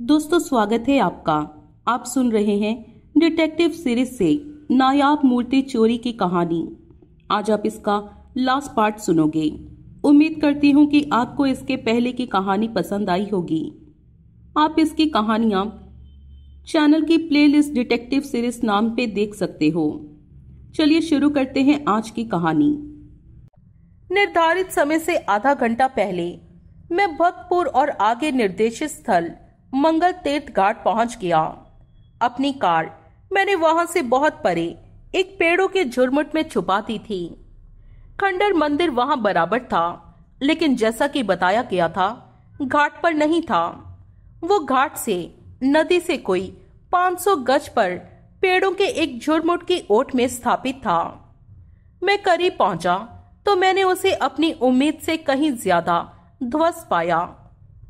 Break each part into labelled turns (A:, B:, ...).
A: दोस्तों स्वागत है आपका आप सुन रहे हैं डिटेक्टिव सीरीज से नायाब मूर्ति चोरी की कहानी आज आप इसका लास्ट पार्ट सुनोगे उम्मीद करती हूँ कि आपको इसके पहले की कहानी पसंद आई होगी आप इसकी कहानियाँ चैनल की प्लेलिस्ट डिटेक्टिव सीरीज नाम पे देख सकते हो चलिए शुरू करते हैं आज की कहानी निर्धारित समय से आधा घंटा पहले मैं भक्तपुर और आगे निर्देशित स्थल मंगल तीर्थ घाट पहुंच गया अपनी कार मैंने वहां से बहुत परे एक पेड़ों के झुरमुट में छुपा दी थी खंडर मंदिर वहां बराबर था लेकिन जैसा कि बताया गया था घाट पर नहीं था वो घाट से नदी से कोई 500 गज पर पेड़ों के एक झुरमुट की ओट में स्थापित था मैं करीब पहुंचा तो मैंने उसे अपनी उम्मीद से कहीं ज्यादा ध्वस्त पाया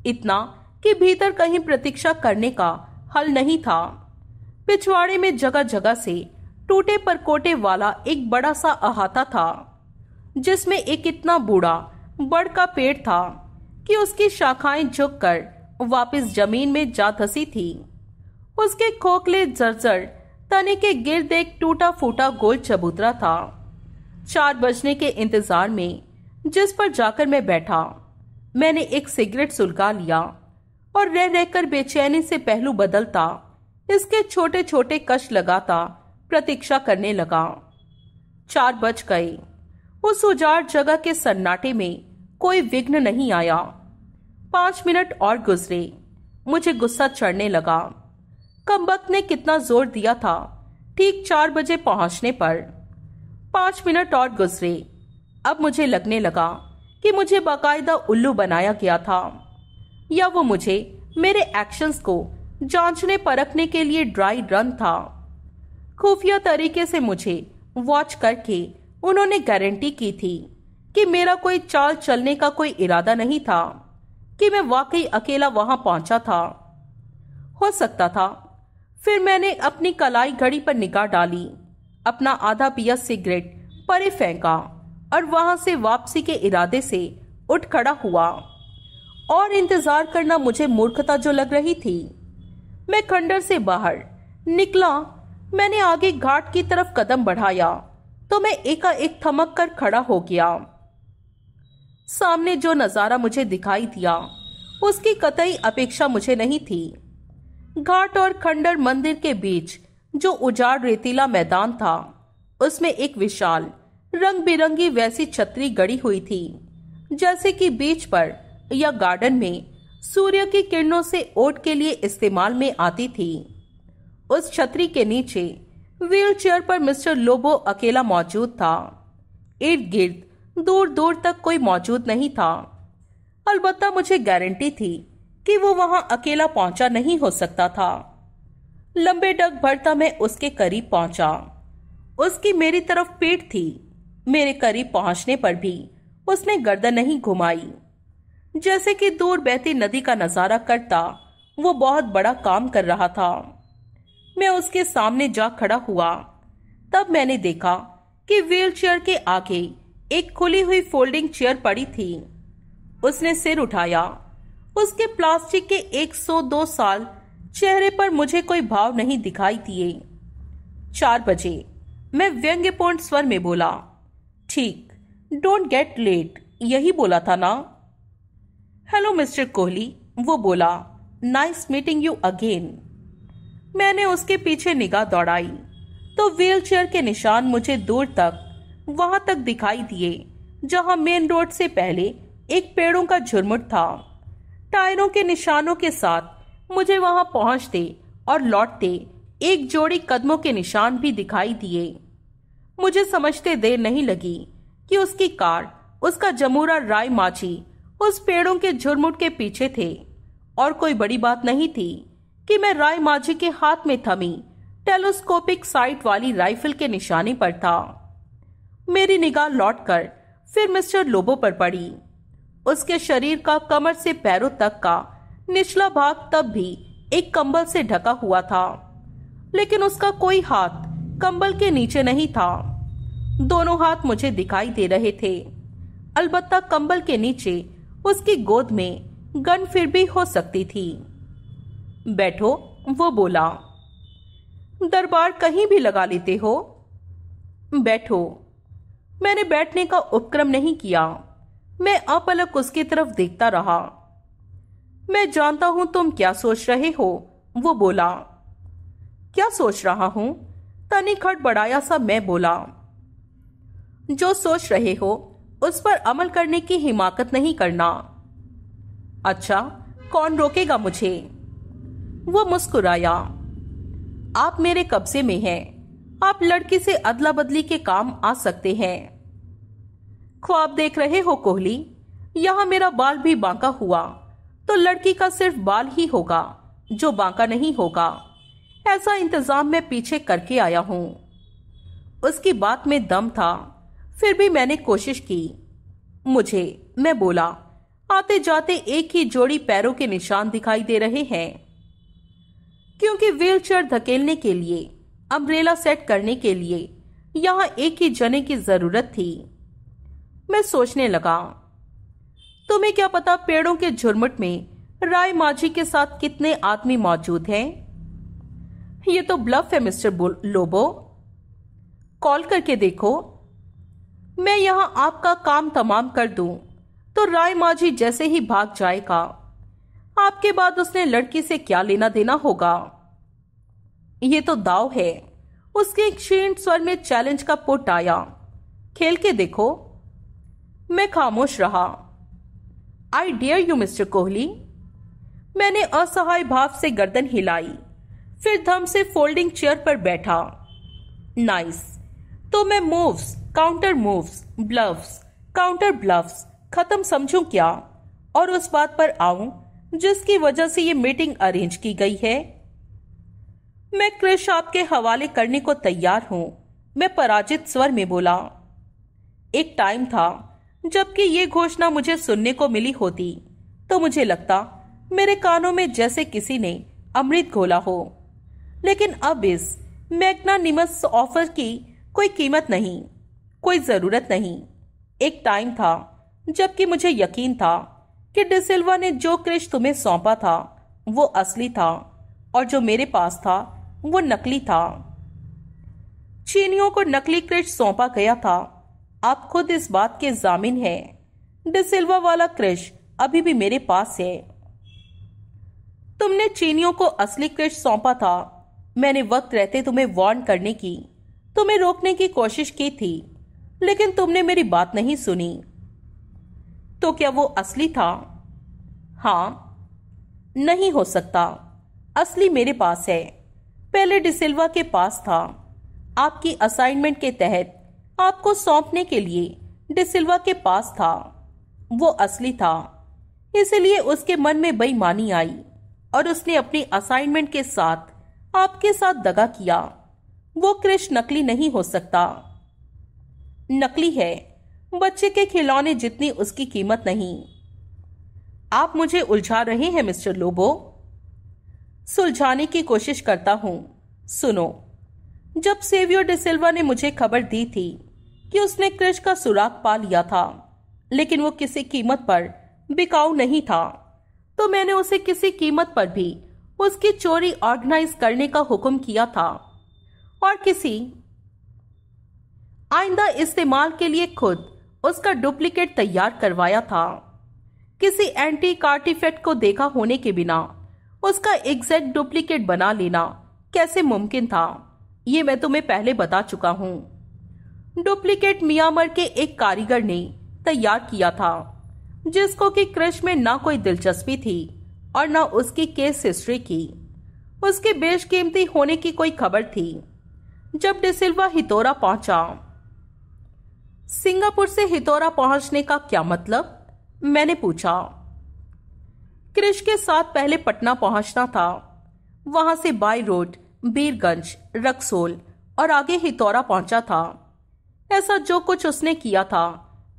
A: इतना कि भीतर कहीं प्रतीक्षा करने का हल नहीं था पिछवाड़े में जगह जगह से टूटे पर कोटे वाला एक बड़ा सा अहाता था जिसमें एक इतना बूढ़ा बड़ का पेड़ था कि उसकी शाखाएं झुककर वापस जमीन में जा धसी थी उसके खोखले जर्जर तने के गिर्द एक टूटा फूटा गोल चबूतरा था चार बजने के इंतजार में जिस पर जाकर मैं बैठा मैंने एक सिगरेट सुलगा लिया और रह रहकर बेचैनी से पहलू बदलता इसके छोटे छोटे कष्ट लगाता प्रतीक्षा करने लगा चार बज गए उस उजाड़ जगह के सन्नाटे में कोई विघ्न नहीं आया पांच मिनट और गुजरे मुझे गुस्सा चढ़ने लगा कंबक ने कितना जोर दिया था ठीक चार बजे पहुंचने पर पांच मिनट और गुजरे अब मुझे लगने लगा कि मुझे बाकायदा उल्लू बनाया गया था या वो मुझे मेरे एक्शंस को जांचने परखने के लिए ड्राई रन था खुफिया तरीके से मुझे वॉच करके उन्होंने गारंटी की थी कि मेरा कोई चाल चलने का कोई इरादा नहीं था कि मैं वाकई अकेला वहां पहुंचा था हो सकता था फिर मैंने अपनी कलाई घड़ी पर निगाह डाली अपना आधा पिया सिगरेट परे फेंका और वहां से वापसी के इरादे से उठ खड़ा हुआ और इंतजार करना मुझे मूर्खता जो लग रही थी मैं खंडर से बाहर निकला मैंने आगे घाट की तरफ कदम बढ़ाया तो मैं एकाएक थमक कर खड़ा हो गया सामने जो नजारा मुझे दिखाई दिया उसकी कतई अपेक्षा मुझे नहीं थी घाट और खंडर मंदिर के बीच जो उजाड़ रेतीला मैदान था उसमें एक विशाल रंग बिरंगी वैसी छतरी गड़ी हुई थी जैसे कि बीच पर या गार्डन में सूर्य की किरणों से ओट के लिए इस्तेमाल में आती थी उस छतरी के नीचे व्हीलचेयर पर मिस्टर लोबो अकेला मौजूद था इर्द गिर्द दूर दूर तक कोई मौजूद नहीं था अलबत्ता मुझे गारंटी थी कि वो वहां अकेला पहुंचा नहीं हो सकता था लंबे डग भरता मैं उसके करीब पहुंचा उसकी मेरी तरफ पीठ थी मेरे करीब पहुंचने पर भी उसने गर्दन नहीं घुमाई जैसे कि दूर बहती नदी का नजारा करता वो बहुत बड़ा काम कर रहा था मैं उसके सामने जा खड़ा हुआ तब मैंने देखा कि व्हीलचेयर के आगे एक खुली हुई फोल्डिंग चेयर पड़ी थी उसने सिर उठाया उसके प्लास्टिक के 102 साल चेहरे पर मुझे कोई भाव नहीं दिखाई दिए चार बजे मैं व्यंग्यपूर्ण स्वर में बोला ठीक डोंट गेट लेट यही बोला था ना हेलो मिस्टर कोहली वो बोला नाइस मीटिंग यू अगेन मैंने उसके पीछे निगाह दौड़ाई तो व्हीलचेयर के निशान मुझे दूर तक वहां तक दिखाई दिए जहां मेन रोड से पहले एक पेड़ों का झुरमुट था टायरों के निशानों के साथ मुझे वहां पहुंचते और लौटते एक जोड़ी कदमों के निशान भी दिखाई दिए मुझे समझते देर नहीं लगी कि उसकी कार उसका जमूरा राय माची उस पेड़ों के झुरमुट के पीछे थे और कोई बड़ी बात नहीं थी कि मैं राय माझी के हाथ में थमी टेलीस्कोपिक साइट वाली राइफल के निशाने पर था मेरी निगाह लौटकर फिर मिस्टर लोबो पर पड़ी उसके शरीर का कमर से पैरों तक का निचला भाग तब भी एक कंबल से ढका हुआ था लेकिन उसका कोई हाथ कंबल के नीचे नहीं था दोनों हाथ मुझे दिखाई दे रहे थे अलबत्ता कंबल के नीचे उसकी गोद में गन फिर भी हो सकती थी बैठो वो बोला दरबार कहीं भी लगा लेते हो बैठो मैंने बैठने का उपक्रम नहीं किया मैं अपलक उसकी तरफ देखता रहा मैं जानता हूं तुम क्या सोच रहे हो वो बोला क्या सोच रहा हूं तनिखट बढ़ाया सा मैं बोला जो सोच रहे हो उस पर अमल करने की हिमाकत नहीं करना अच्छा कौन रोकेगा मुझे वो मुस्कुराया आप मेरे कब्जे में हैं आप लड़की से अदला बदली के काम आ सकते हैं ख्वाब देख रहे हो कोहली यहां मेरा बाल भी बांका हुआ तो लड़की का सिर्फ बाल ही होगा जो बांका नहीं होगा ऐसा इंतजाम मैं पीछे करके आया हूं उसकी बात में दम था फिर भी मैंने कोशिश की मुझे मैं बोला आते जाते एक ही जोड़ी पैरों के निशान दिखाई दे रहे हैं क्योंकि व्हीलचेयर धकेलने के लिए अम्ब्रेला सेट करने के लिए यहां एक ही जने की जरूरत थी मैं सोचने लगा तुम्हें क्या पता पेड़ों के झुरमुट में राय माझी के साथ कितने आदमी मौजूद हैं ये तो ब्लफ है मिस्टर लोबो कॉल करके देखो मैं यहाँ आपका काम तमाम कर दू तो राय माझी जैसे ही भाग जाएगा आपके बाद उसने लड़की से क्या लेना देना होगा ये तो दाव है उसके क्षीण स्वर में चैलेंज का पुट आया खेल के देखो मैं खामोश रहा I dare you mister Kohli मैंने असहाय भाव से गर्दन हिलाई फिर धम से फोल्डिंग चेयर पर बैठा नाइस तो मैं moves counter moves blows counter blows खत्म समझू क्या और उस बात पर आऊं जिसकी वजह से ये मीटिंग अरेंज की गई है मैं क्रिश आपके हवाले करने को तैयार हूं मैं पराजित स्वर में बोला एक टाइम था जबकि ये घोषणा मुझे सुनने को मिली होती तो मुझे लगता मेरे कानों में जैसे किसी ने अमृत घोला हो लेकिन अब इस मैग्नानिमस ऑफर की कोई कीमत नहीं कोई ज़रूरत नहीं एक टाइम था जबकि मुझे यकीन था कि डिसिल्वा ने जो क्रिश तुम्हें सौंपा था वो असली था और जो मेरे पास था वो नकली था चीनियों को नकली क्रिश सौंपा गया था आप खुद इस बात के जामिन हैं डिसिल्वा वाला क्रिश अभी भी मेरे पास है तुमने चीनियों को असली क्रिश सौंपा था मैंने वक्त रहते तुम्हें वार्न करने की तुम्हें रोकने की कोशिश की थी लेकिन तुमने मेरी बात नहीं सुनी तो क्या वो असली था हाँ नहीं हो सकता असली मेरे पास है पहले डिसिल्वा के पास था आपकी असाइनमेंट के तहत आपको सौंपने के लिए डिसिल्वा के पास था वो असली था इसलिए उसके मन में बेईमानी आई और उसने अपनी असाइनमेंट के साथ आपके साथ दगा किया वो कृष्ण नकली नहीं हो सकता नकली है बच्चे के खिलौने जितनी उसकी कीमत नहीं आप मुझे उलझा रहे हैं मिस्टर लोबो सुलझाने की कोशिश करता हूं सुनो जब सेवियो डिसिल्वा ने मुझे खबर दी थी कि उसने क्रिश का सुराग पा लिया था लेकिन वो किसी कीमत पर बिकाऊ नहीं था तो मैंने उसे किसी कीमत पर भी उसकी चोरी ऑर्गेनाइज करने का हुक्म किया था और किसी आइंदा इस्तेमाल के लिए खुद उसका डुप्लीकेट तैयार करवाया था किसी एंटी कार्टिफेक्ट को देखा होने के बिना उसका एग्जैक्ट डुप्लीकेट बना लेना कैसे मुमकिन था यह मैं तुम्हें पहले बता चुका हूं डुप्लीकेट मियामर के एक कारीगर ने तैयार किया था जिसको कि क्रश में ना कोई दिलचस्पी थी और ना उसकी केस हिस्ट्री की उसके बेशकीमती होने की कोई खबर थी जब डिसिल्वा हितोरा पहुंचा सिंगापुर से हितौरा पहुंचने का क्या मतलब मैंने पूछा क्रिश के साथ पहले पटना पहुंचना था वहां से बाई रोड बीरगंज रक्सोल और आगे हितौरा पहुंचा था ऐसा जो कुछ उसने किया था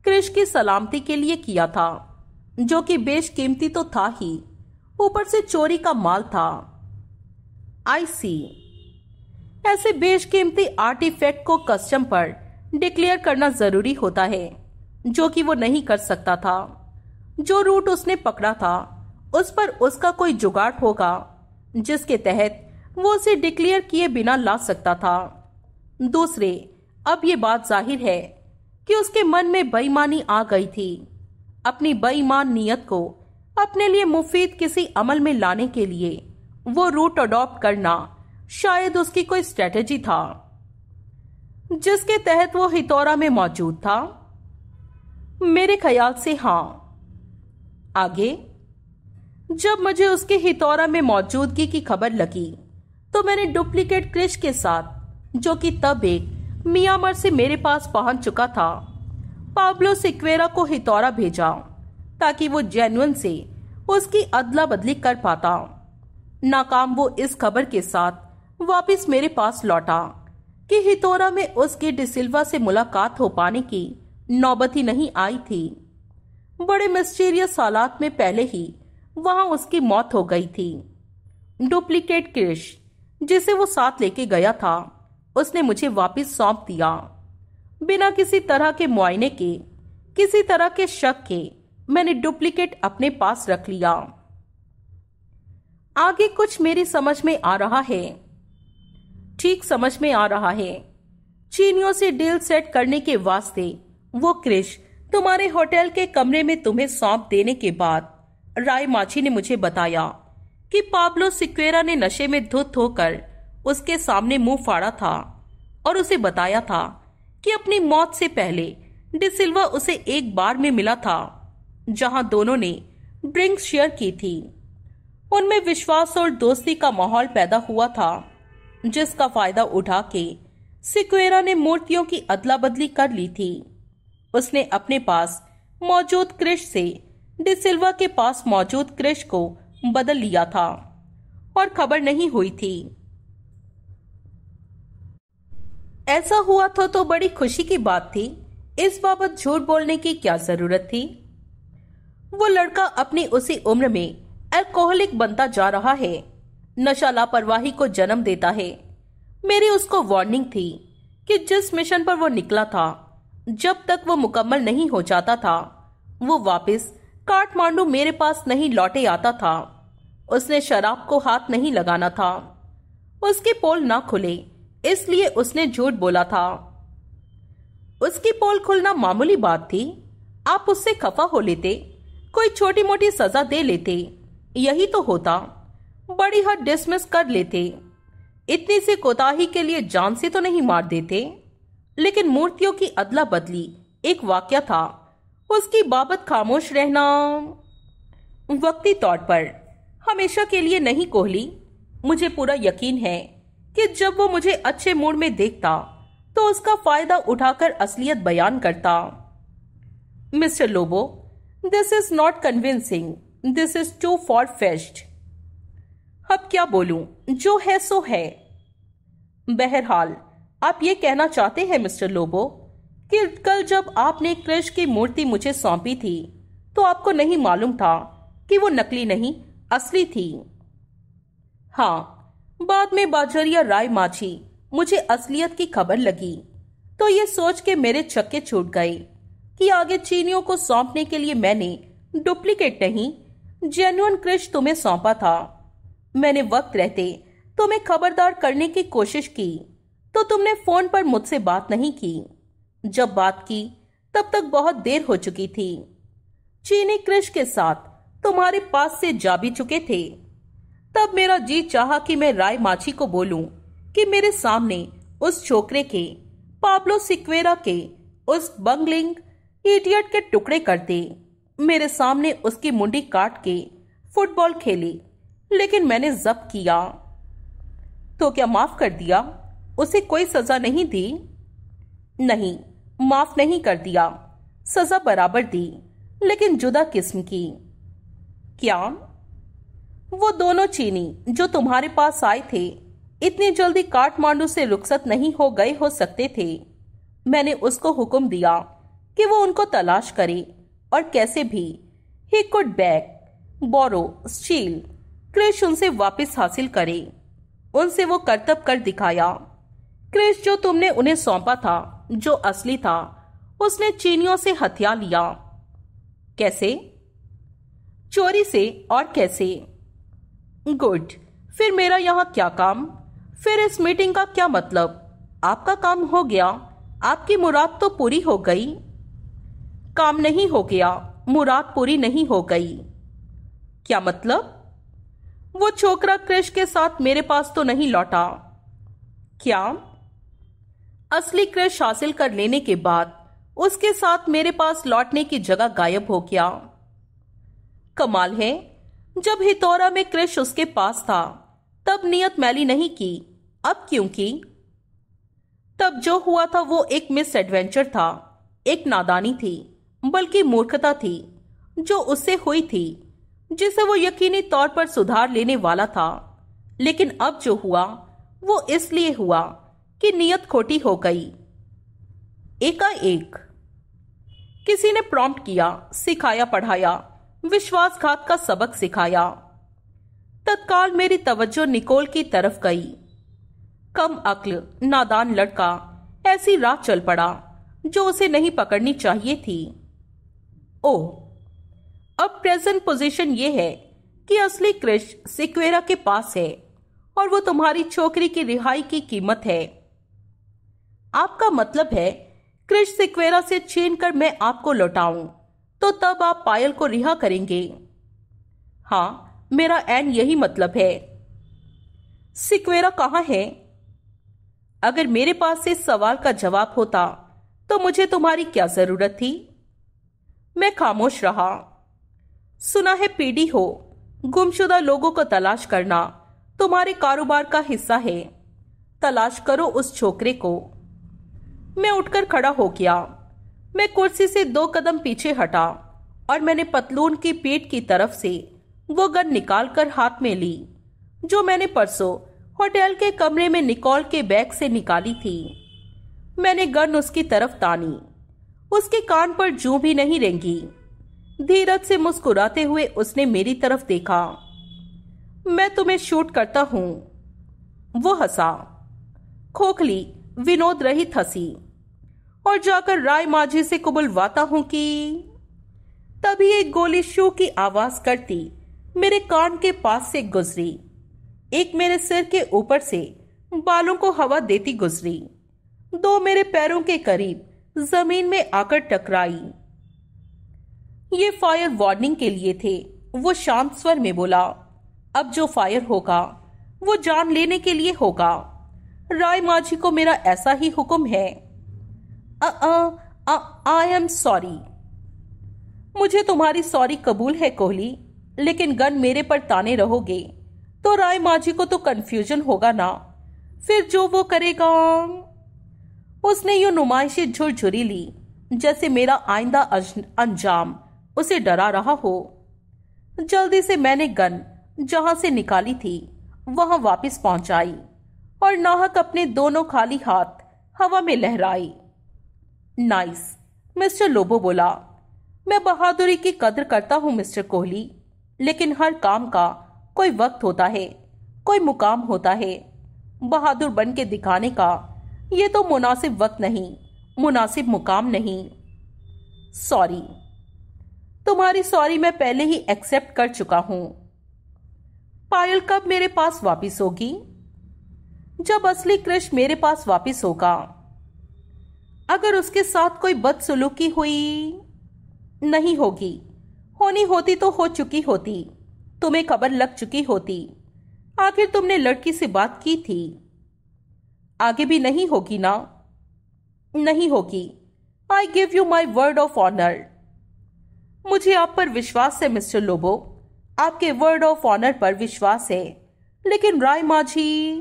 A: क्रिश की सलामती के लिए किया था जो कि कीमती तो था ही ऊपर से चोरी का माल था आई सी ऐसे बेशकीमती आर्टिफैक्ट को कस्टम पर डिक्लेयर करना जरूरी होता है जो कि वो नहीं कर सकता था जो रूट उसने पकड़ा था उस पर उसका कोई जुगाड़ होगा जिसके तहत वो उसे डिक्लेयर किए बिना ला सकता था दूसरे अब ये बात जाहिर है कि उसके मन में बेईमानी आ गई थी अपनी बेईमान नीयत को अपने लिए मुफीद किसी अमल में लाने के लिए वो रूट अडॉप्ट करना शायद उसकी कोई स्ट्रेटजी था जिसके तहत वो हितौरा में मौजूद था मेरे ख्याल से हाँ आगे जब मुझे उसके हितौरा में मौजूदगी की खबर लगी तो मैंने डुप्लीकेट क्रिश के साथ जो कि तब एक मियामर से मेरे पास पहुंच चुका था पाब्लो सिक्वेरा को हितौरा भेजा ताकि वो जेनुअन से उसकी अदला बदली कर पाता नाकाम वो इस खबर के साथ वापस मेरे पास लौटा कि हितोरा में उसके डिसिल्वा से मुलाकात हो पाने की नौबत ही नहीं आई थी बड़े मिस्टीरियस हालात में पहले ही वहां उसकी मौत हो गई थी डुप्लीकेट क्रिश जिसे वो साथ लेके गया था उसने मुझे वापस सौंप दिया बिना किसी तरह के मुआयने के किसी तरह के शक के मैंने डुप्लीकेट अपने पास रख लिया आगे कुछ मेरी समझ में आ रहा है ठीक समझ में आ रहा है चीनियों से डील सेट करने के वास्ते वो क्रिश तुम्हारे होटल के कमरे में तुम्हें सौंप देने के बाद राय माछी ने मुझे बताया कि पाब्लो सिक्वेरा ने नशे में धुत होकर उसके सामने मुंह फाड़ा था और उसे बताया था कि अपनी मौत से पहले डिसिल्वा उसे एक बार में मिला था जहां दोनों ने ड्रिंक्स शेयर की थी उनमें विश्वास और दोस्ती का माहौल पैदा हुआ था जिसका फायदा उठा के सिक्वेरा ने मूर्तियों की अदला बदली कर ली थी उसने अपने पास मौजूद क्रिश से डिसिल्वा के पास मौजूद क्रिश को बदल लिया था और खबर नहीं हुई थी ऐसा हुआ था तो बड़ी खुशी की बात थी इस बाबत झूठ बोलने की क्या जरूरत थी वो लड़का अपनी उसी उम्र में अल्कोहलिक बनता जा रहा है नशा लापरवाही को जन्म देता है मेरी उसको वार्निंग थी कि जिस मिशन पर वो निकला था जब तक वो मुकम्मल नहीं हो जाता था वो वापस काठमांडू मेरे पास नहीं लौटे आता था उसने शराब को हाथ नहीं लगाना था उसकी पोल ना खुले इसलिए उसने झूठ बोला था उसकी पोल खुलना मामूली बात थी आप उससे खफा हो लेते कोई छोटी मोटी सजा दे लेते यही तो होता बड़ी हद डिसमिस कर लेते इतनी सी कोताही के लिए जान से तो नहीं मार देते लेकिन मूर्तियों की अदला बदली एक वाक्य था उसकी बाबत खामोश रहना वक्ती तौर पर हमेशा के लिए नहीं कोहली मुझे पूरा यकीन है कि जब वो मुझे अच्छे मूड में देखता तो उसका फायदा उठाकर असलियत बयान करता mister Lobo this is not convincing this is too far fetched अब क्या बोलूं जो है सो है बहरहाल आप ये कहना चाहते हैं मिस्टर लोबो कि कल जब आपने कृष्ण की मूर्ति मुझे सौंपी थी तो आपको नहीं मालूम था कि वो नकली नहीं असली थी हाँ बाद में बाजरिया राय माछी मुझे असलियत की खबर लगी तो ये सोच के मेरे चक्के छूट गए कि आगे चीनियों को सौंपने के लिए मैंने डुप्लीकेट नहीं जेन्युन क्रिश तुम्हें सौंपा था मैंने वक्त रहते तुम्हें खबरदार करने की कोशिश की तो तुमने फोन पर मुझसे बात नहीं की जब बात की तब तक बहुत देर हो चुकी थी चीनी कृष के साथ तुम्हारे पास से जा भी चुके थे तब मेरा जी चाहा कि मैं राय माछी को बोलूं कि मेरे सामने उस छोकरे के पाब्लो सिक्वेरा के उस बंगलिंग इडियट के टुकड़े कर दे मेरे सामने उसकी मुंडी काट के फुटबॉल खेली लेकिन मैंने जब्त किया तो क्या माफ कर दिया उसे कोई सजा नहीं दी नहीं माफ नहीं कर दिया सजा बराबर दी लेकिन जुदा किस्म की क्या वो दोनों चीनी जो तुम्हारे पास आए थे इतनी जल्दी काठमांडू से रुखसत नहीं हो गए हो सकते थे मैंने उसको हुक्म दिया कि वो उनको तलाश करे और कैसे भी he could back borrow steal Krish उनसे वापस हासिल करे उनसे वो करतब कर दिखाया क्रिश जो तुमने उन्हें सौंपा था जो असली था उसने चीनियों से हथिया लिया कैसे चोरी से और कैसे गुड फिर मेरा यहां क्या काम फिर इस मीटिंग का क्या मतलब आपका काम हो गया आपकी मुराद तो पूरी हो गई काम नहीं हो गया मुराद पूरी नहीं हो गई क्या मतलब वो छोकरा क्रिश के साथ मेरे पास तो नहीं लौटा क्या असली क्रिश हासिल कर लेने के बाद उसके साथ मेरे पास लौटने की जगह गायब हो गया कमाल है जब हितौरा में क्रिश उसके पास था तब नियत मैली नहीं की अब क्योंकि तब जो हुआ था वो एक मिस एडवेंचर था एक नादानी थी बल्कि मूर्खता थी जो उससे हुई थी जिसे वो यकीनी तौर पर सुधार लेने वाला था लेकिन अब जो हुआ वो इसलिए हुआ कि नियत खोटी हो गई एकाएक किसी ने प्रॉम्प्ट किया सिखाया पढ़ाया विश्वासघात का सबक सिखाया तत्काल मेरी तवज्जो निकोल की तरफ गई कम अक्ल नादान लड़का ऐसी राह चल पड़ा जो उसे नहीं पकड़नी चाहिए थी ओह अब प्रेजेंट पोजीशन ये है कि असली क्रिश सिक्वेरा के पास है और वो तुम्हारी छोकरी की रिहाई की कीमत है आपका मतलब है क्रिश सिक्वेरा से छीन कर मैं आपको लौटाऊं तो तब आप पायल को रिहा करेंगे हाँ मेरा एन यही मतलब है सिक्वेरा कहा है अगर मेरे पास इस सवाल का जवाब होता तो मुझे तुम्हारी क्या जरूरत थी मैं खामोश रहा सुना है पीडी हो गुमशुदा लोगों को तलाश करना तुम्हारे कारोबार का हिस्सा है तलाश करो उस छोकरे को मैं उठकर खड़ा हो गया मैं कुर्सी से दो कदम पीछे हटा और मैंने पतलून की पेट की तरफ से वो गन निकाल कर हाथ में ली जो मैंने परसों होटल के कमरे में निकोल के बैग से निकाली थी मैंने गन उसकी तरफ तानी उसके कान पर जू भी नहीं रेंगी धीरज से मुस्कुराते हुए उसने मेरी तरफ देखा मैं तुम्हें शूट करता हूं वो हंसा खोखली विनोद रहित हंसी और जाकर राय माझी से कुबुलवाता हूं कि तभी एक गोली शू की आवाज करती मेरे कान के पास से गुजरी एक मेरे सिर के ऊपर से बालों को हवा देती गुजरी दो मेरे पैरों के करीब जमीन में आकर टकराई ये फायर वार्निंग के लिए थे वो शांत स्वर में बोला अब जो फायर होगा वो जान लेने के लिए होगा राय माझी को मेरा ऐसा ही हुक्म है आई एम सॉरी मुझे तुम्हारी सॉरी कबूल है कोहली लेकिन गन मेरे पर ताने रहोगे तो राय माझी को तो कंफ्यूजन होगा ना फिर जो वो करेगा उसने यू नुमाइशी झुरझुरी ली जैसे मेरा आइंदा अंजाम उसे डरा रहा हो जल्दी से मैंने गन जहां से निकाली थी वहां वापस पहुंचाई और नाहक अपने दोनों खाली हाथ हवा में लहराई नाइस मिस्टर लोबो बोला मैं बहादुरी की कदर करता हूं मिस्टर कोहली लेकिन हर काम का कोई वक्त होता है कोई मुकाम होता है बहादुर बन के दिखाने का यह तो मुनासिब वक्त नहीं मुनासिब मुकाम नहीं सॉरी तुम्हारी सॉरी मैं पहले ही एक्सेप्ट कर चुका हूं पायल कब मेरे पास वापस होगी जब असली कृष्ण मेरे पास वापस होगा अगर उसके साथ कोई बदसलूकी हुई नहीं होगी होनी होती तो हो चुकी होती तुम्हें खबर लग चुकी होती आखिर तुमने लड़की से बात की थी आगे भी नहीं होगी ना नहीं होगी I give you my word of honour मुझे आप पर विश्वास है मिस्टर लोबो आपके वर्ड ऑफ ऑनर पर विश्वास है लेकिन राय माझी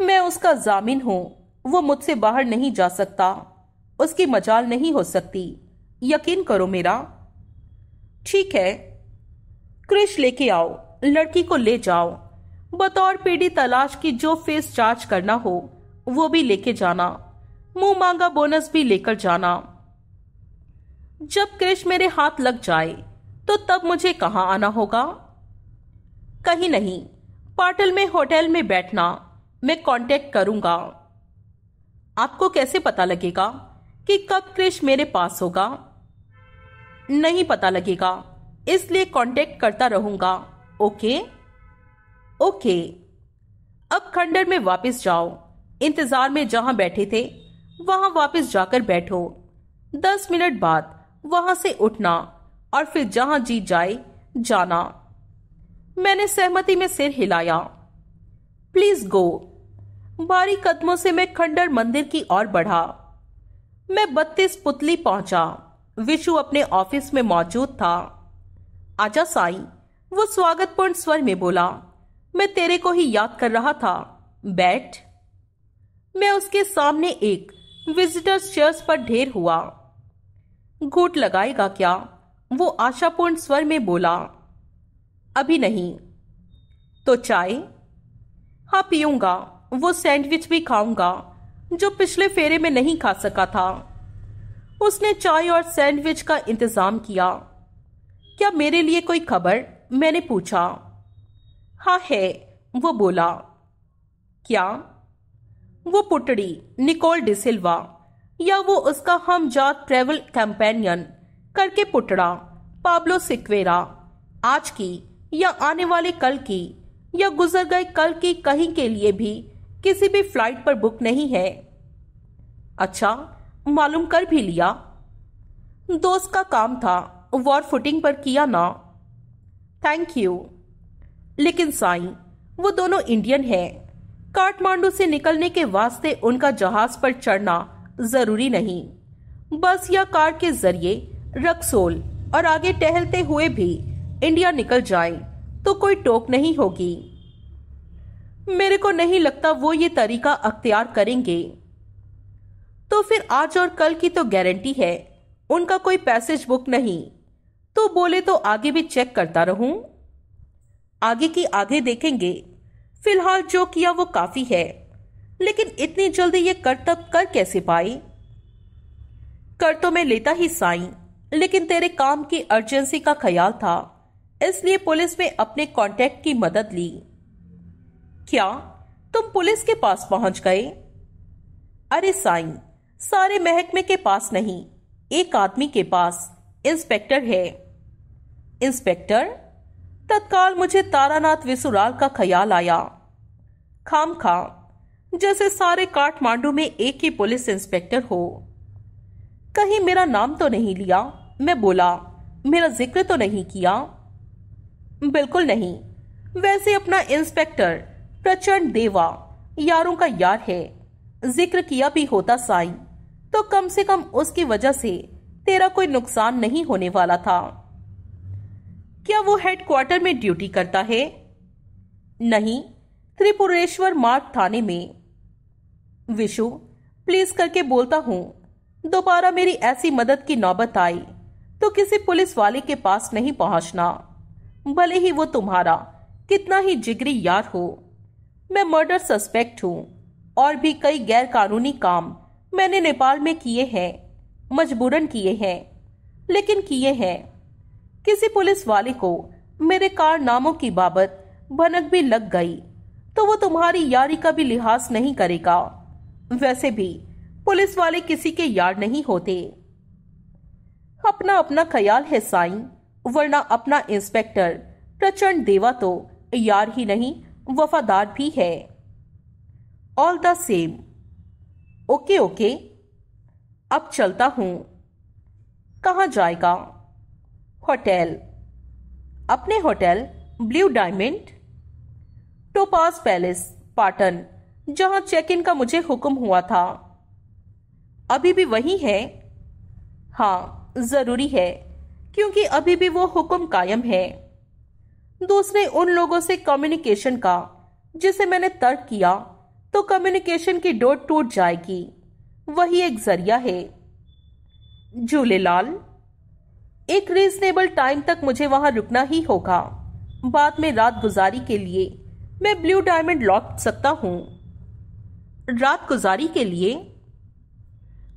A: मैं उसका जामिन हूं वो मुझसे बाहर नहीं जा सकता उसकी मजाल नहीं हो सकती यकीन करो मेरा ठीक है क्रिश लेके आओ लड़की को ले जाओ बतौर पीढ़ी तलाश की जो फेस चार्ज करना हो वो भी लेके जाना मुंह मांगा बोनस भी लेकर जाना जब क्रिश मेरे हाथ लग जाए तो तब मुझे कहाँ आना होगा कहीं नहीं पाटल में होटल में बैठना मैं कांटेक्ट करूंगा आपको कैसे पता लगेगा कि कब क्रिश मेरे पास होगा नहीं पता लगेगा इसलिए कांटेक्ट करता रहूंगा ओके ओके अब खंडर में वापस जाओ इंतजार में जहां बैठे थे वहां वापस जाकर बैठो दस मिनट बाद वहां से उठना और फिर जहां जी जाए जाना मैंने सहमति में सिर हिलाया प्लीज गो भारी कदमों से मैं खंडर मंदिर की ओर बढ़ा मैं बत्तीस पुतली पहुंचा विशु अपने ऑफिस में मौजूद था आजा साई वो स्वागतपूर्ण स्वर में बोला मैं तेरे को ही याद कर रहा था बैठ मैं उसके सामने एक विजिटर्स चेयर्स पर ढेर हुआ घूट लगाएगा क्या वो आशापूर्ण स्वर में बोला अभी नहीं तो चाय हाँ पीऊंगा वो सैंडविच भी खाऊंगा जो पिछले फेरे में नहीं खा सका था उसने चाय और सैंडविच का इंतजाम किया क्या मेरे लिए कोई खबर मैंने पूछा हाँ है वो बोला क्या वो पुटड़ी निकोल डिसिल्वा या वो उसका हम जात ट्रेवल कैंपेनियन करके पुटड़ा पाब्लो सिक्वेरा आज की या आने वाले कल की या गुजर गए कल की कहीं के लिए भी किसी भी फ्लाइट पर बुक नहीं है अच्छा मालूम कर भी लिया दोस्त का काम था वॉर फुटिंग पर किया ना थैंक यू लेकिन साईं वो दोनों इंडियन हैं काठमांडू से निकलने के वास्ते उनका जहाज पर चढ़ना जरूरी नहीं बस या कार के जरिए रक्सोल और आगे टहलते हुए भी इंडिया निकल जाए तो कोई टोक नहीं होगी मेरे को नहीं लगता वो ये तरीका अख्तियार करेंगे तो फिर आज और कल की तो गारंटी है उनका कोई पैसेज बुक नहीं तो बोले तो आगे भी चेक करता रहूं आगे की आगे देखेंगे फिलहाल जो किया वो काफी है लेकिन इतनी जल्दी ये तब कर कैसे पाई कर तो मैं लेता ही साई लेकिन तेरे काम की अर्जेंसी का ख्याल था इसलिए पुलिस में अपने कांटेक्ट की मदद ली क्या तुम पुलिस के पास पहुंच गए अरे साई सारे महकमे के पास नहीं एक आदमी के पास इंस्पेक्टर है इंस्पेक्टर तत्काल मुझे तारानाथ विसुराल का ख्याल आया खाम खा जैसे सारे काठमांडू में एक ही पुलिस इंस्पेक्टर हो कहीं मेरा नाम तो नहीं लिया मैं बोला मेरा जिक्र तो नहीं किया बिल्कुल नहीं वैसे अपना इंस्पेक्टर प्रचंड देवा यारों का यार है जिक्र किया भी होता साई तो कम से कम उसकी वजह से तेरा कोई नुकसान नहीं होने वाला था क्या वो हेडक्वार्टर में ड्यूटी करता है नहीं त्रिपुरेश्वर मार्ग थाने में विशु प्लीज करके बोलता हूँ दोबारा मेरी ऐसी मदद की नौबत आई तो किसी पुलिस वाले के पास नहीं पहुंचना भले ही वो तुम्हारा कितना ही जिगरी यार हो मैं मर्डर सस्पेक्ट हूँ और भी कई गैर कानूनी काम मैंने नेपाल में किए हैं मजबूरन किए हैं लेकिन किए हैं किसी पुलिस वाले को मेरे कारनामों की बाबत भनक भी लग गई तो वो तुम्हारी यारी का भी लिहाज नहीं करेगा वैसे भी पुलिस वाले किसी के यार नहीं होते अपना अपना ख्याल है साईं वरना अपना इंस्पेक्टर प्रचंड देवा तो यार ही नहीं वफादार भी है all the same okay okay अब चलता हूं कहा जाएगा होटल अपने होटल ब्लू डायमंड टोपास पैलेस पाटन जहां चेक इन का मुझे हुक्म हुआ था अभी भी वही है हाँ जरूरी है क्योंकि अभी भी वो हुक्म कायम है दूसरे उन लोगों से कम्युनिकेशन का जिसे मैंने तर्क किया तो कम्युनिकेशन की डोर टूट जाएगी वही एक जरिया है झूलेलाल एक रीजनेबल टाइम तक मुझे वहां रुकना ही होगा बाद में रात गुजारी के लिए मैं ब्लू डायमंड लौट सकता हूं रात गुजारी के लिए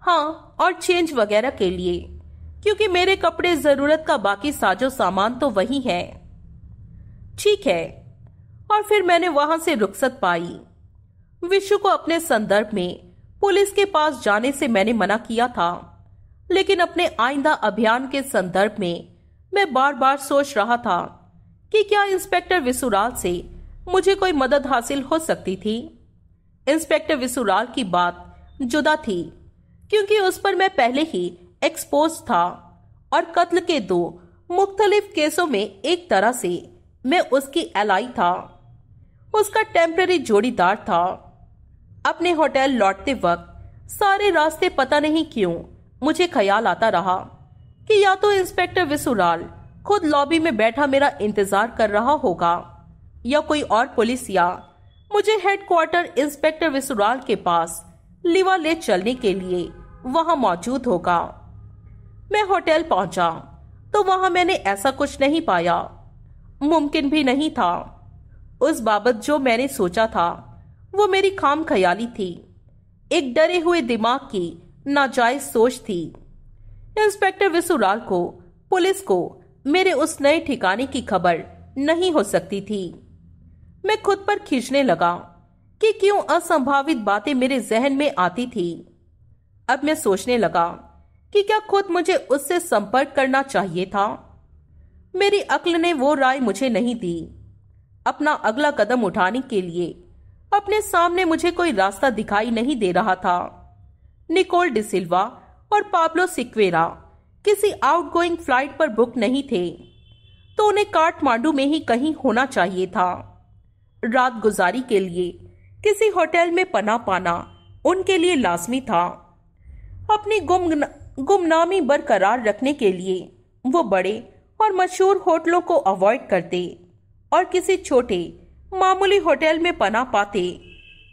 A: हाँ और चेंज वगैरह के लिए क्योंकि मेरे कपड़े जरूरत का बाकी साजो सामान तो वही है ठीक है और फिर मैंने वहां से रुखसत पाई विशु को अपने संदर्भ में पुलिस के पास जाने से मैंने मना किया था लेकिन अपने आइंदा अभियान के संदर्भ में मैं बार बार सोच रहा था कि क्या इंस्पेक्टर विसुराल से मुझे कोई मदद हासिल हो सकती थी इंस्पेक्टर विसुराल की बात जुदा थी क्योंकि उस पर मैं पहले ही एक्सपोज था और कत्ल के दो मुख्तलिफ केसों में एक तरह से मैं उसकी एलाई था उसका टेम्पररी जोड़ीदार था अपने होटल लौटते वक्त सारे रास्ते पता नहीं क्यों मुझे ख्याल आता रहा कि या तो इंस्पेक्टर विसुराल खुद लॉबी में बैठा मेरा इंतजार कर रहा होगा या कोई और पुलिस या मुझे हेडक्वार्टर इंस्पेक्टर विसुराल के पास लिवा ले चलने के लिए वहां मौजूद होगा मैं होटल पहुंचा तो वहां मैंने ऐसा कुछ नहीं पाया मुमकिन भी नहीं था उस बाबत जो मैंने सोचा था वो मेरी खाम ख्याली थी एक डरे हुए दिमाग की नाजायज सोच थी इंस्पेक्टर विसुराल को पुलिस को मेरे उस नए ठिकाने की खबर नहीं हो सकती थी मैं खुद पर खींचने लगा कि क्यों असंभावित बातें मेरे जहन में आती थी अब मैं सोचने लगा कि क्या खुद मुझे उससे संपर्क करना चाहिए था मेरी अक्ल ने वो राय मुझे नहीं दी अपना अगला कदम उठाने के लिए अपने सामने मुझे कोई रास्ता दिखाई नहीं दे रहा था निकोल डिसिल्वा और पाब्लो सिक्वेरा किसी आउटगोइंग फ्लाइट पर बुक नहीं थे तो उन्हें काठमांडू में ही कहीं होना चाहिए था रात गुजारी के लिए किसी होटल में पना पाना उनके लिए लाजमी था अपनी गुम गुमनामी बरकरार रखने के लिए वो बड़े और मशहूर होटलों को अवॉइड करते और किसी छोटे मामूली होटल में पना पाते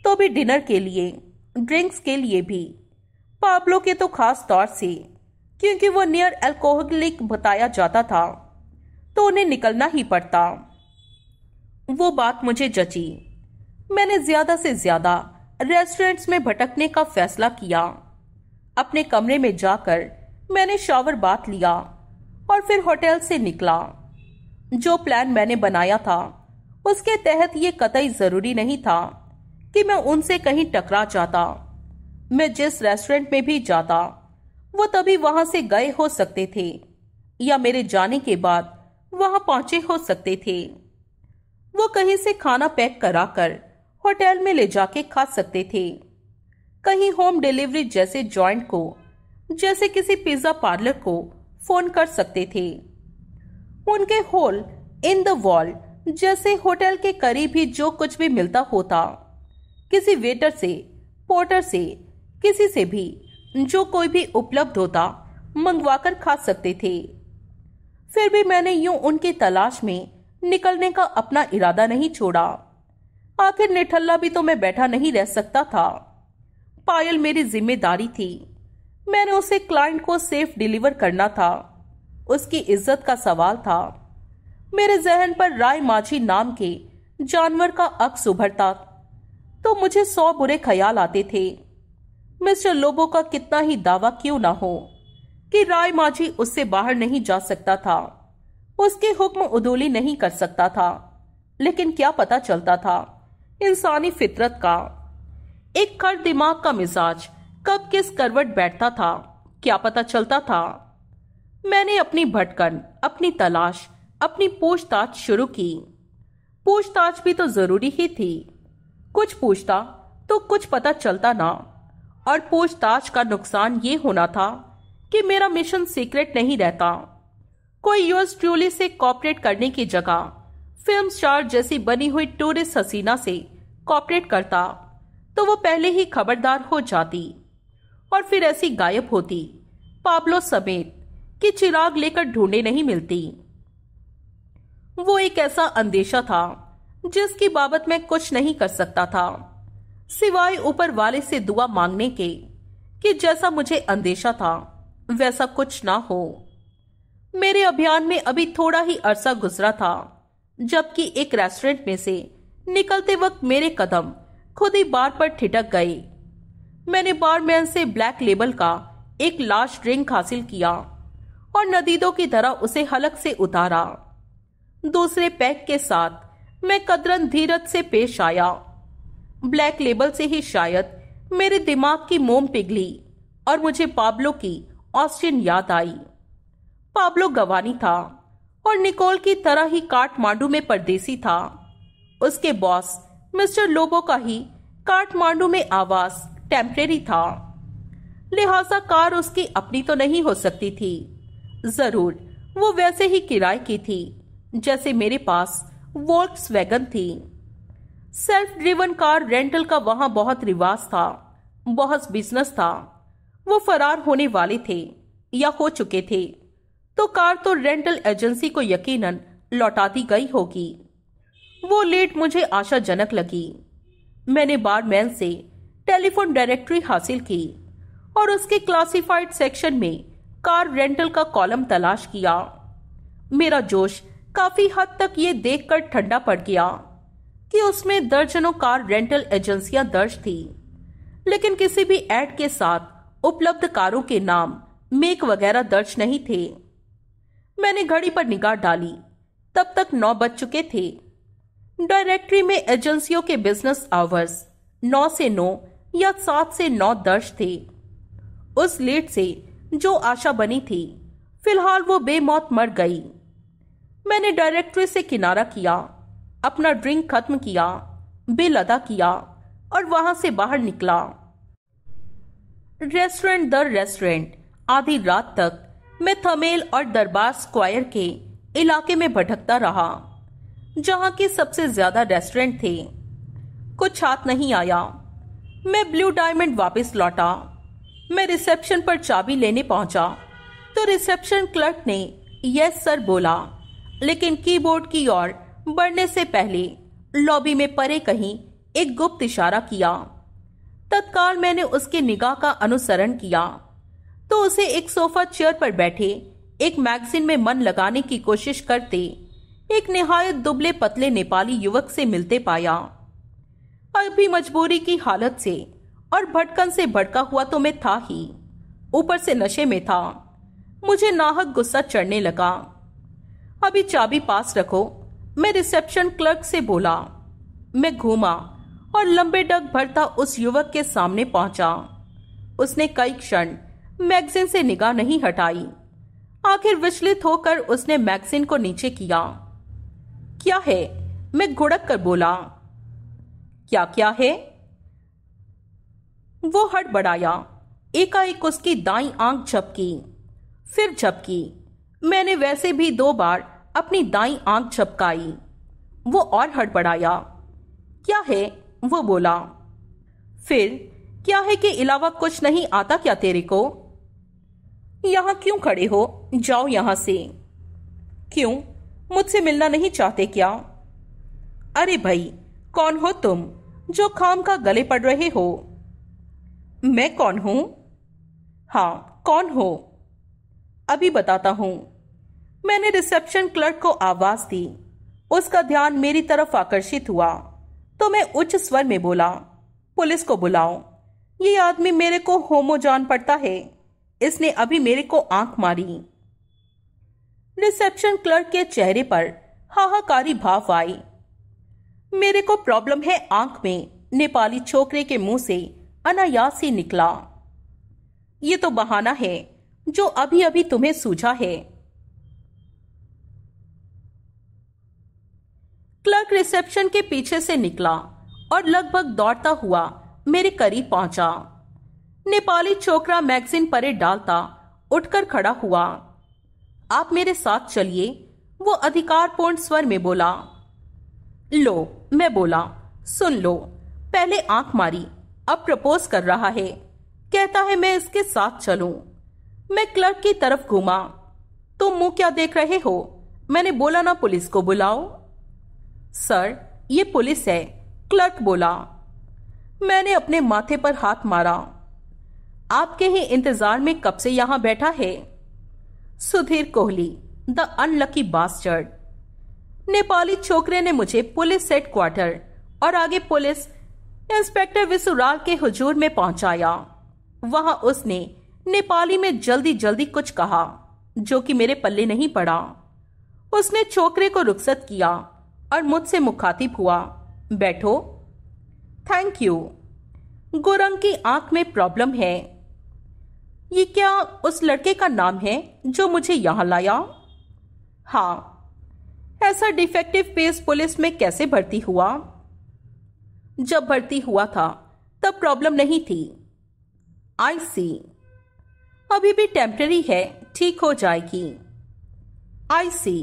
A: तो भी डिनर के लिए ड्रिंक्स के लिए भी पाब्लो के तो खास तौर से क्योंकि वो नियर अल्कोहलिक बताया जाता था तो उन्हें निकलना ही पड़ता वो बात मुझे जची मैंने ज्यादा से ज्यादा रेस्टोरेंट्स में भटकने का फैसला किया अपने कमरे में जाकर मैंने शावर बात लिया और फिर होटल से निकला जो प्लान मैंने बनाया था उसके तहत ये कतई जरूरी नहीं था कि मैं उनसे कहीं टकरा जाता मैं जिस रेस्टोरेंट में भी जाता वो तभी वहां से गए हो सकते थे या मेरे जाने के बाद वहां पहुंचे हो सकते थे वो कहीं से खाना पैक कराकर होटल में ले जाके खा सकते थे कहीं होम डिलीवरी जैसे जॉइंट को जैसे किसी पिज्जा पार्लर को फोन कर सकते थे उनके होल इन द वॉल जैसे होटल के करीब ही जो कुछ भी मिलता होता किसी वेटर से पोर्टर से किसी से भी जो कोई भी उपलब्ध होता मंगवाकर खा सकते थे फिर भी मैंने यूं उनकी तलाश में निकलने का अपना इरादा नहीं छोड़ा आखिर निठल्ला भी तो मैं बैठा नहीं रह सकता था पायल मेरी जिम्मेदारी थी मैंने उसे क्लाइंट को सेफ डिलीवर करना था उसकी इज्जत का सवाल था मेरे जहन पर राय माझी नाम के जानवर का अक्स उभरता तो मुझे सौ बुरे ख्याल आते थे मिस्टर लोबो का कितना ही दावा क्यों ना हो कि राय माझी उससे बाहर नहीं जा सकता था उसके हुक्म उदूली नहीं कर सकता था लेकिन क्या पता चलता था इंसानी फितरत का एक खड़ दिमाग का मिजाज कब किस करवट बैठता था क्या पता चलता था मैंने अपनी भटकन अपनी तलाश अपनी पूछताछ शुरू की पूछताछ भी तो जरूरी ही थी कुछ पूछता तो कुछ पता चलता ना और पूछताछ का नुकसान ये होना था कि मेरा मिशन सीक्रेट नहीं रहता कोई यूएस ट्रूली से कॉपरेट करने की जगह फिल्म स्टार जैसी बनी हुई टूरिस्ट हसीना से कॉपरेट करता तो वो पहले ही खबरदार हो जाती और फिर ऐसी गायब होती पाब्लो समेत कि चिराग लेकर ढूंढे नहीं मिलती वो एक ऐसा अंदेशा था जिसकी बाबत मैं कुछ नहीं कर सकता था सिवाय ऊपर वाले से दुआ मांगने के कि जैसा मुझे अंदेशा था वैसा कुछ ना हो मेरे अभियान में अभी थोड़ा ही अरसा गुजरा था जबकि एक रेस्टोरेंट में से निकलते वक्त मेरे कदम खुद ही बार पर ठिटक गए मैंने बारमैन से ब्लैक लेबल का एक लार्ज ड्रिंक हासिल किया और नदीदों की तरह उसे हलक से उतारा दूसरे पैक के साथ मैं कदरन धीरज से पेश आया ब्लैक लेबल से ही शायद मेरे दिमाग की मोम पिघली और मुझे पाब्लो की ऑस्टिन याद आई पाब्लो गवानी था और निकोल की तरह ही काठमांडू में परदेसी था उसके बॉस मिस्टर लोबो का ही काठमांडू में आवास टेम्परेरी था लिहाजा कार उसकी अपनी तो नहीं हो सकती थी जरूर वो वैसे ही किराए की थी जैसे मेरे पास वोल्क्स वैगन थी सेल्फ ड्रिवन कार रेंटल का वहां बहुत रिवाज था बहुत बिजनेस था वो फरार होने वाले थे या हो चुके थे तो कार तो रेंटल एजेंसी को यकीनन लौटा दी गई होगी वो लेट मुझे आशाजनक लगी मैंने बारमैन से टेलीफोन डायरेक्टरी हासिल की और उसके क्लासिफाइड सेक्शन में कार रेंटल का कॉलम तलाश किया मेरा जोश काफी हद तक ये देखकर ठंडा पड़ गया कि उसमें दर्जनों कार रेंटल एजेंसियां दर्ज थी लेकिन किसी भी एड के साथ उपलब्ध कारों के नाम मेक वगैरह दर्ज नहीं थे मैंने घड़ी पर निगाह डाली तब तक नौ बज चुके थे डायरेक्टरी में एजेंसियों के बिजनेस आवर्स नौ से नौ या सात से नौ दर्ज थे उस लेट से जो आशा बनी थी फिलहाल वो बेमौत मर गई मैंने डायरेक्टरी से किनारा किया अपना ड्रिंक खत्म किया बिल अदा किया और वहां से बाहर निकला रेस्टोरेंट दर रेस्टोरेंट आधी रात तक मैं थमेल और दरबार स्क्वायर के इलाके में भटकता रहा जहाँ के सबसे ज्यादा रेस्टोरेंट थे कुछ हाथ नहीं आया मैं ब्लू डायमंड वापस लौटा मैं रिसेप्शन पर चाबी लेने पहुंचा तो रिसेप्शन क्लर्क ने यस सर बोला लेकिन कीबोर्ड की ओर बढ़ने से पहले लॉबी में परे कहीं एक गुप्त इशारा किया तत्काल मैंने उसके निगाह का अनुसरण किया तो उसे एक सोफा चेयर पर बैठे एक मैगजीन में मन लगाने की कोशिश करते एक निहायत दुबले पतले नेपाली युवक से मिलते पाया अभी मजबूरी की हालत से और भटकन से भटका हुआ तो मैं था ही ऊपर से नशे में था मुझे नाहक गुस्सा चढ़ने लगा अभी चाबी पास रखो मैं रिसेप्शन क्लर्क से बोला मैं घूमा और लंबे डग भरता उस युवक के सामने पहुंचा उसने कई क्षण मैगजीन से निगाह नहीं हटाई आखिर विचलित होकर उसने मैगजीन को नीचे किया क्या है मैं घुड़क कर बोला क्या क्या है वो हट बढ़ाया एकाएक उसकी दाई आंख झपकी फिर झपकी मैंने वैसे भी दो बार अपनी दाई आंख झपकाई वो और हट बढ़ाया क्या है वो बोला फिर क्या है कि अलावा कुछ नहीं आता क्या तेरे को यहां क्यों खड़े हो जाओ यहां से क्यों मुझसे मिलना नहीं चाहते क्या अरे भाई कौन हो तुम जो खाम का गले पड़ रहे हो मैं कौन हूं हाँ कौन हो अभी बताता हूं मैंने रिसेप्शन क्लर्क को आवाज दी उसका ध्यान मेरी तरफ आकर्षित हुआ तो मैं उच्च स्वर में बोला पुलिस को बुलाओ ये आदमी मेरे को होमो जान पड़ता है इसने अभी मेरे को आंख मारी रिसेप्शन क्लर्क के चेहरे पर हाहाकारी भाव आई मेरे को प्रॉब्लम है आंख में नेपाली छोकरे के मुंह से अनायास ही निकला ये तो बहाना है जो अभी अभी तुम्हें सूझा है क्लर्क रिसेप्शन के पीछे से निकला और लगभग दौड़ता हुआ मेरे करीब पहुंचा नेपाली छोकरा मैगजीन परे डालता उठकर खड़ा हुआ आप मेरे साथ चलिए वो अधिकारपूर्ण स्वर में बोला लो मैं बोला सुन लो पहले आंख मारी अब प्रपोज कर रहा है कहता है मैं इसके साथ चलूं मैं क्लर्क की तरफ घूमा तुम मुंह क्या देख रहे हो मैंने बोला ना पुलिस को बुलाओ सर ये पुलिस है क्लर्क बोला मैंने अपने माथे पर हाथ मारा आपके ही इंतजार में कब से यहां बैठा है Sudhir Kohli the unlucky bastard Nepali छोकरे ने मुझे पुलिस हेडक्वार्टर और आगे पुलिस इंस्पेक्टर विसुराल के हुजूर में पहुंचाया वहां उसने नेपाली में जल्दी जल्दी कुछ कहा जो कि मेरे पल्ले नहीं पड़ा उसने छोकरे को रुखसत किया और मुझसे मुखातिब हुआ बैठो थैंक यू गोरंग की आंख में प्रॉब्लम है ये क्या उस लड़के का नाम है जो मुझे यहां लाया हाँ ऐसा डिफेक्टिव पेस पुलिस में कैसे भर्ती हुआ जब भर्ती हुआ था तब प्रॉब्लम नहीं थी आई सी अभी भी टेम्पररी है ठीक हो जाएगी आई सी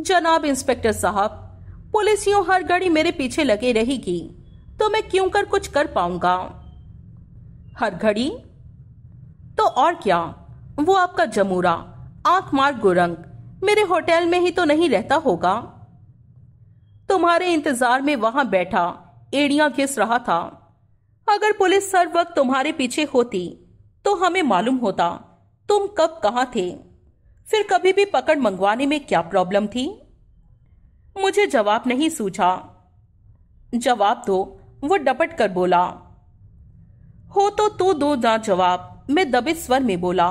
A: जनाब इंस्पेक्टर साहब पुलिस यूं हर घड़ी मेरे पीछे लगे रहेगी तो मैं क्यों कर कुछ कर पाऊंगा हर घड़ी तो और क्या वो आपका जमूरा आंख मार गुरंग मेरे होटल में ही तो नहीं रहता होगा तुम्हारे इंतजार में वहां बैठा एड़ियां घिस रहा था अगर पुलिस सर वक्त तुम्हारे पीछे होती तो हमें मालूम होता तुम कब कहा थे फिर कभी भी पकड़ मंगवाने में क्या प्रॉब्लम थी मुझे जवाब नहीं सूझा जवाब दो वो डपट कर बोला हो तो तू दो ना जवाब मैं दबित स्वर में बोला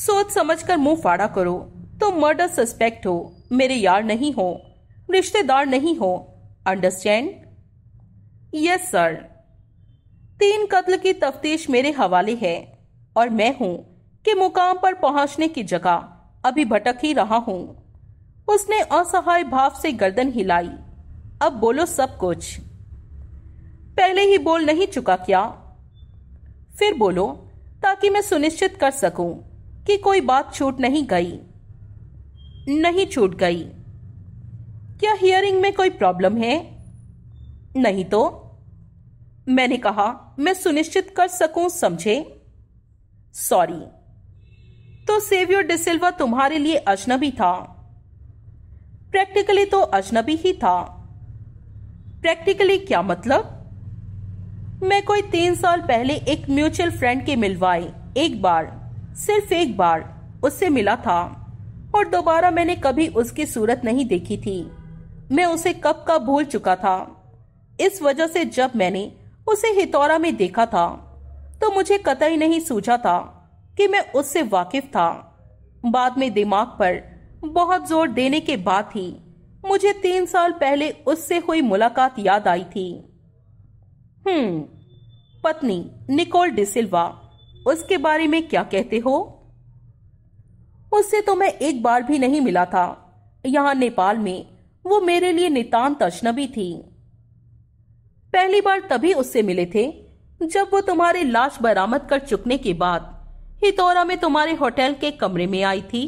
A: सोच समझकर मुंह फाड़ा करो तुम तो मर्डर सस्पेक्ट हो मेरे यार नहीं हो रिश्तेदार नहीं हो अंडरस्टैंड यस सर तीन कत्ल की तफ्तीश मेरे हवाले है और मैं हूं कि मुकाम पर पहुंचने की जगह अभी भटक ही रहा हूं उसने असहाय भाव से गर्दन हिलाई अब बोलो सब कुछ पहले ही बोल नहीं चुका क्या फिर बोलो ताकि मैं सुनिश्चित कर सकूं कि कोई बात छूट नहीं गई नहीं छूट गई क्या हियरिंग में कोई प्रॉब्लम है नहीं तो मैंने कहा मैं सुनिश्चित कर सकूं समझे सॉरी तो सेवियो डिसिल्वा तुम्हारे लिए अजनबी था प्रैक्टिकली तो अजनबी ही था प्रैक्टिकली क्या मतलब મે કોઈ 3 સાલ પહેલા એક મ્યુચ્યુઅલ ફ્રેન્ડ કે મિલવાઈ એક બાર સિર્ફ એક બાર ઉસસે મિલા થા ઔર દુબારા મેને કભી ઉસકી સુરત નહીં દેખી થી મે ઉસે કપ કા ભોલ ચુકા થા ઇસ વજહ સે જબ મેને ઉસે હિતોરા મેં દેખા થા તો મુજે કતઈ નહીં સૂજા થા કે મે ઉસસે વાકિફ થા બાદ મે દિમાગ પર બહોત જોર દેને કે બાદ થી મુજે 3 સાલ પહેલા ઉસસે કોઈ મુલાકાત યાદ આઈ થી हम्म पत्नी निकोल डिसिल्वा उसके बारे में क्या कहते हो उससे तो मैं एक बार भी नहीं मिला था यहाँ नेपाल में वो मेरे लिए नितांत अजनबी थी पहली बार तभी उससे मिले थे जब वो तुम्हारे लाश बरामद कर चुकने के बाद हितौरा में तुम्हारे होटल के कमरे में आई थी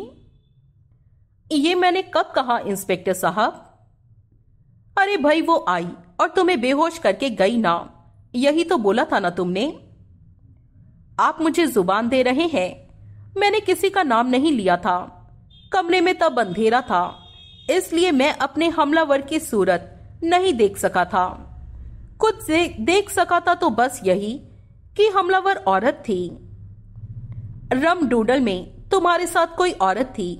A: ये मैंने कब कहा इंस्पेक्टर साहब अरे भाई वो आई और तुम्हें बेहोश करके गई ना यही तो बोला था ना तुमने आप मुझे जुबान दे रहे हैं मैंने किसी का नाम नहीं लिया था कमरे में तब अंधेरा था इसलिए मैं अपने हमलावर की सूरत नहीं देख सका था कुछ देख सका था तो बस यही कि हमलावर औरत थी रम डूडल में तुम्हारे साथ कोई औरत थी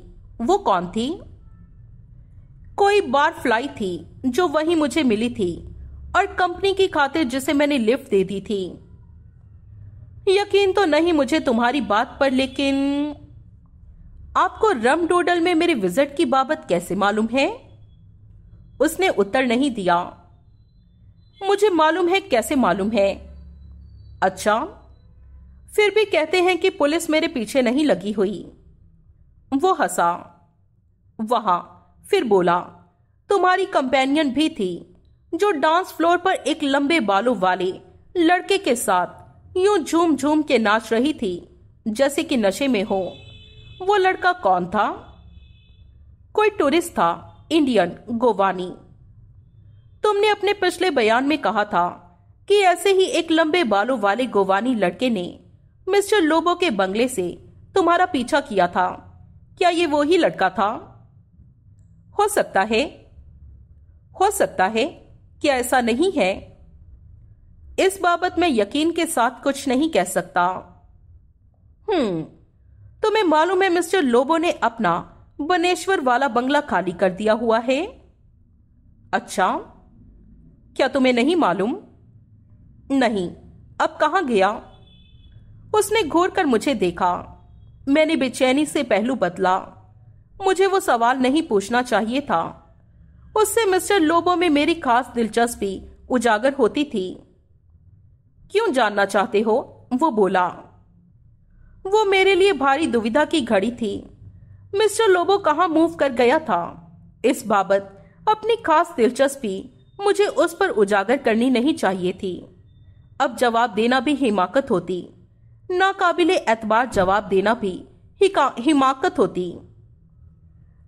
A: वो कौन थी कोई बार फ्लाई थी जो वही मुझे मिली थी और कंपनी की खातिर जिसे मैंने लिफ्ट दे दी थी यकीन तो नहीं मुझे तुम्हारी बात पर लेकिन आपको रम डोडल में मेरे विजिट की बाबत कैसे मालूम है उसने उत्तर नहीं दिया मुझे मालूम है कैसे मालूम है अच्छा फिर भी कहते हैं कि पुलिस मेरे पीछे नहीं लगी हुई वो हंसा वहां फिर बोला तुम्हारी कंपेनियन भी थी जो डांस फ्लोर पर एक लंबे बालों वाले लड़के के साथ यूं झूम झूम के नाच रही थी जैसे कि नशे में हो वो लड़का कौन था कोई टूरिस्ट था इंडियन गोवानी तुमने अपने पिछले बयान में कहा था कि ऐसे ही एक लंबे बालों वाले गोवानी लड़के ने मिस्टर लोबो के बंगले से तुम्हारा पीछा किया था क्या ये वो ही लड़का था हो सकता है हो सकता है क्या ऐसा नहीं है इस बाबत मैं यकीन के साथ कुछ नहीं कह सकता हम्म तुम्हें तो मालूम है मिस्टर लोबो ने अपना बनेश्वर वाला बंगला खाली कर दिया हुआ है अच्छा क्या तुम्हें नहीं मालूम नहीं अब कहा गया उसने घूर कर मुझे देखा मैंने बेचैनी से पहलू बदला मुझे वो सवाल नहीं पूछना चाहिए था उससे मिस्टर लोबो में मेरी खास दिलचस्पी उजागर होती थी क्यों जानना चाहते हो वो बोला वो मेरे लिए भारी दुविधा की घड़ी थी मिस्टर लोबो कहाँ मूव कर गया था इस बाबत अपनी खास दिलचस्पी मुझे उस पर उजागर करनी नहीं चाहिए थी अब जवाब देना भी हिमाकत होती नाकाबिले एतबार जवाब देना भी हिमाकत होती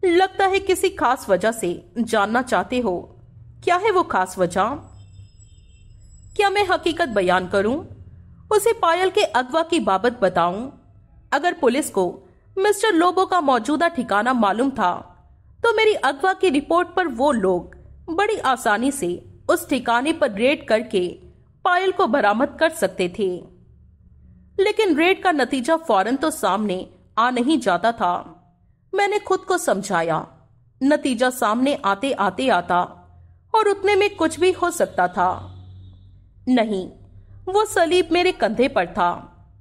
A: लगता है किसी खास वजह से जानना चाहते हो क्या है वो खास वजह क्या मैं हकीकत बयान करूं उसे पायल के अगवा की बाबत बताऊं अगर पुलिस को मिस्टर लोबो का मौजूदा ठिकाना मालूम था तो मेरी अगवा की रिपोर्ट पर वो लोग बड़ी आसानी से उस ठिकाने पर रेड करके पायल को बरामद कर सकते थे लेकिन रेड का नतीजा फौरन तो सामने आ नहीं जाता था मैंने खुद को समझाया नतीजा सामने आते आते आता और उतने में कुछ भी हो सकता था नहीं वो सलीब मेरे कंधे पर था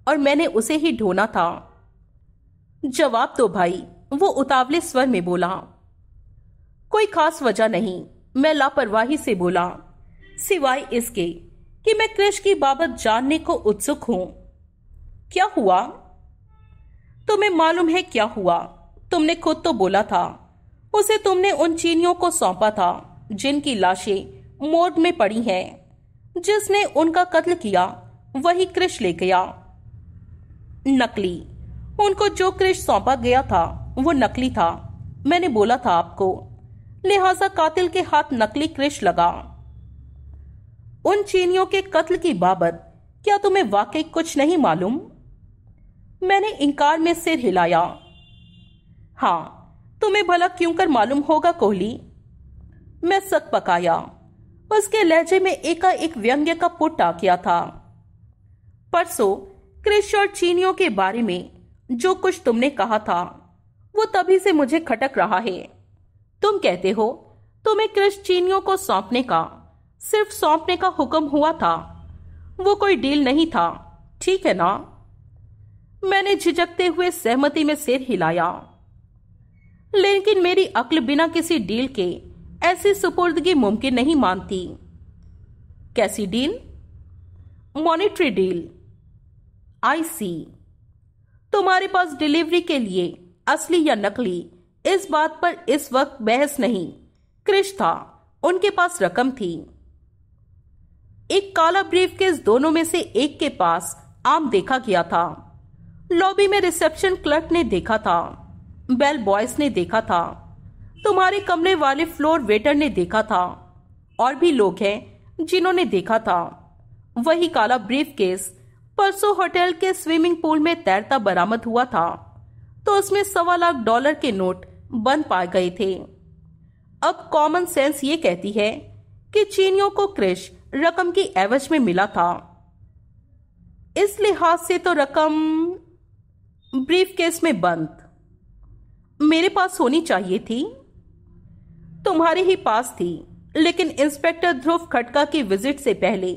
A: और मैंने उसे ही ढोना था जवाब तो भाई वो उतावले स्वर में बोला कोई खास वजह नहीं मैं लापरवाही से बोला सिवाय इसके कि मैं कृष की बाबत जानने को उत्सुक हूं क्या हुआ तुम्हें मालूम है क्या हुआ तुमने खुद तो बोला था उसे तुमने उन चीनियों को सौंपा था जिनकी लाशें मोर्ग में पड़ी हैं जिसने उनका कत्ल किया वही क्रिश ले गया नकली उनको जो क्रिश सौंपा गया था वो नकली था मैंने बोला था आपको लिहाजा कातिल के हाथ नकली क्रिश लगा उन चीनियों के कत्ल की बाबत क्या तुम्हें वाकई कुछ नहीं मालूम मैंने इंकार में सिर हिलाया हाँ तुम्हें भला क्यों कर मालूम होगा कोहली मैं सक पकाया उसके लहजे में एका एक व्यंग्य का पुट आ गया था परसों कृषि और चीनियों के बारे में जो कुछ तुमने कहा था वो तभी से मुझे खटक रहा है तुम कहते हो तुम्हें कृषि चीनियों को सौंपने का सिर्फ सौंपने का हुक्म हुआ था वो कोई डील नहीं था ठीक है ना मैंने झिझकते हुए सहमति में सिर हिलाया लेकिन मेरी अक्ल बिना किसी डील के ऐसी सुपुर्दगी मुमकिन नहीं मानती कैसी deal monetary deal I see तुम्हारे पास डिलीवरी के लिए असली या नकली इस बात पर इस वक्त बहस नहीं क्रिश था उनके पास रकम थी एक काला ब्रीफ केस दोनों में से एक के पास आम देखा गया था लॉबी में रिसेप्शन क्लर्क ने देखा था बेल बॉयस ने देखा था तुम्हारे कमरे वाले फ्लोर वेटर ने देखा था और भी लोग हैं जिन्होंने देखा था वही काला ब्रीफ केस परसों होटल के स्विमिंग पूल में तैरता बरामद हुआ था तो उसमें सवा लाख डॉलर के नोट बन पाए गए थे अब कॉमन सेंस ये कहती है कि चीनियों को क्रिश रकम की एवज में मिला था इस लिहाज से तो रकम ब्रीफ केस में बंद मेरे पास होनी चाहिए थी तुम्हारे ही पास थी लेकिन इंस्पेक्टर ध्रुव खटका की विजिट से पहले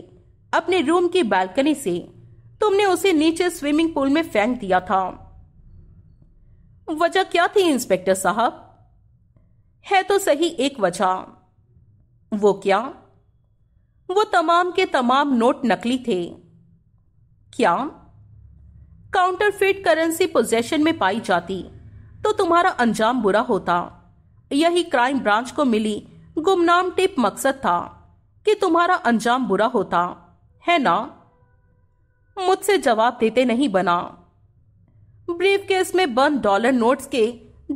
A: अपने रूम की बालकनी से तुमने उसे नीचे स्विमिंग पूल में फेंक दिया था वजह क्या थी इंस्पेक्टर साहब है तो सही एक वजह वो क्या वो तमाम के तमाम नोट नकली थे क्या काउंटरफिट करेंसी पोजेशन में पाई जाती तो तुम्हारा अंजाम बुरा होता यही क्राइम ब्रांच को मिली गुमनाम टिप मकसद था कि तुम्हारा अंजाम बुरा होता है ना मुझसे जवाब देते नहीं बना ब्रीफ केस में बंद डॉलर नोट्स के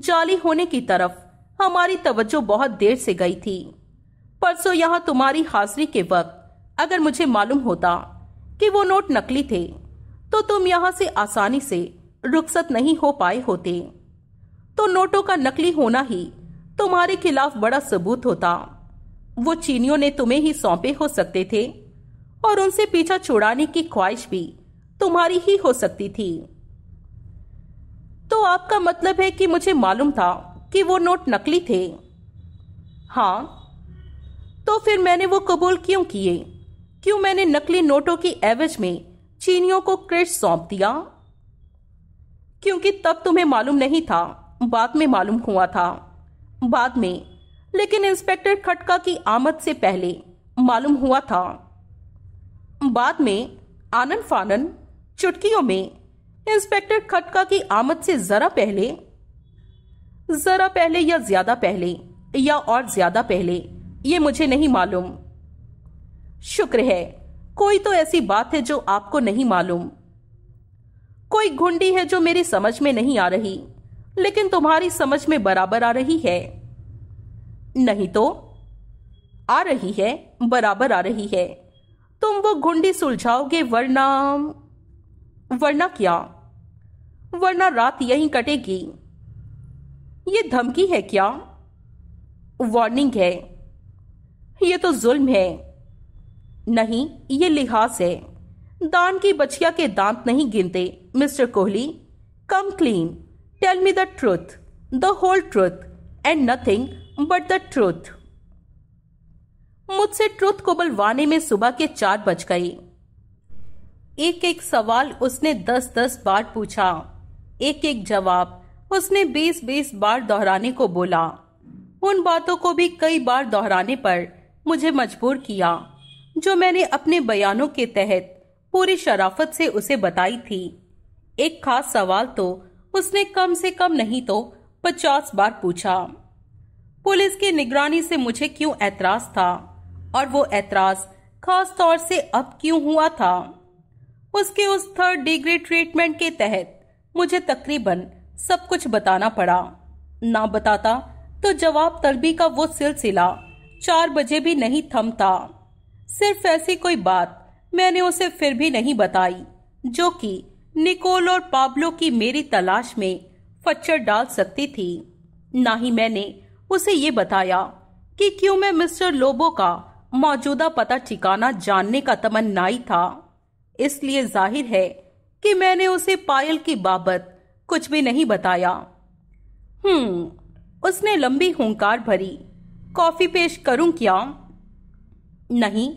A: जाली होने की तरफ हमारी तवज्जो बहुत देर से गई थी परसों यहां तुम्हारी हाजिरी के वक्त अगर मुझे मालूम होता कि वो नोट नकली थे तो तुम यहां से आसानी से रुखसत नहीं हो पाए होते तो नोटों का नकली होना ही तुम्हारे खिलाफ बड़ा सबूत होता वो चीनियों ने तुम्हें ही सौंपे हो सकते थे और उनसे पीछा छुड़ाने की ख्वाहिश भी तुम्हारी ही हो सकती थी तो आपका मतलब है कि मुझे मालूम था कि वो नोट नकली थे हाँ तो फिर मैंने वो कबूल क्यों किए क्यों मैंने नकली नोटों की एवज में चीनियों को क्रेडिट सौंप दिया क्योंकि तब तुम्हें मालूम नहीं था बाद में मालूम हुआ था बाद में लेकिन इंस्पेक्टर खटका की आमद से पहले मालूम हुआ था बाद में आनन फानन चुटकियों में इंस्पेक्टर खटका की आमद से जरा पहले जरा पहले या ज्यादा पहले या और ज्यादा पहले यह मुझे नहीं मालूम शुक्र है कोई तो ऐसी बात है जो आपको नहीं मालूम कोई घुंडी है जो मेरी समझ में नहीं आ रही लेकिन तुम्हारी समझ में बराबर आ रही है नहीं तो आ रही है बराबर आ रही है तुम वो घुंडी सुलझाओगे वरना वरना क्या वरना रात यहीं कटेगी ये धमकी है क्या वार्निंग है ये तो जुल्म है नहीं ये लिहाज है दान की बछिया के दांत नहीं गिनते mister Kohli come clean Tell me the truth, the whole truth, and nothing but the truth. मुझसे ट्रुथ को बुलवाने में सुबह के चार बज गए एक एक सवाल उसने दस दस बार पूछा एक एक जवाब उसने बीस बीस बार दोहराने को बोला उन बातों को भी कई बार दोहराने पर मुझे मजबूर किया जो मैंने अपने बयानों के तहत पूरी शराफत से उसे बताई थी एक खास सवाल तो उसने कम से कम नहीं तो पचास बार पूछा पुलिस की निगरानी से मुझे क्यों ऐतराज था और वो ऐतराज खास तौर से अब क्यों हुआ था उसके उस थर्ड डिग्री ट्रीटमेंट के तहत मुझे तकरीबन सब कुछ बताना पड़ा ना बताता तो जवाब तलबी का वो सिलसिला चार बजे भी नहीं थमता सिर्फ ऐसी कोई बात मैंने उसे फिर भी नहीं बताई जो कि निकोल और पाब्लो की मेरी तलाश में फच्चर डाल सकती थी ना ही मैंने उसे ये बताया कि क्यों मैं मिस्टर लोबो का मौजूदा पता ठिकाना जानने का तमन्नाई था इसलिए जाहिर है कि मैंने उसे पायल की बाबत कुछ भी नहीं बताया हम्म उसने लंबी हुंकार भरी कॉफी पेश करूं क्या नहीं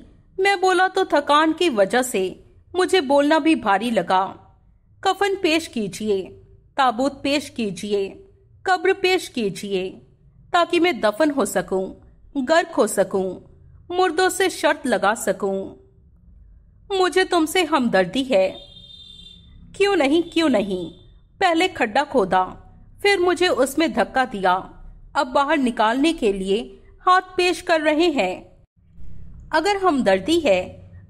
A: मैं बोला तो थकान की वजह से मुझे बोलना भी भारी लगा कफन पेश कीजिए ताबूत पेश कीजिए कब्र पेश कीजिए ताकि मैं दफन हो सकूं, गर्क हो सकूं, मुर्दों से शर्त लगा सकूं। मुझे तुमसे हमदर्दी है क्यों नहीं क्यों नहीं पहले खड्डा खोदा फिर मुझे उसमें धक्का दिया अब बाहर निकालने के लिए हाथ पेश कर रहे हैं अगर हमदर्दी है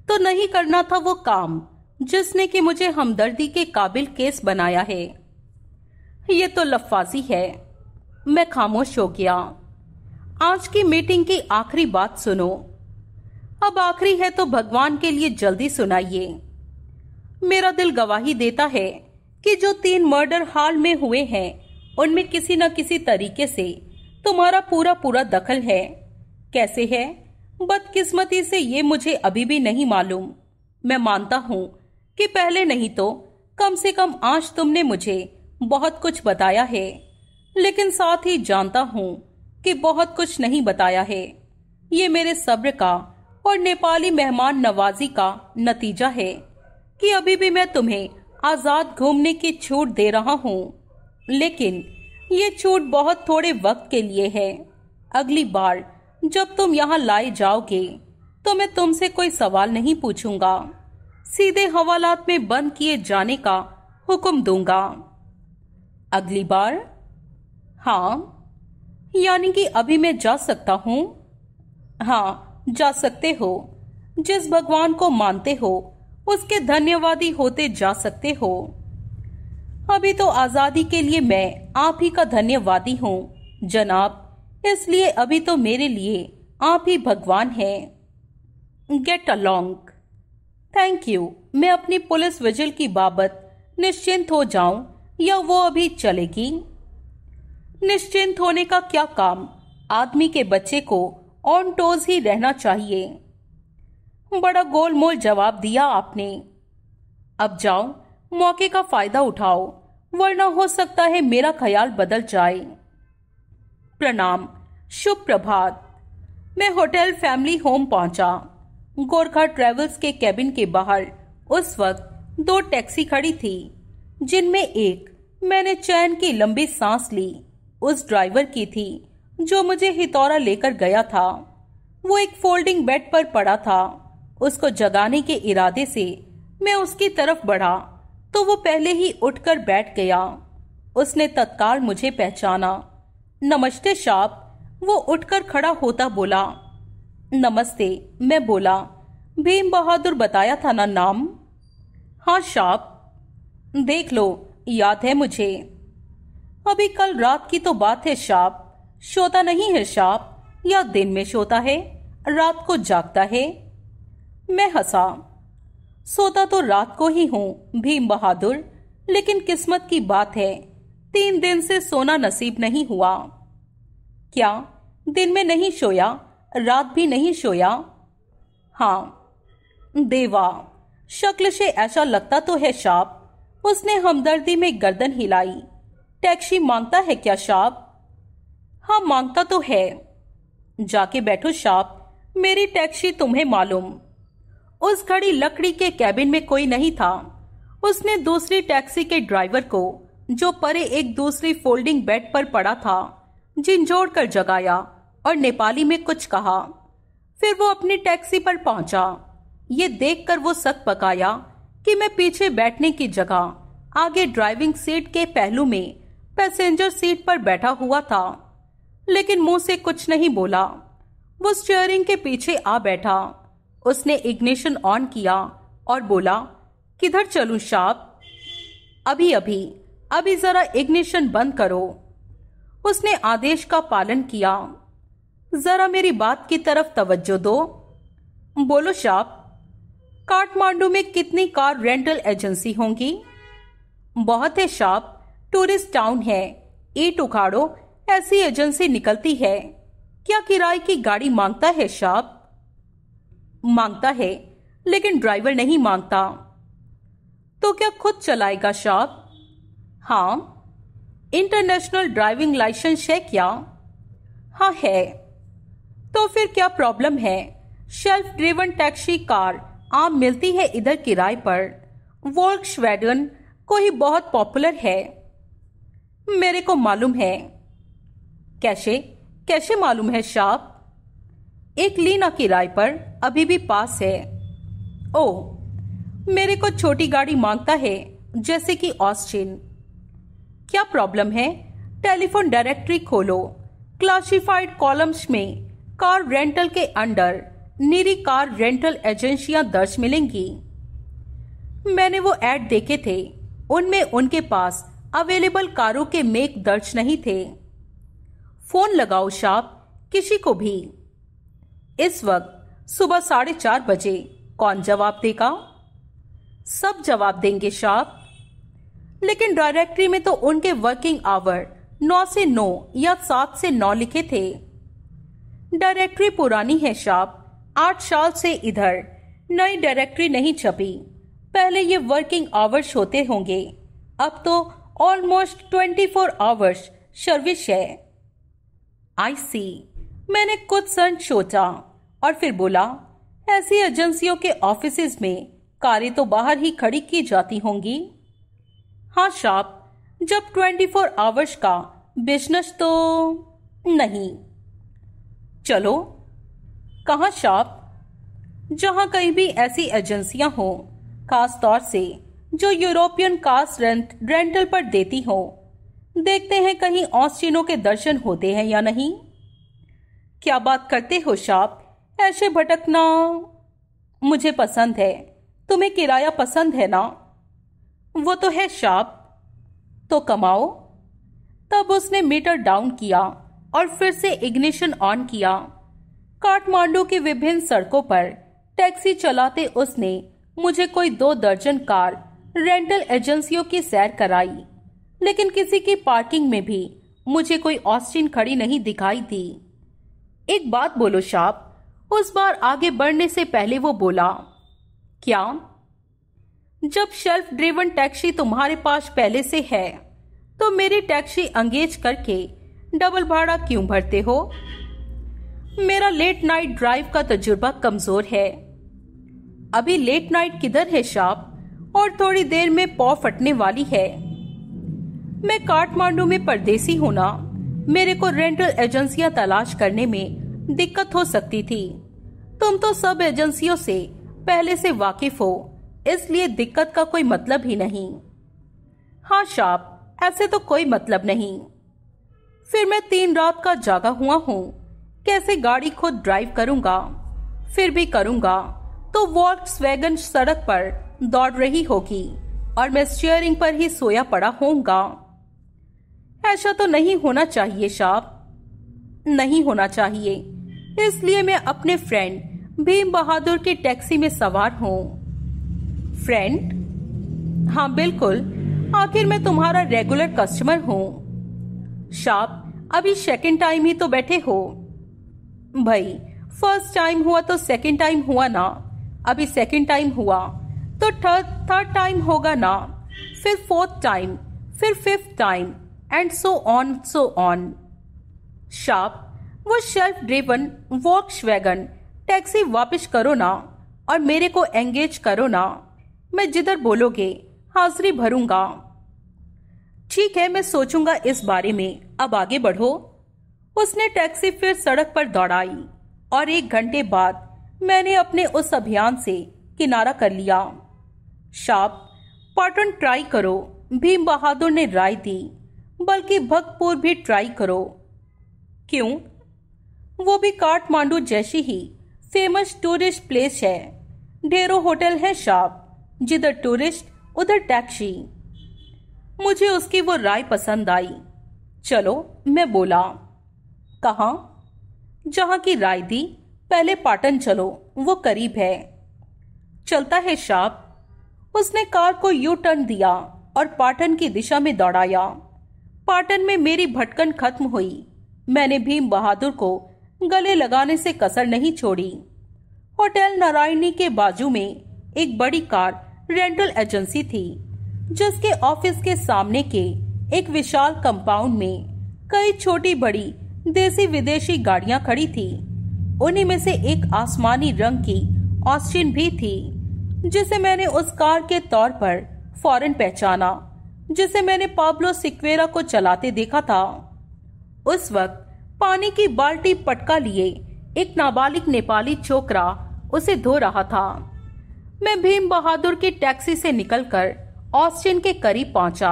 A: तो नहीं करना था वो काम जिसने कि मुझे हमदर्दी के काबिल केस बनाया है ये तो लफाजी है मैं खामोश हो गया आज की मीटिंग की आखिरी बात सुनो अब आखिरी है तो भगवान के लिए जल्दी सुनाइए मेरा दिल गवाही देता है कि जो तीन मर्डर हाल में हुए हैं उनमें किसी न किसी तरीके से तुम्हारा पूरा पूरा दखल है कैसे है बदकिस्मती से ये मुझे अभी भी नहीं मालूम मैं मानता हूँ कि पहले नहीं तो कम से कम आज तुमने मुझे बहुत कुछ बताया है लेकिन साथ ही जानता हूँ कि बहुत कुछ नहीं बताया है ये मेरे सब्र का और नेपाली मेहमान नवाजी का नतीजा है कि अभी भी मैं तुम्हें आज़ाद घूमने की छूट दे रहा हूँ लेकिन ये छूट बहुत थोड़े वक्त के लिए है अगली बार जब तुम यहाँ लाए जाओगे तो मैं तुमसे कोई सवाल नहीं पूछूंगा सीधे हवालात में बंद किए जाने का हुक्म दूंगा अगली बार हाँ यानी कि अभी मैं जा सकता हूँ हाँ जा सकते हो जिस भगवान को मानते हो उसके धन्यवादी होते जा सकते हो अभी तो आजादी के लिए मैं आप ही का धन्यवादी हूँ जनाब इसलिए अभी तो मेरे लिए आप ही भगवान हैं गेट अलोंग थैंक यू मैं अपनी पुलिस विजिल की बाबत निश्चिंत हो जाऊं या वो अभी चलेगी निश्चिंत होने का क्या काम आदमी के बच्चे को ऑन टोज ही रहना चाहिए बड़ा गोलमोल जवाब दिया आपने अब जाओ मौके का फायदा उठाओ वरना हो सकता है मेरा ख्याल बदल जाए प्रणाम शुभ प्रभात मैं होटल फैमिली होम पहुंचा गोरखा ट्रेवल्स के कैबिन के बाहर उस वक्त दो टैक्सी खड़ी थी जिनमें एक मैंने चैन की लंबी सांस ली उस ड्राइवर की थी जो मुझे हितौरा लेकर गया था वो एक फोल्डिंग बेड पर पड़ा था उसको जगाने के इरादे से मैं उसकी तरफ बढ़ा तो वो पहले ही उठकर बैठ गया उसने तत्काल मुझे पहचाना नमस्ते शाप वो उठकर खड़ा होता बोला नमस्ते मैं बोला भीम बहादुर बताया था ना नाम हाँ शाप देख लो याद है मुझे अभी कल रात की तो बात है शाप सोता नहीं है शाप या दिन में शोता है रात को जागता है मैं हंसा सोता तो रात को ही हूँ भीम बहादुर लेकिन किस्मत की बात है तीन दिन से सोना नसीब नहीं हुआ क्या दिन में नहीं सोया रात भी नहीं सोया हाँ देवा शक्ल से ऐसा लगता तो है शाप उसने हमदर्दी में गर्दन हिलाई टैक्सी मांगता है क्या शाप हाँ मांगता तो है जाके बैठो शाप मेरी टैक्सी तुम्हें मालूम उस घड़ी लकड़ी के कैबिन में कोई नहीं था उसने दूसरी टैक्सी के ड्राइवर को जो परे एक दूसरी फोल्डिंग बेड पर पड़ा था झिझोड़ कर जगाया और नेपाली में कुछ कहा फिर वो अपनी टैक्सी पर पहुंचा ये देखकर वो सक पकाया कि मैं पीछे बैठने की जगह आगे ड्राइविंग सीट के पहलू में पैसेंजर सीट पर बैठा हुआ था लेकिन मुंह से कुछ नहीं बोला वो स्टीयरिंग के पीछे आ बैठा उसने इग्निशन ऑन किया और बोला किधर चलूं शाप अभी अभी अभी जरा इग्निशन बंद करो उसने आदेश का पालन किया जरा मेरी बात की तरफ तवज्जो दो बोलो शाप काठमांडू में कितनी कार रेंटल एजेंसी होंगी बहुत है शाप टूरिस्ट टाउन है ईट उखाड़ो ऐसी एजेंसी निकलती है क्या किराए की गाड़ी मांगता है शाप मांगता है लेकिन ड्राइवर नहीं मांगता तो क्या खुद चलाएगा शाप हाँ इंटरनेशनल ड्राइविंग लाइसेंस है क्या हाँ है तो फिर क्या प्रॉब्लम है शेल्फ ड्रिवन टैक्सी कार आम मिलती है इधर किराए पर वोल्क्स वैगन को ही बहुत पॉपुलर है मेरे को मालूम है कैसे कैसे मालूम है शाप एक लीना किराए पर अभी भी पास है ओ मेरे को छोटी गाड़ी मांगता है जैसे कि ऑस्टिन क्या प्रॉब्लम है टेलीफोन डायरेक्टरी खोलो क्लासिफाइड कॉलम्स में कार रेंटल के अंडर निरी कार रेंटल एजेंसियां दर्ज मिलेंगी मैंने वो एड देखे थे उनमें उनके पास अवेलेबल कारों के मेक दर्ज नहीं थे फोन लगाओ शाप किसी को भी इस वक्त सुबह साढ़े चार बजे कौन जवाब देगा सब जवाब देंगे शाप लेकिन डायरेक्टरी में तो उनके वर्किंग आवर नौ से नौ या सात से नौ लिखे थे डायरेक्टरी पुरानी है शाप आठ साल से इधर नई डायरेक्टरी नहीं छपी पहले ये वर्किंग आवर्स होते होंगे अब तो almost twenty four hours service है आई सी मैंने कुछ सन सोचा और फिर बोला ऐसी एजेंसियों के ऑफिस में कारें तो बाहर ही खड़ी की जाती होंगी हाँ शाप जब ट्वेंटी फोर आवर्स का बिजनेस तो नहीं चलो कहा शॉप जहां कहीं भी ऐसी एजेंसियां हों खास तौर से जो यूरोपियन कास्ट रेंट रेंटल पर देती हो देखते हैं कहीं ऑस्टिनो के दर्शन होते हैं या नहीं क्या बात करते हो शाप ऐसे भटकना मुझे पसंद है तुम्हें किराया पसंद है ना वो तो है शाप तो कमाओ तब उसने मीटर डाउन किया और फिर से इग्निशन ऑन किया काठमांडू की विभिन्न सड़कों पर टैक्सी चलाते उसने मुझे कोई दो दर्जन कार रेंटल एजेंसियों की सैर कराई लेकिन किसी की पार्किंग में भी मुझे कोई ऑस्टिन खड़ी नहीं दिखाई दी एक बात बोलो शाप उस बार आगे बढ़ने से पहले वो बोला क्या जब शेल्फ ड्रिवन टैक्सी तुम्हारे पास पहले से है तो मेरी टैक्सी अंगेज करके डबल भाड़ा क्यों भरते हो मेरा लेट नाइट ड्राइव का तजुर्बा कमजोर है अभी लेट नाइट किधर है शाप और थोड़ी देर में पौ फटने वाली है मैं काठमांडू में परदेसी होना मेरे को रेंटल एजेंसियां तलाश करने में दिक्कत हो सकती थी तुम तो सब एजेंसियों से पहले से वाकिफ हो इसलिए दिक्कत का कोई मतलब ही नहीं हाँ शाप ऐसे तो कोई मतलब नहीं फिर मैं तीन रात का जागा हुआ हूँ कैसे गाड़ी खुद ड्राइव करूंगा फिर भी करूंगा तो वॉल्स वैगन सड़क पर दौड़ रही होगी और मैं स्टीयरिंग पर ही सोया पड़ा होऊंगा ऐसा तो नहीं होना चाहिए शाह नहीं होना चाहिए इसलिए मैं अपने फ्रेंड भीम बहादुर की टैक्सी में सवार हूँ फ्रेंड हाँ बिल्कुल आखिर मैं तुम्हारा रेगुलर कस्टमर हूँ शाप अभी सेकेंड टाइम ही तो बैठे हो भाई फर्स्ट टाइम हुआ तो सेकेंड टाइम हुआ ना अभी सेकेंड टाइम हुआ तो थर्ड थर्ड टाइम होगा ना फिर फोर्थ टाइम फिर fifth time and so on so on शाप वो self driven Volkswagen taxi वापिस करो ना और मेरे को एंगेज करो ना मैं जिधर बोलोगे हाजिरी भरूंगा ठीक है मैं सोचूंगा इस बारे में अब आगे बढ़ो उसने टैक्सी फिर सड़क पर दौड़ाई और एक घंटे बाद मैंने अपने उस अभियान से किनारा कर लिया शाप पॉटन ट्राई करो भीम बहादुर ने राय दी बल्कि भक्तपुर भी ट्राई करो क्यों वो भी काठमांडू जैसी ही फेमस टूरिस्ट प्लेस है ढेरों होटल है शाप जिधर टूरिस्ट उधर टैक्सी मुझे उसकी वो राय पसंद आई चलो मैं बोला कहा जहां की राय दी पहले पाटन चलो वो करीब है चलता है शाप उसने कार को यू टर्न दिया और पाटन की दिशा में दौड़ाया पाटन में मेरी भटकन खत्म हुई मैंने भीम बहादुर को गले लगाने से कसर नहीं छोड़ी होटल नारायणी के बाजू में एक बड़ी कार रेंटल एजेंसी थी जिसके ऑफिस के सामने के एक विशाल कंपाउंड में कई छोटी बड़ी देसी विदेशी गाड़ियां खड़ी थी उन्हीं में से एक आसमानी रंग की ऑस्टिन भी थी जिसे मैंने उस कार के तौर पर फौरन पहचाना जिसे मैंने पाब्लो सिक्वेरा को चलाते देखा था उस वक्त पानी की बाल्टी पटका लिए एक नाबालिग नेपाली छोकरा उसे धो रहा था मैं भीम बहादुर की टैक्सी से निकलकर ऑस्टिन के करीब पहुंचा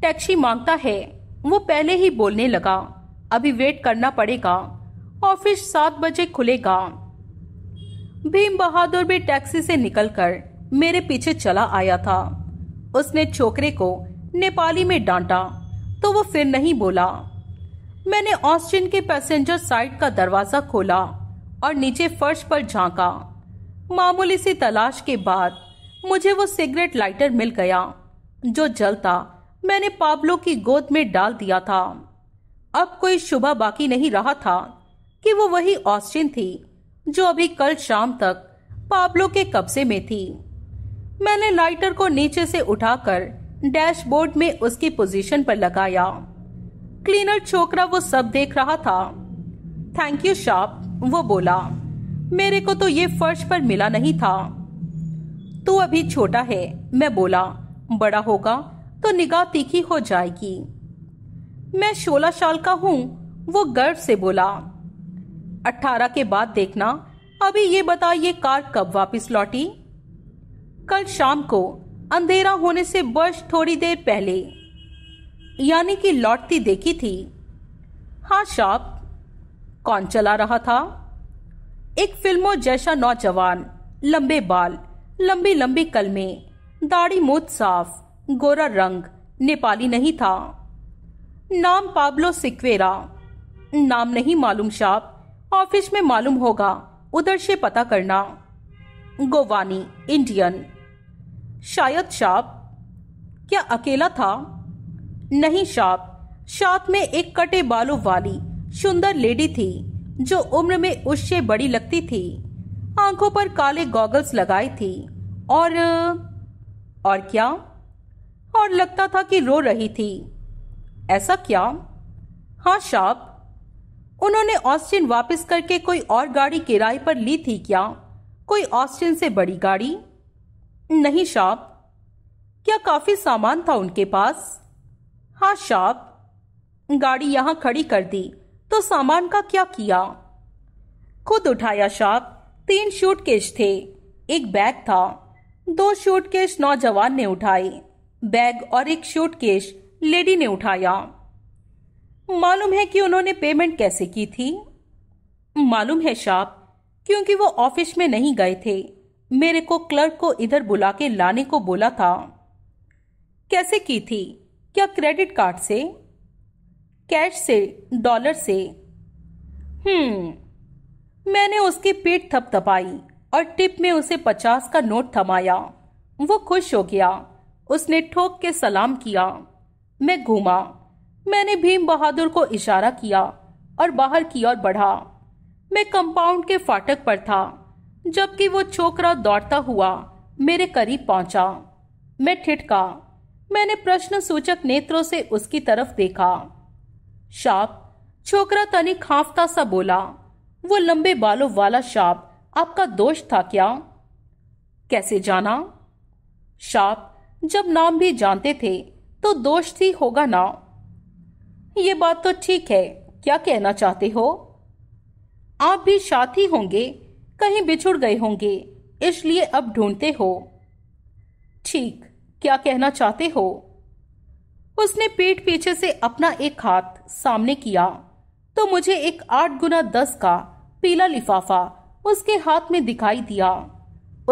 A: टैक्सी मांगता है वो पहले ही बोलने लगा अभी वेट करना पड़ेगा ऑफिस सात बजे खुलेगा भीम बहादुर भी टैक्सी से निकलकर मेरे पीछे चला आया था उसने छोकरे को नेपाली में डांटा तो वो फिर नहीं बोला मैंने ऑस्टिन के पैसेंजर साइड का दरवाजा खोला और नीचे फर्श पर झांका मामूली सी तलाश के बाद मुझे वो सिगरेट लाइटर मिल गया जो जलता मैंने पाब्लो की गोद में डाल दिया था अब कोई शुभ बाकी नहीं रहा था कि वो वही ऑस्टिन थी जो अभी कल शाम तक पाब्लो के कब्जे में थी मैंने लाइटर को नीचे से उठाकर डैशबोर्ड में उसकी पोजीशन पर लगाया क्लीनर छोकरा वो सब देख रहा था थैंक यू शाप वो बोला मेरे को तो ये फर्श पर मिला नहीं था तू अभी छोटा है मैं बोला बड़ा होगा तो निगाह तीखी हो जाएगी मैं सोलह साल का हूँ वो गर्व से बोला अठारह के बाद देखना अभी ये बता ये कार कब वापस लौटी कल शाम को अंधेरा होने से बस थोड़ी देर पहले यानी कि लौटती देखी थी हाँ शाप कौन चला रहा था एक फिल्मों जैसा नौजवान लंबे बाल लंबी लंबी कलमे दाढ़ी मोत साफ गोरा रंग नेपाली नहीं था नाम पाब्लो सिक्वेरा नाम नहीं मालूम शाप ऑफिस में मालूम होगा उधर से पता करना गोवानी इंडियन शायद शाप क्या अकेला था नहीं शाप साथ में एक कटे बालों वाली सुंदर लेडी थी जो उम्र में उससे बड़ी लगती थी आंखों पर काले गॉगल्स लगाई थी और और क्या और लगता था कि रो रही थी ऐसा क्या हाँ शाप उन्होंने ऑस्टिन वापस करके कोई और गाड़ी किराए पर ली थी क्या कोई ऑस्टिन से बड़ी गाड़ी नहीं शाप क्या काफी सामान था उनके पास हाँ शाप गाड़ी यहां खड़ी कर दी तो सामान का क्या किया खुद उठाया शाप तीन शूटकेस थे एक बैग था दो शूटकेस नौजवान ने उठाए बैग और एक शूटकेस लेडी ने उठाया मालूम है कि उन्होंने पेमेंट कैसे की थी मालूम है शाप क्योंकि वो ऑफिस में नहीं गए थे मेरे को क्लर्क को इधर बुला के लाने को बोला था कैसे की थी क्या क्रेडिट कार्ड से कैश से डॉलर से हम्म मैंने उसकी पीठ थपथपाई और टिप में उसे पचास का नोट थमाया वो खुश हो गया उसने ठोक के सलाम किया मैं घूमा मैंने भीम बहादुर को इशारा किया और बाहर की ओर बढ़ा मैं कंपाउंड के फाटक पर था जबकि वो छोकरा दौड़ता हुआ मेरे करीब पहुंचा मैं ठिठका मैंने प्रश्न सूचक नेत्रों से उसकी तरफ देखा शाप छोकरा तनिक खाफता सा बोला वो लंबे बालों वाला शाप आपका दोष था क्या कैसे जाना शाप जब नाम भी जानते थे तो दोष ही होगा ना ये बात तो ठीक है क्या कहना चाहते हो आप भी साथी होंगे कहीं बिछुड़ गए होंगे इसलिए अब ढूंढते हो ठीक क्या कहना चाहते हो उसने पीठ पीछे से अपना एक हाथ सामने किया तो मुझे एक आठ गुना दस का पीला लिफाफा उसके हाथ में दिखाई दिया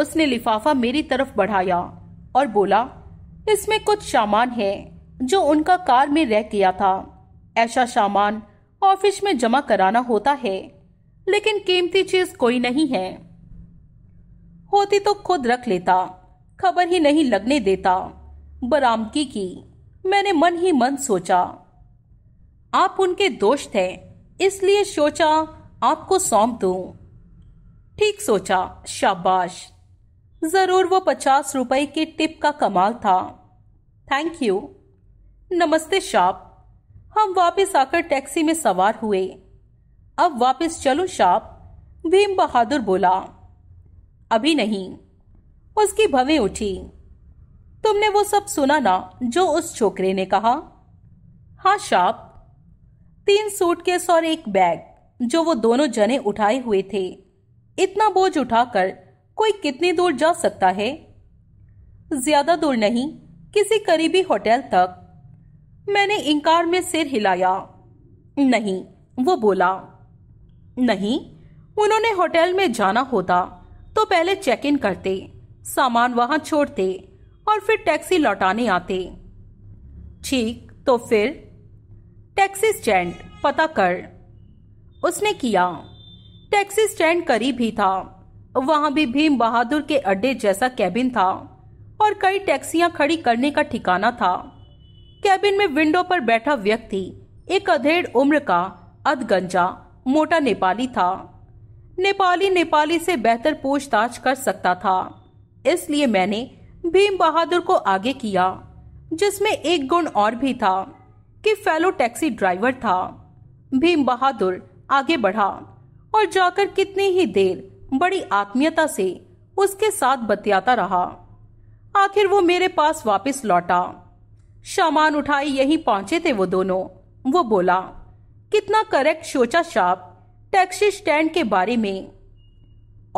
A: उसने लिफाफा मेरी तरफ बढ़ाया और बोला इसमें कुछ सामान है जो उनका कार में रह गया था ऐसा सामान ऑफिस में जमा कराना होता है लेकिन कीमती चीज कोई नहीं है होती तो खुद रख लेता खबर ही नहीं लगने देता बरामकी की मैंने मन ही मन सोचा आप उनके दोस्त हैं इसलिए सोचा आपको सौंप दू ठीक सोचा शाबाश जरूर वो पचास रुपए के टिप का कमाल था थैंक यू नमस्ते शाप हम वापस आकर टैक्सी में सवार हुए अब वापस चलो शाप भीम बहादुर बोला अभी नहीं उसकी भवें उठी तुमने वो सब सुना ना जो उस छोकरे ने कहा हाँ शाप तीन सूटकेस और एक बैग जो वो दोनों जने उठाए हुए थे इतना बोझ उठाकर कोई कितनी दूर जा सकता है ज्यादा दूर नहीं किसी करीबी होटल तक मैंने इंकार में सिर हिलाया नहीं वो बोला नहीं उन्होंने होटल में जाना होता तो पहले चेक इन करते सामान वहां छोड़ते और फिर टैक्सी लौटाने आते ठीक तो फिर टैक्सी स्टैंड पता कर उसने किया टैक्सी स्टैंड करीब ही था वहां भी भीम बहादुर के अड्डे जैसा कैबिन था और कई टैक्सियां खड़ी करने का ठिकाना था कैबिन में विंडो पर बैठा व्यक्ति एक अधेड़ उम्र का अधगंजा मोटा नेपाली था नेपाली नेपाली से बेहतर पूछताछ कर सकता था इसलिए मैंने भीम बहादुर को आगे किया जिसमें एक गुण और भी था कि फेलो टैक्सी ड्राइवर था भीम बहादुर आगे बढ़ा और जाकर कितनी ही देर बड़ी आत्मीयता से उसके साथ बतियाता रहा आखिर वो मेरे पास वापस लौटा सामान उठाई यहीं पहुंचे थे वो दोनों वो बोला कितना करेक्ट सोचा शाप टैक्सी स्टैंड के बारे में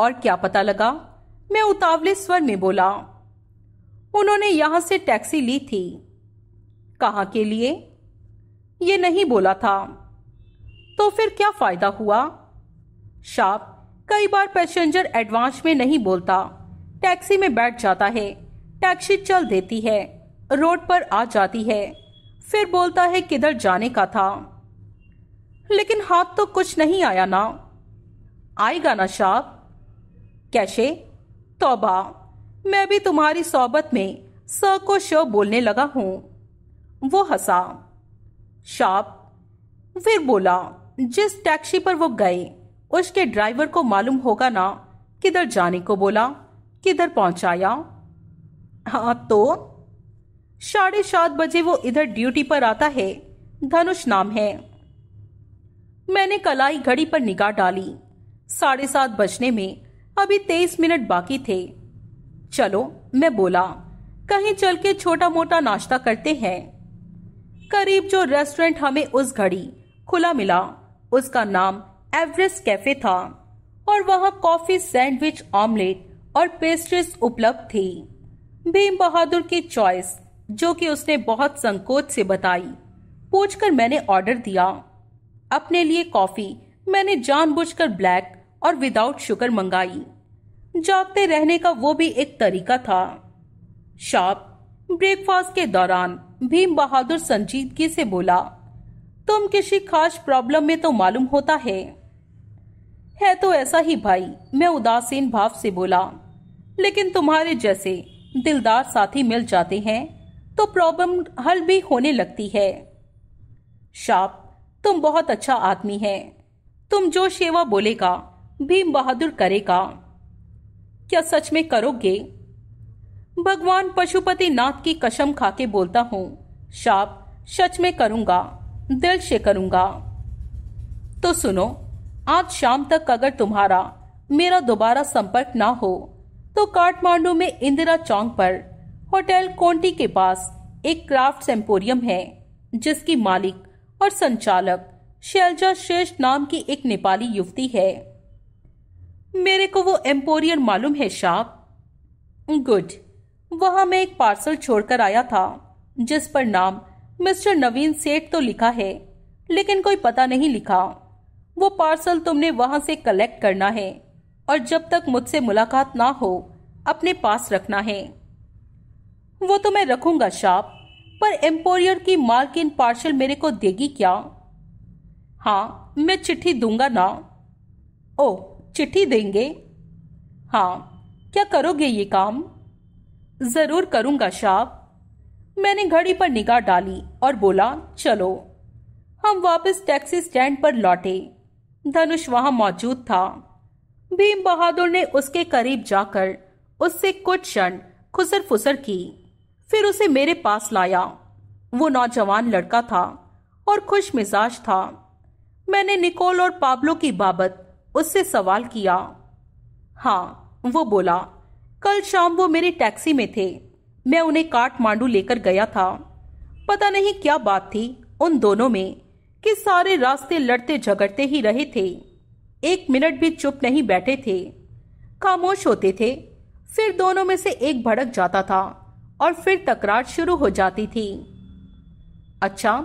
A: और क्या पता लगा मैं उतावले स्वर में बोला उन्होंने यहां से टैक्सी ली थी कहा के लिए ये नहीं बोला था तो फिर क्या फायदा हुआ शाप कई बार पैसेंजर एडवांस में नहीं बोलता टैक्सी में बैठ जाता है टैक्सी चल देती है रोड पर आ जाती है फिर बोलता है किधर जाने का था लेकिन हाथ तो कुछ नहीं आया ना आएगा ना शाप कैसे तोबा मैं भी तुम्हारी सोबत में स को श बोलने लगा हूं वो हंसा शाप फिर बोला जिस टैक्सी पर वो गए उसके ड्राइवर को मालूम होगा ना किधर जाने को बोला किधर पहुंचाया हाँ तो साढ़े सात बजे वो इधर ड्यूटी पर आता है धनुष नाम है मैंने कलाई घड़ी पर निगाह डाली साढ़े सात बजने में अभी तेईस मिनट बाकी थे चलो मैं बोला कहीं चल के छोटा मोटा नाश्ता करते हैं करीब जो रेस्टोरेंट हमें उस घड़ी खुला मिला उसका नाम एवरेस्ट कैफे था और वहाँ कॉफी सैंडविच ऑमलेट और पेस्ट्रीज उपलब्ध थी भीम बहादुर की चॉइस जो कि उसने बहुत संकोच से बताई पूछकर मैंने ऑर्डर दिया अपने लिए कॉफी मैंने जानबूझकर ब्लैक और विदाउट शुगर मंगाई जागते रहने का वो भी एक तरीका था शॉप ब्रेकफास्ट के दौरान भीम बहादुर संजीदगी से बोला तुम किसी खास प्रॉब्लम में तो मालूम होता है है तो ऐसा ही भाई मैं उदासीन भाव से बोला लेकिन तुम्हारे जैसे दिलदार साथी मिल जाते हैं तो प्रॉब्लम हल भी होने लगती है शाप तुम बहुत अच्छा आदमी है तुम जो सेवा बोलेगा भीम बहादुर करेगा क्या सच में करोगे भगवान पशुपति नाथ की कसम खा के बोलता हूँ शाप सच में करूंगा दिल से करूँगा तो सुनो आज शाम तक अगर तुम्हारा मेरा दोबारा संपर्क ना हो तो काठमांडू में इंदिरा चौक पर होटल कोंटी के पास एक क्राफ्ट एम्पोरियम है जिसकी मालिक और संचालक शैलजा श्रेष्ठ नाम की एक नेपाली युवती है मेरे को वो एम्पोरियम मालूम है शाप गुड वहां मैं एक पार्सल छोड़कर आया था जिस पर नाम मिस्टर नवीन सेठ तो लिखा है लेकिन कोई पता नहीं लिखा वो पार्सल तुमने वहां से कलेक्ट करना है और जब तक मुझसे मुलाकात ना हो अपने पास रखना है वो तो मैं रखूंगा शाप पर एम्पोरियर की मालकिन पार्सल मेरे को देगी क्या हाँ मैं चिट्ठी दूंगा ना ओह चिट्ठी देंगे हाँ क्या करोगे ये काम जरूर करूंगा शाह मैंने घड़ी पर निगाह डाली और बोला चलो हम वापस टैक्सी स्टैंड पर लौटे धनुष वहां मौजूद था भीम बहादुर ने उसके करीब जाकर उससे कुछ क्षण खुसर फुसर की फिर उसे मेरे पास लाया वो नौजवान लड़का था और खुश मिजाज था मैंने निकोल और पाब्लो की बाबत उससे सवाल किया हाँ वो बोला कल शाम वो मेरे टैक्सी में थे मैं उन्हें काठमांडू लेकर गया था पता नहीं क्या बात थी उन दोनों में कि सारे रास्ते लड़ते झगड़ते ही रहे थे एक मिनट भी चुप नहीं बैठे थे खामोश होते थे फिर दोनों में से एक भड़क जाता था और फिर तकरार शुरू हो जाती थी अच्छा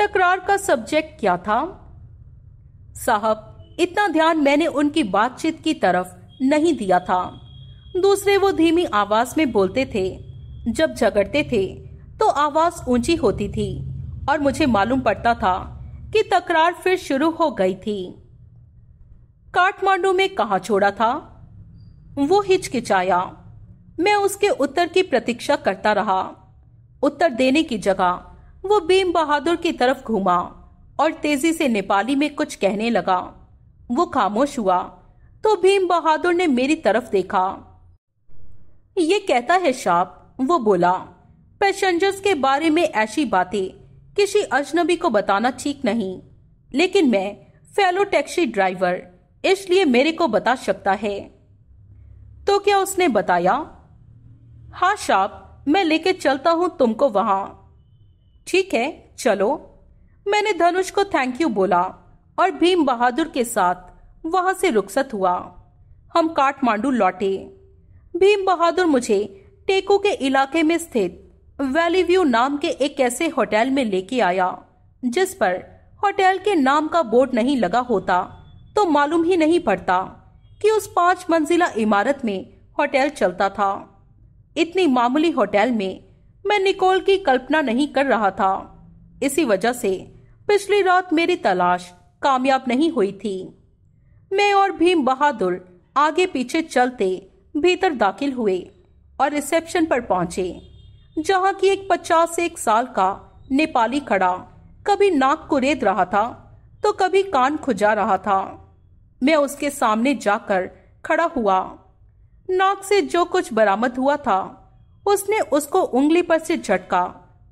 A: तकरार का सब्जेक्ट क्या था साहब इतना ध्यान मैंने उनकी बातचीत की तरफ नहीं दिया था दूसरे वो धीमी आवाज में बोलते थे जब झगड़ते थे तो आवाज ऊंची होती थी और मुझे मालूम पड़ता था कि तकरार फिर शुरू हो गई थी काठमांडू में कहा छोड़ा था वो हिचकिचाया मैं उसके उत्तर की प्रतीक्षा करता रहा उत्तर देने की जगह वो भीम बहादुर की तरफ घूमा और तेजी से नेपाली में कुछ कहने लगा वो खामोश हुआ तो भीम बहादुर ने मेरी तरफ देखा ये कहता है शाप वो बोला पैसेंजर्स के बारे में ऐसी बातें किसी अजनबी को बताना ठीक नहीं लेकिन मैं फेलो टैक्सी ड्राइवर इसलिए मेरे को बता सकता है तो क्या उसने बताया हाँ शाप मैं लेके चलता हूँ तुमको वहां ठीक है चलो मैंने धनुष को थैंक यू बोला और भीम बहादुर के साथ वहां से रुखसत हुआ हम काठमांडू लौटे भीम बहादुर मुझे टेको के इलाके में स्थित वैली व्यू नाम के एक ऐसे होटल में लेके आया जिस पर होटल के नाम का बोर्ड नहीं लगा होता तो मालूम ही नहीं पड़ता कि उस पांच मंजिला इमारत में होटल चलता था इतनी मामूली होटल में मैं निकोल की कल्पना नहीं कर रहा था इसी वजह से पिछली रात मेरी तलाश कामयाब नहीं हुई थी मैं और भीम बहादुर आगे पीछे चलते भीतर दाखिल हुए और रिसेप्शन पर पहुंचे जहां की एक पचास से एक साल का नेपाली खड़ा कभी नाक को रेत रहा था तो कभी कान खुजा रहा था मैं उसके सामने जाकर खड़ा हुआ नाक से जो कुछ बरामद हुआ था उसने उसको उंगली पर से झटका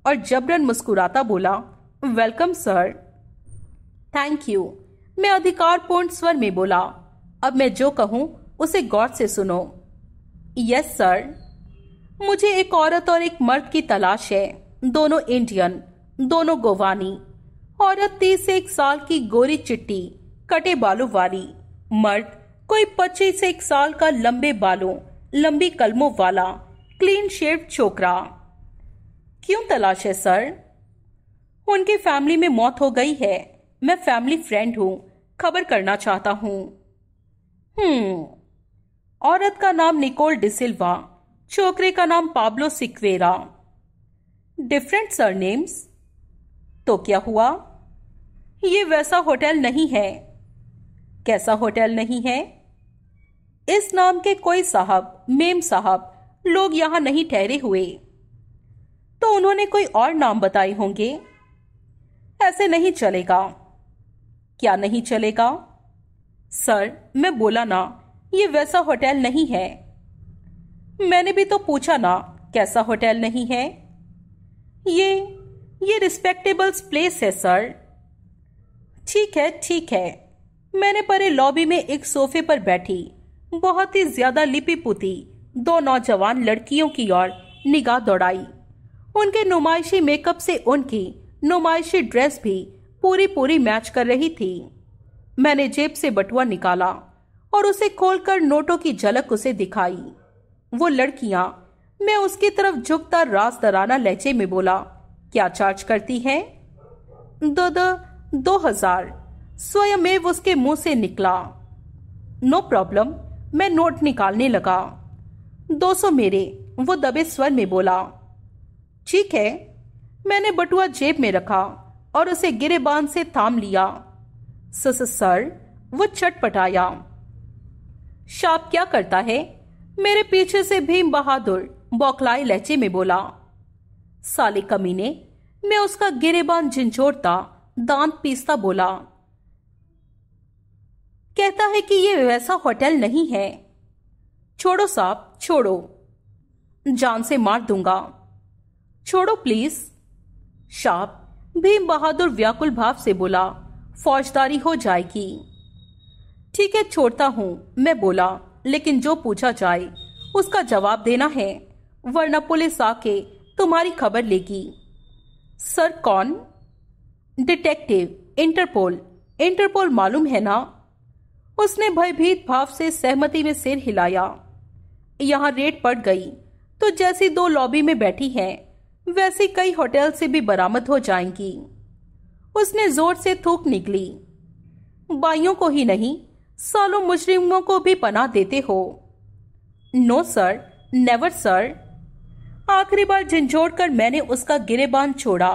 A: और जबरन मुस्कुराता बोला वेलकम सर थैंक यू मैं अधिकारपूर्ण स्वर में बोला अब मैं जो कहूं उसे गौर से सुनो यस सर मुझे एक औरत और एक मर्द की तलाश है दोनों इंडियन दोनों गोवानी औरत तीस से एक साल की गोरी चिट्टी कटे बालों वाली मर्द कोई पच्चीस से एक साल का लंबे बालों लंबी कलमों वाला क्लीन शेव छोकरा क्यों तलाश है सर उनकी फैमिली में मौत हो गई है मैं फैमिली फ्रेंड हूँ खबर करना चाहता हूँ हम्म औरत का नाम निकोल डिसिल्वा छोकरे का नाम पाब्लो सिक्वेरा डिफरेंट सरनेम्स तो क्या हुआ ये वैसा होटल नहीं है कैसा होटल नहीं है इस नाम के कोई साहब मेम साहब लोग यहां नहीं ठहरे हुए तो उन्होंने कोई और नाम बताए होंगे ऐसे नहीं चलेगा क्या नहीं चलेगा सर मैं बोला ना ये वैसा होटल नहीं है मैंने भी तो पूछा ना कैसा होटल नहीं है ये ये रिस्पेक्टेबल प्लेस है सर ठीक है ठीक है मैंने परे लॉबी में एक सोफे पर बैठी बहुत ही ज्यादा पुती दो नौजवान लड़कियों की ओर निगाह दौड़ाई उनके नुमाइशी मेकअप से उनकी नुमाइशी ड्रेस भी पूरी पूरी मैच कर रही थी मैंने जेब से बटुआ निकाला और उसे खोलकर नोटों की झलक उसे दिखाई वो लड़कियां मैं उसकी तरफ झुकता रास दराना लहजे में बोला क्या चार्ज करती है दो दो दो हजार स्वयं उसके मुंह से निकला नो प्रॉब्लम मैं नोट निकालने लगा दो सौ मेरे वो दबे स्वर में बोला ठीक है मैंने बटुआ जेब में रखा और उसे गिरे बांध से थाम लिया सर वो चटपटाया शाप क्या करता है मेरे पीछे से भीम बहादुर बौखलाई लहचे में बोला साले कमीने मैं उसका गिरेबान झिंझोड़ता दांत पीसता बोला कहता है कि ये वैसा होटल नहीं है छोड़ो साहब छोड़ो जान से मार दूंगा छोड़ो प्लीज शाप भीम बहादुर व्याकुल भाव से बोला फौजदारी हो जाएगी ठीक है छोड़ता हूँ मैं बोला लेकिन जो पूछा जाए उसका जवाब देना है वरना पुलिस आके तुम्हारी खबर लेगी सर कौन डिटेक्टिव इंटरपोल इंटरपोल मालूम है ना उसने भयभीत भाव से सहमति में सिर हिलाया यहाँ रेट पड़ गई तो जैसी दो लॉबी में बैठी हैं वैसी कई होटल से भी बरामद हो जाएंगी उसने जोर से थूक निकली बाइयों को ही नहीं सालों मुजरिमों को भी पना देते हो नो सर नेवर सर आखिरी बार झंझोड़ कर मैंने उसका गिरेबान छोड़ा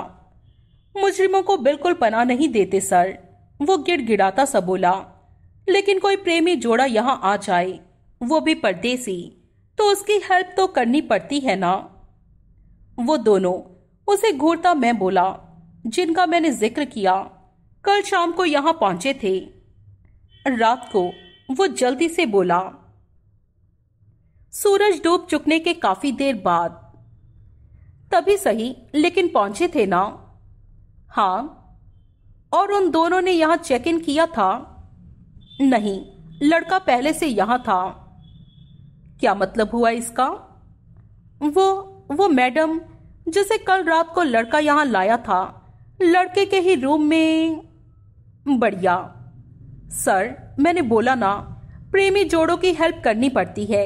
A: मुजरिमों को बिल्कुल पना नहीं देते सर वो गिड़गिड़ाता सा बोला लेकिन कोई प्रेमी जोड़ा यहाँ आ जाए वो भी परदेसी तो उसकी हेल्प तो करनी पड़ती है ना वो दोनों उसे घूरता मैं बोला जिनका मैंने जिक्र किया कल शाम को यहाँ पहुंचे थे रात को वो जल्दी से बोला सूरज डूब चुकने के काफी देर बाद तभी सही लेकिन पहुंचे थे ना हाँ और उन दोनों ने यहां चेक इन किया था नहीं लड़का पहले से यहां था क्या मतलब हुआ इसका वो वो मैडम जिसे कल रात को लड़का यहां लाया था लड़के के ही रूम में बढ़िया सर मैंने बोला ना प्रेमी जोड़ों की हेल्प करनी पड़ती है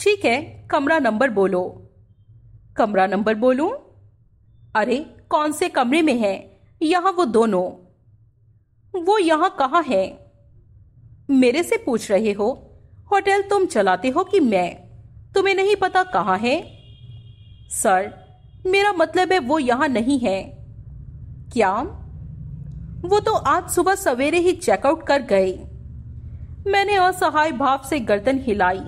A: ठीक है कमरा नंबर बोलो कमरा नंबर बोलू अरे कौन से कमरे में है यहां वो दोनों वो यहां कहाँ है मेरे से पूछ रहे हो होटल तुम चलाते हो कि मैं तुम्हें नहीं पता कहाँ है सर मेरा मतलब है वो यहां नहीं है क्या वो तो आज सुबह सवेरे ही चेकआउट कर गए मैंने असहाय भाव से गर्दन हिलाई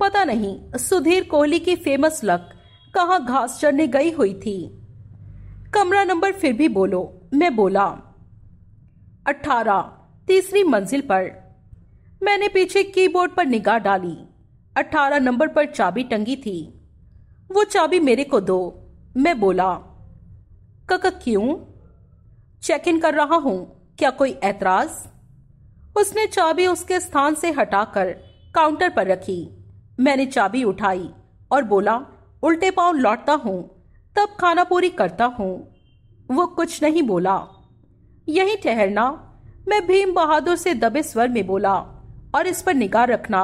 A: पता नहीं सुधीर कोहली की फेमस लक कहा घास चढ़ने गई हुई थी कमरा नंबर फिर भी बोलो मैं बोला अठारह तीसरी मंजिल पर मैंने पीछे कीबोर्ड पर निगाह डाली अठारह नंबर पर चाबी टंगी थी वो चाबी मेरे को दो मैं बोला कक क्यों चेक इन कर रहा हूं क्या कोई एतराज उसने चाबी उसके स्थान से हटाकर काउंटर पर रखी मैंने चाबी उठाई और बोला उल्टे पांव लौटता हूं तब खाना पूरी करता हूं वो कुछ नहीं बोला यही ठहरना मैं भीम बहादुर से दबे स्वर में बोला और इस पर निगाह रखना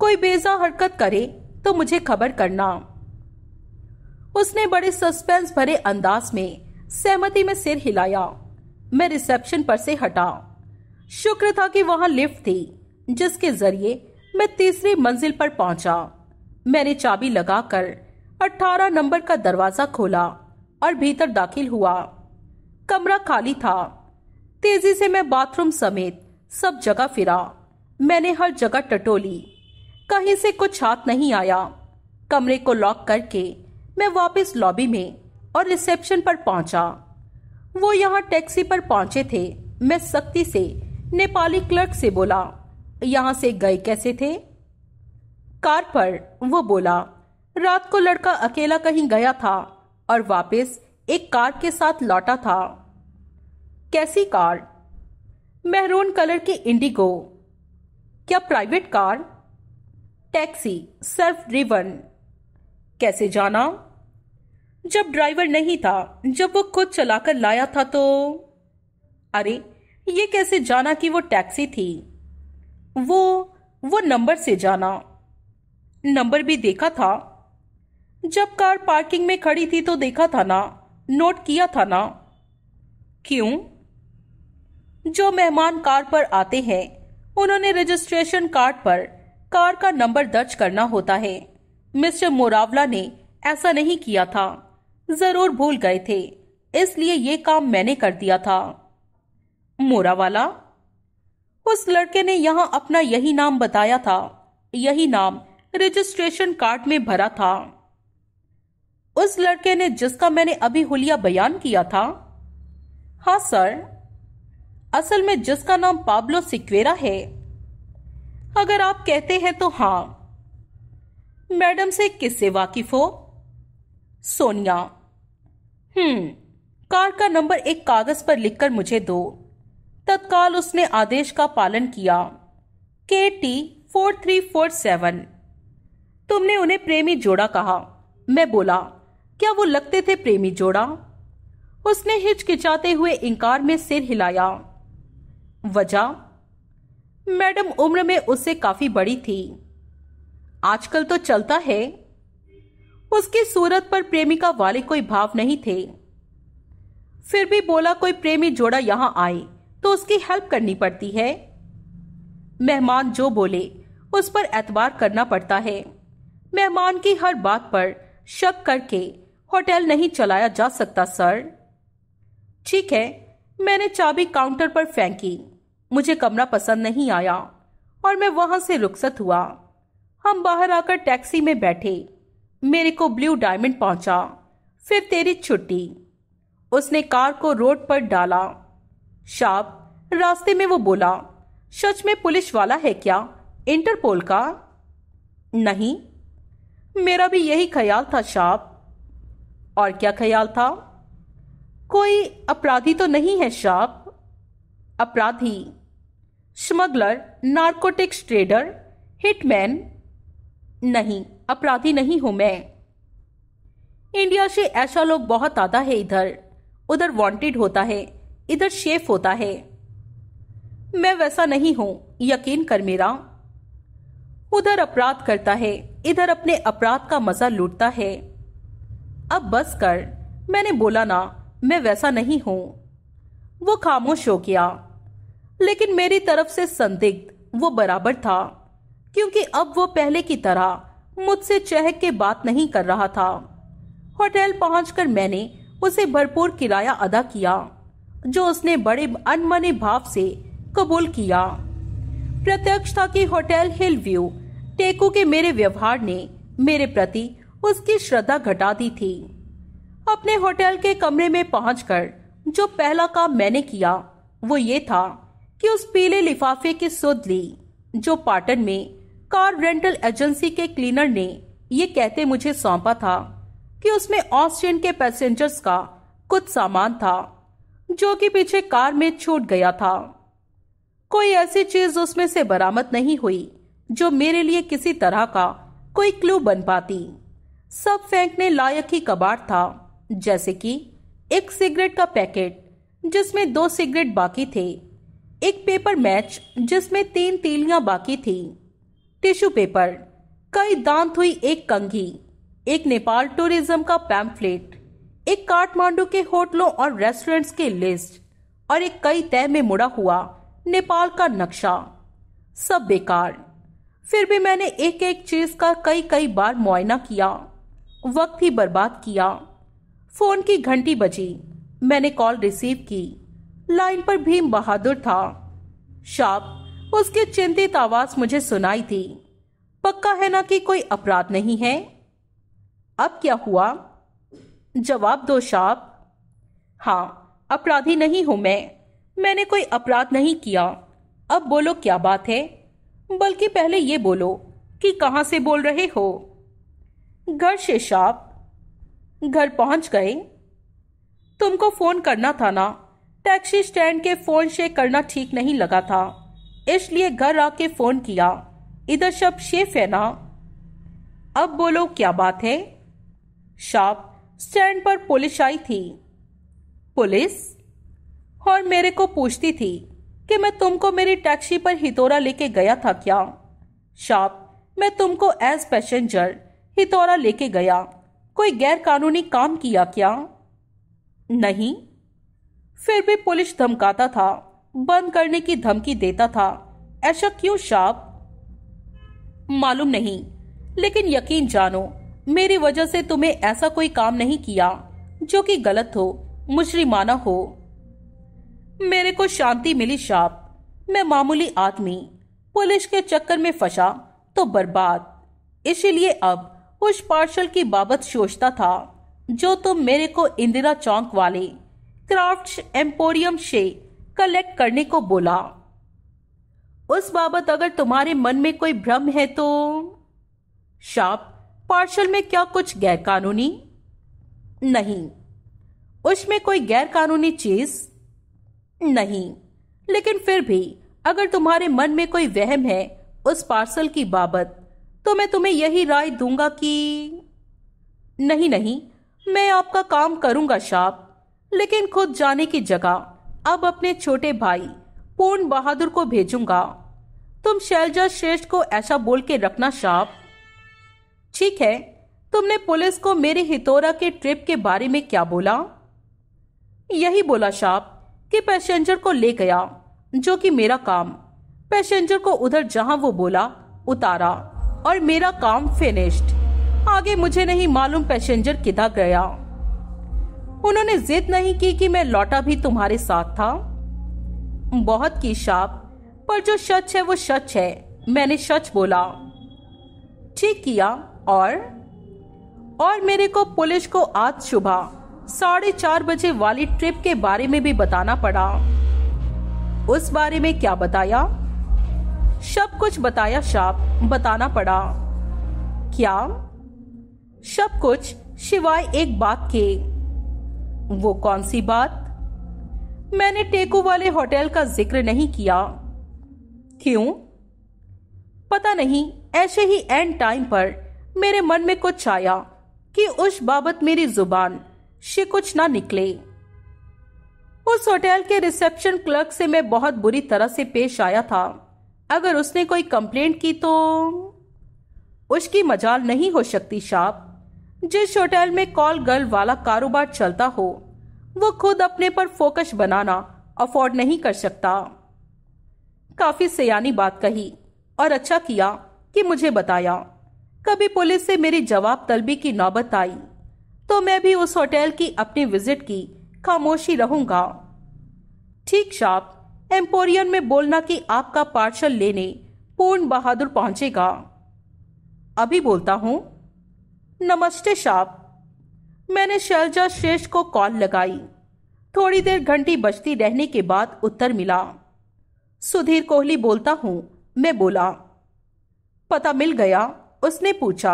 A: कोई बेजा हरकत करे तो मुझे खबर करना उसने बड़े सस्पेंस भरे अंदाज में सहमति में सिर हिलाया मैं रिसेप्शन पर से हटा शुक्र था कि वहां लिफ्ट थी जिसके जरिए मैं तीसरी मंजिल पर पहुंचा मैंने चाबी लगाकर 18 नंबर का दरवाजा खोला और भीतर दाखिल हुआ कमरा खाली था तेजी से मैं बाथरूम समेत सब जगह फिरा मैंने हर जगह टटोली कहीं से कुछ हाथ नहीं आया कमरे को लॉक करके मैं वापस लॉबी में और रिसेप्शन पर पहुंचा वो यहाँ टैक्सी पर पहुंचे थे मैं सख्ती से नेपाली क्लर्क से बोला यहाँ से गए कैसे थे कार पर वो बोला रात को लड़का अकेला कहीं गया था और वापस एक कार के साथ लौटा था कैसी कार मेहरून कलर की इंडिगो क्या private car taxi self driven कैसे जाना जब ड्राइवर नहीं था जब वो खुद चलाकर लाया था तो अरे ये कैसे जाना कि वो टैक्सी थी वो वो नंबर से जाना नंबर भी देखा था जब कार पार्किंग में खड़ी थी तो देखा था ना नोट किया था ना क्यों जो मेहमान कार पर आते हैं उन्होंने रजिस्ट्रेशन कार्ड पर कार का नंबर दर्ज करना होता है मिस्टर मोरावला ने ऐसा नहीं किया था जरूर भूल गए थे इसलिए ये काम मैंने कर दिया था मोरा वाला उस लड़के ने यहां अपना यही नाम बताया था यही नाम रजिस्ट्रेशन कार्ड में भरा था उस लड़के ने जिसका मैंने अभी हुलिया बयान किया था हाँ सर असल में जिसका नाम पाब्लो सिक्वेरा है अगर आप कहते हैं तो हां मैडम से किससे वाकिफ हो सोनिया हम्म कार का नंबर एक कागज पर लिखकर मुझे दो तत्काल उसने आदेश का पालन किया के T four three four seven तुमने उन्हें प्रेमी जोड़ा कहा मैं बोला क्या वो लगते थे प्रेमी जोड़ा उसने हिचकिचाते हुए इंकार में सिर हिलाया वजह मैडम उम्र में उससे काफी बड़ी थी आजकल तो चलता है उसकी सूरत पर प्रेमिका वाले कोई भाव नहीं थे फिर भी बोला कोई प्रेमी जोड़ा यहां आए तो उसकी हेल्प करनी पड़ती है मेहमान जो बोले उस पर एतबार करना पड़ता है मेहमान की हर बात पर शक करके होटल नहीं चलाया जा सकता सर ठीक है मैंने चाबी काउंटर पर फेंकी मुझे कमरा पसंद नहीं आया और मैं वहां से रुखसत हुआ हम बाहर आकर टैक्सी में बैठे मेरे को ब्लू डायमंड पहुंचा फिर तेरी छुट्टी उसने कार को रोड पर डाला शाप रास्ते में वो बोला सच में पुलिस वाला है क्या इंटरपोल का नहीं मेरा भी यही ख्याल था शाप और क्या ख्याल था कोई अपराधी तो नहीं है शाप अपराधी स्मगलर नार्कोटिक्स ट्रेडर हिटमैन नहीं अपराधी नहीं हूं मैं इंडिया से ऐसा लोग बहुत आता है इधर उधर वांटेड होता है इधर शेफ होता है मैं वैसा नहीं हूं यकीन कर मेरा उधर अपराध करता है इधर अपने अपराध का मजा लूटता है अब बस कर मैंने बोला ना मैं वैसा नहीं हूं वो खामोश हो गया लेकिन मेरी तरफ से संदिग्ध वो बराबर था क्योंकि अब वो पहले की तरह मुझसे चहक के बात नहीं कर रहा था होटल पहुंचकर मैंने उसे भरपूर किराया अदा किया जो उसने बड़े अनमने भाव से कबूल किया प्रत्यक्ष था की होटल हिल व्यू टेकू के मेरे व्यवहार ने मेरे प्रति उसकी श्रद्धा घटा दी थी अपने होटल के कमरे में पहुंचकर जो पहला काम मैंने किया वो ये था कि उस पीले लिफाफे की सुध ली जो पाटन में कार रेंटल एजेंसी के क्लीनर ने ये कहते मुझे सौंपा था कि उसमें ऑस्ट्रियन के पैसेंजर्स का कुछ सामान था जो कि पीछे कार में छूट गया था कोई ऐसी चीज उसमें से बरामद नहीं हुई जो मेरे लिए किसी तरह का कोई क्लू बन पाती सब फेंकने लायक ही कबाड़ था जैसे कि एक सिगरेट का पैकेट जिसमें दो सिगरेट बाकी थे एक पेपर मैच जिसमें तीन तीलियां बाकी थी टिश्यू पेपर कई दांत हुई एक कंघी एक नेपाल टूरिज्म का पैम्फलेट एक काठमांडू के होटलों और रेस्टोरेंट्स के लिस्ट और एक कई तय में मुड़ा हुआ नेपाल का नक्शा सब बेकार फिर भी मैंने एक एक चीज का कई कई बार मुआयना किया वक्त ही बर्बाद किया फोन की घंटी बजी मैंने कॉल रिसीव की लाइन पर भीम बहादुर था शाप उसकी चिंतित आवाज मुझे सुनाई थी पक्का है ना कि कोई अपराध नहीं है अब क्या हुआ जवाब दो शाप हाँ अपराधी नहीं हूं मैं मैंने कोई अपराध नहीं किया अब बोलो क्या बात है बल्कि पहले ये बोलो कि कहाँ से बोल रहे हो घर से शाप घर पहुंच गए तुमको फोन करना था ना टैक्सी स्टैंड के फोन से करना ठीक नहीं लगा था इसलिए घर आके फोन किया इधर सब शेफ है ना अब बोलो क्या बात है शाप स्टैंड पर पुलिस आई थी पुलिस और मेरे को पूछती थी कि मैं तुमको मेरी टैक्सी पर हितोरा लेके गया था क्या शाप मैं तुमको एज पैसेंजर हितोरा लेके गया कोई गैर कानूनी काम किया क्या नहीं फिर भी पुलिस धमकाता था बंद करने की धमकी देता था ऐसा क्यों शाप मालूम नहीं लेकिन यकीन जानो मेरी वजह से तुम्हें ऐसा कोई काम नहीं किया जो कि गलत हो मुजरिमाना हो मेरे को शांति मिली शाप मैं मामूली आदमी पुलिस के चक्कर में फंसा तो बर्बाद इसीलिए अब उस पार्सल की बाबत सोचता था जो तुम मेरे को इंदिरा चौक वाले क्राफ्ट्स एम्पोरियम से कलेक्ट करने को बोला उस बाबत अगर तुम्हारे मन में कोई भ्रम है तो शाप पार्शल में क्या कुछ गैरकानूनी नहीं उसमें कोई गैरकानूनी चीज नहीं लेकिन फिर भी अगर तुम्हारे मन में कोई वहम है उस पार्सल की बाबत तो मैं तुम्हें यही राय दूंगा कि नहीं नहीं मैं आपका काम करूंगा शाप लेकिन खुद जाने की जगह अब अपने छोटे भाई पूर्ण बहादुर को भेजूंगा तुम शैलजा श्रेष्ठ को ऐसा बोल के रखना शाप ठीक है तुमने पुलिस को मेरे हितोरा के ट्रिप के बारे में क्या बोला यही बोला शाप कि पैसेंजर को ले गया जो कि मेरा काम पैसेंजर को उधर जहां वो बोला उतारा और मेरा काम फिनिश्ड आगे मुझे नहीं मालूम पैसेंजर किधर गया उन्होंने जिद नहीं की कि मैं लौटा भी तुम्हारे साथ था बहुत की शाप पर जो सच है वो सच है मैंने सच बोला ठीक किया और और मेरे को पुलिस को आज सुबह साढ़े चार बजे वाली ट्रिप के बारे में भी बताना पड़ा उस बारे में क्या बताया सब कुछ बताया शाप बताना पड़ा क्या सब कुछ सिवाय एक बात के वो कौन सी बात मैंने टेकू वाले होटल का जिक्र नहीं किया क्यों पता नहीं ऐसे ही एंड टाइम पर मेरे मन में कुछ आया कि उस बाबत मेरी जुबान से कुछ ना निकले उस होटल के रिसेप्शन क्लर्क से मैं बहुत बुरी तरह से पेश आया था अगर उसने कोई कंप्लेंट की तो उसकी मजाल नहीं हो सकती शाप जिस होटल में कॉल गर्ल वाला कारोबार चलता हो वो खुद अपने पर फोकस बनाना अफोर्ड नहीं कर सकता काफी सयानी बात कही और अच्छा किया कि मुझे बताया कभी पुलिस से मेरी जवाब तलबी की नौबत आई तो मैं भी उस होटल की अपनी विजिट की खामोशी रहूंगा ठीक शाप एम्पोरियन में बोलना कि आपका पार्सल लेने पूर्ण बहादुर पहुंचेगा अभी बोलता हूं नमस्ते साहब मैंने शैलजा श्रेष्ठ को कॉल लगाई थोड़ी देर घंटी बजती रहने के बाद उत्तर मिला सुधीर कोहली बोलता हूं मैं बोला पता मिल गया उसने पूछा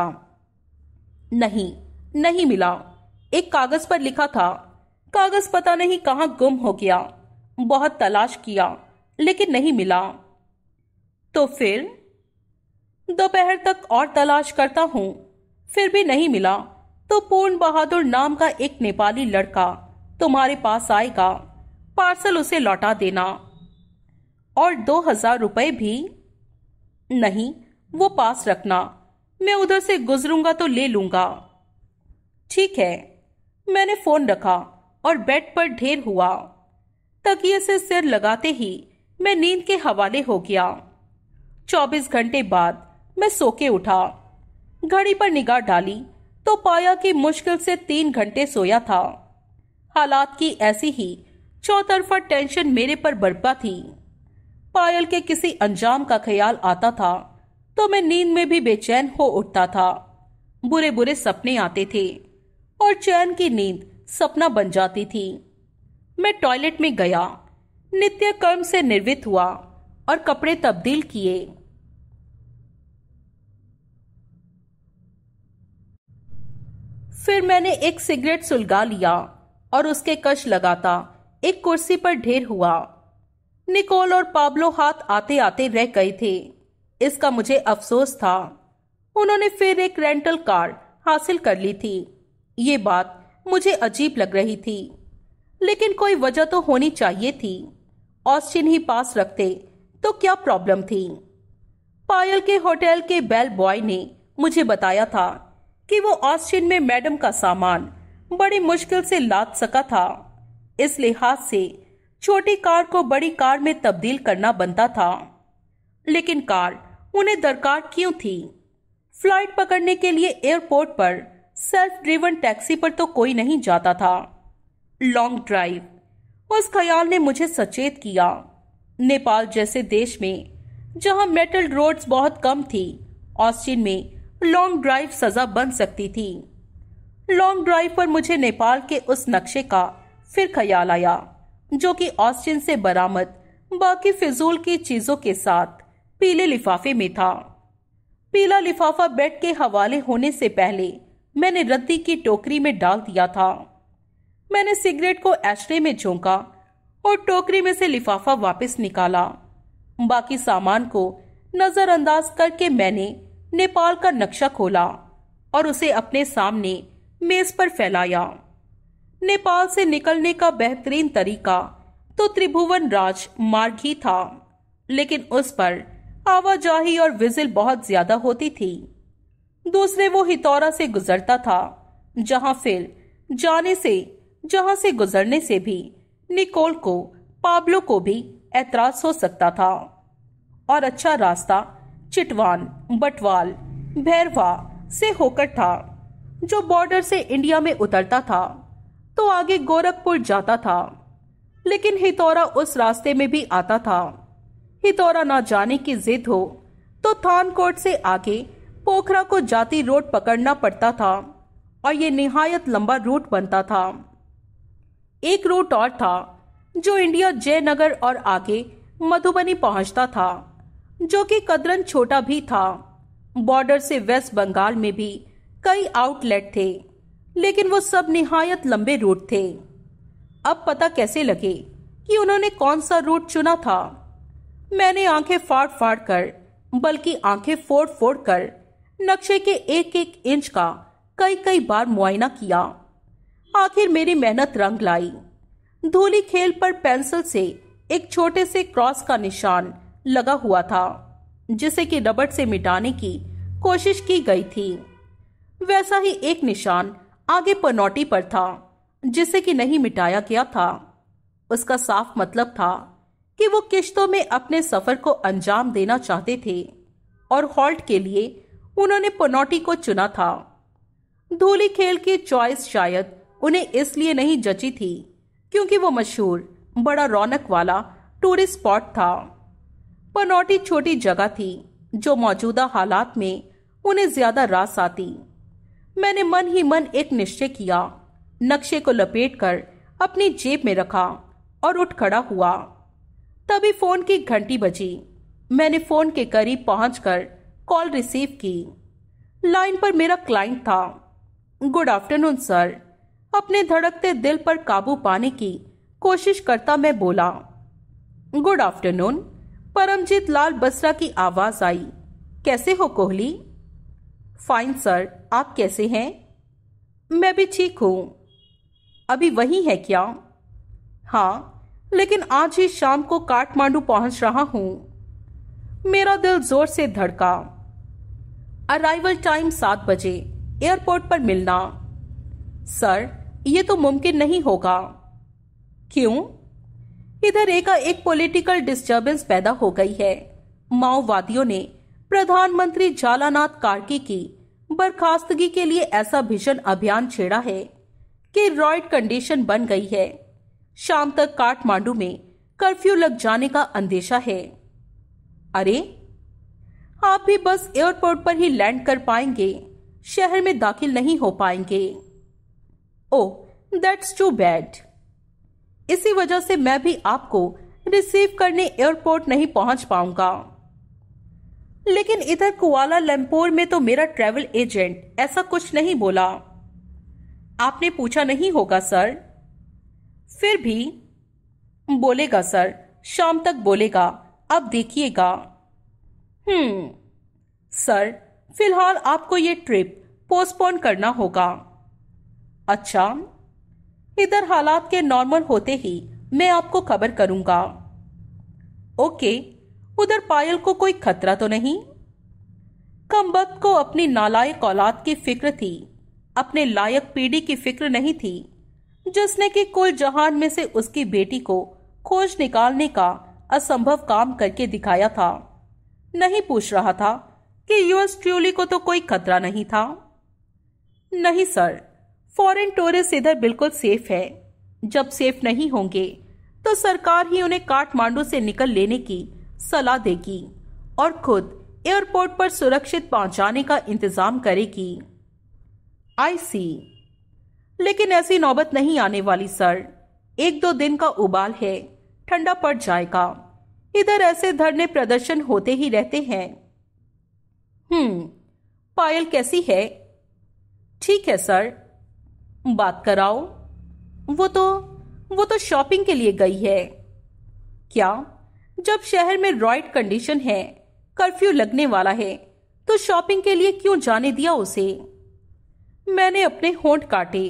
A: नहीं नहीं मिला एक कागज पर लिखा था कागज पता नहीं कहां गुम हो गया बहुत तलाश किया लेकिन नहीं मिला तो फिर दोपहर तक और तलाश करता हूं फिर भी नहीं मिला तो पूर्ण बहादुर नाम का एक नेपाली लड़का तुम्हारे पास आएगा पार्सल उसे लौटा देना और दो हजार रुपये भी नहीं वो पास रखना मैं उधर से गुजरूंगा तो ले लूंगा ठीक है मैंने फोन रखा और बेड पर ढेर हुआ तकिए से सिर लगाते ही मैं नींद के हवाले हो गया चौबीस घंटे बाद मैं सोके उठा घड़ी पर निगाह डाली तो पाया कि मुश्किल से तीन घंटे सोया था हालात की ऐसी ही चौतरफा टेंशन मेरे पर बरपा थी पायल के किसी अंजाम का ख्याल आता था तो मैं नींद में भी बेचैन हो उठता था बुरे बुरे सपने आते थे और चैन की नींद सपना बन जाती थी मैं टॉयलेट में गया नित्य कर्म से निर्वृत हुआ और कपड़े तब्दील किए फिर मैंने एक सिगरेट सुलगा लिया और उसके कश लगाता एक कुर्सी पर ढेर हुआ निकोल और पाब्लो हाथ आते आते रह गए थे इसका मुझे अफसोस था उन्होंने फिर एक रेंटल कार हासिल कर ली थी ये बात मुझे अजीब लग रही थी लेकिन कोई वजह तो होनी चाहिए थी ऑस्टिन ही पास रखते तो क्या प्रॉब्लम थी पायल के होटल के बेल बॉय ने मुझे बताया था कि वो ऑस्टिन में मैडम का सामान बड़ी मुश्किल से लाद सका था इस लिहाज से छोटी कार को बड़ी कार में तब्दील करना बनता था लेकिन कार उन्हें दरकार क्यों थी फ्लाइट पकड़ने के लिए एयरपोर्ट पर सेल्फ ड्रिवन टैक्सी पर तो कोई नहीं जाता था लॉन्ग ड्राइव उस ख्याल ने मुझे सचेत किया नेपाल जैसे देश में जहां मेटल रोड्स बहुत कम थी ऑस्टिन में लॉन्ग ड्राइव सजा बन सकती थी लॉन्ग ड्राइव पर मुझे नेपाल के उस नक्शे का फिर ख्याल आया जो कि ऑस्टिन से बरामद बाकी फिजूल की चीजों के साथ पीले लिफाफे में था पीला लिफाफा बेड के हवाले होने से पहले मैंने रद्दी की टोकरी में डाल दिया था मैंने सिगरेट को एशरे में झोंका और टोकरी में से लिफाफा वापस निकाला बाकी सामान को नजरअंदाज करके मैंने नेपाल का नक्शा खोला और उसे अपने सामने मेज पर फैलाया नेपाल से निकलने का बेहतरीन तरीका तो त्रिभुवन राज मार्ग ही था लेकिन उस पर आवाजाही और विजिल बहुत ज्यादा होती थी दूसरे वो हितौरा से गुजरता था जहां फिर जाने से जहां से गुजरने से भी निकोल को पाब्लो को भी एतराज हो सकता था और अच्छा रास्ता चिटवान बटवाल भैरवा से होकर था जो बॉर्डर से इंडिया में उतरता था तो आगे गोरखपुर जाता था लेकिन हितौरा उस रास्ते में भी आता था हितौरा ना जाने की जिद हो तो थानकोट से आगे पोखरा को जाती रोड पकड़ना पड़ता था और ये निहायत लंबा रूट बनता था एक रूट और था जो इंडिया जयनगर और आगे मधुबनी पहुंचता था जो कि कदरन छोटा भी था बॉर्डर से वेस्ट बंगाल में भी कई आउटलेट थे लेकिन वो सब निहायत लंबे रूट थे अब पता कैसे लगे कि उन्होंने कौन सा रूट चुना था मैंने आंखें फाड़ फाड़ कर बल्कि आंखें फोड़ फोड़ कर नक्शे के एक एक इंच का कई कई बार मुआयना किया आखिर मेरी मेहनत रंग लाई धूली खेल पर पेंसिल से एक छोटे से क्रॉस का निशान लगा हुआ था जिसे कि रबड़ से मिटाने की कोशिश की गई थी वैसा ही एक निशान आगे पनौटी पर था जिसे कि नहीं मिटाया गया था उसका साफ मतलब था कि वो किश्तों में अपने सफर को अंजाम देना चाहते थे और हॉल्ट के लिए उन्होंने पनौटी को चुना था धूली खेल की चॉइस शायद उन्हें इसलिए नहीं जची थी क्योंकि वो मशहूर बड़ा रौनक वाला टूरिस्ट स्पॉट था पनौटी छोटी जगह थी जो मौजूदा हालात में उन्हें ज्यादा रास आती मैंने मन ही मन एक निश्चय किया नक्शे को लपेट कर अपनी जेब में रखा और उठ खड़ा हुआ तभी फोन की घंटी बजी मैंने फोन के करीब पहुंचकर कॉल रिसीव की लाइन पर मेरा क्लाइंट था गुड आफ्टरनून सर अपने धड़कते दिल पर काबू पाने की कोशिश करता मैं बोला गुड आफ्टरनून परमजीत लाल बसरा की आवाज आई कैसे हो कोहली फाइन सर आप कैसे हैं मैं भी ठीक हूं अभी वही है क्या हाँ लेकिन आज ही शाम को काठमांडू पहुंच रहा हूं मेरा दिल जोर से धड़का अराइवल टाइम सात बजे एयरपोर्ट पर मिलना सर ये तो मुमकिन नहीं होगा क्यों इधर एक पॉलिटिकल डिस्टरबेंस पैदा हो गई है माओवादियों ने प्रधानमंत्री झालानाथ कार्की की बर्खास्तगी के लिए ऐसा भीषण अभियान छेड़ा है कि रॉयड कंडीशन बन गई है शाम तक काठमांडू में कर्फ्यू लग जाने का अंदेशा है अरे आप भी बस एयरपोर्ट पर ही लैंड कर पाएंगे शहर में दाखिल नहीं हो पाएंगे ओ दैट्स टू बैड इसी वजह से मैं भी आपको रिसीव करने एयरपोर्ट नहीं पहुंच पाऊंगा लेकिन इधर कुआला लंपोर में तो मेरा ट्रेवल एजेंट ऐसा कुछ नहीं बोला आपने पूछा नहीं होगा सर फिर भी बोलेगा सर शाम तक बोलेगा अब देखिएगा हम्म सर फिलहाल आपको ये ट्रिप पोस्टपोन करना होगा अच्छा इधर हालात के नॉर्मल होते ही मैं आपको खबर करूंगा ओके उधर पायल को कोई खतरा तो नहीं कम्बक को अपनी नालायक औलाद की फिक्र थी अपने लायक पीढ़ी की फिक्र नहीं थी जिसने कि कुल जहान में से उसकी बेटी को खोज निकालने का असंभव काम करके दिखाया था नहीं पूछ रहा था कि यूएस ट्यूली को तो कोई खतरा नहीं था नहीं सर फॉरेन टूरिस्ट इधर बिल्कुल सेफ है जब सेफ नहीं होंगे तो सरकार ही उन्हें काठमांडू से निकल लेने की सलाह देगी और खुद एयरपोर्ट पर सुरक्षित पहुंचाने का इंतजाम करेगी आई सी लेकिन ऐसी नौबत नहीं आने वाली सर एक दो दिन का उबाल है ठंडा पड़ जाएगा इधर ऐसे धरने प्रदर्शन होते ही रहते हैं हम्म पायल कैसी है ठीक है सर बात कराओ वो तो वो तो शॉपिंग के लिए गई है क्या जब शहर में रॉयड कंडीशन है कर्फ्यू लगने वाला है तो शॉपिंग के लिए क्यों जाने दिया उसे मैंने अपने होंठ काटे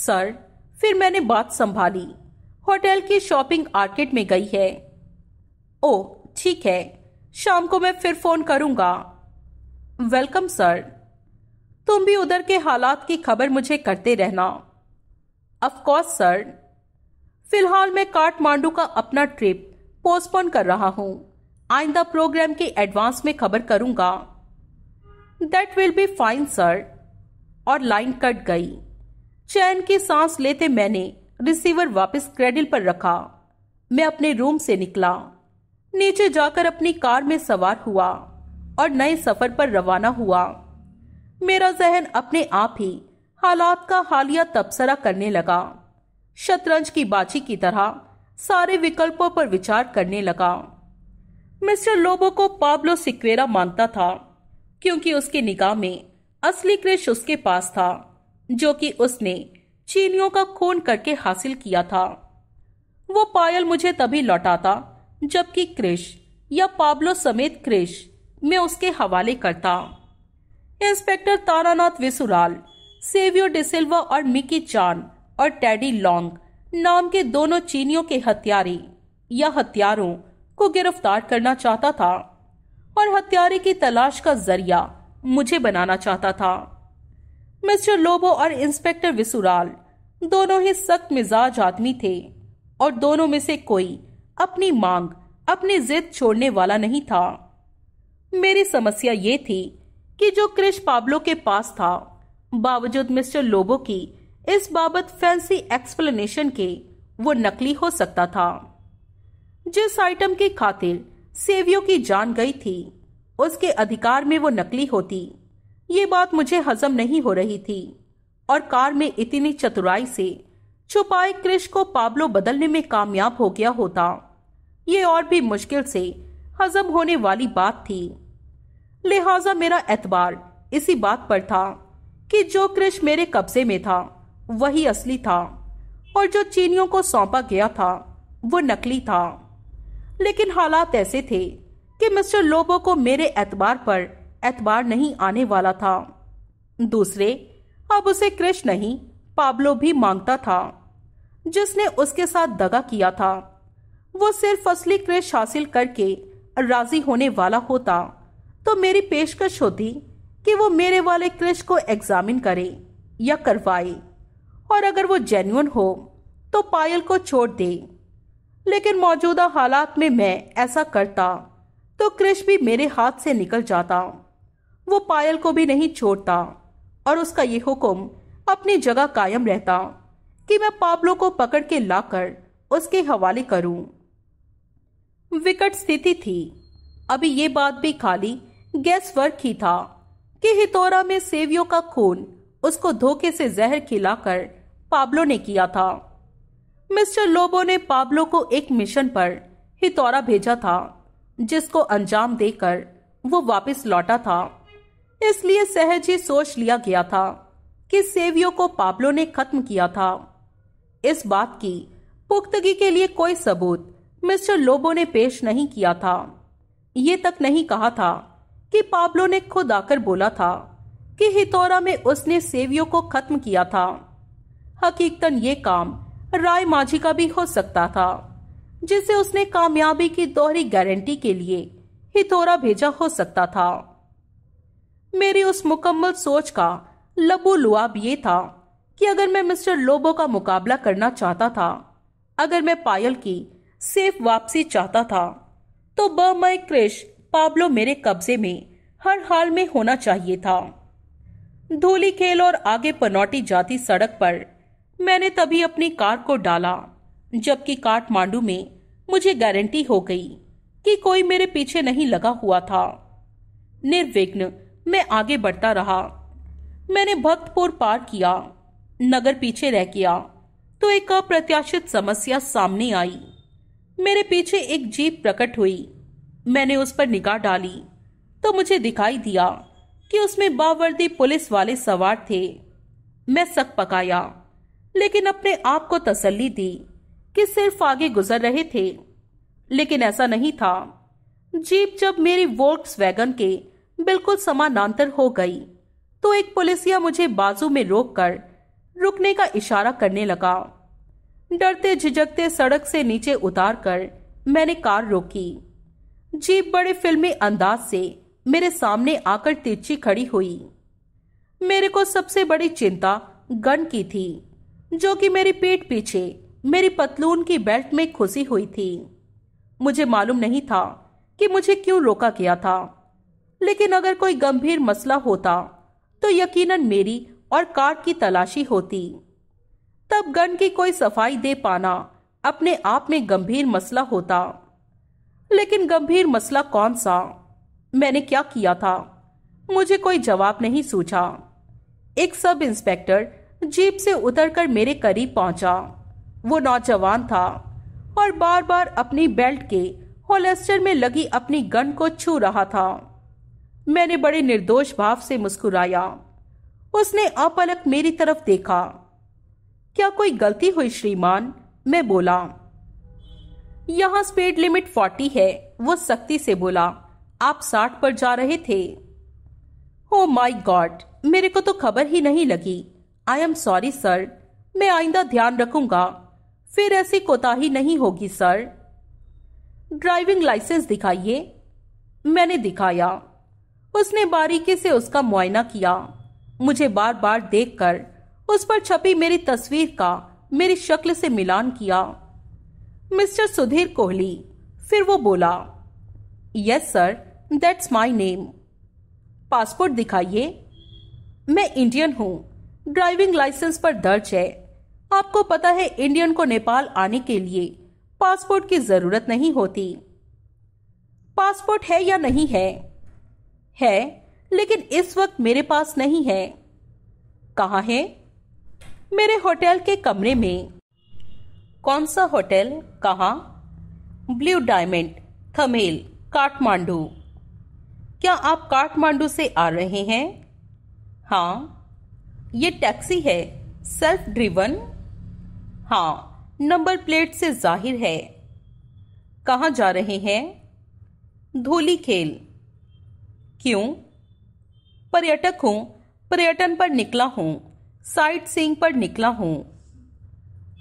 A: सर फिर मैंने बात संभाली होटल की शॉपिंग आर्केट में गई है ओ ठीक है शाम को मैं फिर फोन करूंगा वेलकम सर तुम भी उधर के हालात की खबर मुझे करते रहना अफकोर्स सर फिलहाल मैं काठमांडू का अपना ट्रिप पोस्टपोन कर रहा हूँ आइंदा प्रोग्राम के एडवांस में खबर करूंगा that will be fine sir और लाइन कट गई चैन की सांस लेते मैंने रिसीवर वापस क्रेडिल पर रखा मैं अपने रूम से निकला नीचे जाकर अपनी कार में सवार हुआ और नए सफर पर रवाना हुआ मेरा जहन अपने आप ही हालात का हालिया तबसरा करने लगा शतरंज की बाची की तरह सारे विकल्पों पर विचार करने लगा मिस्टर लोबो को पाब्लो सिक्वेरा मानता था क्योंकि उसके निगाह में असली क्रिश उसके पास था जो कि उसने चीनियों का खून करके हासिल किया था वो पायल मुझे तभी लौटाता जबकि क्रिश या पाब्लो समेत क्रिश मैं उसके हवाले करता इंस्पेक्टर तारानाथ विसुराल सेवियो डिसिल्वा और मिकी चान और टेडी लॉन्ग नाम के दोनों चीनियों के हत्यारे या हत्यारों को गिरफ्तार करना चाहता था और हत्यारे की तलाश का जरिया मुझे बनाना चाहता था मिस्टर लोबो और इंस्पेक्टर विसुराल दोनों ही सख्त मिजाज आदमी थे और दोनों में से कोई अपनी मांग अपनी जिद छोड़ने वाला नहीं था मेरी समस्या ये थी कि जो क्रिश पाब्लो के पास था बावजूद मिस्टर लोबो की इस बाबत फैंसी एक्सप्लेनेशन के वो नकली हो सकता था जिस आइटम की खातिर सेवियो की जान गई थी उसके अधिकार में वो नकली होती ये बात मुझे हजम नहीं हो रही थी और कार में इतनी चतुराई से छुपाए क्रिश को पाब्लो बदलने में कामयाब हो गया होता ये और भी मुश्किल से हजम होने वाली बात थी लिहाजा मेरा एतबार इसी बात पर था कि जो कृष मेरे कब्जे में था वही असली था और जो चीनियों को सौंपा गया था वो नकली था लेकिन हालात ऐसे थे कि मिस्टर लोबो को मेरे एतबार पर एतबार नहीं आने वाला था दूसरे अब उसे क्रिश नहीं पाब्लो भी मांगता था जिसने उसके साथ दगा किया था वो सिर्फ असली क्रिश हासिल करके राजी होने वाला होता तो मेरी पेशकश होती कि वो मेरे वाले क्रिश को एग्जामिन करे या करवाए और अगर वो जेन्यून हो तो पायल को छोड़ दे लेकिन मौजूदा हालात में मैं ऐसा करता तो क्रिश भी मेरे हाथ से निकल जाता वो पायल को भी नहीं छोड़ता और उसका ये हुक्म अपनी जगह कायम रहता कि मैं पाब्लो को पकड़ के लाकर उसके हवाले करूं। विकट स्थिति थी अभी ये बात भी खाली गैस वर्क ही था कि हितोरा में सेवियों का खून उसको धोखे से जहर खिलाकर पाब्लो ने किया था मिस्टर लोबो ने पाब्लो को एक मिशन पर हितोरा भेजा था जिसको अंजाम देकर वो वापस लौटा था इसलिए सहज ही सोच लिया गया था कि सेवियों को पाब्लो ने खत्म किया था इस बात की पुख्तगी के लिए कोई सबूत मिस्टर लोबो ने पेश नहीं किया था ये तक नहीं कहा था कि पाब्लो ने खुद आकर बोला था कि हितोरा में उसने सेवियों को खत्म किया था हकीकतन ये काम राय माझी का भी हो सकता था जिसे उसने कामयाबी की दोहरी गारंटी के लिए हितोरा भेजा हो सकता था मेरी उस मुकम्मल सोच का लबू लुआब ये था कि अगर मैं मिस्टर लोबो का मुकाबला करना चाहता था अगर मैं पायल की सेफ वापसी चाहता था तो बमय क्रिश पाब्लो मेरे कब्जे में हर हाल में होना चाहिए था धूली खेल और आगे पनौटी जाती सड़क पर मैंने तभी अपनी कार को डाला जबकि काठमांडू में मुझे गारंटी हो गई कि कोई मेरे पीछे नहीं लगा हुआ था निर्विघ्न मैं आगे बढ़ता रहा मैंने भक्तपुर पार किया नगर पीछे रह गया तो एक अप्रत्याशित समस्या सामने आई मेरे पीछे एक जीप प्रकट हुई मैंने उस पर निगाह डाली तो मुझे दिखाई दिया कि उसमें बावर्दी पुलिस वाले सवार थे मैं सक पकाया लेकिन अपने आप को तसल्ली दी कि सिर्फ आगे गुजर रहे थे लेकिन ऐसा नहीं था जीप जब मेरी वोक्स वैगन के बिल्कुल समानांतर हो गई तो एक पुलिसिया मुझे बाजू में रोककर रुकने का इशारा करने लगा डरते झिझकते सड़क से नीचे उतार कर मैंने कार रोकी जीप बड़े फिल्मी अंदाज से मेरे सामने आकर तिरछी खड़ी हुई मेरे को सबसे बड़ी चिंता गन की थी जो कि मेरी पीठ पीछे मेरी पतलून की बेल्ट में खुशी हुई थी मुझे मालूम नहीं था कि मुझे क्यों रोका गया था लेकिन अगर कोई गंभीर मसला होता तो यकीनन मेरी और कार्ड की तलाशी होती तब गन की कोई सफाई दे पाना अपने आप में गंभीर मसला होता लेकिन गंभीर मसला कौन सा मैंने क्या किया था मुझे कोई जवाब नहीं सूझा एक सब इंस्पेक्टर जीप से उतरकर मेरे करीब पहुंचा वो नौजवान था और बार बार अपनी बेल्ट के होलेस्टर में लगी अपनी गन को छू रहा था मैंने बड़े निर्दोष भाव से मुस्कुराया उसने अपलक मेरी तरफ देखा क्या कोई गलती हुई श्रीमान मैं बोला यहाँ स्पीड लिमिट फोर्टी है वो सख्ती से बोला आप साठ पर जा रहे थे हो माई गॉड मेरे को तो खबर ही नहीं लगी आई एम सॉरी सर मैं आइंदा ध्यान रखूंगा फिर ऐसी कोताही नहीं होगी सर ड्राइविंग लाइसेंस दिखाइए मैंने दिखाया उसने बारीकी से उसका मुआयना किया मुझे बार बार देखकर उस पर छपी मेरी तस्वीर का मेरी शक्ल से मिलान किया मिस्टर सुधीर कोहली फिर वो बोला yes sir that's my name passport दिखाइए मैं इंडियन हूँ ड्राइविंग लाइसेंस पर दर्ज है आपको पता है इंडियन को नेपाल आने के लिए पासपोर्ट की जरूरत नहीं होती पासपोर्ट है या नहीं है है लेकिन इस वक्त मेरे पास नहीं है कहाँ है मेरे होटल के कमरे में कौन सा होटल कहाँ ब्लू डायमंड थमेल काठमांडू क्या आप काठमांडू से आ रहे हैं हाँ ये टैक्सी है सेल्फ ड्रिवन हाँ नंबर प्लेट से जाहिर है कहाँ जा रहे हैं धोली खेल क्यों पर्यटक हूँ पर्यटन पर निकला हूँ साइट सीइंग पर निकला हूँ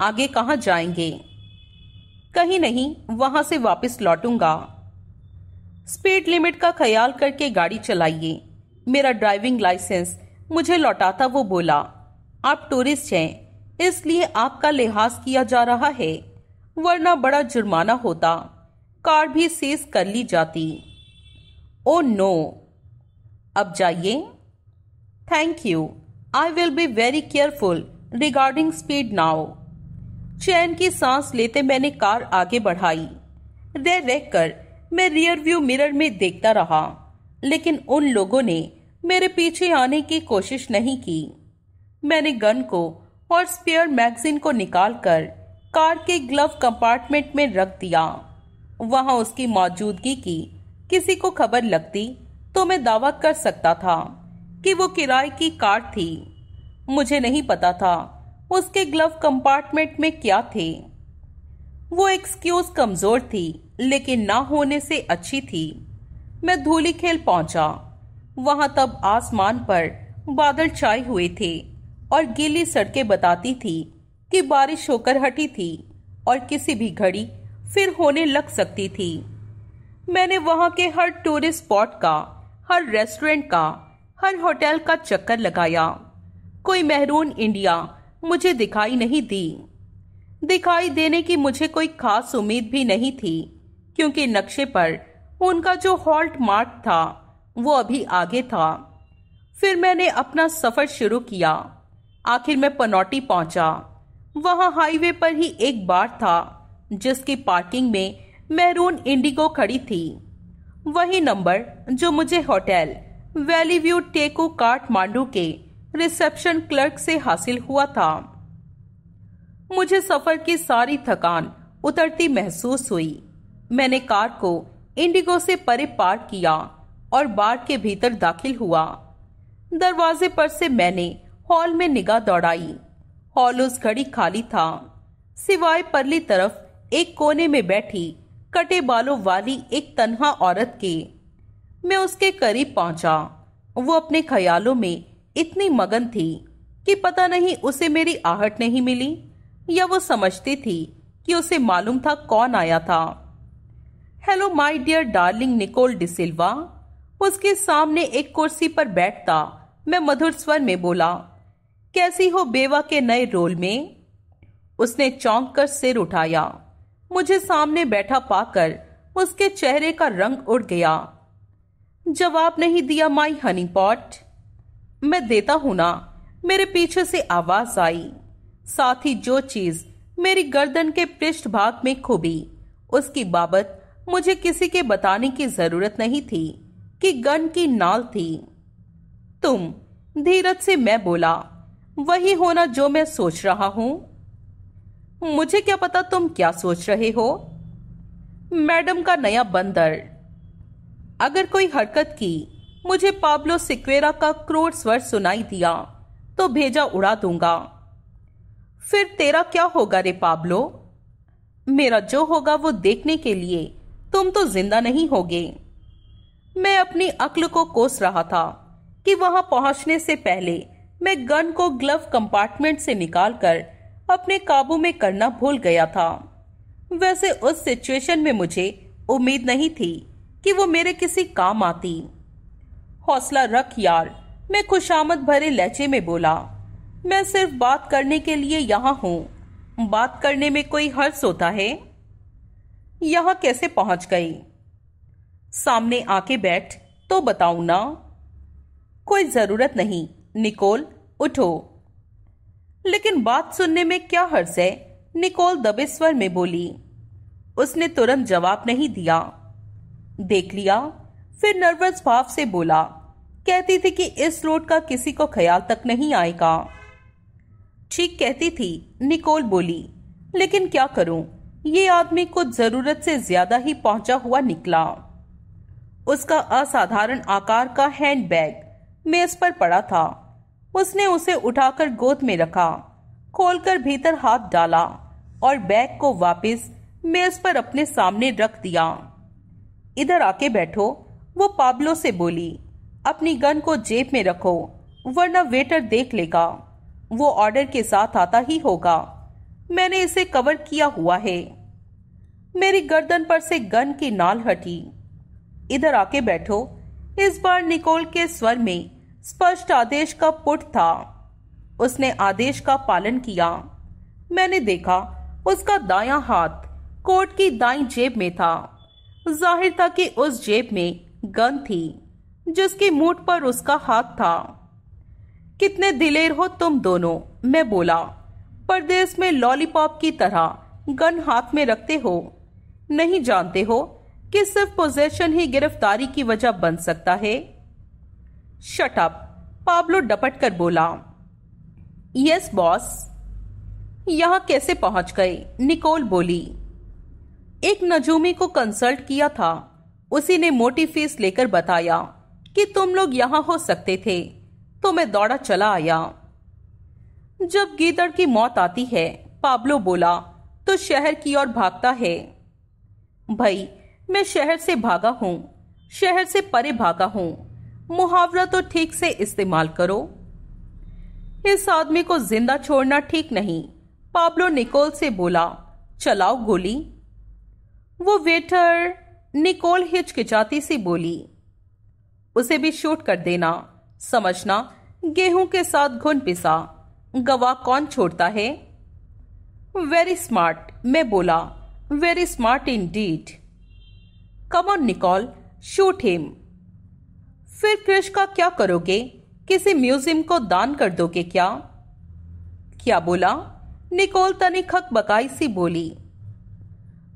A: आगे कहाँ जाएंगे कहीं नहीं वहां से वापस लौटूंगा स्पीड लिमिट का ख्याल करके गाड़ी चलाइए मेरा ड्राइविंग लाइसेंस मुझे लौटाता वो बोला आप टूरिस्ट हैं इसलिए आपका लिहाज किया जा रहा है वरना बड़ा जुर्माना होता कार भी सीज कर ली जाती ओ oh नो अब जाइए thank you I will be very careful regarding speed now चैन की सांस लेते मैंने कार आगे बढ़ाई रह रह कर मैं रियर व्यू मिरर में देखता रहा लेकिन उन लोगों ने मेरे पीछे आने की कोशिश नहीं की मैंने गन को और स्पेयर मैगजीन को निकालकर कार के ग्लव कंपार्टमेंट में रख दिया वहां उसकी मौजूदगी की किसी को खबर लगती तो मैं दावा कर सकता था कि वो किराए की कार थी मुझे नहीं पता था उसके ग्लव कंपार्टमेंट में क्या थे वो एक्सक्यूज कमजोर थी लेकिन ना होने से अच्छी थी मैं धूली खेल पहुंचा वहां तब आसमान पर बादल छाए हुए थे और गीली सड़कें बताती थी कि बारिश होकर हटी थी और किसी भी घड़ी फिर होने लग सकती थी मैंने वहां के हर टूरिस्ट स्पॉट का हर रेस्टोरेंट का हर होटल का चक्कर लगाया कोई मेहरून इंडिया मुझे दिखाई नहीं दी दिखाई देने की मुझे कोई खास उम्मीद भी नहीं थी क्योंकि नक्शे पर उनका जो हॉल्ट मार्क था वो अभी आगे था फिर मैंने अपना सफर शुरू किया आखिर मैं पनौटी पहुंचा वहां हाईवे पर ही एक बार था जिसकी पार्किंग में मैरून इंडिगो खड़ी थी वही नंबर जो मुझे होटल वैली व्यू टेको काठमांडू के रिसेप्शन क्लर्क से हासिल हुआ था मुझे सफर की सारी थकान उतरती महसूस हुई मैंने कार को इंडिगो से परे पार्क किया और बार के भीतर दाखिल हुआ दरवाजे पर से मैंने हॉल में निगाह दौड़ाई हॉल उस घड़ी खाली था सिवाय परली तरफ एक कोने में बैठी कटे बालों वाली एक तन्हा औरत के मैं उसके करीब पहुंचा वो अपने ख्यालों में इतनी मगन थी कि पता नहीं उसे मेरी आहट नहीं मिली या वो समझती थी कि उसे मालूम था कौन आया था hello my dear darling Nicole D'Silva उसके सामने एक कुर्सी पर बैठता मैं मधुर स्वर में बोला कैसी हो बेवा के नए रोल में उसने चौंक कर सिर उठाया मुझे सामने बैठा पाकर उसके चेहरे का रंग उड़ गया जवाब नहीं दिया माई हनी पॉट मैं देता हूं ना मेरे पीछे से आवाज आई साथ ही जो चीज मेरी गर्दन के पृष्ठ भाग में खुबी उसकी बाबत मुझे किसी के बताने की जरूरत नहीं थी कि गन की नाल थी तुम धीरज से मैं बोला वही होना जो मैं सोच रहा हूं मुझे क्या पता तुम क्या सोच रहे हो मैडम का नया बंदर अगर कोई हरकत की मुझे पाब्लो सिक्वेरा का क्रोर स्वर सुनाई दिया तो भेजा उड़ा दूंगा फिर तेरा क्या होगा रे पाब्लो मेरा जो होगा वो देखने के लिए तुम तो जिंदा नहीं होगे मैं अपनी अक्ल को कोस रहा था कि वहां पहुंचने से पहले मैं गन को ग्लव कंपार्टमेंट से निकालकर अपने काबू में करना भूल गया था वैसे उस सिचुएशन में मुझे उम्मीद नहीं थी कि वो मेरे किसी काम आती हौसला रख यार मैं खुशामद भरे लहजे में बोला मैं सिर्फ बात करने के लिए यहाँ हूँ बात करने में कोई हर्ष होता है यहाँ कैसे पहुंच गई सामने आके बैठ तो बताऊ ना कोई जरूरत नहीं निकोल उठो लेकिन बात सुनने में क्या हर्ष है निकोल दबे स्वर में बोली उसने तुरंत जवाब नहीं दिया देख लिया फिर नर्वस भाव से बोला कहती थी कि इस रोड का किसी को ख्याल तक नहीं आएगा ठीक कहती थी निकोल बोली लेकिन क्या करूं ये आदमी कुछ जरूरत से ज्यादा ही पहुंचा हुआ निकला उसका असाधारण आकार का हैंडबैग मेज पर पड़ा था उसने उसे उठाकर गोद में रखा खोलकर भीतर हाथ डाला और बैग को वापस मेज पर अपने सामने रख दिया इधर आके बैठो वो पाब्लो से बोली अपनी गन को जेब में रखो वरना वेटर देख लेगा वो ऑर्डर के साथ आता ही होगा मैंने इसे कवर किया हुआ है मेरी गर्दन पर से गन की नाल हटी इधर आके बैठो इस बार निकोल के स्वर में स्पष्ट आदेश का पुट था उसने आदेश का पालन किया मैंने देखा उसका दायां हाथ कोट की दाई जेब में था जाहिर था कि उस जेब में गन थी जिसकी मूठ पर उसका हाथ था कितने दिलेर हो तुम दोनों मैं बोला परदेश में लॉलीपॉप की तरह गन हाथ में रखते हो नहीं जानते हो कि सिर्फ पोजेशन ही गिरफ्तारी की वजह बन सकता है शटअप पाब्लो डपट कर बोला यस बॉस यहां कैसे पहुंच गए निकोल बोली एक नजूमी को कंसल्ट किया था उसी ने मोटी फीस लेकर बताया कि तुम लोग यहां हो सकते थे तो मैं दौड़ा चला आया जब गीदड़ की मौत आती है पाब्लो बोला तो शहर की ओर भागता है भाई मैं शहर से भागा हूं शहर से परे भागा हूं मुहावरा तो ठीक से इस्तेमाल करो इस आदमी को जिंदा छोड़ना ठीक नहीं पाब्लो निकोल से बोला चलाओ गोली वो वेटर निकोल हिचकिचाती सी बोली उसे भी शूट कर देना समझना गेहूं के साथ घुन पिसा गवाह कौन छोड़ता है वेरी स्मार्ट मैं बोला very smart indeed come on Nicole shoot him फिर क्रिश का क्या करोगे किसी म्यूजियम को दान कर दोगे क्या क्या बोला निकोल तनिक खक बकाई सी बोली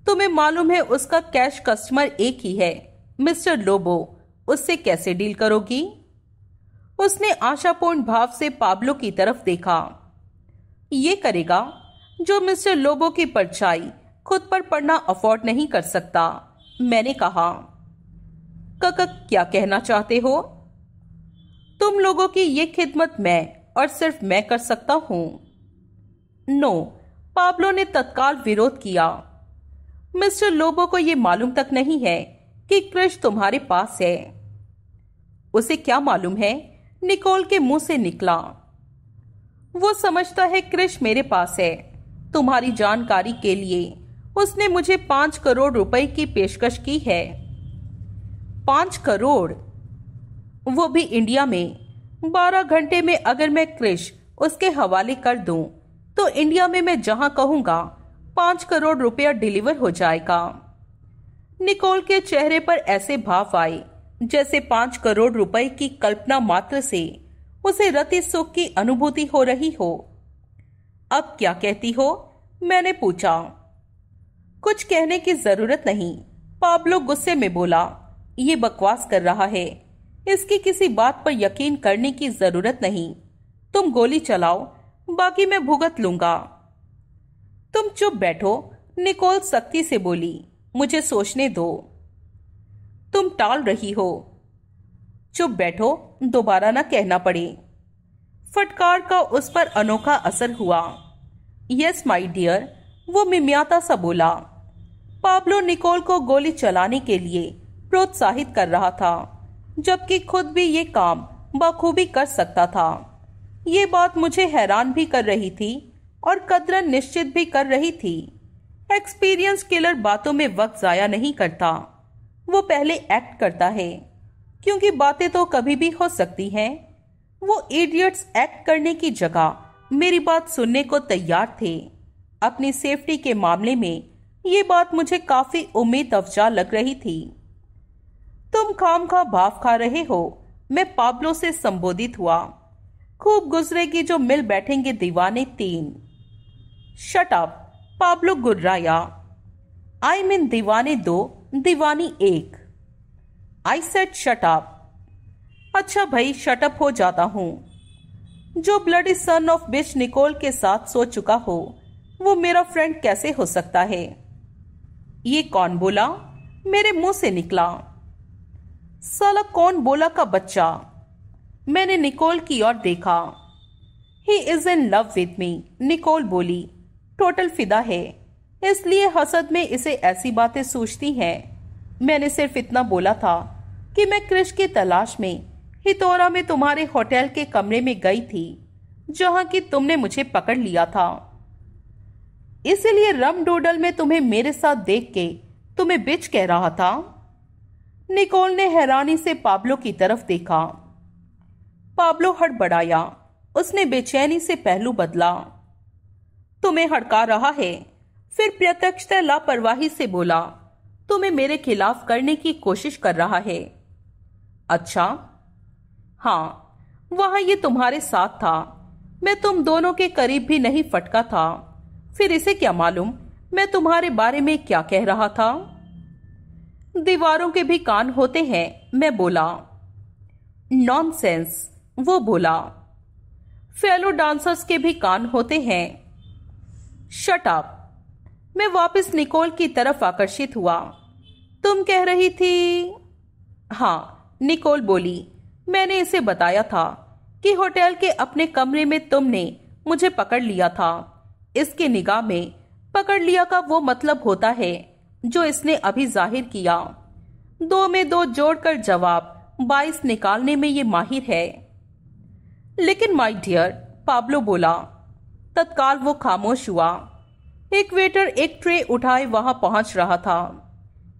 A: तुम्हें मालूम है उसका कैश कस्टमर एक ही है मिस्टर लोबो उससे कैसे डील करोगी उसने आशापूर्ण भाव से पाब्लो की तरफ देखा ये करेगा जो मिस्टर लोबो की परछाई खुद पर पढ़ना अफोर्ड नहीं कर सकता मैंने कहा कक क्या कहना चाहते हो तुम लोगों की ये खिदमत मैं और सिर्फ मैं कर सकता हूं नो पाब्लो ने तत्काल विरोध किया मिस्टर लोबो को यह मालूम तक नहीं है कि क्रिश तुम्हारे पास है उसे क्या मालूम है निकोल के मुंह से निकला वो समझता है क्रिश मेरे पास है तुम्हारी जानकारी के लिए उसने मुझे पांच करोड़ रुपए की पेशकश की है पांच करोड़ वो भी इंडिया में बारह घंटे में अगर मैं क्रिश उसके हवाले कर दूं, तो इंडिया में मैं जहां कहूंगा पांच करोड़ रुपया डिलीवर हो जाएगा निकोल के चेहरे पर ऐसे भाव आए जैसे पांच करोड़ रुपए की कल्पना मात्र से उसे रति सुख की अनुभूति हो रही हो अब क्या कहती हो मैंने पूछा कुछ कहने की जरूरत नहीं पाब्लो गुस्से में बोला ये बकवास कर रहा है इसकी किसी बात पर यकीन करने की जरूरत नहीं तुम गोली चलाओ बाकी मैं भुगत लूंगा तुम चुप बैठो निकोल सख्ती से बोली मुझे सोचने दो तुम टाल रही हो चुप बैठो दोबारा न कहना पड़े फटकार का उस पर अनोखा असर हुआ यस माय डियर वो मिमियाता सा बोला पाब्लो निकोल को गोली चलाने के लिए प्रोत्साहित कर रहा था जबकि खुद भी ये काम बखूबी कर सकता था ये बात मुझे हैरान भी कर रही थी और कदरन निश्चित भी कर रही थी एक्सपीरियंस किलर बातों में वक्त जाया नहीं करता वो पहले एक्ट करता है क्योंकि बातें तो कभी भी हो सकती हैं वो इडियट्स एक्ट करने की जगह मेरी बात सुनने को तैयार थे अपनी सेफ्टी के मामले में ये बात मुझे काफी उम्मीद अफजा लग रही थी तुम खाम खा भाव खा रहे हो मैं पाबलो से संबोधित हुआ खूब गुजरेगी जो मिल बैठेंगे दीवाने तीन शट अप पाब्लो गुर्राया आई मीन दीवाने दो दीवानी एक आई सेट शट अप अच्छा भाई शट अप हो जाता हूं जो blood is son of bitch Nicole के साथ सो चुका हो वो मेरा फ्रेंड कैसे हो सकता है ये कौन बोला मेरे मुंह से निकला साला कौन बोला का बच्चा मैंने निकोल की ओर देखा he is in love with me Nicole बोली टोटल फिदा है इसलिए हसद में इसे ऐसी बातें सोचती हैं मैंने सिर्फ इतना बोला था कि मैं कृष की तलाश में हितोरा में तुम्हारे होटल के कमरे में गई थी जहां कि तुमने मुझे पकड़ लिया था इसलिए रम डोडल में तुम्हें मेरे साथ देख के तुम्हें बिच कह रहा था निकोल ने हैरानी से पाब्लो की तरफ देखा पाब्लो हड़बड़ाया उसने बेचैनी से पहलू बदला तुम्हें हड़का रहा है फिर प्रत्यक्षतः लापरवाही से बोला तुम्हें मेरे खिलाफ करने की कोशिश कर रहा है अच्छा हाँ वहां ये तुम्हारे साथ था मैं तुम दोनों के करीब भी नहीं फटका था फिर इसे क्या मालूम मैं तुम्हारे बारे में क्या कह रहा था दीवारों के भी कान होते हैं मैं बोला नॉनसेंस वो बोला फेलो डांसर्स के भी कान होते हैं शट अप मैं वापस निकोल की तरफ आकर्षित हुआ तुम कह रही थी हाँ निकोल बोली मैंने इसे बताया था कि होटल के अपने कमरे में तुमने मुझे पकड़ लिया था इसके निगाह में पकड़ लिया का वो मतलब होता है जो इसने अभी जाहिर किया दो में दो जोड़कर जवाब बाईस निकालने में ये माहिर है लेकिन माय डियर पाब्लो बोला तत्काल वो खामोश हुआ एक वेटर एक ट्रे उठाए वहां पहुंच रहा था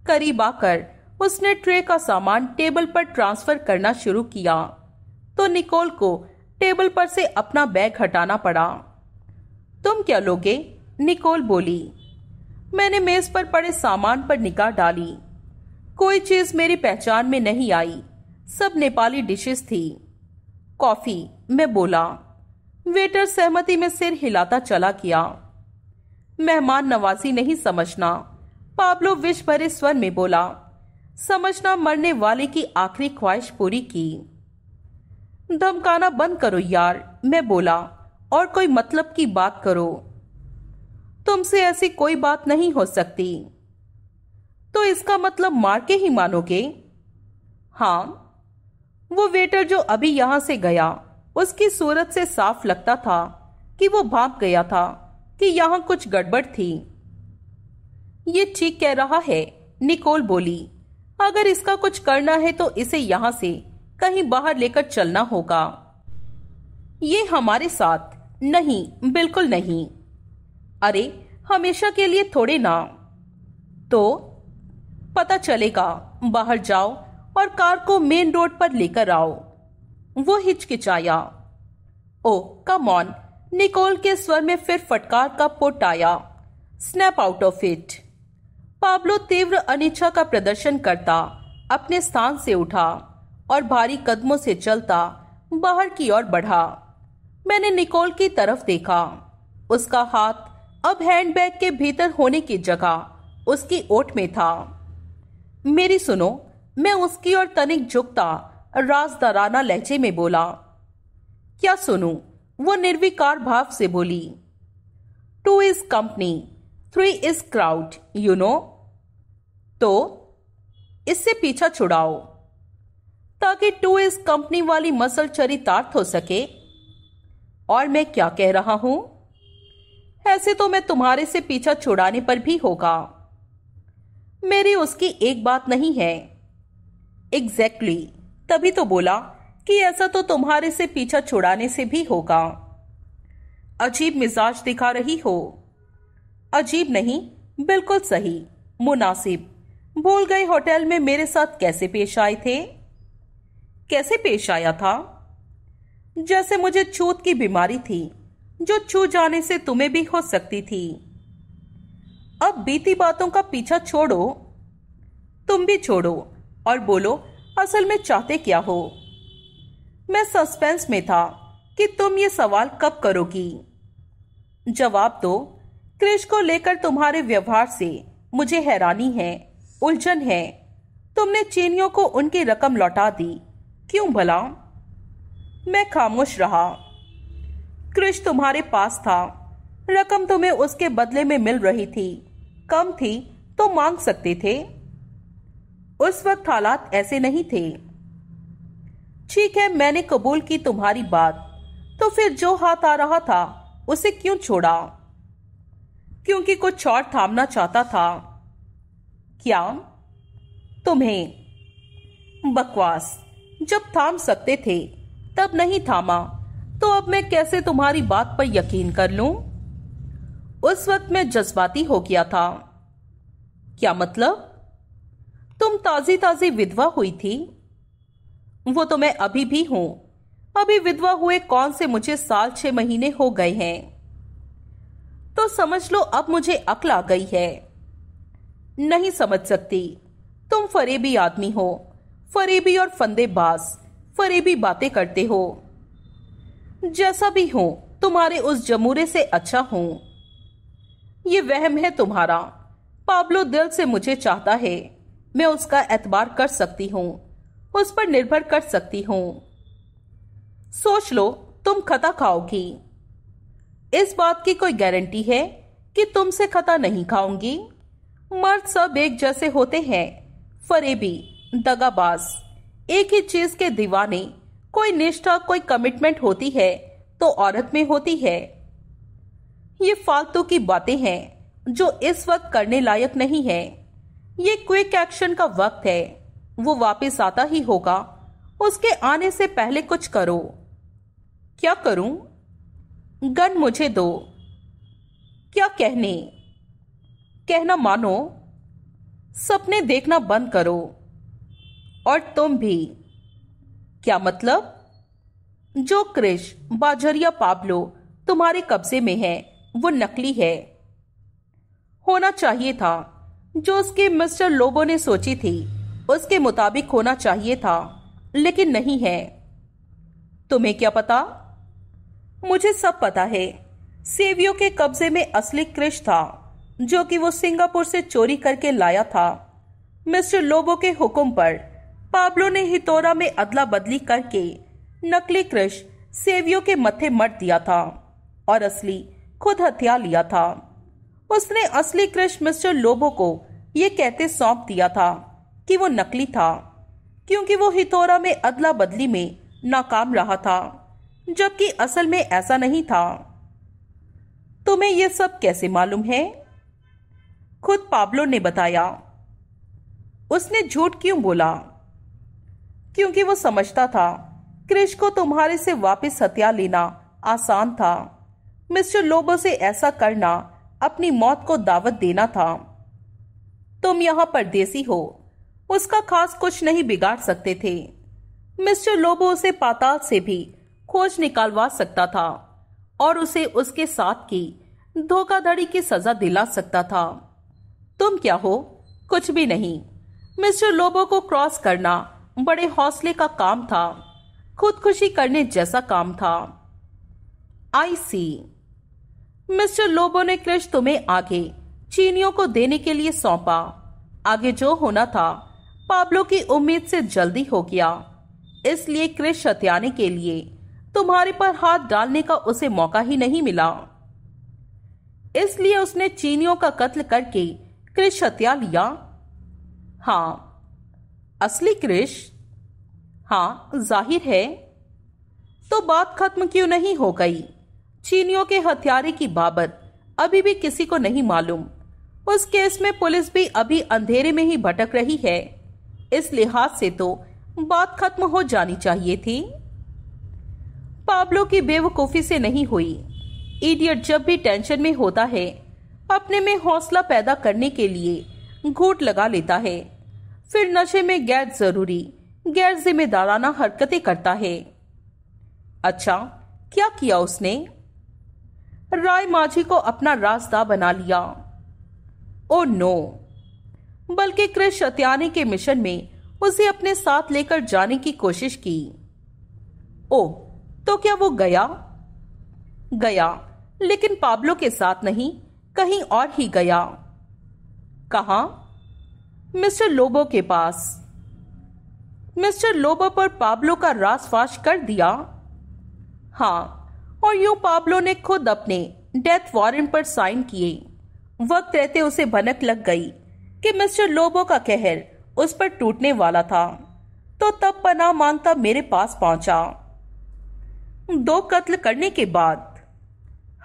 A: करीब आकर उसने ट्रे का सामान टेबल पर ट्रांसफर करना शुरू किया तो निकोल को टेबल पर से अपना बैग हटाना पड़ा तुम क्या लोगे निकोल बोली मैंने मेज पर पड़े सामान पर निगाह डाली कोई चीज मेरी पहचान में नहीं आई सब नेपाली डिशेस थी कॉफी मैं बोला वेटर सहमति में सिर हिलाता चला गया मेहमान नवाजी नहीं समझना पाब्लो विष भरे स्वर में बोला समझना मरने वाले की आखिरी ख्वाहिश पूरी की धमकाना बंद करो यार मैं बोला और कोई मतलब की बात करो तुमसे ऐसी कोई बात नहीं हो सकती तो इसका मतलब मार के ही मानोगे हाँ वो वेटर जो अभी यहां से गया उसकी सूरत से साफ लगता था कि वो भाग गया था कि यहां कुछ गड़बड़ थी ये ठीक कह रहा है निकोल बोली अगर इसका कुछ करना है तो इसे यहां से कहीं बाहर लेकर चलना होगा ये हमारे साथ नहीं बिल्कुल नहीं अरे हमेशा के लिए थोड़े ना तो पता चलेगा बाहर जाओ और कार को मेन रोड पर लेकर आओ वो हिचकिचाया ओ कम ऑन निकोल के स्वर में फिर फटकार का पुट आया snap out of it Pablo तीव्र अनिच्छा का प्रदर्शन करता अपने स्थान से उठा और भारी कदमों से चलता बाहर की ओर बढ़ा मैंने निकोल की तरफ देखा उसका हाथ अब हैंडबैग के भीतर होने की जगह उसकी ओट में था मेरी सुनो मैं उसकी ओर तनिक झुकता राजदाराना लहजे में बोला क्या सुनूं? वो निर्विकार भाव से बोली two is company three is crowd you know तो इससे पीछा छुड़ाओ ताकि टू इज कंपनी वाली मसल चरितार्थ हो सके और मैं क्या कह रहा हूं ऐसे तो मैं तुम्हारे से पीछा छुड़ाने पर भी होगा मेरी उसकी एक बात नहीं है एग्जैक्टली exactly, तभी तो बोला कि ऐसा तो तुम्हारे से पीछा छुड़ाने से भी होगा अजीब मिजाज दिखा रही हो अजीब नहीं बिल्कुल सही मुनासिब भूल गए होटल में मेरे साथ कैसे पेश आए थे कैसे पेश आया था जैसे मुझे छूत की बीमारी थी जो छू जाने से तुम्हें भी हो सकती थी अब बीती बातों का पीछा छोड़ो तुम भी छोड़ो और बोलो असल में चाहते क्या हो मैं सस्पेंस में था कि तुम ये सवाल कब करोगी जवाब दो क्रिश को लेकर तुम्हारे व्यवहार से मुझे हैरानी है उलझन है तुमने चीनियों को उनकी रकम लौटा दी क्यों भला मैं खामोश रहा क्रिश तुम्हारे पास था रकम तुम्हें उसके बदले में मिल रही थी कम थी तो मांग सकते थे उस वक्त हालात ऐसे नहीं थे ठीक है मैंने कबूल की तुम्हारी बात तो फिर जो हाथ आ रहा था उसे क्यों छोड़ा क्योंकि कुछ और थामना चाहता था क्या तुम्हें बकवास जब थाम सकते थे तब नहीं थामा तो अब मैं कैसे तुम्हारी बात पर यकीन कर लू उस वक्त मैं जज्बाती हो गया था क्या मतलब तुम ताजी ताजी विधवा हुई थी वो तो मैं अभी भी हूं अभी विधवा हुए कौन से मुझे साल छह महीने हो गए हैं तो समझ लो अब मुझे अकल आ गई है नहीं समझ सकती तुम फरेबी आदमी हो फरेबी और फंदेबाज फरेबी बातें करते हो जैसा भी हो तुम्हारे उस जमूरे से अच्छा हूं ये वहम है तुम्हारा पाब्लो दिल से मुझे चाहता है मैं उसका एतबार कर सकती हूँ उस पर निर्भर कर सकती हूं सोच लो तुम खता खाओगी इस बात की कोई गारंटी है कि तुमसे खता नहीं खाऊंगी मर्द सब एक जैसे होते हैं फरेबी दगाबाज एक ही चीज के दीवाने कोई निष्ठा कोई कमिटमेंट होती है तो औरत में होती है ये फालतू की बातें हैं जो इस वक्त करने लायक नहीं है ये क्विक एक्शन का वक्त है वो वापस आता ही होगा उसके आने से पहले कुछ करो क्या करूं? गन मुझे दो क्या कहने कहना मानो सपने देखना बंद करो और तुम भी क्या मतलब जो क्रिश बाजरिया पाबलो तुम्हारे कब्जे में है वो नकली है होना चाहिए था जो उसके मिस्टर लोबो ने सोची थी उसके मुताबिक होना चाहिए था लेकिन नहीं है तुम्हें क्या पता मुझे सब पता है सेवियों के कब्जे में असली क्रिश था जो कि वो सिंगापुर से चोरी करके लाया था मिस्टर लोबो के हुक्म पर पाब्लो ने हितोरा में अदला बदली करके नकली क्रिश सेवियों के मथे मट दिया था और असली खुद हथिया लिया था उसने असली क्रिश मिस्टर लोबो को यह कहते सौंप दिया था कि वो नकली था क्योंकि वो हितोरा में अदला बदली में नाकाम रहा था जबकि असल में ऐसा नहीं था तुम्हें यह सब कैसे मालूम है खुद पाब्लो ने बताया उसने झूठ क्यों बोला क्योंकि वो समझता था क्रिश को तुम्हारे से वापस हत्या लेना आसान था मिस्टर लोबो से ऐसा करना अपनी मौत को दावत देना था तुम यहां परदेसी हो उसका खास कुछ नहीं बिगाड़ सकते थे मिस्टर लोबो उसे पाताल से भी खोज निकालवा सकता था और उसे उसके साथ की धोखाधड़ी की सजा दिला सकता था तुम क्या हो कुछ भी नहीं मिस्टर लोबो को क्रॉस करना बड़े हौसले का काम था खुदकुशी करने जैसा काम था आई सी मिस्टर लोबो ने क्रिश तुम्हें आगे चीनियों को देने के लिए सौंपा आगे जो होना था पाब्लो की उम्मीद से जल्दी हो गया इसलिए क्रिश हत्याने के लिए तुम्हारे पर हाथ डालने का उसे मौका ही नहीं मिला इसलिए उसने चीनियों का कत्ल करके क्रिश हत्या लिया हाँ असली क्रिश हाँ जाहिर है तो बात खत्म क्यों नहीं हो गई चीनियों के हथियारे की बाबत अभी भी किसी को नहीं मालूम उस केस में पुलिस भी अभी अंधेरे में ही भटक रही है इस लिहाज से तो बात खत्म हो जानी चाहिए थी पाब्लो की बेवकूफ़ी से नहीं हुई इडियट जब भी टेंशन में होता है अपने में हौसला पैदा करने के लिए घूट लगा लेता है फिर नशे में गैर जरूरी गैर जिम्मेदाराना हरकतें करता है अच्छा क्या किया उसने राय माझी को अपना रास्ता बना लिया ओ नो बल्कि क्रिश अत्याने के मिशन में उसे अपने साथ लेकर जाने की कोशिश की ओ तो क्या वो गया गया लेकिन पाब्लो के साथ नहीं कहीं और ही गया कहा मिस्टर लोबो के पास मिस्टर लोबो पर पाब्लो का रास फाश कर दिया हाँ और यूं पाब्लो ने खुद अपने डेथ वारंट पर साइन किए वक्त रहते उसे भनक लग गई कि मिस्टर लोबो का कहर उस पर टूटने वाला था तो तब पना मांगता मेरे पास पहुंचा दो कत्ल करने के बाद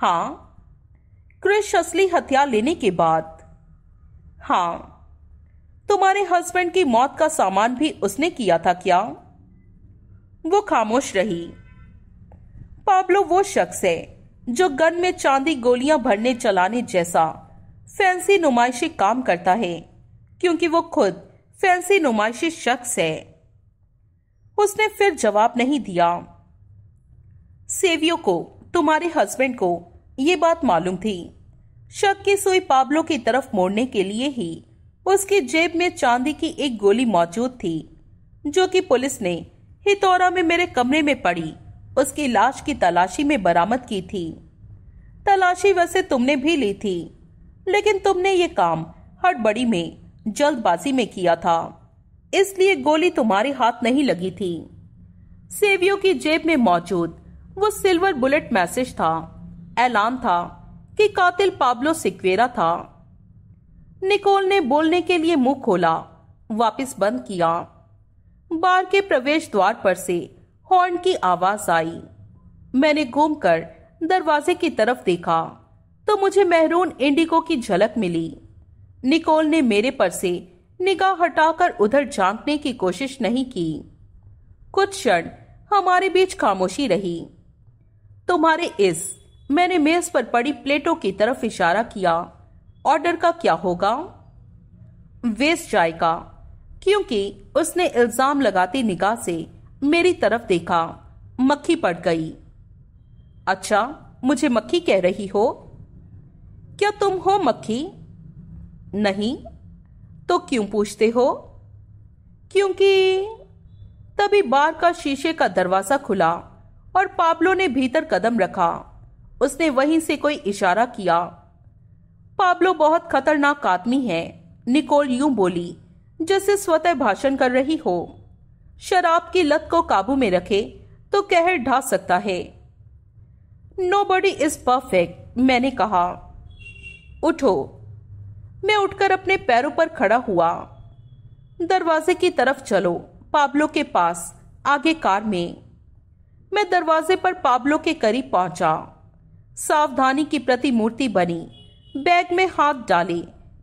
A: हाँ क्रिश असली हथियार लेने के बाद हाँ तुम्हारे हस्बैंड की मौत का सामान भी उसने किया था क्या वो खामोश रही पाब्लो वो शख्स है जो गन में चांदी गोलियां भरने चलाने जैसा फैंसी नुमाइशी काम करता है क्योंकि वो खुद फैंसी नुमाइशी शख्स है उसने फिर जवाब नहीं दिया सेवियो को तुम्हारे हस्बैंड को ये बात मालूम थी शक की सुई पाब्लो की तरफ मोड़ने के लिए ही उसकी जेब में चांदी की एक गोली मौजूद थी जो कि पुलिस ने हितौरा में मेरे कमरे में पड़ी उसकी लाश की तलाशी में बरामद की थी तलाशी वैसे तुमने भी ली थी लेकिन तुमने ये काम हड़बड़ी में जल्दबाजी में किया था इसलिए गोली तुम्हारे हाथ नहीं लगी थी सेवियो की जेब में मौजूद वो सिल्वर बुलेट मैसेज था ऐलान था कि कातिल पाब्लो सिक्वेरा था निकोल ने बोलने के लिए मुंह खोला वापस बंद किया बार के प्रवेश द्वार पर से हॉर्न की आवाज आई मैंने घूमकर दरवाजे की तरफ देखा तो मुझे मेहरून इंडिगो की झलक मिली निकोल ने मेरे पर से निगाह हटाकर उधर झांकने की कोशिश नहीं की कुछ क्षण हमारे बीच खामोशी रही तुम्हारे इस मैंने मेज पर पड़ी प्लेटों की तरफ इशारा किया ऑर्डर का क्या होगा वेस्ट जाएगा क्योंकि उसने इल्जाम लगाती निगाह से मेरी तरफ देखा मक्खी पड़ गई अच्छा मुझे मक्खी कह रही हो क्या तुम हो मक्खी नहीं तो क्यों पूछते हो क्योंकि तभी बार का शीशे का दरवाजा खुला और पाब्लो ने भीतर कदम रखा उसने वहीं से कोई इशारा किया पाब्लो बहुत खतरनाक आदमी है निकोल यूं बोली जैसे स्वतः भाषण कर रही हो शराब की लत को काबू में रखे तो कहर ढा सकता है नो बडी इज परफेक्ट मैंने कहा उठो मैं उठकर अपने पैरों पर खड़ा हुआ दरवाजे की तरफ चलो पाबलो के पास आगे कार में मैं दरवाजे पर पाबलो के करीब पहुंचा सावधानी की प्रतिमूर्ति बनी बैग में हाथ डाले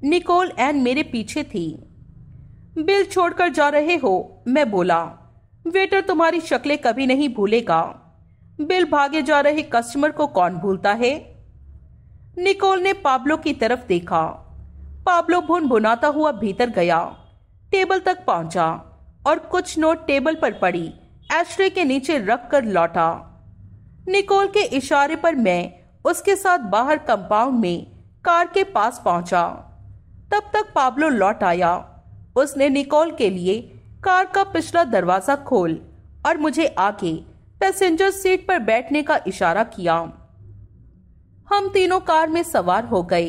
A: निकोल एन मेरे पीछे थी बिल छोड़कर जा रहे हो मैं बोला वेटर तुम्हारी शक्लें कभी नहीं भूलेगा बिल भागे जा रहे कस्टमर को कौन भूलता है निकोल ने पाब्लो की तरफ देखा पाब्लो भुन भुनाता हुआ भीतर गया टेबल तक पहुंचा और कुछ नोट टेबल पर पड़ी एश्रे के नीचे रख कर लौटा निकोल के इशारे पर मैं उसके साथ बाहर कंपाउंड में कार के पास पहुंचा तब तक पाब्लो लौट आया उसने निकोल के लिए कार का पिछला दरवाजा खोल और मुझे आके पैसेंजर सीट पर बैठने का इशारा किया हम तीनों कार में सवार हो गए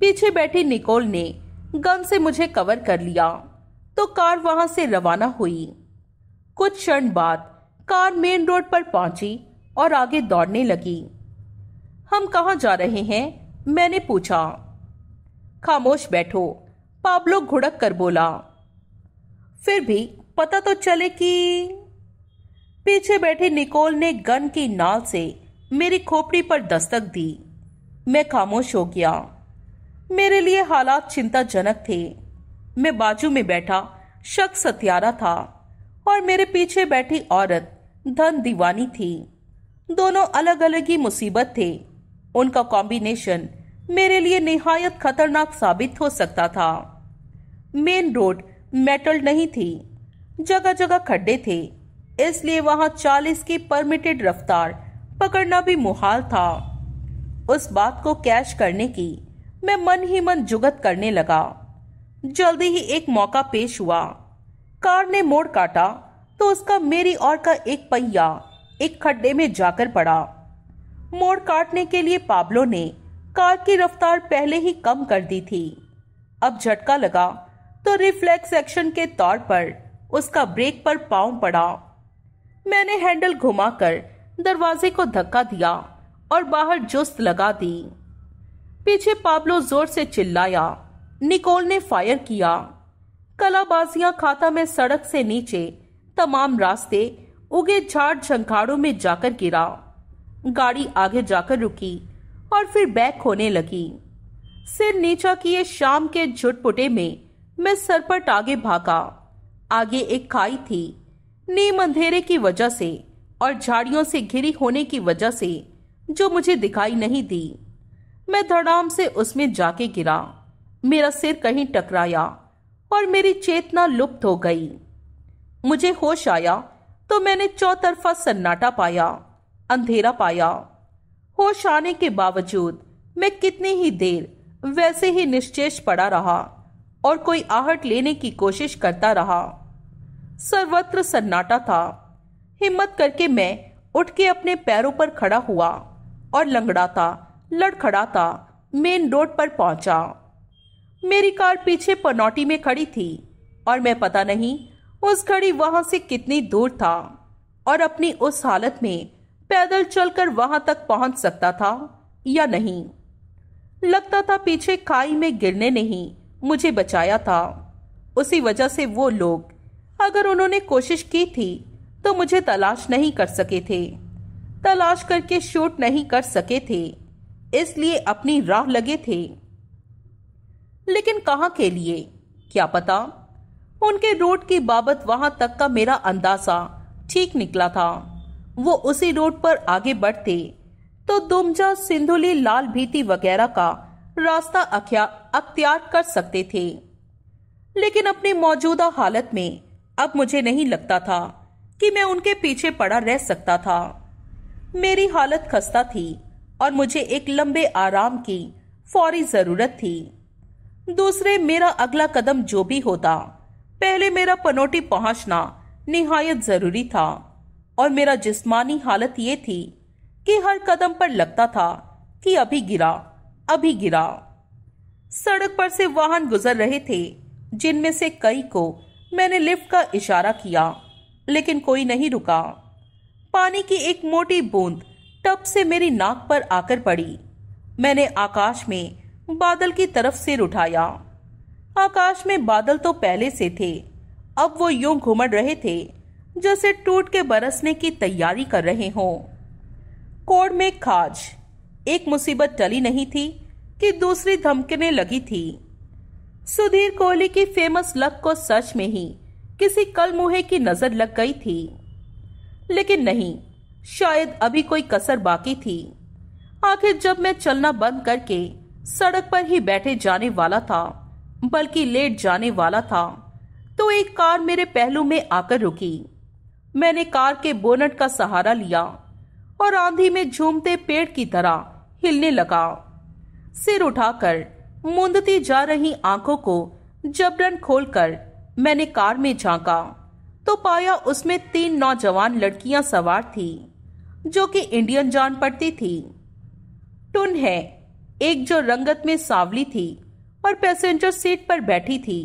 A: पीछे बैठी निकोल ने गन से मुझे कवर कर लिया तो कार वहां से रवाना हुई कुछ क्षण बाद कार मेन रोड पर पहुंची और आगे दौड़ने लगी हम कहा जा रहे हैं मैंने पूछा खामोश बैठो पाब्लो घुड़क कर बोला फिर भी पता तो चले कि पीछे बैठे निकोल ने गन की नाल से मेरी खोपड़ी पर दस्तक दी मैं खामोश हो गया मेरे लिए हालात चिंताजनक थे मैं बाजू में बैठा शख्स हत्यारा था और मेरे पीछे बैठी औरत धन दीवानी थी दोनों अलग अलग ही मुसीबत थे उनका कॉम्बिनेशन मेरे लिए निहायत खतरनाक साबित हो सकता था मेन रोड मेटल नहीं थी जगह जगह खड्डे थे इसलिए वहां 40 की परमिटेड रफ्तार पकड़ना भी मुहाल था उस बात को कैश करने की मैं मन ही मन जुगत करने लगा जल्दी ही एक मौका पेश हुआ कार ने मोड़ काटा तो उसका मेरी ओर का एक पहिया एक खड्डे में जाकर पड़ा मोड़ काटने के लिए पाबलो ने कार की रफ्तार पहले ही कम कर दी थी अब झटका लगा तो रिफ्लेक्स एक्शन के तौर पर उसका ब्रेक पर पांव पड़ा मैंने हैंडल घुमाकर दरवाजे को धक्का दिया और बाहर जुस्त लगा दी पीछे पाब्लो जोर से चिल्लाया निकोल ने फायर किया कलाबाजियां खाता में सड़क से नीचे तमाम रास्ते उगे झाड़ झंखाड़ों में जाकर गिरा गाड़ी आगे जाकर रुकी और फिर बैक होने लगी सिर नीचा किए शाम के झुटपुटे में मैं सरपट आगे भागा आगे एक खाई थी नीम अंधेरे की वजह से और झाड़ियों से घिरी होने की वजह से जो मुझे दिखाई नहीं दी मैं धड़ाम से उसमें जाके गिरा मेरा सिर कहीं टकराया और मेरी चेतना लुप्त हो गई मुझे होश आया तो मैंने चौतरफा सन्नाटा पाया अंधेरा पाया होश आने के बावजूद मैं कितनी ही देर वैसे ही निश्चेष पड़ा रहा और कोई आहट लेने की कोशिश करता रहा सर्वत्र सन्नाटा था हिम्मत करके मैं उठ के अपने पैरों पर खड़ा हुआ और लंगड़ाता लड़खड़ाता मेन रोड पर पहुंचा मेरी कार पीछे पनौटी में खड़ी थी और मैं पता नहीं उस घड़ी वहां से कितनी दूर था और अपनी उस हालत में पैदल चलकर वहां तक पहुंच सकता था या नहीं लगता था पीछे खाई में गिरने नहीं मुझे बचाया था उसी वजह से वो लोग अगर उन्होंने कोशिश की थी तो मुझे तलाश नहीं कर सके थे तलाश करके शूट नहीं कर सके थे इसलिए अपनी राह लगे थे लेकिन कहा के लिए क्या पता उनके रोड की बाबत वहां तक का मेरा अंदाजा ठीक निकला था वो उसी रोड पर आगे बढ़ते तो दुमजा सिंधुली लाल भीती वगैरह का रास्ता अख्तियार कर सकते थे लेकिन अपनी मौजूदा हालत में अब मुझे नहीं लगता था कि मैं उनके पीछे पड़ा रह सकता था मेरी हालत खस्ता थी और मुझे एक लंबे आराम की फौरी जरूरत थी दूसरे मेरा अगला कदम जो भी होता पहले मेरा पनोटी पहुंचना निहायत जरूरी था और मेरा जिस्मानी हालत ये थी कि हर कदम पर लगता था कि अभी गिरा अभी गिरा सड़क पर से वाहन गुजर रहे थे जिनमें से कई को मैंने लिफ्ट का इशारा किया लेकिन कोई नहीं रुका पानी की एक मोटी बूंद टप से मेरी नाक पर आकर पड़ी मैंने आकाश में बादल की तरफ सिर उठाया आकाश में बादल तो पहले से थे अब वो यूं घुमड़ रहे थे जैसे टूट के बरसने की तैयारी कर रहे हों कोड में खाज एक मुसीबत टली नहीं थी कि दूसरी धमकने लगी थी सुधीर कोहली की फेमस लक को सच में ही किसी कल कलमोहे की नजर लग गई थी लेकिन नहीं शायद अभी कोई कसर बाकी थी आखिर जब मैं चलना बंद करके सड़क पर ही बैठे जाने वाला था बल्कि लेट जाने वाला था तो एक कार मेरे पहलू में आकर रुकी मैंने कार के बोनट का सहारा लिया और आंधी में झूमते पेड़ की तरह हिलने लगा सिर उठाकर मुंदती जा रही आंखों को जबरन खोलकर मैंने कार में झांका तो पाया उसमें तीन नौजवान लड़कियां सवार थी जो कि इंडियन जान पड़ती थी टुन है एक जो रंगत में सांवली थी और पैसेंजर सीट पर बैठी थी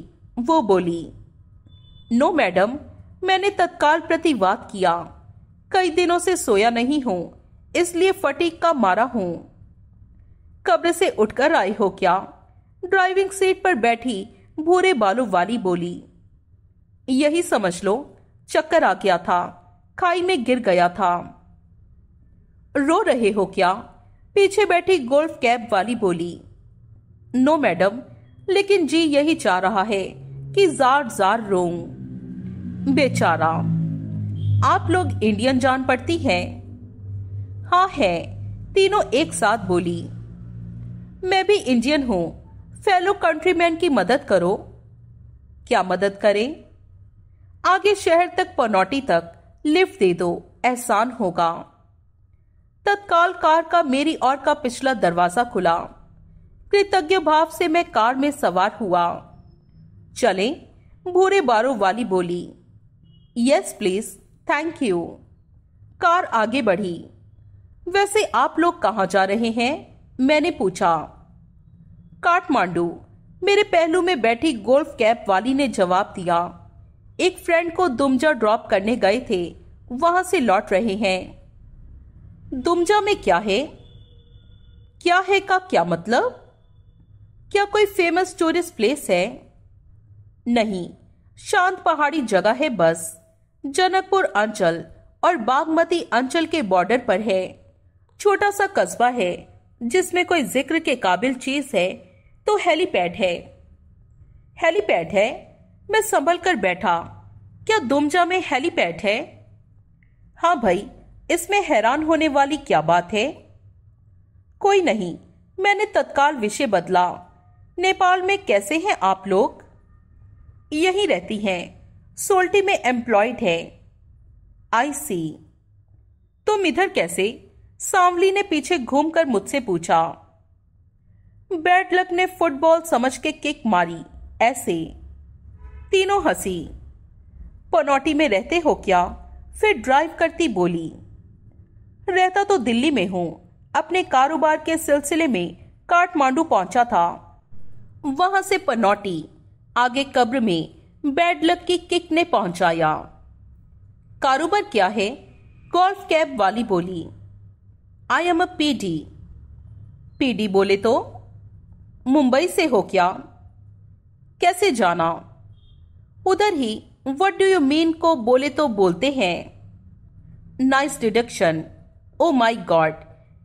A: वो बोली नो मैडम मैंने तत्काल प्रतिवाद किया कई दिनों से सोया नहीं हूं इसलिए फटीक का मारा हूं कब्र से उठकर आई हो क्या ड्राइविंग सीट पर बैठी भूरे बालों वाली बोली यही समझ लो चक्कर आ गया था खाई में गिर गया था रो रहे हो क्या पीछे बैठी गोल्फ कैब वाली बोली नो मैडम लेकिन जी यही चाह रहा है कि जार जार रो बेचारा आप लोग इंडियन जान पड़ती हैं हाँ है तीनों एक साथ बोली मैं भी इंडियन हूं फेलो कंट्रीमैन की मदद करो क्या मदद करें आगे शहर तक पनौटी तक लिफ्ट दे दो एहसान होगा तत्काल कार का मेरी और का पिछला दरवाजा खुला कृतज्ञ भाव से मैं कार में सवार हुआ चले भूरे बारो वाली बोली yes please thank you car आगे बढ़ी वैसे आप लोग कहाँ जा रहे हैं मैंने पूछा काठमांडू मेरे पहलू में बैठी गोल्फ कैप वाली ने जवाब दिया एक फ्रेंड को दुमजा ड्रॉप करने गए थे वहां से लौट रहे हैं दुमजा में क्या है क्या है का क्या मतलब क्या कोई फेमस टूरिस्ट प्लेस है नहीं शांत पहाड़ी जगह है बस जनकपुर अंचल और बागमती अंचल के बॉर्डर पर है छोटा सा कस्बा है जिसमें कोई जिक्र के काबिल चीज है तो हेलीपैड है हेलीपैड है मैं संभल कर बैठा क्या दुमजा में हेलीपैड है हाँ भाई इसमें हैरान होने वाली क्या बात है कोई नहीं मैंने तत्काल विषय बदला नेपाल में कैसे हैं आप लोग यही रहती हैं सोल्टी में एम्प्लॉयड है आई सी तुम इधर कैसे सांवली ने पीछे घूमकर मुझसे पूछा बैड लक ने फुटबॉल समझ के किक मारी ऐसे तीनों हंसी पनौटी में रहते हो क्या फिर ड्राइव करती बोली रहता तो दिल्ली में हूं अपने कारोबार के सिलसिले में काठमांडू पहुंचा था वहां से पनौटी आगे कब्र में बैड लक की किक ने पहुंचाया कारोबार क्या है गोल्फ कैब वाली बोली I am a PD PD बोले तो मुंबई से हो क्या कैसे जाना उधर ही वट डू यू मीन को बोले तो बोलते हैं nice deduction oh my god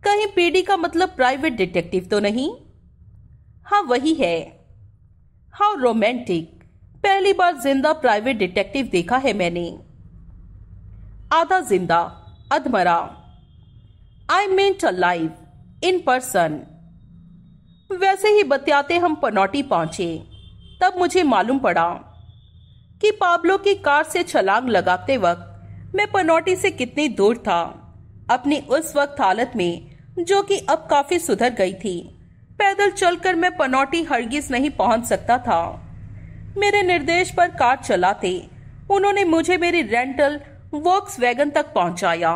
A: कहीं पीडी का मतलब प्राइवेट डिटेक्टिव तो नहीं हाँ वही है हाउ रोमांटिक पहली बार जिंदा प्राइवेट डिटेक्टिव देखा है मैंने आधा जिंदा अधमरा आई मेंट अ लाइव इन पर्सन वैसे ही बतियाते हम पनौटी पहुंचे तब मुझे मालूम पड़ा कि पाब्लो की कार से छलांग लगाते वक्त मैं पनौटी से कितनी दूर था अपनी उस वक्त हालत में जो कि अब काफी सुधर गई थी पैदल चलकर मैं पनौटी हरगिज नहीं पहुंच सकता था मेरे निर्देश पर कार चलाते उन्होंने मुझे मेरी रेंटल वर्क्स वैगन तक पहुंचाया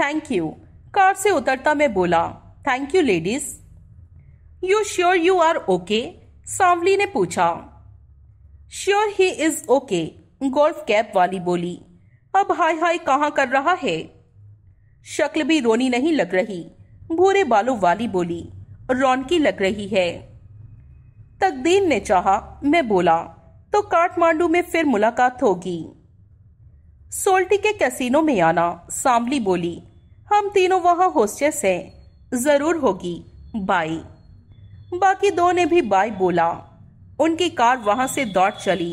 A: थैंक यू कार से उतरता मैं बोला thank you ladies you sure you are okay सांवली ने पूछा sure he is okay golf cab वाली बोली अब हाय हाय कहाँ कर रहा है शक्ल भी रोनी नहीं लग रही भूरे बालों वाली बोली की लग रही है तकदीर ने चाहा मैं बोला तो काठमांडू में फिर मुलाकात होगी सोल्टी के कैसीनो में आना सांबली बोली हम तीनों वहां होस्टेस हैं जरूर होगी बाई बाकी दो ने भी बाई बोला उनकी कार वहां से दौड़ चली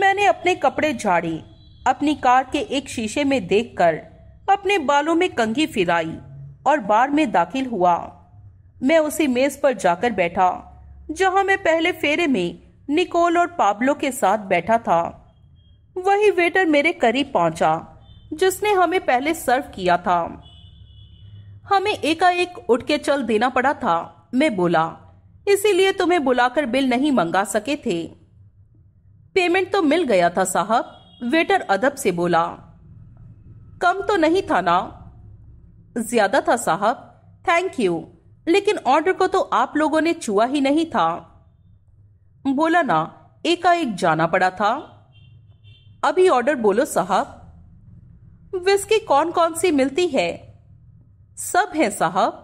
A: मैंने अपने कपड़े झाड़े अपनी कार के एक शीशे में देखकर अपने बालों में कंघी फिराई और बार में दाखिल हुआ मैं उसी मेज पर जाकर बैठा जहां मैं पहले फेरे में निकोल और पाब्लो के साथ बैठा था वही वेटर मेरे करीब पहुंचा जिसने हमें पहले सर्व किया था हमें एकाएक उठ के चल देना पड़ा था मैं बोला इसीलिए तुम्हें बुलाकर बिल नहीं मंगा सके थे पेमेंट तो मिल गया था साहब वेटर अदब से बोला कम तो नहीं था ना ज्यादा था साहब थैंक यू लेकिन ऑर्डर को तो आप लोगों ने छुआ ही नहीं था बोला ना एकाएक जाना पड़ा था अभी ऑर्डर बोलो साहब विस्की कौन कौन सी मिलती है सब है साहब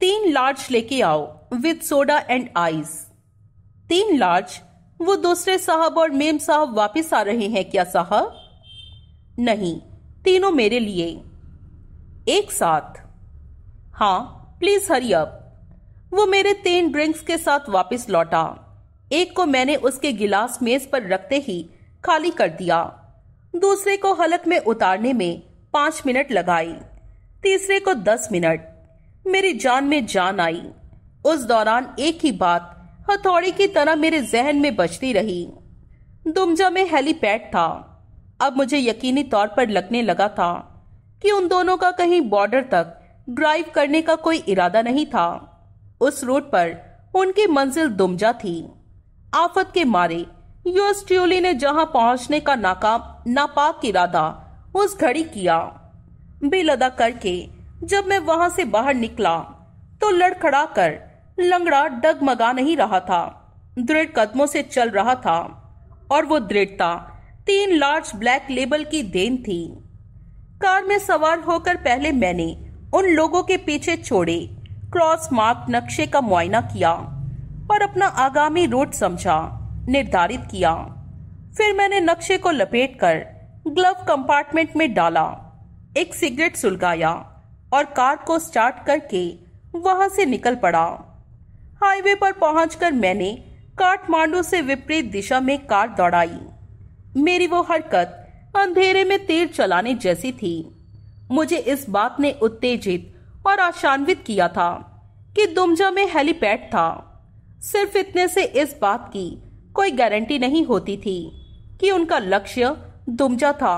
A: तीन लार्ज लेके आओ विथ सोडा एंड आइस तीन लार्ज वो दूसरे साहब और मेम साहब वापस आ रहे हैं क्या साहब नहीं तीनों मेरे लिए एक साथ हाँ प्लीज हरी अप वो मेरे तीन ड्रिंक्स के साथ वापस लौटा एक को मैंने उसके गिलास मेज पर रखते ही खाली कर दिया दूसरे को हलक में उतारने में पांच मिनट लगाई तीसरे को दस मिनट मेरी जान में जान आई उस दौरान एक ही बात हथौड़ी की तरह मेरे जहन में बचती रही दुमजा में हेलीपैड था अब मुझे यकीनी तौर पर लगने लगा था कि उन दोनों का कहीं बॉर्डर तक ड्राइव करने का कोई इरादा नहीं था उस रूट पर उनकी मंजिल दुमजा थी आफत के मारे यूएस ट्यूली ने जहां पहुंचने का नाकाम नापाक इरादा उस घड़ी किया बेल अदा करके जब मैं वहां से बाहर निकला तो लड़खड़ा कर लंगड़ा डगमगा नहीं रहा था दृढ़ कदमों से चल रहा था और वो दृढ़ता तीन लार्ज ब्लैक लेबल की देन थी कार में सवार होकर पहले मैंने उन लोगों के पीछे छोड़े क्रॉस मार्क नक्शे का मुआयना किया और अपना आगामी रूट समझा निर्धारित किया फिर मैंने नक्शे को लपेट कर ग्लव कंपार्टमेंट में डाला एक सिगरेट सुलगाया और कार को स्टार्ट करके वहां से निकल पड़ा हाईवे पर पहुंचकर मैंने काठमांडू से विपरीत दिशा में कार दौड़ाई मेरी वो हरकत अंधेरे में तीर चलाने जैसी थी मुझे इस बात ने उत्तेजित और आशान्वित किया था कि दुमजा में हेलीपैड था सिर्फ इतने से इस बात की कोई गारंटी नहीं होती थी कि उनका लक्ष्य दुमजा था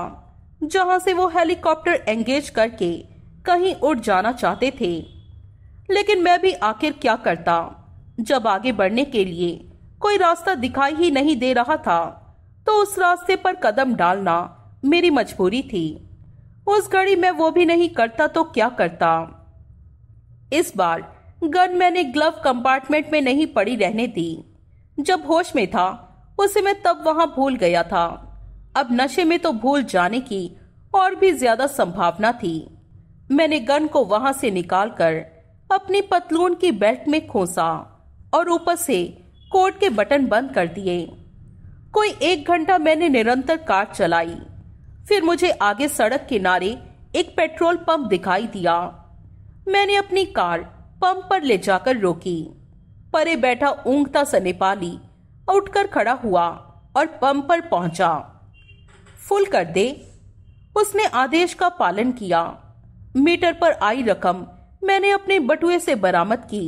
A: जहां से वो हेलीकॉप्टर एंगेज करके कहीं उड़ जाना चाहते थे लेकिन मैं भी आखिर क्या करता जब आगे बढ़ने के लिए कोई रास्ता दिखाई ही नहीं दे रहा था तो उस रास्ते पर कदम डालना मेरी मजबूरी थी उस घड़ी मैं वो भी नहीं करता तो क्या करता इस बार गन मैंने ग्लव कंपार्टमेंट में नहीं पड़ी रहने दी जब होश में था उसे मैं तब वहां भूल गया था अब नशे में तो भूल जाने की और भी ज्यादा संभावना थी मैंने गन को वहां से निकालकर अपनी पतलून की बेल्ट में खोसा और ऊपर से कोट के बटन बंद कर दिए कोई एक घंटा मैंने निरंतर कार चलाई फिर मुझे आगे सड़क किनारे एक पेट्रोल पंप दिखाई दिया मैंने अपनी कार पंप पर ले जाकर रोकी परे बैठा ऊंगता सा नेपाली उठकर खड़ा हुआ और पंप पर पहुंचा फुल कर दे उसने आदेश का पालन किया मीटर पर आई रकम मैंने अपने बटुए से बरामद की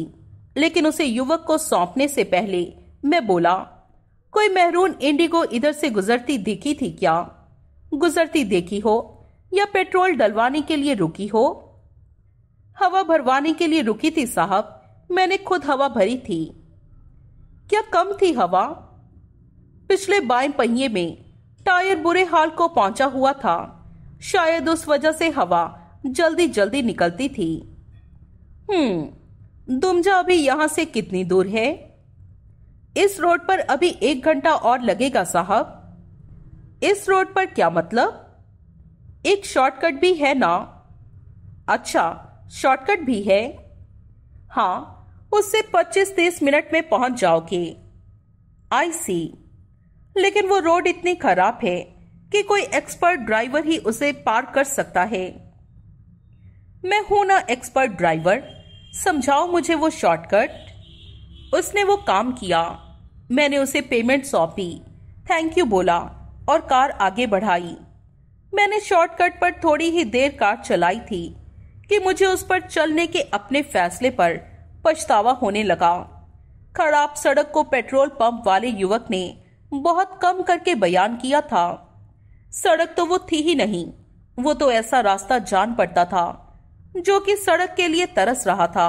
A: लेकिन उसे युवक को सौंपने से पहले मैं बोला कोई मेहरून इंडिगो इधर से गुजरती देखी थी क्या गुजरती देखी हो या पेट्रोल डलवाने के लिए रुकी हो हवा भरवाने के लिए रुकी थी साहब मैंने खुद हवा भरी थी क्या कम थी हवा पिछले बाएं पहिए में टायर बुरे हाल को पहुंचा हुआ था शायद उस वजह से हवा जल्दी जल्दी निकलती थी हम्म दुमजा अभी यहां से कितनी दूर है इस रोड पर अभी एक घंटा और लगेगा साहब इस रोड पर क्या मतलब एक शॉर्टकट भी है ना अच्छा शॉर्टकट भी है हाँ उससे 25-30 मिनट में पहुंच जाओगे आई सी लेकिन वो रोड इतनी खराब है कि कोई एक्सपर्ट ड्राइवर ही उसे पार कर सकता है मैं हूं ना एक्सपर्ट ड्राइवर समझाओ मुझे वो शॉर्टकट उसने वो काम किया मैंने उसे पेमेंट सौंपी थैंक यू बोला और कार आगे बढ़ाई मैंने शॉर्टकट पर थोड़ी ही देर कार चलाई थी कि मुझे उस पर चलने के अपने फैसले पर पछतावा होने लगा खराब सड़क को पेट्रोल पंप वाले युवक ने बहुत कम करके बयान किया था सड़क तो वो थी ही नहीं वो तो ऐसा रास्ता जान पड़ता था जो कि सड़क के लिए तरस रहा था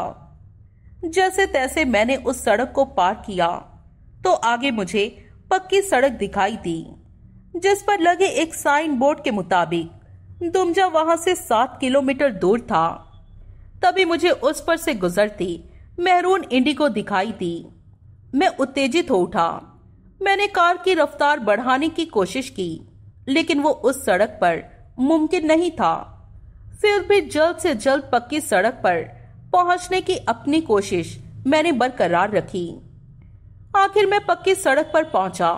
A: जैसे तैसे मैंने उस सड़क को पार किया तो आगे मुझे पक्की सड़क दिखाई दी जिस पर लगे एक साइन बोर्ड के मुताबिक दुमजा वहां से सात किलोमीटर दूर था तभी मुझे उस पर से गुजरती मेहरून इंडिगो दिखाई दी मैं उत्तेजित हो उठा मैंने कार की रफ्तार बढ़ाने की कोशिश की लेकिन वो उस सड़क पर मुमकिन नहीं था फिर भी जल्द से जल्द पक्की सड़क पर पहुंचने की अपनी कोशिश मैंने बरकरार रखी आखिर मैं पक्की सड़क पर पहुंचा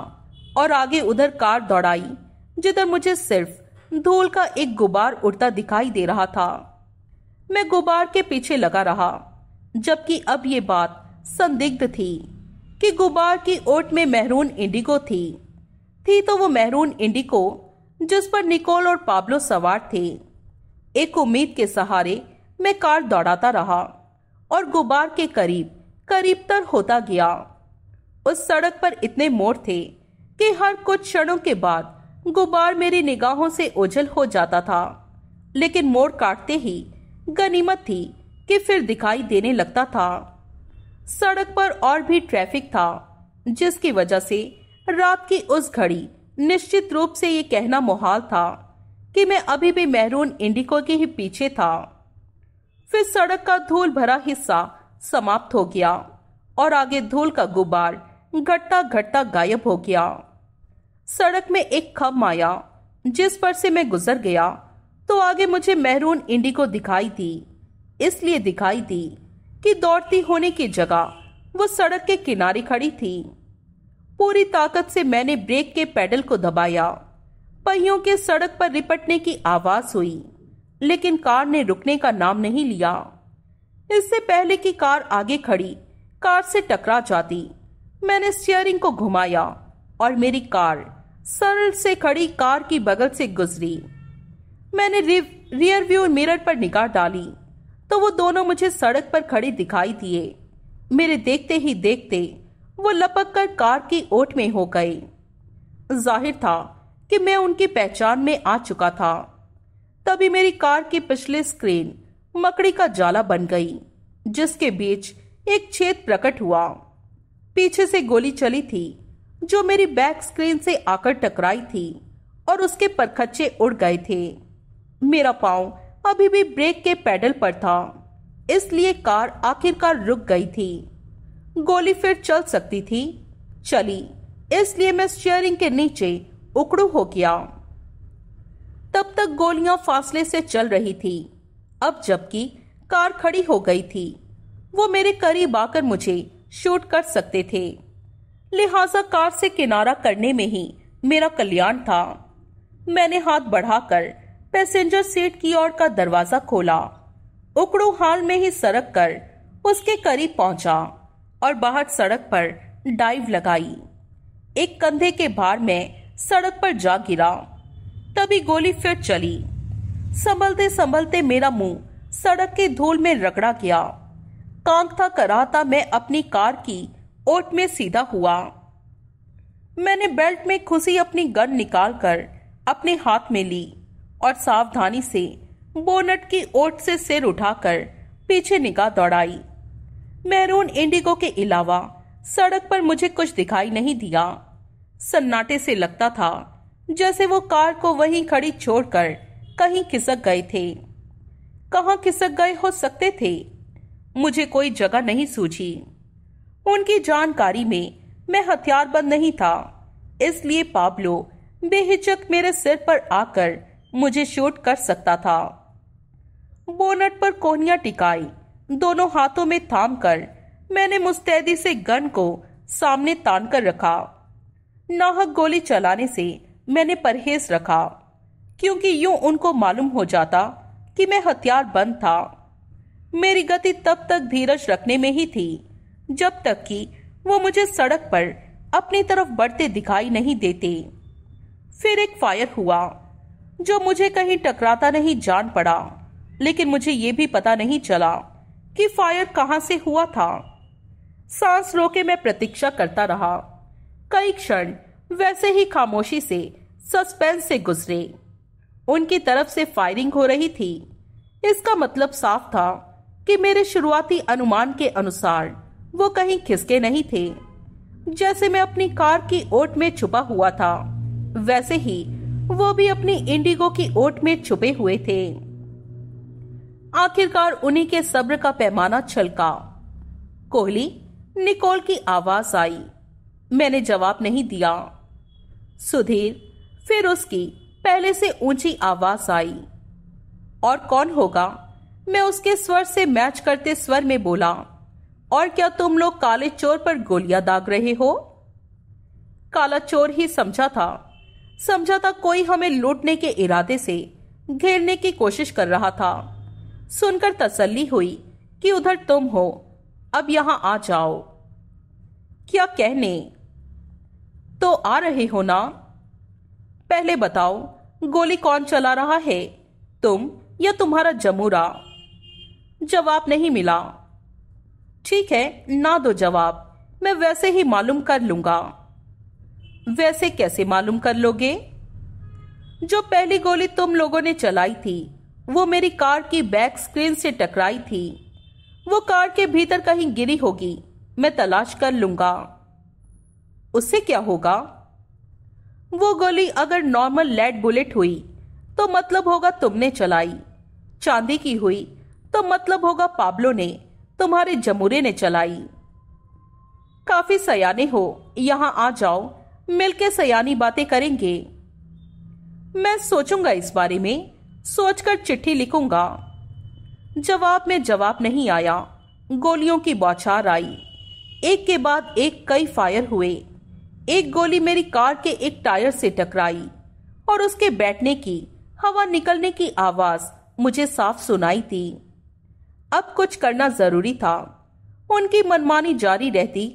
A: और आगे उधर कार दौड़ाई जिधर मुझे सिर्फ धूल का एक गुबार उड़ता दिखाई दे रहा था मैं गुबार के पीछे लगा रहा जबकि अब ये बात संदिग्ध थी कि गुबार की ओट में महरून इंडिगो थी थी तो वो मेहरून इंडिगो जिस पर निकोल और पाब्लो सवार थे एक उम्मीद के सहारे मैं कार दौड़ाता रहा और गुबार के करीब करीब तर होता गया उस सड़क पर इतने मोड़ थे कि हर कुछ क्षणों के बाद गुबार मेरी निगाहों से ओझल हो जाता था लेकिन मोड़ काटते ही गनीमत थी कि फिर दिखाई देने लगता था सड़क पर और भी ट्रैफिक था जिसकी वजह से रात की उस घड़ी निश्चित रूप से ये कहना मुहाल था कि मैं अभी भी मेहरून इंडिको के ही पीछे था फिर सड़क का धूल भरा हिस्सा समाप्त हो गया और आगे धूल का गुब्बार घटता घटता गायब हो गया सड़क में एक खम आया जिस पर से मैं गुजर गया तो आगे मुझे मेहरून इंडिको दिखाई दी इसलिए दिखाई दी कि दौड़ती होने की जगह वो सड़क के किनारे खड़ी थी पूरी ताकत से मैंने ब्रेक के पैडल को दबाया पहियों के सड़क पर रिपटने की आवाज हुई लेकिन कार ने रुकने का नाम नहीं लिया इससे पहले कि कार आगे खड़ी कार से टकरा जाती मैंने स्टीयरिंग को घुमाया और मेरी कार सरल से खड़ी कार की बगल से गुजरी मैंने रियर व्यू मिरर पर निगाह डाली तो वो दोनों मुझे सड़क पर खड़े दिखाई दिए मेरे देखते ही देखते वो लपक कर कार की ओट में हो गए जाहिर था कि मैं उनकी पहचान में आ चुका था तभी मेरी कार की पिछले स्क्रीन मकड़ी का जाला बन गई जिसके बीच एक छेद प्रकट हुआ पीछे से गोली चली थी जो मेरी बैक स्क्रीन से आकर टकराई थी और उसके परखच्चे उड़ गए थे मेरा पांव अभी भी ब्रेक के पैडल पर था इसलिए कार आखिरकार रुक गई थी गोली फिर चल सकती थी चली इसलिए मैं स्टीयरिंग के नीचे उकड़ू हो गया तब तक गोलियां फासले से चल रही थी अब जबकि कार खड़ी हो गई थी वो मेरे करीब आकर मुझे शूट कर सकते थे लिहाजा कार से किनारा करने में ही मेरा कल्याण था मैंने हाथ बढ़ाकर पैसेंजर सीट की ओर का दरवाजा खोला उकड़ू हाल में ही सड़क कर उसके करीब पहुंचा और बाहर सड़क पर डाइव लगाई एक कंधे के भार में सड़क पर जा गिरा तभी गोली फिर चली संभलते संभलते मेरा मुंह सड़क के धूल में रगड़ा गया था कराता मैं अपनी कार की ओट में सीधा हुआ मैंने बेल्ट में खुशी अपनी गन निकालकर अपने हाथ में ली और सावधानी से बोनट की ओट से सिर उठाकर पीछे निगाह दौड़ाई मैरून इंडिगो के अलावा सड़क पर मुझे कुछ दिखाई नहीं दिया सन्नाटे से लगता था जैसे वो कार को वहीं खड़ी छोड़कर कहीं खिसक गए थे कहा खिसक गए हो सकते थे मुझे कोई जगह नहीं सूझी उनकी जानकारी में मैं हथियारबंद नहीं था इसलिए पाब्लो बेहिचक मेरे सिर पर आकर मुझे शूट कर सकता था बोनट पर कोहनिया टिकाई दोनों हाथों में थाम कर मैंने मुस्तैदी से गन को सामने तान कर रखा नाहक गोली चलाने से मैंने परहेज रखा क्योंकि यूं उनको मालूम हो जाता कि मैं हथियार बंद था मेरी गति तब तक धीरज रखने में ही थी जब तक कि वो मुझे सड़क पर अपनी तरफ बढ़ते दिखाई नहीं देते फिर एक फायर हुआ जो मुझे कहीं टकराता नहीं जान पड़ा लेकिन मुझे ये भी पता नहीं चला कि फायर कहाँ से हुआ था सांस रोके मैं प्रतीक्षा करता रहा कई क्षण वैसे ही खामोशी से सस्पेंस से गुजरे उनकी तरफ से फायरिंग हो रही थी इसका मतलब साफ था कि मेरे शुरुआती अनुमान के अनुसार वो कहीं खिसके नहीं थे जैसे मैं अपनी कार की ओट में छुपा हुआ था वैसे ही वो भी अपनी इंडिगो की ओट में छुपे हुए थे आखिरकार उन्हीं के सब्र का पैमाना छलका कोहली निकोल की आवाज आई मैंने जवाब नहीं दिया सुधीर फिर उसकी पहले से ऊंची आवाज आई और कौन होगा मैं उसके स्वर से मैच करते स्वर में बोला और क्या तुम लोग काले चोर पर गोलियां दाग रहे हो काला चोर ही समझा था समझा था कोई हमें लूटने के इरादे से घेरने की कोशिश कर रहा था सुनकर तसल्ली हुई कि उधर तुम हो अब यहां आ जाओ क्या कहने तो आ रहे हो ना पहले बताओ गोली कौन चला रहा है तुम या तुम्हारा जमूरा जवाब नहीं मिला ठीक है ना दो जवाब मैं वैसे ही मालूम कर लूंगा वैसे कैसे मालूम कर लोगे जो पहली गोली तुम लोगों ने चलाई थी वो मेरी कार की बैक स्क्रीन से टकराई थी वो कार के भीतर कहीं गिरी होगी मैं तलाश कर लूंगा उससे क्या होगा वो गोली अगर नॉर्मल लेड बुलेट हुई तो मतलब होगा तुमने चलाई चांदी की हुई तो मतलब होगा पाब्लो ने तुम्हारे जमूरे ने चलाई काफी सयाने हो यहां आ जाओ मिलके सयानी बातें करेंगे मैं सोचूंगा इस बारे में सोचकर चिट्ठी लिखूंगा जवाब में जवाब नहीं आया गोलियों की बौछार आई एक के बाद एक कई फायर हुए एक गोली मेरी कार के एक टायर से टकराई और उसके बैठने की हवा निकलने की आवाज मुझे साफ सुनाई थी अब कुछ करना जरूरी था उनकी मनमानी जारी रहती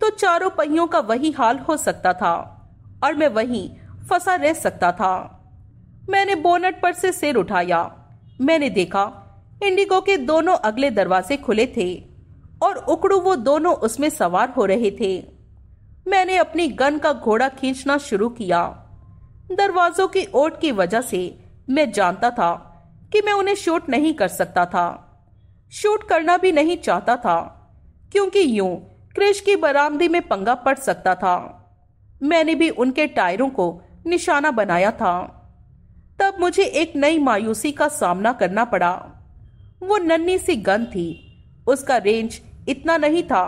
A: तो चारों पहियों का वही हाल हो सकता था और मैं वहीं फंसा रह सकता था मैंने बोनट पर से सिर उठाया मैंने देखा इंडिगो के दोनों अगले दरवाजे खुले थे और उकड़ू वो दोनों उसमें सवार हो रहे थे मैंने अपनी गन का घोड़ा खींचना शुरू किया दरवाजों की ओट की वजह से मैं जानता था कि मैं उन्हें शूट नहीं कर सकता था शूट करना भी नहीं चाहता था क्योंकि यूं क्रिश की बरामदी में पंगा पड़ सकता था मैंने भी उनके टायरों को निशाना बनाया था तब मुझे एक नई मायूसी का सामना करना पड़ा वो नन्ही सी गन थी उसका रेंज इतना नहीं था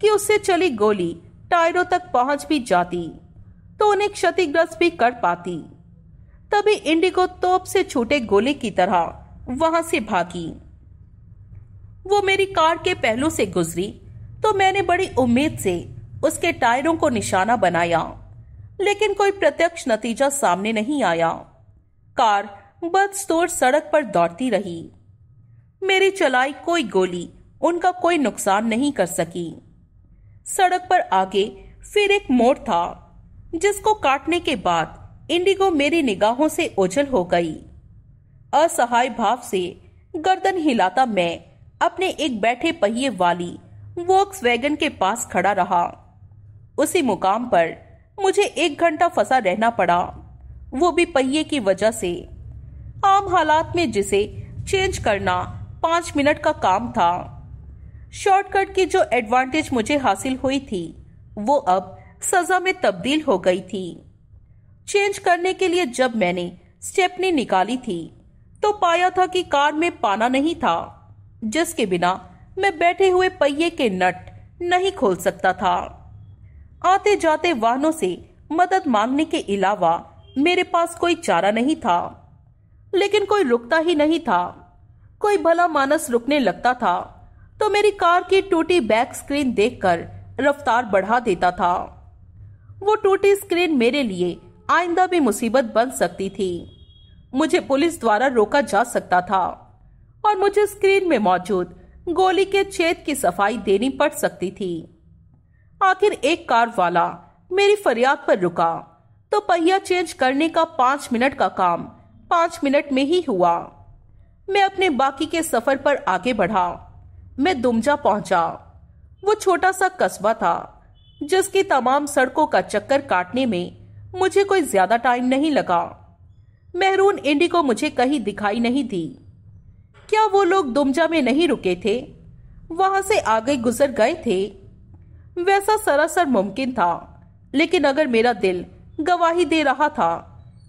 A: कि उससे चली गोली टायरों तक पहुंच भी जाती तो उन्हें क्षतिग्रस्त भी कर पाती तभी इंडिगो तोप से छूटे गोली की तरह वहां से भागी वो मेरी कार के पहलू से गुजरी तो मैंने बड़ी उम्मीद से उसके टायरों को निशाना बनाया लेकिन कोई प्रत्यक्ष नतीजा सामने नहीं आया कार बदस्तोर सड़क पर दौड़ती रही मेरी चलाई कोई गोली उनका कोई नुकसान नहीं कर सकी सड़क पर आगे फिर एक मोड़ था जिसको काटने के बाद इंडिगो मेरी निगाहों से ओझल हो गई असहाय भाव से गर्दन हिलाता मैं अपने एक बैठे पहिए वाली वॉक्स वैगन के पास खड़ा रहा उसी मुकाम पर मुझे एक घंटा फंसा रहना पड़ा वो भी पहिए की वजह से आम हालात में जिसे चेंज करना पांच मिनट का काम था शॉर्टकट की जो एडवांटेज मुझे हासिल हुई थी वो अब सजा में तब्दील हो गई थी चेंज करने के लिए जब मैंने स्टेपनी निकाली थी तो पाया था कि कार में पाना नहीं था जिसके बिना मैं बैठे हुए पहिए के नट नहीं खोल सकता था आते जाते वाहनों से मदद मांगने के अलावा मेरे पास कोई चारा नहीं था लेकिन कोई रुकता ही नहीं था कोई भला मानस रुकने लगता था तो मेरी कार की टूटी बैक स्क्रीन देखकर रफ्तार बढ़ा देता था वो टूटी स्क्रीन मेरे लिए आइंदा भी मुसीबत बन सकती थी मुझे पुलिस द्वारा रोका जा सकता था और मुझे स्क्रीन में मौजूद गोली के छेद की सफाई देनी पड़ सकती थी आखिर एक कार वाला मेरी फरियाद पर रुका तो पहिया चेंज करने का पांच मिनट का काम पांच मिनट में ही हुआ मैं अपने बाकी के सफर पर आगे बढ़ा मैं दुमजा पहुंचा वो छोटा सा कस्बा था जिसकी तमाम सड़कों का चक्कर काटने में मुझे कोई ज्यादा टाइम नहीं लगा मेहरून इंडिको मुझे कहीं दिखाई नहीं थी क्या वो लोग दुमजा में नहीं रुके थे वहां से आगे गुजर गए थे वैसा सरासर मुमकिन था लेकिन अगर मेरा दिल गवाही दे रहा था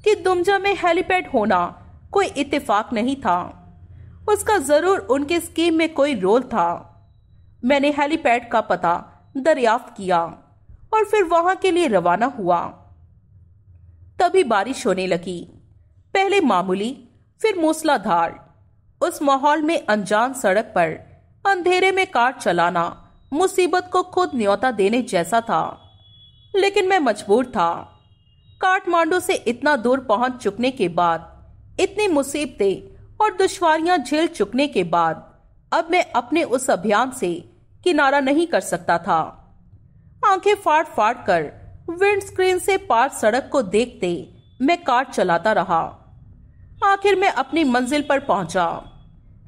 A: कि दुमजा में हेलीपैड होना कोई इत्तेफाक नहीं था उसका ज़रूर उनके स्कीम में कोई रोल था मैंने हेलीपैड का पता दरियाफ्त किया और फिर वहां के लिए रवाना हुआ तभी बारिश होने लगी पहले मामूली फिर मूसलाधार उस माहौल में अनजान सड़क पर अंधेरे में कार चलाना मुसीबत को खुद न्योता देने जैसा था लेकिन मैं मजबूर था काठमांडू से इतना दूर पहुंच चुकने के बाद इतनी मुसीबतें और दुश्वारियां झेल चुकने के बाद अब मैं अपने उस अभियान से किनारा नहीं कर सकता था आंखें फाड़ फाड़ कर विंड स्क्रीन से पार सड़क को देखते मैं कार चलाता रहा आखिर मैं अपनी मंजिल पर पहुंचा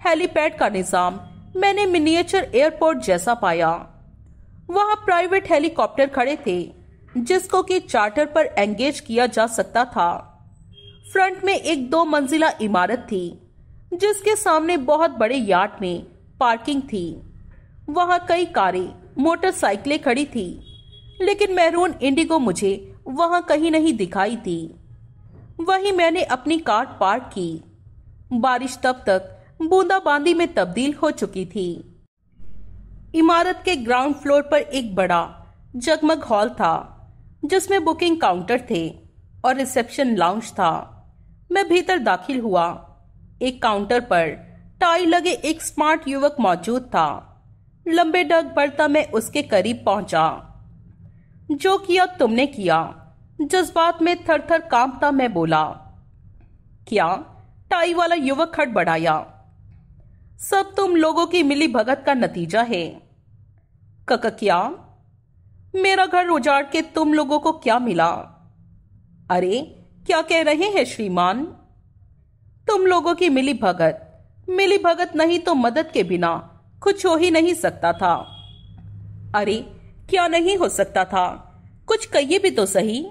A: हेलीपैड का निजाम मैंने मिनिएचर एयरपोर्ट जैसा पाया वहां प्राइवेट हेलीकॉप्टर खड़े थे जिसको कि चार्टर पर एंगेज किया जा सकता था फ्रंट में एक दो मंजिला इमारत थी जिसके सामने बहुत बड़े यार्ड में पार्किंग थी वहां कई कारें मोटरसाइकिलें खड़ी थी लेकिन मेहरून इंडिगो मुझे वहां कहीं नहीं दिखाई थी वहीं मैंने अपनी कार पार्क की बारिश तब तक बूंदाबांदी में तब्दील हो चुकी थी इमारत के ग्राउंड फ्लोर पर एक बड़ा जगमग हॉल था जिसमें बुकिंग काउंटर थे और रिसेप्शन लाउंज था मैं भीतर दाखिल हुआ एक काउंटर पर टाई लगे एक स्मार्ट युवक मौजूद था लंबे डग बढ़ता मैं उसके करीब पहुंचा जो किया तुमने किया जज्बात में थर थर कांपता मैं बोला क्या टाई वाला युवक खट बढ़ाया सब तुम लोगों की मिली भगत का नतीजा है कककिया मेरा घर उजाड़ के तुम लोगों को क्या मिला अरे क्या कह रहे हैं श्रीमान तुम लोगों की मिली भगत मिली भगत नहीं तो मदद के बिना कुछ हो ही नहीं सकता था अरे क्या नहीं हो सकता था कुछ कहिए भी तो सही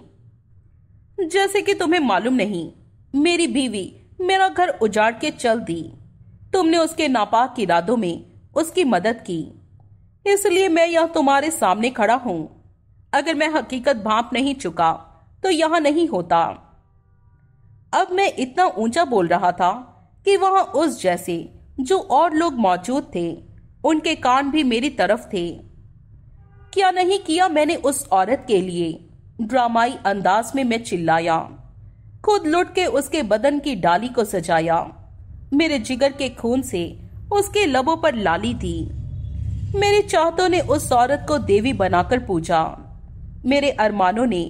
A: जैसे कि तुम्हें मालूम नहीं मेरी बीवी मेरा घर उजाड़ के चल दी तुमने उसके नापाक इरादों में उसकी मदद की इसलिए मैं यह तुम्हारे सामने खड़ा हूं अगर मैं हकीकत भाप नहीं चुका तो यहां नहीं होता अब मैं इतना ऊंचा बोल रहा था कि वहां उस जैसे जो और लोग मौजूद थे उनके कान भी मेरी तरफ थे क्या नहीं किया मैंने उस औरत के लिए ड्रामाई अंदाज में मैं चिल्लाया खुद लुट के उसके बदन की डाली को सजाया मेरे जिगर के खून से उसके लबों पर लाली थी मेरे चाहतों ने उस औरत को देवी बनाकर पूजा मेरे अरमानों ने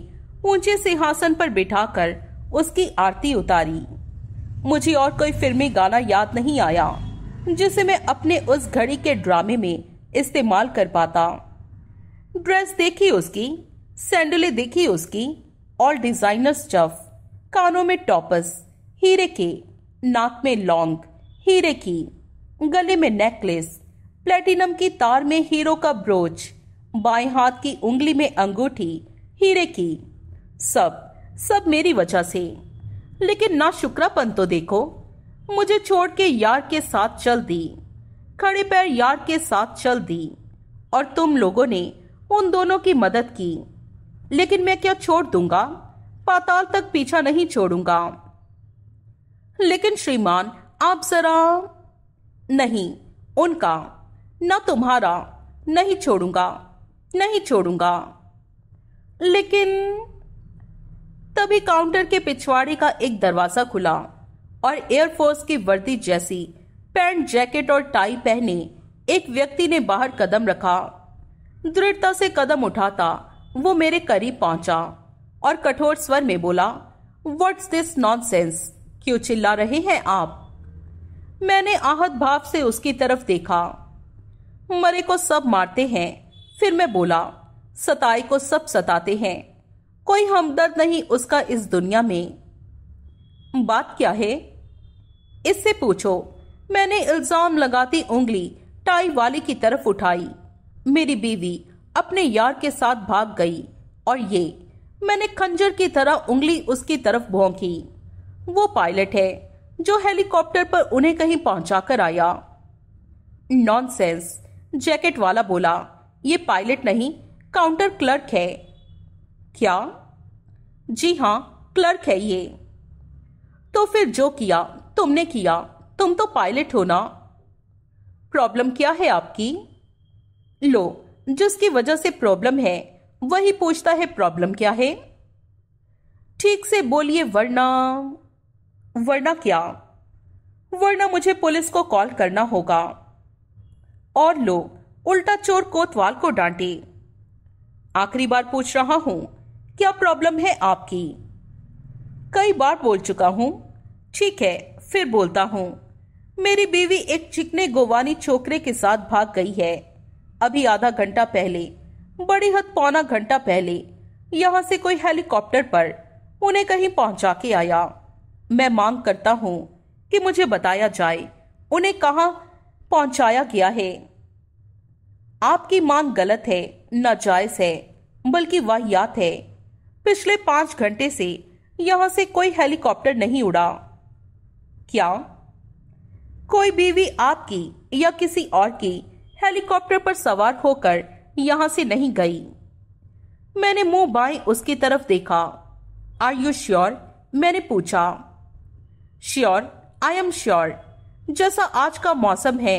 A: ऊंचे सिंहासन पर बिठाकर उसकी आरती उतारी मुझे और कोई फिल्मी गाना याद नहीं आया जिसे मैं अपने उस घड़ी के ड्रामे में इस्तेमाल कर पाता ड्रेस देखी उसकी सैंडले देखी उसकी और डिजाइनर स्टफ कानों में टॉपस हीरे के नाक में लॉन्ग हीरे की गले में नेकलेस प्लेटिनम की तार में हीरो का ब्रोच बाएं हाथ की उंगली में अंगूठी हीरे की सब सब मेरी वजह से लेकिन ना शुक्रापन तो देखो मुझे छोड़ के यार के साथ चल दी खड़े पैर यार के साथ चल दी और तुम लोगों ने उन दोनों की मदद की लेकिन मैं क्या छोड़ दूंगा पाताल तक पीछा नहीं छोड़ूंगा लेकिन श्रीमान आप जरा नहीं उनका ना तुम्हारा नहीं छोड़ूंगा नहीं छोड़ूंगा लेकिन तभी काउंटर के पिछवाड़े का एक दरवाजा खुला और एयरफोर्स की वर्दी जैसी पैंट जैकेट और टाई पहने एक व्यक्ति ने बाहर कदम रखा दृढ़ता से कदम उठाता वो मेरे करीब पहुंचा और कठोर स्वर में बोला व्हाट्स दिस नॉनसेंस क्यों चिल्ला रहे हैं आप मैंने आहत भाव से उसकी तरफ देखा मरे को सब मारते हैं फिर मैं बोला सताई को सब सताते हैं कोई हमदर्द नहीं उसका इस दुनिया में बात क्या है इससे पूछो मैंने इल्जाम लगाती उंगली टाई वाले की तरफ उठाई मेरी बीवी अपने यार के साथ भाग गई और ये मैंने खंजर की तरह उंगली उसकी तरफ भोंकी वो पायलट है जो हेलीकॉप्टर पर उन्हें कहीं पहुंचा कर आया नॉनसेंस जैकेट वाला बोला ये पायलट नहीं काउंटर क्लर्क है क्या जी हाँ क्लर्क है ये तो फिर जो किया तुमने किया तुम तो पायलट हो ना प्रॉब्लम क्या है आपकी लो जिसकी वजह से प्रॉब्लम है वही पूछता है प्रॉब्लम क्या है ठीक से बोलिए वरना वरना क्या वरना मुझे पुलिस को कॉल करना होगा और लो उल्टा चोर कोतवाल को डांटे आखिरी बार पूछ रहा हूं क्या प्रॉब्लम है आपकी कई बार बोल चुका हूँ ठीक है फिर बोलता हूँ मेरी बीवी एक चिकने गोवानी छोकरे के साथ भाग गई है अभी आधा घंटा पहले बड़ी हद पौना घंटा पहले यहाँ से कोई हेलीकॉप्टर पर उन्हें कहीं पहुंचा के आया मैं मांग करता हूँ कि मुझे बताया जाए उन्हें कहा पहुंचाया गया है आपकी मांग गलत है नाजायज है बल्कि वाहियात है पिछले पांच घंटे से यहां से कोई हेलीकॉप्टर नहीं उड़ा क्या कोई बीवी आपकी या किसी और की हेलीकॉप्टर पर सवार होकर यहां से नहीं गई मैंने मुंह बाएं उसकी तरफ देखा आर यू श्योर मैंने पूछा श्योर आई एम श्योर जैसा आज का मौसम है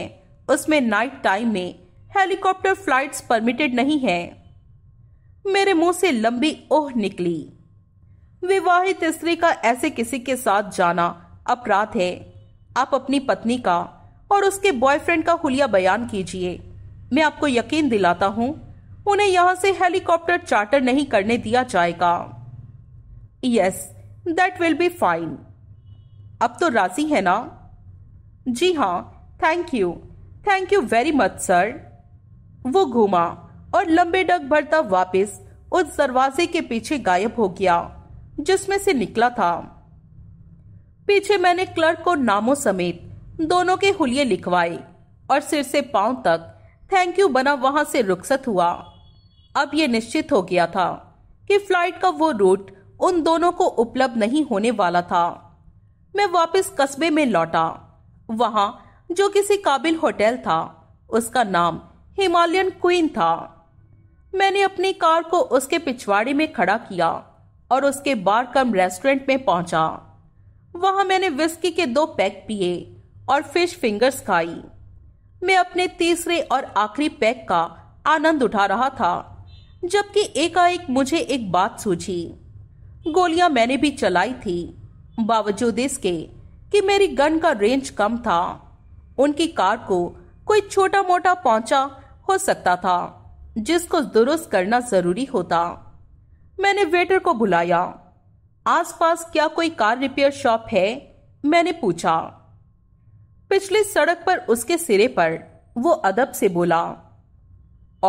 A: उसमें नाइट टाइम में हेलीकॉप्टर फ्लाइट्स परमिटेड नहीं है मेरे मुंह से लंबी ओह निकली विवाहित स्त्री का ऐसे किसी के साथ जाना अपराध है आप अपनी पत्नी का और उसके बॉयफ्रेंड का हुलिया बयान कीजिए मैं आपको यकीन दिलाता हूं उन्हें यहां से हेलीकॉप्टर चार्टर नहीं करने दिया जाएगा yes that will be fine अब तो राजी है ना जी हाँ thank you thank you very much sir वो घूमा और लंबे डग भरता वापस उस दरवाजे के पीछे गायब हो गया जिसमें से निकला था पीछे मैंने क्लर्क को नामों समेत दोनों के हुलिये लिखवाए और सिर से पांव तक थैंक यू बना वहां से रुखसत हुआ अब यह निश्चित हो गया था कि फ्लाइट का वो रूट उन दोनों को उपलब्ध नहीं होने वाला था मैं वापस कस्बे में लौटा वहां जो किसी काबिल होटल था उसका नाम हिमालयन क्वीन था मैंने अपनी कार को उसके पिछवाड़े में खड़ा किया और उसके बार कम रेस्टोरेंट में पहुंचा वहां मैंने विस्की के दो पैक पिए और फिश फिंगर्स खाई मैं अपने तीसरे और आखिरी पैक का आनंद उठा रहा था जबकि एकाएक मुझे एक बात सूझी गोलियां मैंने भी चलाई थी बावजूद इसके कि मेरी गन का रेंज कम था उनकी कार को कोई छोटा मोटा पहुंचा हो सकता था जिसको दुरुस्त करना जरूरी होता मैंने वेटर को बुलाया आसपास क्या कोई कार रिपेयर शॉप है मैंने पूछा पिछली सड़क पर उसके सिरे पर वो अदब से बोला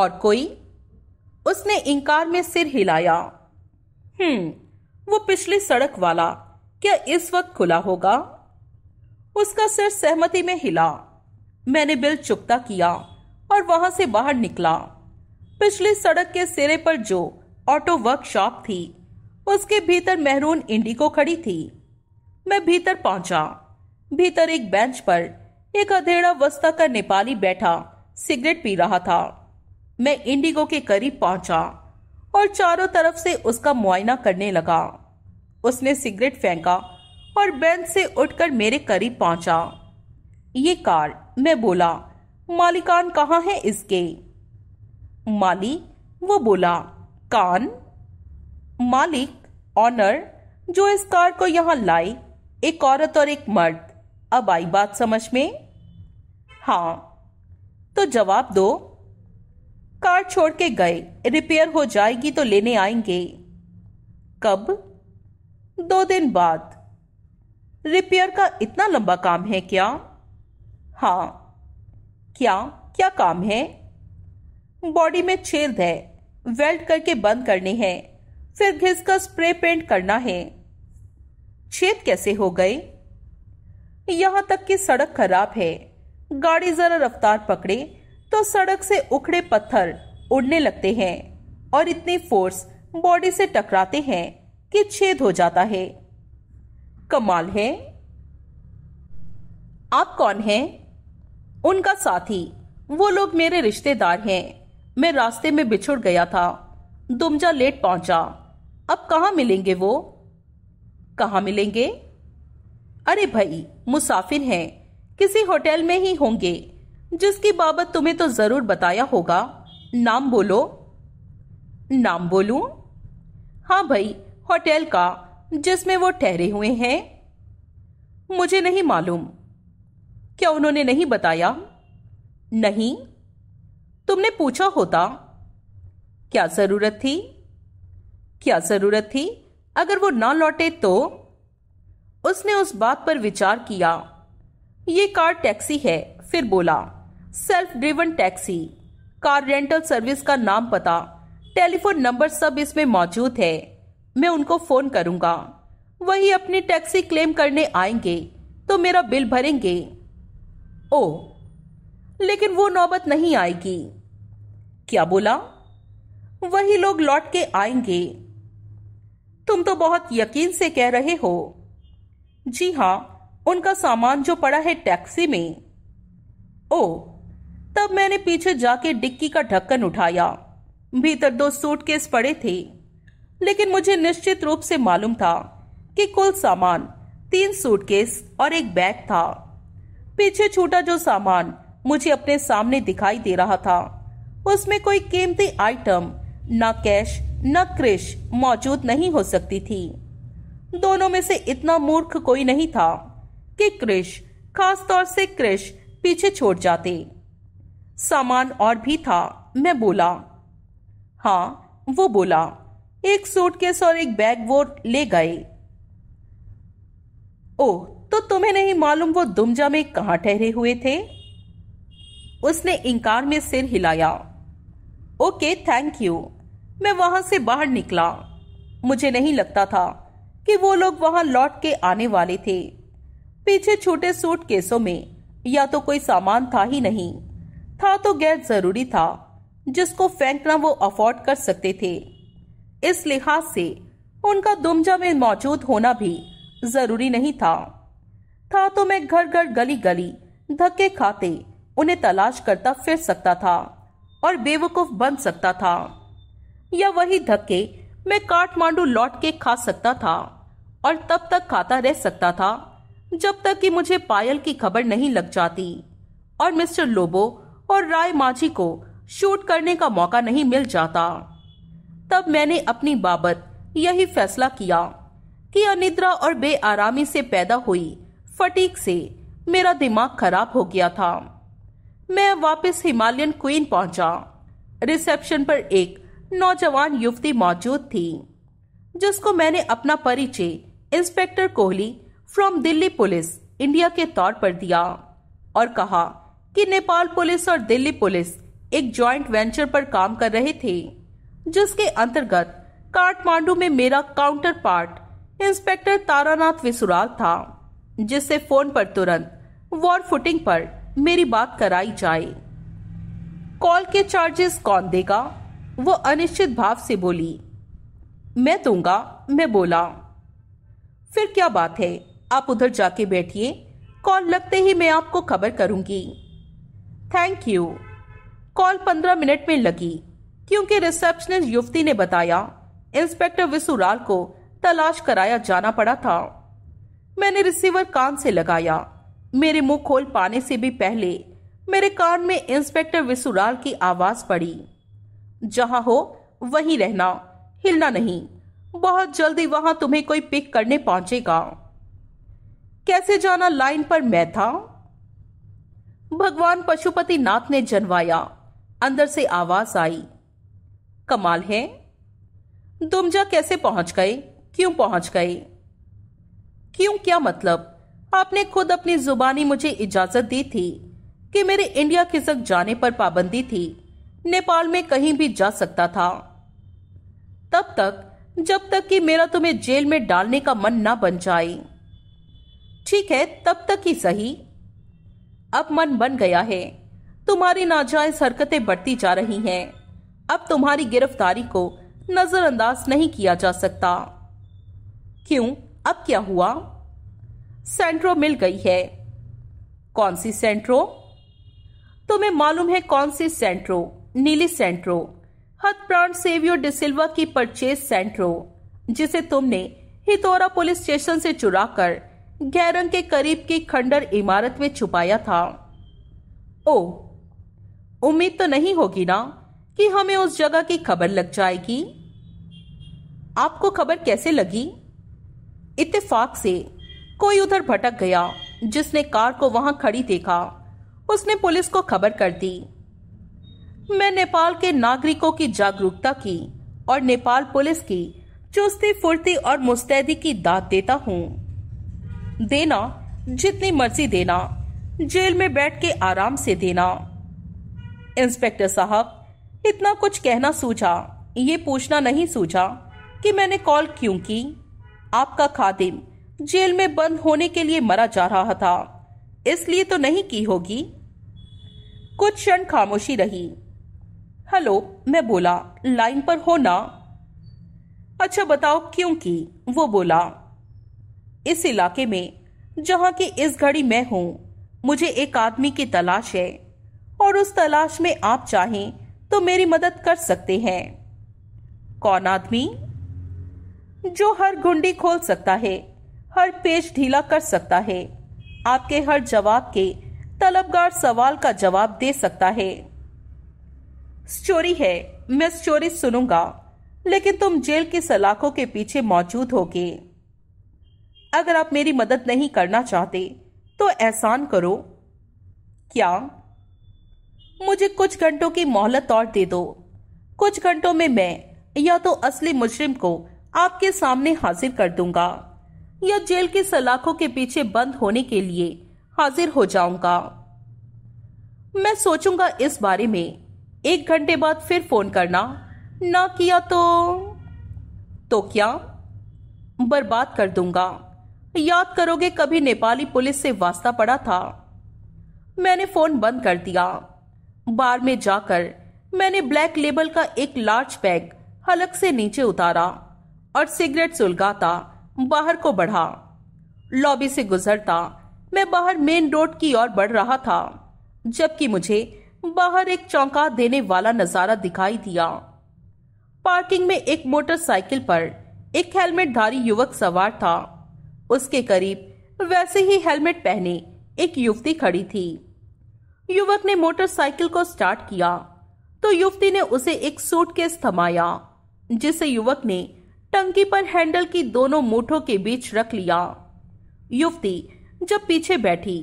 A: और कोई उसने इंकार में सिर हिलाया हम्म वो पिछली सड़क वाला क्या इस वक्त खुला होगा उसका सिर सहमति में हिला मैंने बिल चुकता किया और वहां से बाहर निकला पिछले सड़क के सिरे पर जो ऑटो वर्कशॉप थी उसके भीतर मेहरून इंडिको खड़ी थी मैं भीतर पहुंचा भीतर एक बेंच पर एक अधेड़ा वस्ता का नेपाली बैठा सिगरेट पी रहा था मैं इंडिगो के करीब पहुंचा और चारों तरफ से उसका मुआयना करने लगा उसने सिगरेट फेंका और बेंच से उठकर मेरे करीब पहुंचा ये कार मैं बोला मालिकान कहाँ है इसके माली वो बोला कान मालिक ऑनर जो इस कार को यहां लाई एक औरत और एक मर्द अब आई बात समझ में हाँ तो जवाब दो कार छोड़ के गए रिपेयर हो जाएगी तो लेने आएंगे कब दो दिन बाद रिपेयर का इतना लंबा काम है क्या हाँ क्या क्या काम है बॉडी में छेद है वेल्ट करके बंद करने हैं फिर घिस का स्प्रे पेंट करना है छेद कैसे हो गए यहां तक कि सड़क खराब है गाड़ी जरा रफ्तार पकड़े तो सड़क से उखड़े पत्थर उड़ने लगते हैं और इतनी फोर्स बॉडी से टकराते हैं कि छेद हो जाता है कमाल है आप कौन हैं उनका साथी वो लोग मेरे रिश्तेदार हैं मैं रास्ते में बिछुड़ गया था दुमजा लेट पहुंचा अब कहाँ मिलेंगे वो कहाँ मिलेंगे अरे भाई मुसाफिर हैं किसी होटल में ही होंगे जिसकी बाबत तुम्हें तो जरूर बताया होगा नाम बोलो नाम बोलूं हाँ भाई होटल का जिसमें वो ठहरे हुए हैं मुझे नहीं मालूम क्या उन्होंने नहीं बताया नहीं तुमने पूछा होता क्या जरूरत थी क्या जरूरत थी अगर वो ना लौटे तो उसने उस बात पर विचार किया ये कार टैक्सी है फिर बोला self driven taxi car rental service का नाम पता टेलीफोन नंबर सब इसमें मौजूद है मैं उनको फोन करूंगा वही अपनी टैक्सी क्लेम करने आएंगे तो मेरा बिल भरेंगे ओ लेकिन वो नौबत नहीं आएगी क्या बोला वही लोग लौट के आएंगे तुम तो बहुत यकीन से कह रहे हो जी हां उनका सामान जो पड़ा है टैक्सी में ओ तब मैंने पीछे जाके डिक्की का ढक्कन उठाया भीतर दो सूटकेस पड़े थे लेकिन मुझे निश्चित रूप से मालूम था कि कुल सामान तीन सूटकेस और एक बैग था पीछे छूटा जो सामान मुझे अपने सामने दिखाई दे रहा था उसमें कोई कीमती आइटम न कैश न क्रिश मौजूद नहीं हो सकती थी दोनों में से इतना मूर्ख कोई नहीं था कि क्रिश तौर से क्रिश पीछे छोड़ जाते सामान और भी था मैं बोला हाँ वो बोला एक सूटकेस और एक बैग वो ले गए ओह तो तुम्हें नहीं मालूम वो दुमजा में कहा ठहरे हुए थे उसने इंकार में सिर हिलाया ओके थैंक यू मैं वहां से बाहर निकला मुझे नहीं लगता था कि वो लोग वहां लौट के आने वाले थे पीछे छोटे सूट केसों में या तो कोई सामान था ही नहीं था तो गैर जरूरी था जिसको फेंकना वो अफोर्ड कर सकते थे इस लिहाज से उनका दुमजा में मौजूद होना भी जरूरी नहीं था था तो मैं घर घर गली गली धक्के खाते उन्हें तलाश करता फिर सकता था और बेवकूफ बन सकता था या वही धक्के मैं काठमांडू लौट के खा सकता था और तब तक खाता रह सकता था जब तक कि मुझे पायल की खबर नहीं लग जाती और मिस्टर लोबो और राय माझी को शूट करने का मौका नहीं मिल जाता तब मैंने अपनी बाबत यही फैसला किया कि अनिद्रा और बेआरामी से पैदा हुई फटीक से मेरा दिमाग खराब हो गया था मैं वापस हिमालयन क्वीन पहुंचा रिसेप्शन पर एक नौजवान युवती मौजूद थी जिसको मैंने अपना परिचय inspector Kohli from Delhi police India के तौर पर दिया और कहा कि नेपाल पुलिस और दिल्ली पुलिस एक जॉइंट वेंचर पर काम कर रहे थे जिसके अंतर्गत काठमांडू में मेरा counterpart inspector Taranath Visural था जिससे फोन पर तुरंत वॉर फुटिंग पर मेरी बात कराई जाए कॉल के चार्जेस कौन देगा वो अनिश्चित भाव से बोली मैं दूंगा मैं बोला फिर क्या बात है आप उधर जाके बैठिए कॉल लगते ही मैं आपको खबर करूंगी थैंक यू कॉल पंद्रह मिनट में लगी क्योंकि रिसेप्शनिस्ट युवती ने बताया इंस्पेक्टर विसुराल को तलाश कराया जाना पड़ा था मैंने रिसीवर कान से लगाया मेरे मुंह खोल पाने से भी पहले मेरे कान में इंस्पेक्टर विसुराल की आवाज पड़ी जहां हो वहीं रहना हिलना नहीं बहुत जल्दी वहां तुम्हें कोई पिक करने पहुंचेगा कैसे जाना लाइन पर मैं था भगवान पशुपति नाथ ने जनवाया अंदर से आवाज आई कमाल है दुमजा कैसे पहुंच गए क्यों पहुंच गए क्यों क्या मतलब आपने खुद अपनी जुबानी मुझे इजाजत दी थी कि मेरे इंडिया खिसक जाने पर पाबंदी थी नेपाल में कहीं भी जा सकता था तब तक जब तक कि मेरा तुम्हें जेल में डालने का मन ना बन जाए ठीक है तब तक ही सही अब मन बन गया है तुम्हारी नाजायज हरकतें बढ़ती जा रही हैं अब तुम्हारी गिरफ्तारी को नजरअंदाज नहीं किया जा सकता क्यों अब क्या हुआ सेंट्रो मिल गई है कौन सी सेंट्रो तुम्हें मालूम है कौन सी सेंट्रो नीली सेंट्रो हथ प्राण सेवियो डिसिल्वा की परचेज सेंट्रो जिसे तुमने हितोरा पुलिस स्टेशन से चुराकर गैरंग के करीब की खंडर इमारत में छुपाया था ओ उम्मीद तो नहीं होगी ना कि हमें उस जगह की खबर लग जाएगी आपको खबर कैसे लगी इत्तेफाक से कोई उधर भटक गया जिसने कार को वहां खड़ी देखा उसने पुलिस को खबर कर दी मैं नेपाल के नागरिकों की जागरूकता की और नेपाल पुलिस की चुस्ती फुर्ती और मुस्तैदी की दाद देता हूँ देना जितनी मर्जी देना जेल में बैठ के आराम से देना इंस्पेक्टर साहब इतना कुछ कहना सूझा ये पूछना नहीं सूझा कि मैंने कॉल क्यों की आपका खादिम जेल में बंद होने के लिए मरा जा रहा था इसलिए तो नहीं की होगी कुछ क्षण खामोशी रही हेलो मैं बोला लाइन पर हो ना अच्छा बताओ क्यों की वो बोला इस इलाके में जहां की इस घड़ी मैं हूं मुझे एक आदमी की तलाश है और उस तलाश में आप चाहें तो मेरी मदद कर सकते हैं कौन आदमी जो हर घुंडी खोल सकता है हर पेश ढीला कर सकता है आपके हर जवाब के तलबगार सवाल का जवाब दे सकता है स्टोरी है मैं स्टोरी सुनूंगा लेकिन तुम जेल की सलाखों के पीछे मौजूद होगे अगर आप मेरी मदद नहीं करना चाहते तो एहसान करो क्या मुझे कुछ घंटों की मोहलत और दे दो कुछ घंटों में मैं या तो असली मुजरिम को आपके सामने हाजिर कर दूंगा या जेल के सलाखों के पीछे बंद होने के लिए हाजिर हो जाऊंगा मैं सोचूंगा इस बारे में एक घंटे बाद फिर फोन करना ना किया तो तो क्या बर्बाद कर दूंगा याद करोगे कभी नेपाली पुलिस से वास्ता पड़ा था मैंने फोन बंद कर दिया बार में जाकर मैंने ब्लैक लेबल का एक लार्ज बैग हलक से नीचे उतारा और सिगरेट सुलगाता बाहर को बढ़ा लॉबी से गुजरता मैं बाहर मेन रोड की ओर बढ़ रहा था जबकि मुझे बाहर एक चौंका देने वाला नजारा दिखाई दिया पार्किंग में एक मोटरसाइकिल पर एक हेलमेटधारी युवक सवार था उसके करीब वैसे ही हेलमेट पहने एक युवती खड़ी थी युवक ने मोटरसाइकिल को स्टार्ट किया तो युवती ने उसे एक सूटकेस थमाया जिसे युवक ने टंकी पर हैंडल की दोनों मुठों के बीच रख लिया युवती जब पीछे बैठी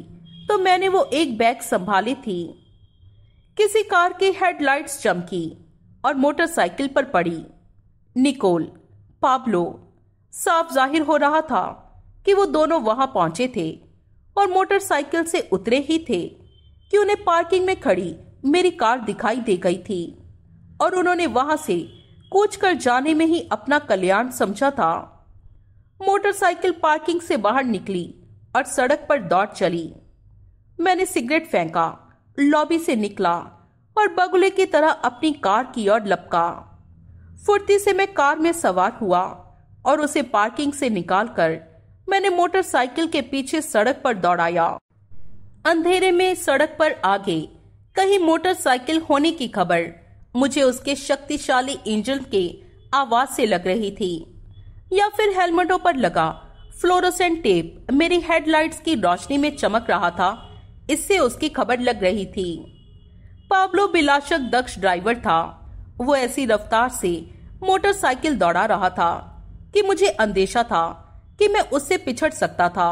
A: तो मैंने वो एक बैग संभाली थी किसी कार की हेडलाइट्स चमकी और मोटरसाइकिल पर पड़ी निकोल पाब्लो साफ जाहिर हो रहा था कि वो दोनों वहां पहुंचे थे और मोटरसाइकिल से उतरे ही थे कि उन्हें पार्किंग में खड़ी मेरी कार दिखाई दे गई थी और उन्होंने वहां से कूच कर जाने में ही अपना कल्याण समझा था मोटरसाइकिल पार्किंग से बाहर निकली और सड़क पर दौड़ चली मैंने सिगरेट फेंका लॉबी से निकला और बगुले की तरह अपनी कार की ओर लपका फुर्ती से मैं कार में सवार हुआ और उसे पार्किंग से निकालकर मैंने मोटरसाइकिल के पीछे सड़क पर दौड़ाया अंधेरे में सड़क पर आगे कहीं मोटरसाइकिल होने की खबर मुझे उसके शक्तिशाली इंजन के आवाज से लग रही थी या फिर हेलमेटों पर लगा फ्लोरोसेंट टेप मेरी हेडलाइट्स की रोशनी में चमक रहा था इससे उसकी खबर लग रही थी पाब्लो बिलाशक दक्ष ड्राइवर था वो ऐसी रफ्तार से मोटरसाइकिल दौड़ा रहा था कि मुझे अंदेशा था कि मैं उससे पिछड़ सकता था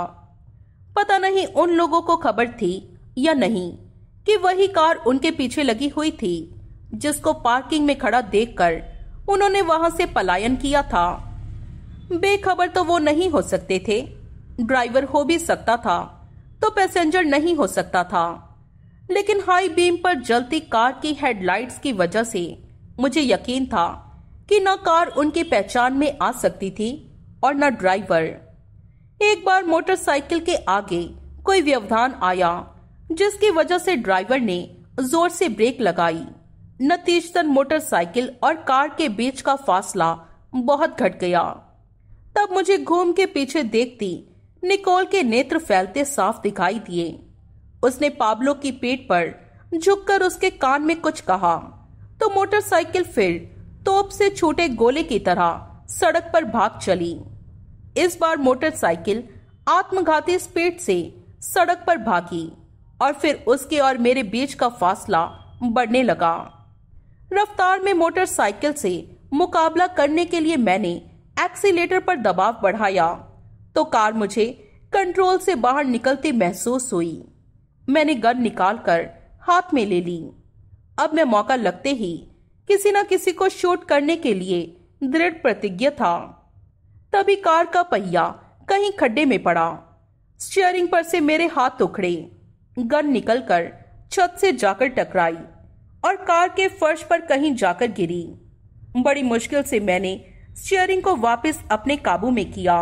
A: पता नहीं उन लोगों को खबर थी या नहीं कि वही कार उनके पीछे लगी हुई थी जिसको पार्किंग में खड़ा देखकर उन्होंने वहां से पलायन किया था बेखबर तो वो नहीं हो सकते थे ड्राइवर हो भी सकता था तो पैसेंजर नहीं हो सकता था लेकिन हाई बीम पर जलती कार की हेडलाइट्स की वजह से मुझे यकीन था कि न कार उनकी पहचान में आ सकती थी और न ड्राइवर एक बार मोटरसाइकिल के आगे कोई व्यवधान आया जिसकी वजह से ड्राइवर ने जोर से ब्रेक लगाई नतीजतन मोटरसाइकिल और कार के बीच का फासला बहुत घट गया तब मुझे घूम के पीछे देखती निकोल के नेत्र फैलते साफ दिखाई दिए उसने पाब्लो की पीठ पर झुककर उसके कान में कुछ कहा तो मोटरसाइकिल फिर तोप से छूटे गोले की तरह सड़क पर भाग चली इस बार मोटरसाइकिल आत्मघाती स्पीड से सड़क पर भागी और फिर उसके और मेरे बीच का फासला बढ़ने लगा रफ्तार में मोटरसाइकिल से मुकाबला करने के लिए मैंने एक्सीटर पर दबाव बढ़ाया तो कार मुझे कंट्रोल से बाहर निकलते महसूस हुई मैंने गन निकालकर हाथ में ले ली अब मैं मौका लगते ही किसी न किसी को शूट करने के लिए दृढ़ प्रतिज्ञा था तभी कार का पहिया कहीं खड्डे में पड़ा स्टीयरिंग पर से मेरे हाथ उखड़े गन निकलकर छत से जाकर टकराई और कार के फर्श पर कहीं जाकर गिरी बड़ी मुश्किल से मैंने स्टीयरिंग को वापस अपने काबू में किया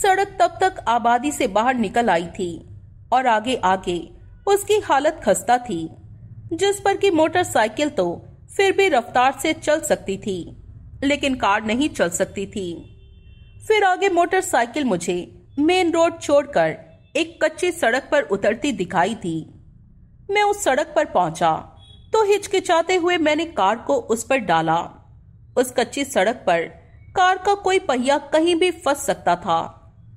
A: सड़क तब तक आबादी से बाहर निकल आई थी और आगे आगे उसकी हालत खस्ता थी जिस पर की मोटरसाइकिल तो फिर भी रफ्तार से चल सकती थी लेकिन कार नहीं चल सकती थी फिर आगे मोटरसाइकिल मुझे मेन रोड छोड़कर एक कच्ची सड़क पर उतरती दिखाई थी मैं उस सड़क पर पहुंचा तो हिचकिचाते हुए मैंने कार को उस पर डाला उस कच्ची सड़क पर कार का कोई पहिया कहीं भी फंस सकता था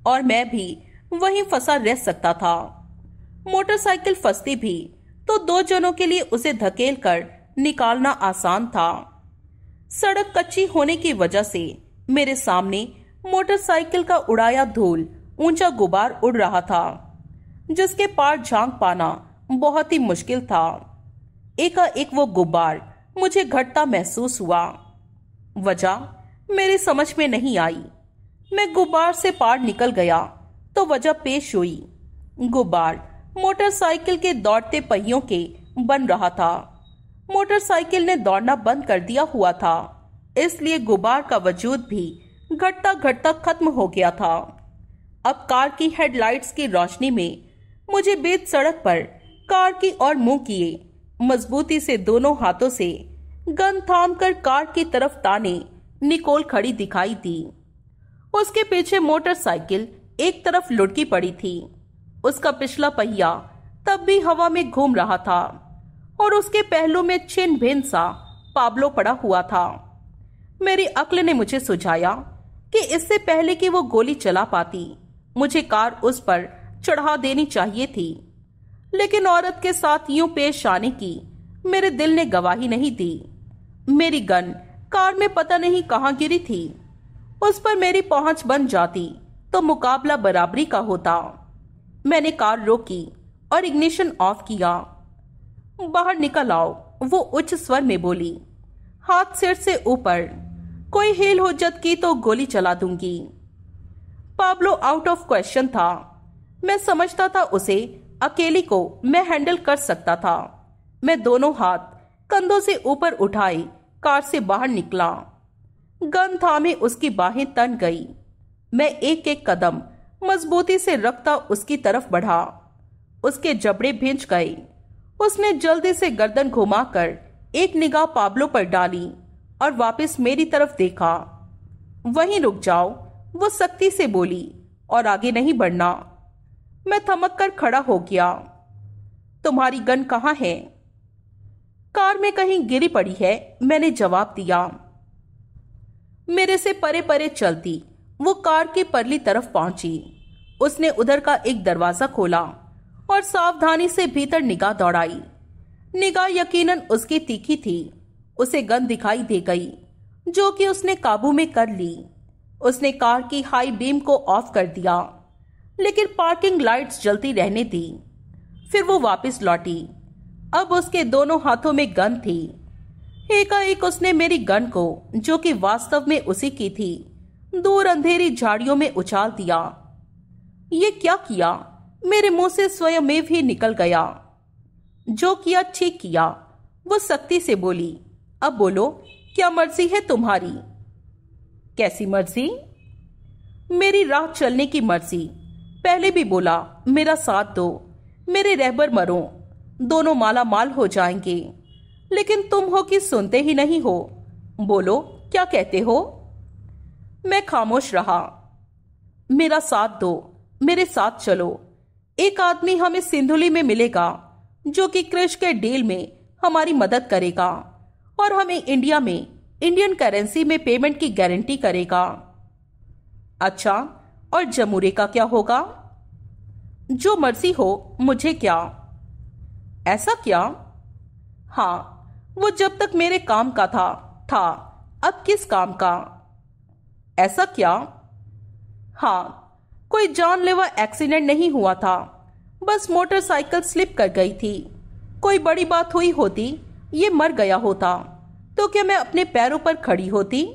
A: और मैं भी वहीं फंसा रह सकता था मोटरसाइकिल फंसती भी तो दो जनों के लिए उसे धकेल कर निकालना आसान था सड़क कच्ची होने की वजह से मेरे सामने मोटरसाइकिल का उड़ाया धूल ऊंचा गुबार उड़ रहा था जिसके पार झांक पाना बहुत ही मुश्किल था एक वो गुब्बार मुझे घटता महसूस हुआ वजह मेरी समझ में नहीं आई मैं गुब्बार से पार निकल गया तो वजह पेश हुई गुब्बार मोटरसाइकिल के दौड़ते पहियों के बन रहा था मोटरसाइकिल ने दौड़ना बंद कर दिया हुआ था इसलिए गुब्बार का वजूद भी घटता घटता खत्म हो गया था अब कार की हेडलाइट्स की रोशनी में मुझे बेद सड़क पर कार की ओर मुंह किए मजबूती से दोनों हाथों से गन कर कार की तरफ ताने निकोल खड़ी दिखाई दी उसके पीछे मोटरसाइकिल एक तरफ लुटकी पड़ी थी उसका पिछला पहिया तब भी हवा में घूम रहा था और उसके पहलू में छिन भिन सा पाबलो पड़ा हुआ था मेरी अक्ल ने मुझे सुझाया कि इससे पहले कि वो गोली चला पाती मुझे कार उस पर चढ़ा देनी चाहिए थी लेकिन औरत के साथ यूं पेश आने की मेरे दिल ने गवाही नहीं दी मेरी गन कार में पता नहीं कहां गिरी थी उस पर मेरी पहुंच बन जाती तो मुकाबला बराबरी का होता मैंने कार रोकी और इग्निशन ऑफ किया बाहर निकल आओ वो उच्च स्वर में बोली हाथ सिर से ऊपर कोई हेल हुज्जत की तो गोली चला दूंगी पाब्लो आउट ऑफ क्वेश्चन था मैं समझता था उसे अकेली को मैं हैंडल कर सकता था मैं दोनों हाथ कंधों से ऊपर उठाई कार से बाहर निकला गन था में उसकी बाहें तन गई मैं एक एक कदम मजबूती से रखता उसकी तरफ बढ़ा उसके जबड़े भिंच गए उसने जल्दी से गर्दन घुमाकर एक निगाह पाबलो पर डाली और वापस मेरी तरफ देखा वहीं रुक जाओ वो सख्ती से बोली और आगे नहीं बढ़ना मैं थमक कर खड़ा हो गया तुम्हारी गन कहाँ है कार में कहीं गिरी पड़ी है मैंने जवाब दिया मेरे से परे परे चलती वो कार की परली तरफ पहुंची उसने उधर का एक दरवाजा खोला और सावधानी से भीतर निगाह दौड़ाई निगाह यकीनन उसकी तीखी थी उसे गन दिखाई दे गई जो कि उसने काबू में कर ली उसने कार की हाई बीम को ऑफ कर दिया लेकिन पार्किंग लाइट्स जलती रहने दी फिर वो वापस लौटी अब उसके दोनों हाथों में गन थी एकाएक उसने मेरी गन को जो कि वास्तव में उसी की थी दूर अंधेरी झाड़ियों में उछाल दिया ये क्या किया मेरे मुंह से में भी निकल गया जो किया ठीक किया वो सख्ती से बोली अब बोलो क्या मर्जी है तुम्हारी कैसी मर्जी मेरी राह चलने की मर्जी पहले भी बोला मेरा साथ दो मेरे रहबर मरो दोनों माला माल हो जाएंगे लेकिन तुम हो कि सुनते ही नहीं हो बोलो क्या कहते हो मैं खामोश रहा मेरा साथ दो मेरे साथ चलो एक आदमी हमें सिंधुली में मिलेगा जो कि क्रिश के डील में हमारी मदद करेगा और हमें इंडिया में इंडियन करेंसी में पेमेंट की गारंटी करेगा अच्छा और जमूरे का क्या होगा जो मर्जी हो मुझे क्या ऐसा क्या हाँ वो जब तक मेरे काम का था था अब किस काम का ऐसा क्या हाँ कोई जानलेवा एक्सीडेंट नहीं हुआ था बस मोटरसाइकिल स्लिप कर गई थी कोई बड़ी बात हुई होती ये मर गया होता तो क्या मैं अपने पैरों पर खड़ी होती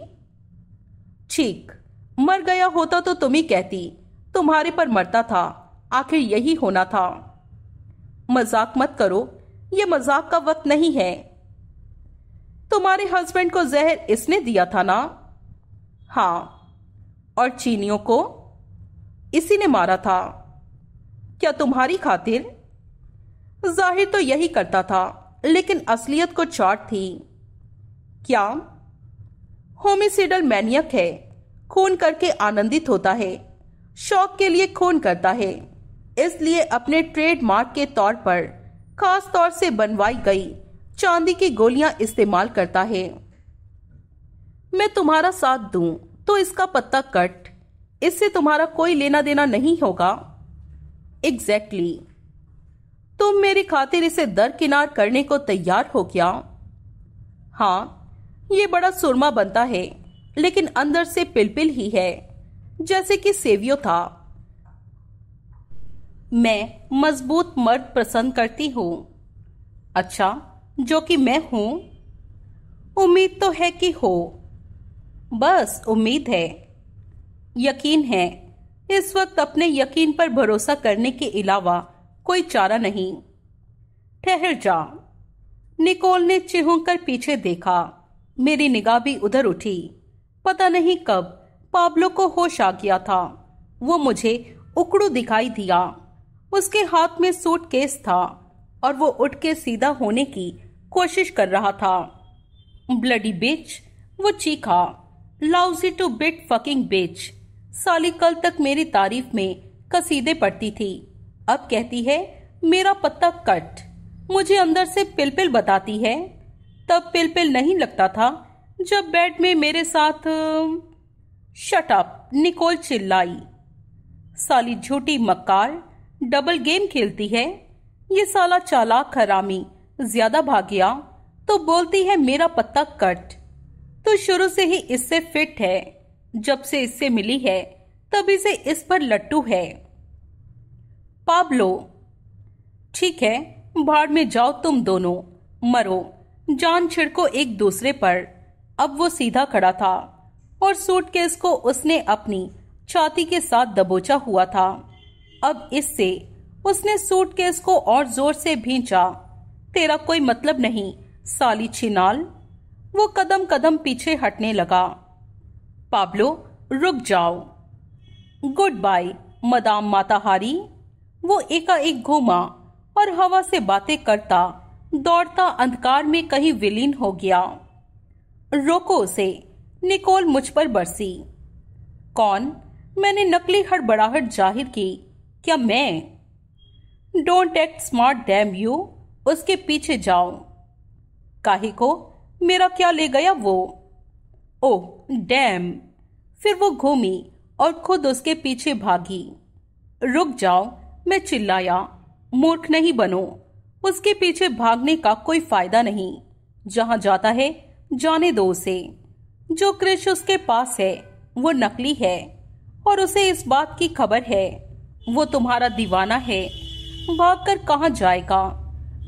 A: ठीक मर गया होता तो तुम्हें कहती तुम्हारे पर मरता था आखिर यही होना था मजाक मत करो ये मजाक का वक्त नहीं है तुम्हारे हस्बैंड को जहर इसने दिया था ना हाँ और चीनियों को इसी ने मारा था क्या तुम्हारी खातिर जाहिर तो यही करता था लेकिन असलियत को चाट थी क्या होमिसिडल मैनियक है खून करके आनंदित होता है शौक के लिए खून करता है इसलिए अपने ट्रेडमार्क के तौर पर खास तौर से बनवाई गई चांदी की गोलियां इस्तेमाल करता है मैं तुम्हारा साथ दूं तो इसका पत्ता कट इससे तुम्हारा कोई लेना देना नहीं होगा एग्जैक्टली exactly. तुम मेरी खातिर इसे दरकिनार करने को तैयार हो क्या हाँ ये बड़ा सुरमा बनता है लेकिन अंदर से पिलपिल ही है जैसे कि सेवियो था मैं मजबूत मर्द पसंद करती हूं अच्छा जो कि मैं हूं उम्मीद तो है कि हो बस उम्मीद है यकीन है इस वक्त अपने यकीन पर भरोसा करने के अलावा कोई चारा नहीं ठहर जा निकोल ने चिढ़ कर पीछे देखा मेरी निगाह भी उधर उठी पता नहीं कब पाब्लो को होश आ गया था वो मुझे उकड़ू दिखाई दिया उसके हाथ में सूटकेस था और वो उठ के सीधा होने की कोशिश कर रहा था ब्लडी बिच वो चीखा lousy two bit fucking bitch साली कल तक मेरी तारीफ में कसीदे पड़ती थी अब कहती है मेरा पत्ता कट मुझे अंदर से पिलपिल बताती है तब पिलपिल नहीं लगता था जब बेड में मेरे साथ शटअप निकोल चिल्लाई साली झूठी मक्कार डबल गेम खेलती है ये साला चालाक खरामी ज्यादा भाग्या तो बोलती है मेरा पत्ता कट तो शुरू से ही इससे फिट है जब से इससे मिली है तभी से इस पर लट्टू है पाब्लो ठीक है भाड़ में जाओ तुम दोनों मरो जान छिड़को एक दूसरे पर अब वो सीधा खड़ा था और सूटकेस को उसने अपनी छाती के साथ दबोचा हुआ था अब इससे उसने सूटकेस को और जोर से भींचा तेरा कोई मतलब नहीं साली छिनाल वो कदम कदम पीछे हटने लगा पाब्लो रुक जाओ गुड बाय मदाम माताहारी वो एकाएक घूमा और हवा से बातें करता दौड़ता अंधकार में कहीं विलीन हो गया रोको उसे निकोल मुझ पर बरसी कौन मैंने नकली हड़बड़ाहट जाहिर की क्या मैं don't act smart damn you उसके पीछे जाओ काहे को मेरा क्या ले गया वो ओ डैम फिर वो घूमी और खुद उसके पीछे भागी रुक जाओ मैं चिल्लाया मूर्ख नहीं बनो उसके पीछे भागने का कोई फायदा नहीं जहां जाता है जाने दो उसे जो क्रिश उसके पास है वो नकली है और उसे इस बात की खबर है वो तुम्हारा दीवाना है भाग कर कहा जाएगा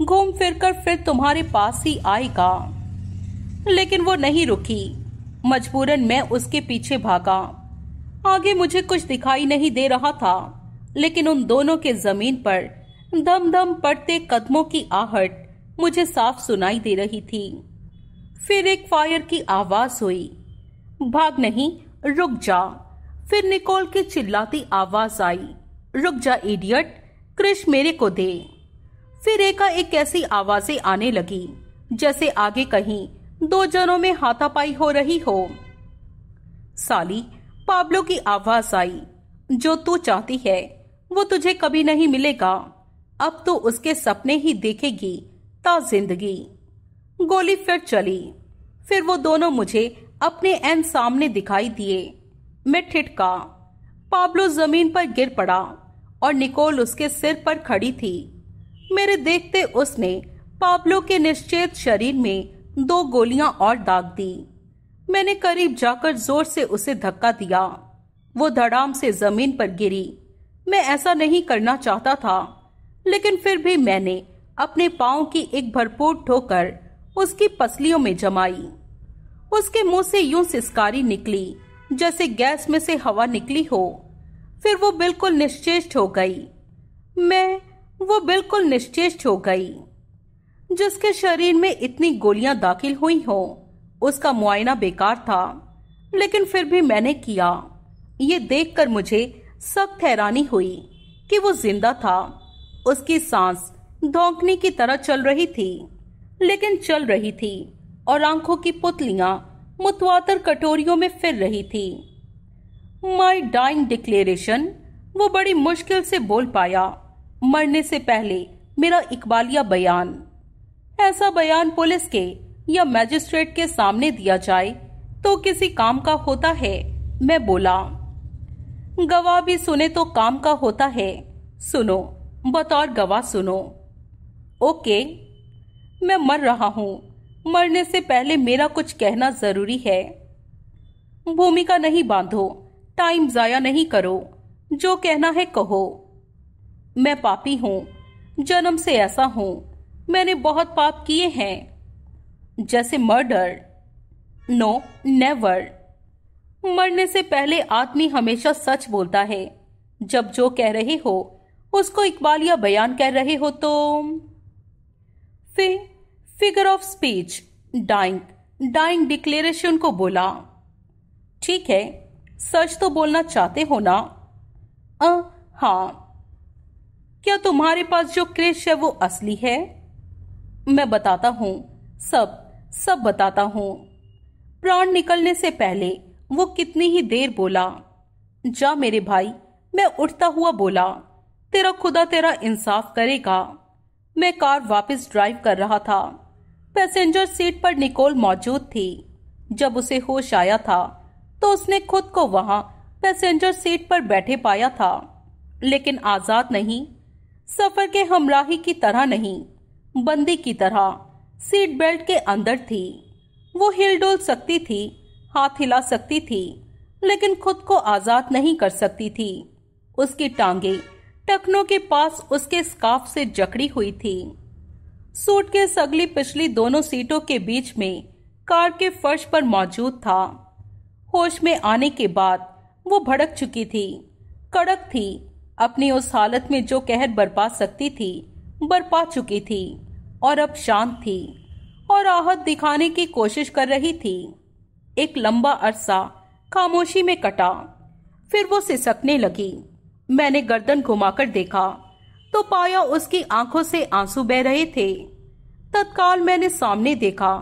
A: घूम फिर कर फिर तुम्हारे पास ही आएगा लेकिन वो नहीं रुकी मजबूरन मैं उसके पीछे भागा आगे मुझे कुछ दिखाई नहीं दे रहा था लेकिन उन दोनों के जमीन पर दम दम पड़ते कदमों की आहट मुझे साफ सुनाई दे रही थी फिर एक फायर की आवाज हुई भाग नहीं रुक जा फिर निकोल की चिल्लाती आवाज आई रुक जा इडियट क्रिश मेरे को दे फिर एका एक ऐसी आवाजें आने लगी जैसे आगे कहीं दो जनों में हाथापाई हो रही हो साली पाब्लो की आवाज आई जो तू चाहती है वो तुझे कभी नहीं मिलेगा अब तू उसके सपने ही देखेगी ता जिंदगी गोली फिर चली फिर वो दोनों मुझे अपने एन सामने दिखाई दिए मैं ठिठका पाब्लो जमीन पर गिर पड़ा और निकोल उसके सिर पर खड़ी थी मेरे देखते उसने पाब्लो के निश्चेत शरीर में दो गोलियां और दाग दी मैंने करीब जाकर जोर से उसे धक्का दिया वो धड़ाम से जमीन पर गिरी मैं ऐसा नहीं करना चाहता था लेकिन फिर भी मैंने अपने पाओ की एक भरपूर ठोकर उसकी पसलियों में जमाई उसके मुंह से यूं सिस्कारी निकली जैसे गैस में से हवा निकली हो फिर वो बिल्कुल निश्चेष्ट हो गई मैं वो बिल्कुल निश्चेष्ट हो गई जिसके शरीर में इतनी गोलियां दाखिल हुई हो उसका मुआयना बेकार था लेकिन फिर भी मैंने किया ये देखकर मुझे सख्त हैरानी हुई कि वो जिंदा था उसकी सांस धोंकने की तरह चल रही थी लेकिन चल रही थी और आंखों की पुतलियां मुतवातर कटोरियों में फिर रही थी माई डाइंग डिक्लेरेशन वो बड़ी मुश्किल से बोल पाया मरने से पहले मेरा इकबालिया बयान ऐसा बयान पुलिस के या मैजिस्ट्रेट के सामने दिया जाए तो किसी काम का होता है मैं बोला गवाह भी सुने तो काम का होता है सुनो बतौर गवाह सुनो ओके मैं मर रहा हूं मरने से पहले मेरा कुछ कहना जरूरी है भूमिका नहीं बांधो टाइम जाया नहीं करो जो कहना है कहो मैं पापी हूं जन्म से ऐसा हूं मैंने बहुत पाप किए हैं जैसे मर्डर नो नेवर मरने से पहले आदमी हमेशा सच बोलता है जब जो कह रहे हो उसको इकबालिया बयान कह रहे हो तो फिर figure of speech dying dying declaration को बोला ठीक है सच तो बोलना चाहते हो ना आ, हाँ क्या तुम्हारे पास जो क्रेश है वो असली है मैं बताता हूं सब सब बताता हूं प्राण निकलने से पहले वो कितनी ही देर बोला जा मेरे भाई मैं उठता हुआ बोला तेरा खुदा तेरा इंसाफ करेगा मैं कार वापस ड्राइव कर रहा था पैसेंजर सीट पर निकोल मौजूद थी जब उसे होश आया था तो उसने खुद को वहां पैसेंजर सीट पर बैठे पाया था लेकिन आजाद नहीं सफर के हमराही की तरह नहीं बंदी की तरह सीट बेल्ट के अंदर थी वो हिल डोल सकती थी हाथ हिला सकती थी लेकिन खुद को आजाद नहीं कर सकती थी उसकी टांगे टखनों के पास उसके स्काफ से जकड़ी हुई थी सूट के अगली पिछली दोनों सीटों के बीच में कार के फर्श पर मौजूद था होश में आने के बाद वो भड़क चुकी थी कड़क थी अपनी उस हालत में जो कहर बरपा सकती थी बरपा चुकी थी और अब शांत थी और आहत दिखाने की कोशिश कर रही थी एक लंबा अरसा खामोशी में कटा फिर वो सिसकने लगी मैंने गर्दन घुमाकर देखा तो पाया उसकी आंखों से आंसू बह रहे थे तत्काल मैंने सामने देखा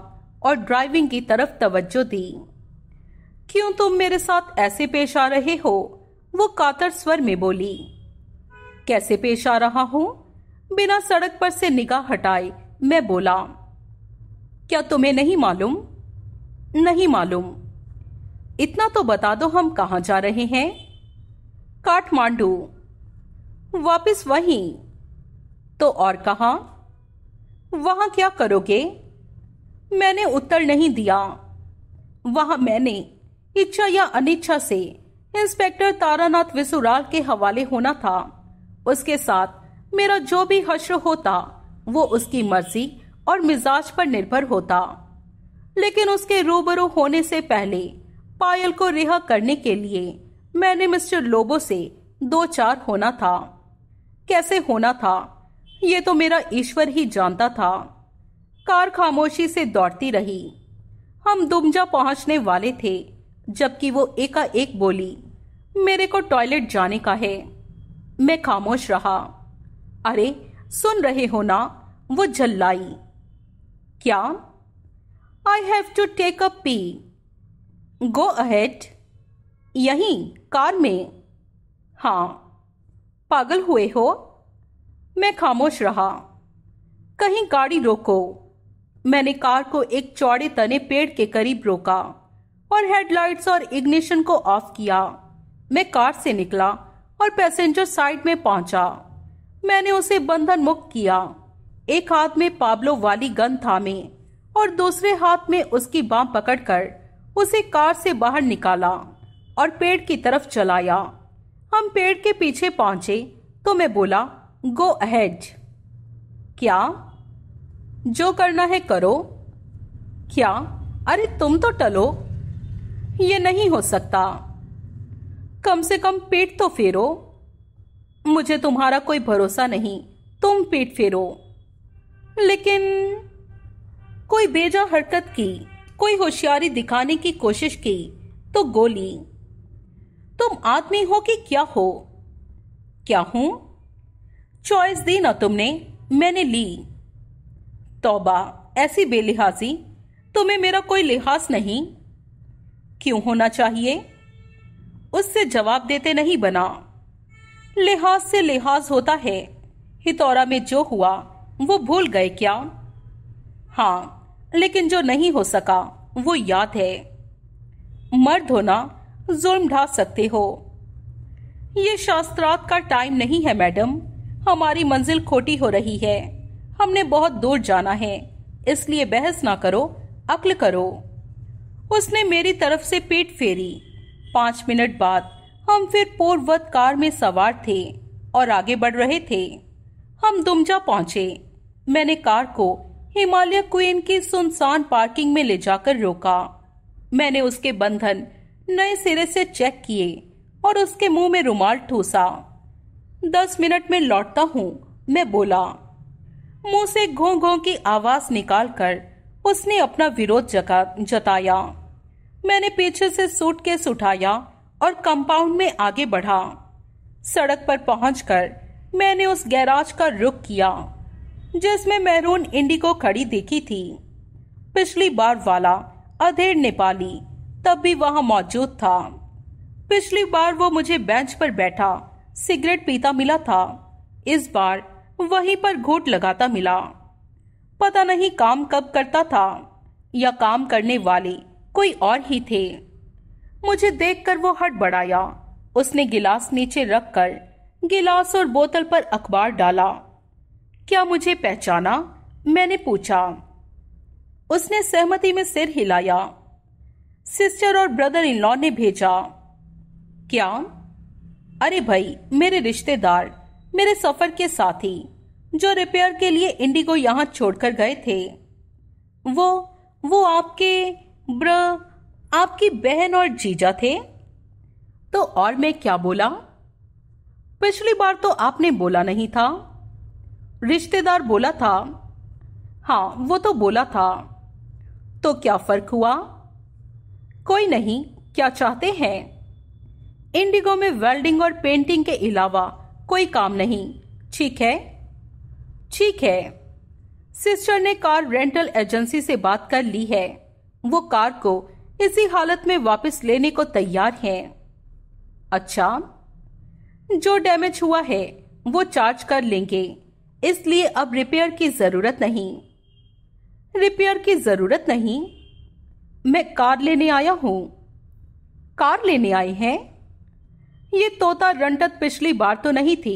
A: और ड्राइविंग की तरफ तवज्जो दी क्यों तुम मेरे साथ ऐसे पेश आ रहे हो वो कातर स्वर में बोली कैसे पेश आ रहा हूं बिना सड़क पर से निगाह हटाए मैं बोला क्या तुम्हें नहीं मालूम नहीं मालूम इतना तो बता दो हम कहा जा रहे हैं काठमांडू वापस वहीं तो और कहा वहां क्या करोगे मैंने उत्तर नहीं दिया वहां मैंने इच्छा या अनिच्छा से इंस्पेक्टर तारानाथ विसुराल के हवाले होना था उसके साथ मेरा जो भी हश्र होता वो उसकी मर्जी और मिजाज पर निर्भर होता लेकिन उसके रूबरू होने से पहले पायल को रिहा करने के लिए मैंने मिस्टर लोबो से दो चार होना था कैसे होना था ये तो मेरा ईश्वर ही जानता था कार खामोशी से दौड़ती रही हम दुमजा पहुंचने वाले थे जबकि वो एकाएक बोली मेरे को टॉयलेट जाने का है मैं खामोश रहा अरे सुन रहे हो ना वो झल्लाई क्या I have to take a pee go ahead यहीं कार में हाँ पागल हुए हो मैं खामोश रहा कहीं गाड़ी रोको मैंने कार को एक चौड़े तने पेड़ के करीब रोका और हेडलाइट्स और इग्निशन को ऑफ किया मैं कार से निकला और पैसेंजर साइड में पहुंचा मैंने उसे बंधन मुक्त किया एक हाथ में पाब्लो वाली गन थामे और दूसरे हाथ में उसकी बांह पकड़कर उसे कार से बाहर निकाला और पेड़ की तरफ चलाया हम पेड़ के पीछे पहुंचे तो मैं बोला गो अहेड क्या जो करना है करो क्या अरे तुम तो टलो ये नहीं हो सकता कम से कम पेट तो फेरो मुझे तुम्हारा कोई भरोसा नहीं तुम पेट फेरो लेकिन कोई बेजा हरकत की कोई होशियारी दिखाने की कोशिश की तो गोली तुम आदमी हो कि क्या हो क्या हूं चॉइस दी ना तुमने मैंने ली तौबा ऐसी बेलिहाजी तुम्हें मेरा कोई लिहाज नहीं क्यों होना चाहिए उससे जवाब देते नहीं बना लिहाज से लिहाज होता है हितौरा में जो हुआ वो भूल गए क्या हाँ लेकिन जो नहीं हो सका वो याद है मर्द होना जुल्म ढा सकते हो ये शास्त्रार्थ का टाइम नहीं है मैडम हमारी मंजिल खोटी हो रही है हमने बहुत दूर जाना है इसलिए बहस ना करो अक्ल करो उसने मेरी तरफ से पेट फेरी पांच मिनट बाद हम फिर पूर्ववत कार में सवार थे और आगे बढ़ रहे थे हम दुमजा पहुंचे मैंने कार को हिमालय क्वीन की सुनसान पार्किंग में ले जाकर रोका मैंने उसके बंधन नए सिरे से चेक किए और उसके मुंह में रुमाल ठूसा दस मिनट में लौटता हूँ मैं बोला मुंह से घो घो की आवाज निकालकर उसने अपना विरोध जताया मैंने पीछे से के उठाया और कंपाउंड में आगे बढ़ा सड़क पर पहुंचकर मैंने उस गैराज का रुख किया जिसमें मैरून इंडिको खड़ी देखी थी पिछली बार वाला अधेड़ नेपाली तब भी वहां मौजूद था पिछली बार वो मुझे बेंच पर बैठा सिगरेट पीता मिला था इस बार वहीं पर घोट लगाता मिला पता नहीं काम कब करता था या काम करने वाले कोई और ही थे मुझे देखकर वो हट बढ़ाया उसने गिलास नीचे रखकर गिलास और बोतल पर अखबार डाला क्या मुझे पहचाना मैंने पूछा उसने सहमति में सिर हिलाया सिस्टर और ब्रदर इन लॉ ने भेजा क्या अरे भाई मेरे रिश्तेदार मेरे सफर के साथी जो रिपेयर के लिए इंडिगो यहाँ छोड़कर गए थे वो वो आपके ब्र आपकी बहन और जीजा थे तो और मैं क्या बोला पिछली बार तो आपने बोला नहीं था रिश्तेदार बोला था हाँ वो तो बोला था तो क्या फर्क हुआ कोई नहीं क्या चाहते हैं इंडिगो में वेल्डिंग और पेंटिंग के अलावा कोई काम नहीं ठीक है ठीक है सिस्टर ने कार रेंटल एजेंसी से बात कर ली है वो कार को इसी हालत में वापस लेने को तैयार हैं। अच्छा जो डैमेज हुआ है वो चार्ज कर लेंगे इसलिए अब रिपेयर की जरूरत नहीं रिपेयर की जरूरत नहीं मैं कार लेने आया हूं कार लेने आई है ये तोता रंटत पिछली बार तो नहीं थी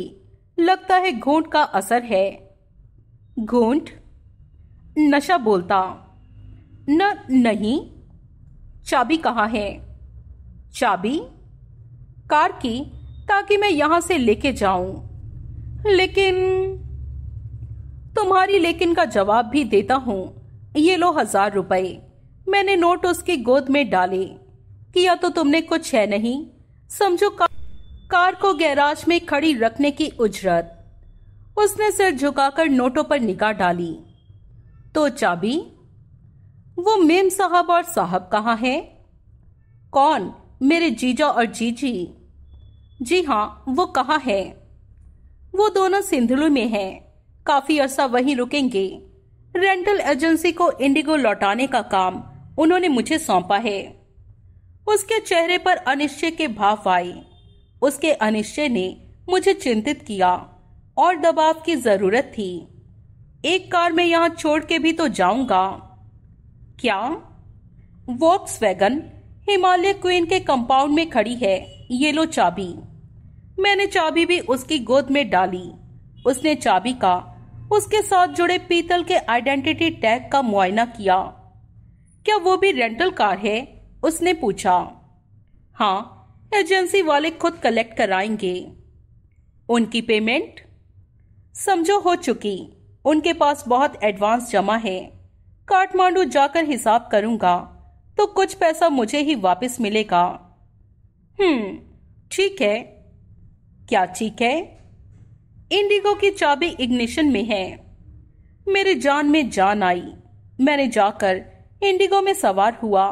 A: लगता है घोंट का असर है घोंट नशा बोलता न नहीं चाबी कहाँ है चाबी कार की ताकि मैं यहां से लेके जाऊं लेकिन तुम्हारी लेकिन का जवाब भी देता हूं ये लो हजार रुपए मैंने नोट उसकी गोद में डाले किया तो तुमने कुछ है नहीं समझो का, कार को गैराज में खड़ी रखने की उजरत उसने सिर झुकाकर नोटों पर निगाह डाली तो चाबी वो मेम साहब और साहब कहाँ हैं कौन मेरे जीजा और जीजी जी हाँ वो कहाँ है वो दोनों सिंधलू में हैं काफी अरसा वहीं रुकेंगे रेंटल एजेंसी को इंडिगो लौटाने का काम उन्होंने मुझे सौंपा है उसके चेहरे पर अनिश्चय के भाव आए उसके अनिश्चय ने मुझे चिंतित किया और दबाव की जरूरत थी एक कार में यहां छोड़ के भी तो जाऊंगा क्या वॉक्स वैगन हिमालय क्वीन के कंपाउंड में खड़ी है ये लो चाबी मैंने चाबी भी उसकी गोद में डाली उसने चाबी का उसके साथ जुड़े पीतल के आइडेंटिटी टैग का मुआयना किया क्या वो भी रेंटल कार है उसने पूछा हाँ एजेंसी वाले खुद कलेक्ट कराएंगे उनकी पेमेंट समझो हो चुकी उनके पास बहुत एडवांस जमा है काठमांडू जाकर हिसाब करूंगा तो कुछ पैसा मुझे ही वापस मिलेगा हम्म ठीक है क्या ठीक है इंडिगो की चाबी इग्निशन में है मेरे जान में जान आई मैंने जाकर इंडिगो में सवार हुआ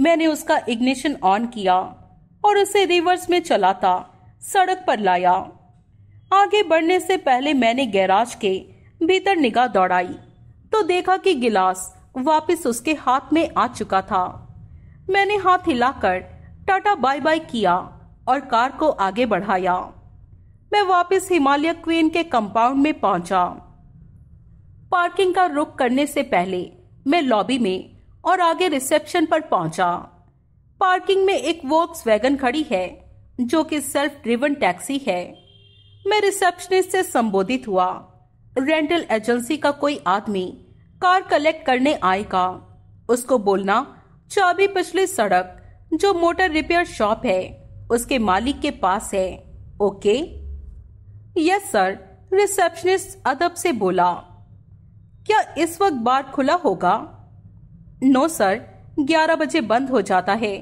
A: मैंने उसका इग्निशन ऑन किया और उसे रिवर्स में चलाता सड़क पर लाया आगे बढ़ने से पहले मैंने गैराज के भीतर निगाह दौड़ाई तो देखा कि गिलास वापस उसके हाथ में आ चुका था मैंने हाथ हिलाकर टाटा बाय बाय किया और कार को आगे बढ़ाया मैं वापस हिमालय क्वीन के कंपाउंड में पहुंचा पार्किंग का रुख करने से पहले मैं लॉबी में और आगे रिसेप्शन पर पहुंचा पार्किंग में एक वॉक्स वैगन खड़ी है जो कि सेल्फ ड्रिवन टैक्सी है मैं रिसेप्शनिस्ट से संबोधित हुआ रेंटल एजेंसी का कोई आदमी कार कलेक्ट करने आएगा उसको बोलना चाबी पिछली सड़क जो मोटर रिपेयर शॉप है उसके मालिक के पास है ओके यस सर रिसेप्शनिस्ट अदब से बोला क्या इस वक्त बार खुला होगा नो सर ग्यारह बजे बंद हो जाता है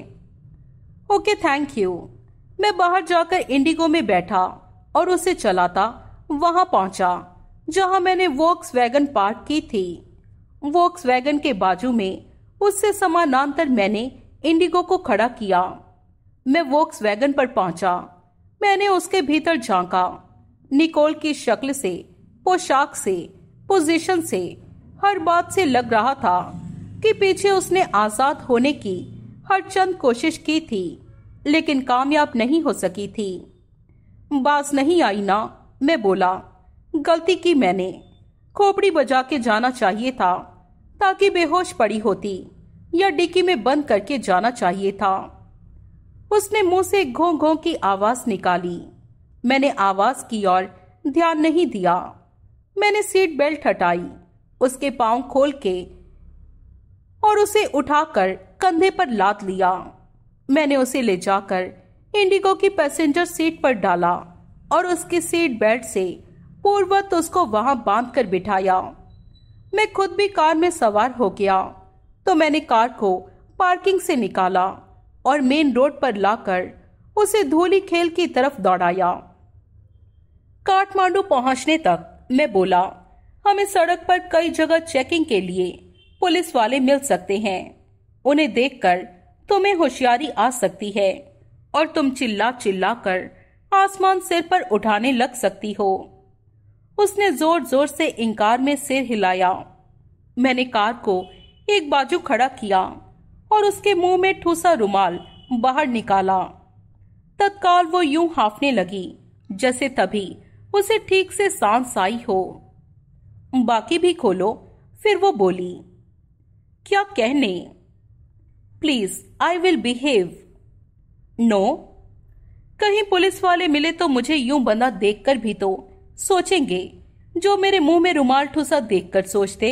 A: ओके थैंक यू मैं बाहर जाकर इंडिगो में बैठा और उसे चलाता वहां पहुंचा जहां मैंने वोक्स वैगन पार्क की थी वोक्स वैगन के बाजू में उससे समानांतर मैंने इंडिगो को खड़ा किया मैं वोक्स वैगन पर पहुंचा मैंने उसके भीतर झांका निकोल की शक्ल से पोशाक से पोजीशन से हर बात से लग रहा था के पीछे उसने आजाद होने की हर चंद कोशिश की थी लेकिन कामयाब नहीं हो सकी थी बास नहीं आई ना मैं बोला गलती की मैंने खोपड़ी बजा के जाना चाहिए था ताकि बेहोश पड़ी होती या डिक्की में बंद करके जाना चाहिए था उसने मुंह से घों घों की आवाज निकाली मैंने आवाज की ओर ध्यान नहीं दिया मैंने सीट बेल्ट हटाई उसके पांव खोल के और उसे उठाकर कंधे पर लाद लिया मैंने उसे ले जाकर इंडिगो की पैसेंजर सीट पर डाला और उसकी सीट बेल्ट से पूर्वत उसको वहां बांध कर बिठाया मैं खुद भी कार में सवार हो गया तो मैंने कार को पार्किंग से निकाला और मेन रोड पर लाकर उसे धोली खेल की तरफ दौड़ाया काठमांडू पहुंचने तक मैं बोला हमें सड़क पर कई जगह चेकिंग के लिए पुलिस वाले मिल सकते हैं उन्हें देखकर तुम्हें होशियारी आ सकती है और तुम चिल्ला चिल्ला कर आसमान सिर पर उठाने लग सकती हो उसने जोर जोर से इंकार में सिर हिलाया मैंने कार को एक बाजू खड़ा किया और उसके मुंह में ठूसा रुमाल बाहर निकाला तत्काल वो यूं हाफने लगी जैसे तभी उसे ठीक से सांस आई हो बाकी भी खोलो फिर वो बोली क्या कहने please I will behave no कहीं पुलिस वाले मिले तो मुझे यूं बना देखकर भी तो सोचेंगे जो मेरे मुंह में रुमाल ठूसा देखकर सोचते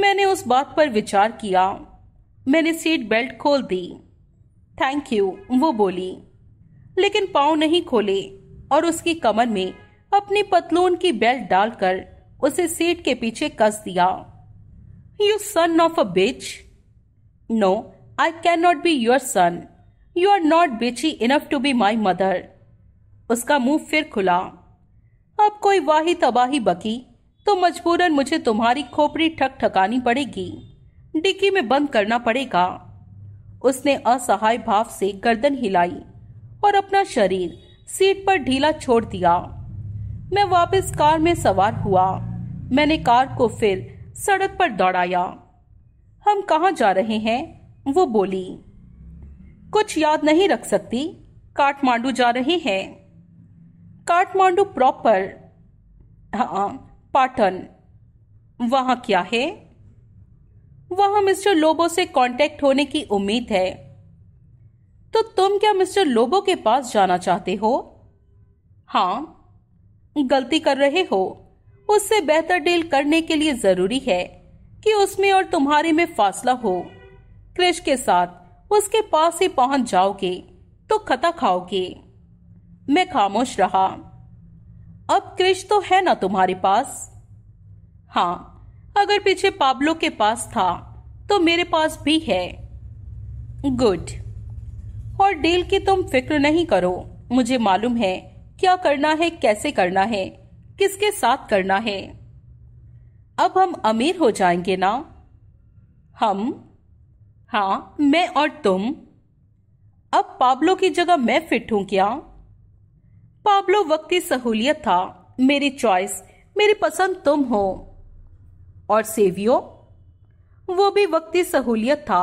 A: मैंने उस बात पर विचार किया मैंने सीट बेल्ट खोल दी थैंक यू वो बोली लेकिन पाँव नहीं खोले और उसकी कमर में अपनी पतलून की बेल्ट डालकर उसे सीट के पीछे कस दिया You son of a bitch. No, I cannot be your son. You are not bitchy enough to be my mother. उसका मुंह फिर खुला अब कोई वाही तबाही बकी तो मजबूरन मुझे तुम्हारी खोपड़ी ठक ठकानी पड़ेगी डिक्की में बंद करना पड़ेगा उसने असहाय भाव से गर्दन हिलाई और अपना शरीर सीट पर ढीला छोड़ दिया मैं वापस कार में सवार हुआ मैंने कार को फिर सड़क पर दौड़ाया हम कहाँ जा रहे हैं वो बोली कुछ याद नहीं रख सकती काठमांडू जा रहे हैं काठमांडू प्रॉपर हाँ पाटन वहां क्या है वहां मिस्टर लोबो से कांटेक्ट होने की उम्मीद है तो तुम क्या मिस्टर लोबो के पास जाना चाहते हो हाँ गलती कर रहे हो उससे बेहतर डील करने के लिए जरूरी है कि उसमें और तुम्हारे में फासला हो क्रिश के साथ उसके पास ही पहुंच जाओगे तो खता खाओगे मैं खामोश रहा अब क्रिश तो है ना तुम्हारे पास हाँ अगर पीछे पाब्लो के पास था तो मेरे पास भी है गुड और डील की तुम फिक्र नहीं करो मुझे मालूम है क्या करना है कैसे करना है किसके साथ करना है अब हम अमीर हो जाएंगे ना हम हाँ मैं और तुम अब पाब्लो की जगह मैं फिट हूं क्या पाब्लो वक्ती सहूलियत था मेरी चॉइस मेरी पसंद तुम हो और सेवियो वो भी वक्ती सहूलियत था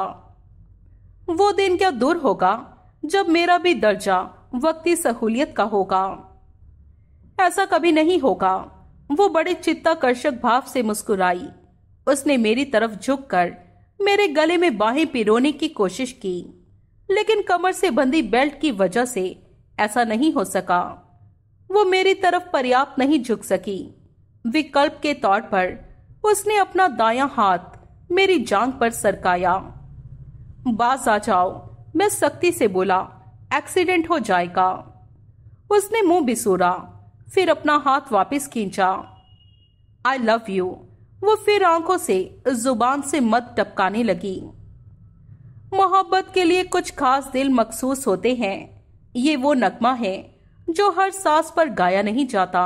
A: वो दिन क्या दूर होगा जब मेरा भी दर्जा वक्ती सहूलियत का होगा ऐसा कभी नहीं होगा वो बड़े चित्ताकर्षक भाव से मुस्कुराई उसने मेरी तरफ झुककर मेरे गले में बाहें पिरोने की कोशिश की लेकिन कमर से बंधी बेल्ट की वजह से ऐसा नहीं हो सका वो मेरी तरफ पर्याप्त नहीं झुक सकी विकल्प के तौर पर उसने अपना दाया हाथ मेरी जांग पर सरकाया बाज आ जाओ मैं सख्ती से बोला एक्सीडेंट हो जाएगा उसने मुंह बिसूरा फिर अपना हाथ वापस खींचा आई लव यू वो फिर आंखों से जुबान से मत टपकाने लगी मोहब्बत के लिए कुछ खास दिल मखसूस होते हैं ये वो नकमा है जो हर सांस पर गाया नहीं जाता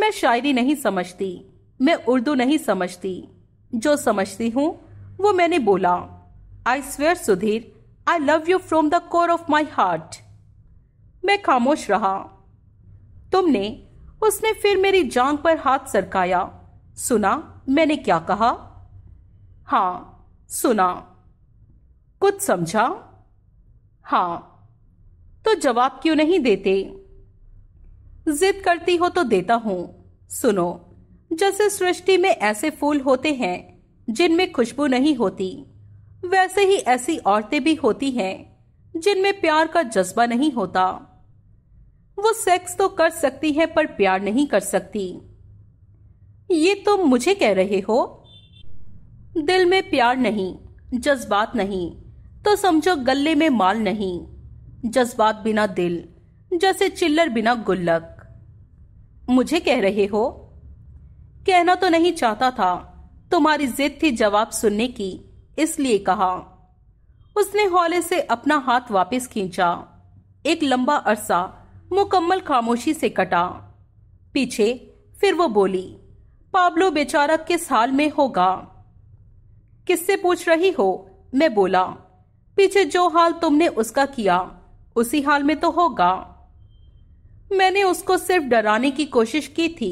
A: मैं शायरी नहीं समझती मैं उर्दू नहीं समझती जो समझती हूं वो मैंने बोला I swear Sudhir I love you from the core of my heart मैं खामोश रहा तुमने उसने फिर मेरी जांग पर हाथ सरकाया सुना मैंने क्या कहा हाँ सुना कुछ समझा हाँ तो जवाब क्यों नहीं देते जिद करती हो तो देता हूं सुनो जैसे सृष्टि में ऐसे फूल होते हैं जिनमें खुशबू नहीं होती वैसे ही ऐसी औरतें भी होती हैं जिनमें प्यार का जज्बा नहीं होता वो सेक्स तो कर सकती है पर प्यार नहीं कर सकती ये तुम तो मुझे कह रहे हो दिल में प्यार नहीं जज्बात नहीं तो समझो गले में माल नहीं जज्बात बिना दिल जैसे चिल्लर बिना गुल्लक मुझे कह रहे हो कहना तो नहीं चाहता था तुम्हारी जिद थी जवाब सुनने की इसलिए कहा उसने हौले से अपना हाथ वापस खींचा एक लंबा अरसा मुकम्मल खामोशी से कटा पीछे फिर वो बोली पाब्लो बेचारा किस हाल में होगा किससे पूछ रही हो मैं बोला पीछे जो हाल तुमने उसका किया उसी हाल में तो होगा मैंने उसको सिर्फ डराने की कोशिश की थी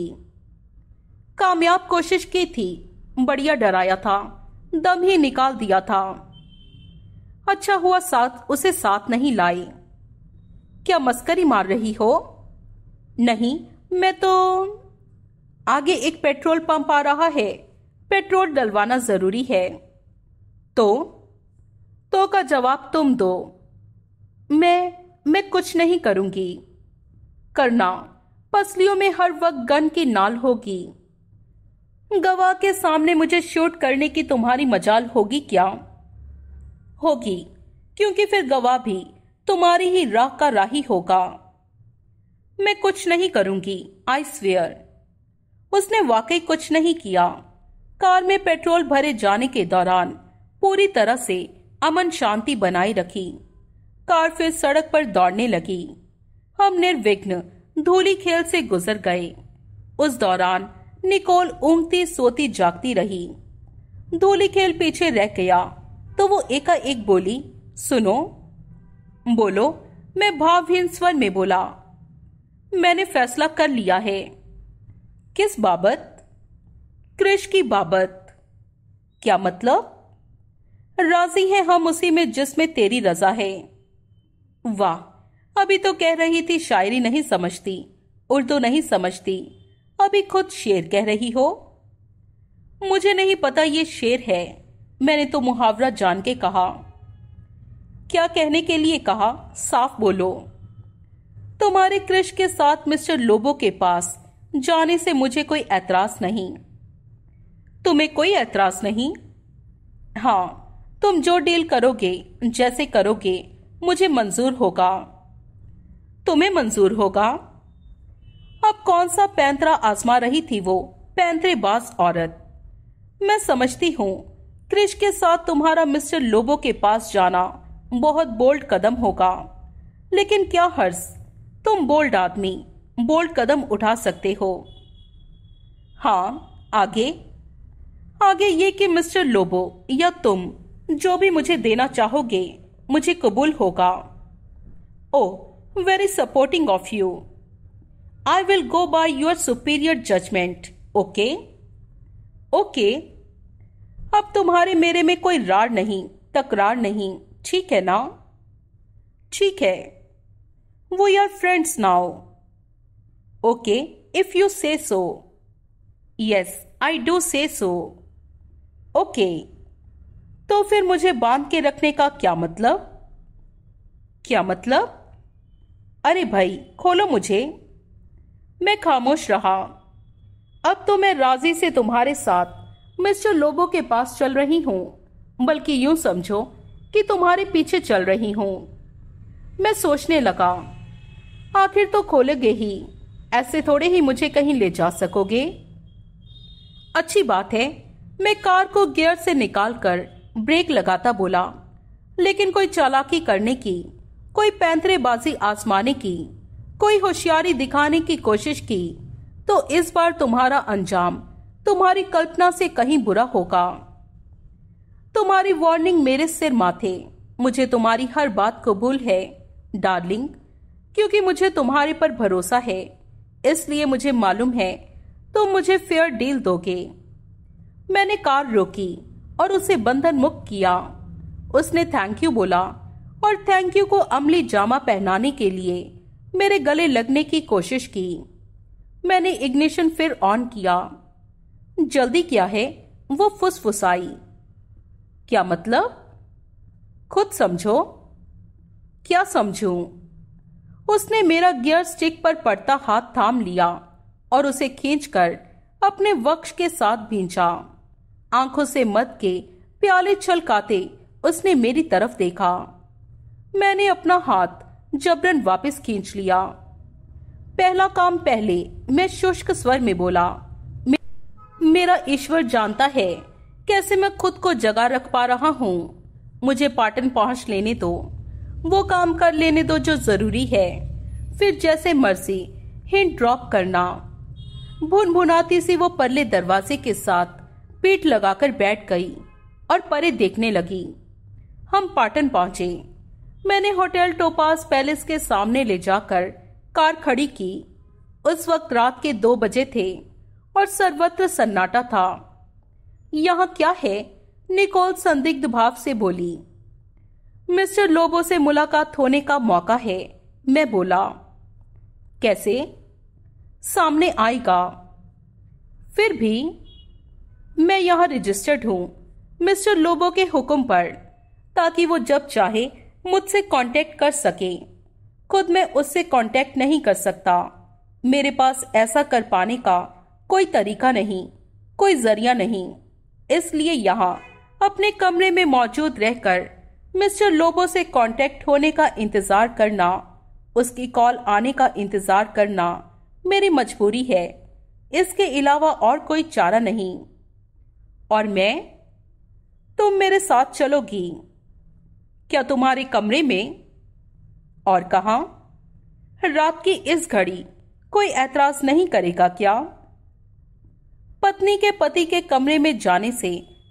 A: कामयाब कोशिश की थी बढ़िया डराया था दम ही निकाल दिया था अच्छा हुआ साथ उसे साथ नहीं लाई क्या मस्करी मार रही हो नहीं मैं तो आगे एक पेट्रोल पंप आ रहा है पेट्रोल डलवाना जरूरी है तो तो का जवाब तुम दो मैं मैं कुछ नहीं करूंगी करना पसलियों में हर वक्त गन की नाल होगी गवाह के सामने मुझे शूट करने की तुम्हारी मजाल होगी क्या होगी क्योंकि फिर गवाह भी तुम्हारी ही राह का राही होगा मैं कुछ नहीं करूंगी आई स्वेयर उसने वाकई कुछ नहीं किया कार में पेट्रोल भरे जाने के दौरान पूरी तरह से अमन शांति बनाए रखी कार फिर सड़क पर दौड़ने लगी हम निर्विघ्न धूली खेल से गुजर गए उस दौरान निकोल ऊंगती सोती जागती रही धूली खेल पीछे रह गया तो वो एकाएक बोली सुनो बोलो मैं भावहीन स्वर में बोला मैंने फैसला कर लिया है किस बाबत कृष की बाबत क्या मतलब राजी हैं हम उसी में जिसमें तेरी रजा है वाह अभी तो कह रही थी शायरी नहीं समझती उर्दू नहीं समझती अभी खुद शेर कह रही हो मुझे नहीं पता ये शेर है मैंने तो मुहावरा जान के कहा क्या कहने के लिए कहा साफ बोलो तुम्हारे क्रिश के साथ मिस्टर लोबो के पास जाने से मुझे कोई ऐतराज नहीं तुम्हें कोई ऐतराज नहीं हाँ तुम जो डील करोगे जैसे करोगे मुझे मंजूर होगा तुम्हें मंजूर होगा अब कौन सा पैंतरा आजमा रही थी वो पैंतरेबाज औरत मैं समझती हूँ क्रिश के साथ तुम्हारा मिस्टर लोबो के पास जाना बहुत बोल्ड कदम होगा लेकिन क्या हर्ष तुम बोल्ड आदमी बोल्ड कदम उठा सकते हो हाँ आगे आगे ये कि मिस्टर लोबो या तुम जो भी मुझे देना चाहोगे मुझे कबूल होगा oh very supporting of you I will go by your superior judgement okay okay अब तुम्हारे मेरे में कोई रार नहीं तकरार नहीं ठीक है ना ठीक है वो यार friends now okay if you say so yes I do से सो ओके तो फिर मुझे बांध के रखने का क्या मतलब क्या मतलब अरे भाई खोलो मुझे मैं खामोश रहा अब तो मैं राजी से तुम्हारे साथ मिस्टर लोबो के पास चल रही हूं बल्कि यूं समझो कि तुम्हारे पीछे चल रही हूं मैं सोचने लगा आखिर तो खोलोगे ही ऐसे थोड़े ही मुझे कहीं ले जा सकोगे अच्छी बात है मैं कार को गियर से निकालकर ब्रेक लगाता बोला लेकिन कोई चालाकी करने की कोई पैंतरेबाजी आसमाने की कोई होशियारी दिखाने की कोशिश की तो इस बार तुम्हारा अंजाम तुम्हारी कल्पना से कहीं बुरा होगा तुम्हारी वार्निंग मेरे सिर माथे मुझे तुम्हारी हर बात कबूल है डार्लिंग क्योंकि मुझे तुम्हारे पर भरोसा है इसलिए मुझे मालूम है तुम मुझे फेयर डील दोगे मैंने कार रोकी और उसे बंधन मुक्त किया उसने थैंक यू बोला और थैंक यू को अमली जामा पहनाने के लिए मेरे गले लगने की कोशिश की मैंने इग्निशन फिर ऑन किया जल्दी क्या है वो फुसफुसाई क्या मतलब खुद समझो क्या समझूं? उसने मेरा गियर स्टिक पर पड़ता हाथ थाम लिया और उसे खींचकर अपने वक्ष के साथ भींचा आंखों से मत के प्याले छलकाते उसने मेरी तरफ देखा मैंने अपना हाथ जबरन वापस खींच लिया पहला काम पहले मैं शुष्क स्वर में बोला मेरा ईश्वर जानता है कैसे मैं खुद को जगा रख पा रहा हूँ मुझे पाटन पहुँच लेने दो वो काम कर लेने दो जो जरूरी है फिर जैसे मर्जी हिंट ड्रॉप करना भुन भुनाती सी वो परले दरवाजे के साथ पीठ लगाकर बैठ गई और परे देखने लगी हम पाटन पहुंचे मैंने होटल टोपास पैलेस के सामने ले जाकर कार खड़ी की उस वक्त रात के दो बजे थे और सर्वत्र सन्नाटा था यहाँ क्या है निकोल संदिग्ध भाव से बोली मिस्टर लोबो से मुलाकात होने का मौका है मैं बोला कैसे सामने आएगा फिर भी मैं यहाँ रजिस्टर्ड हूँ मिस्टर लोबो के हुक्म पर ताकि वो जब चाहे मुझसे कांटेक्ट कर सके खुद मैं उससे कांटेक्ट नहीं कर सकता मेरे पास ऐसा कर पाने का कोई तरीका नहीं कोई जरिया नहीं इसलिए यहाँ अपने कमरे में मौजूद रहकर मिस्टर लोबो से कांटेक्ट होने का इंतजार करना उसकी कॉल आने का इंतजार करना मेरी मजबूरी है इसके अलावा और कोई चारा नहीं और मैं तुम मेरे साथ चलोगी क्या तुम्हारे कमरे में और कहा रात की इस घड़ी कोई ऐतराज नहीं करेगा क्या पत्नी के पति के कमरे में जाने से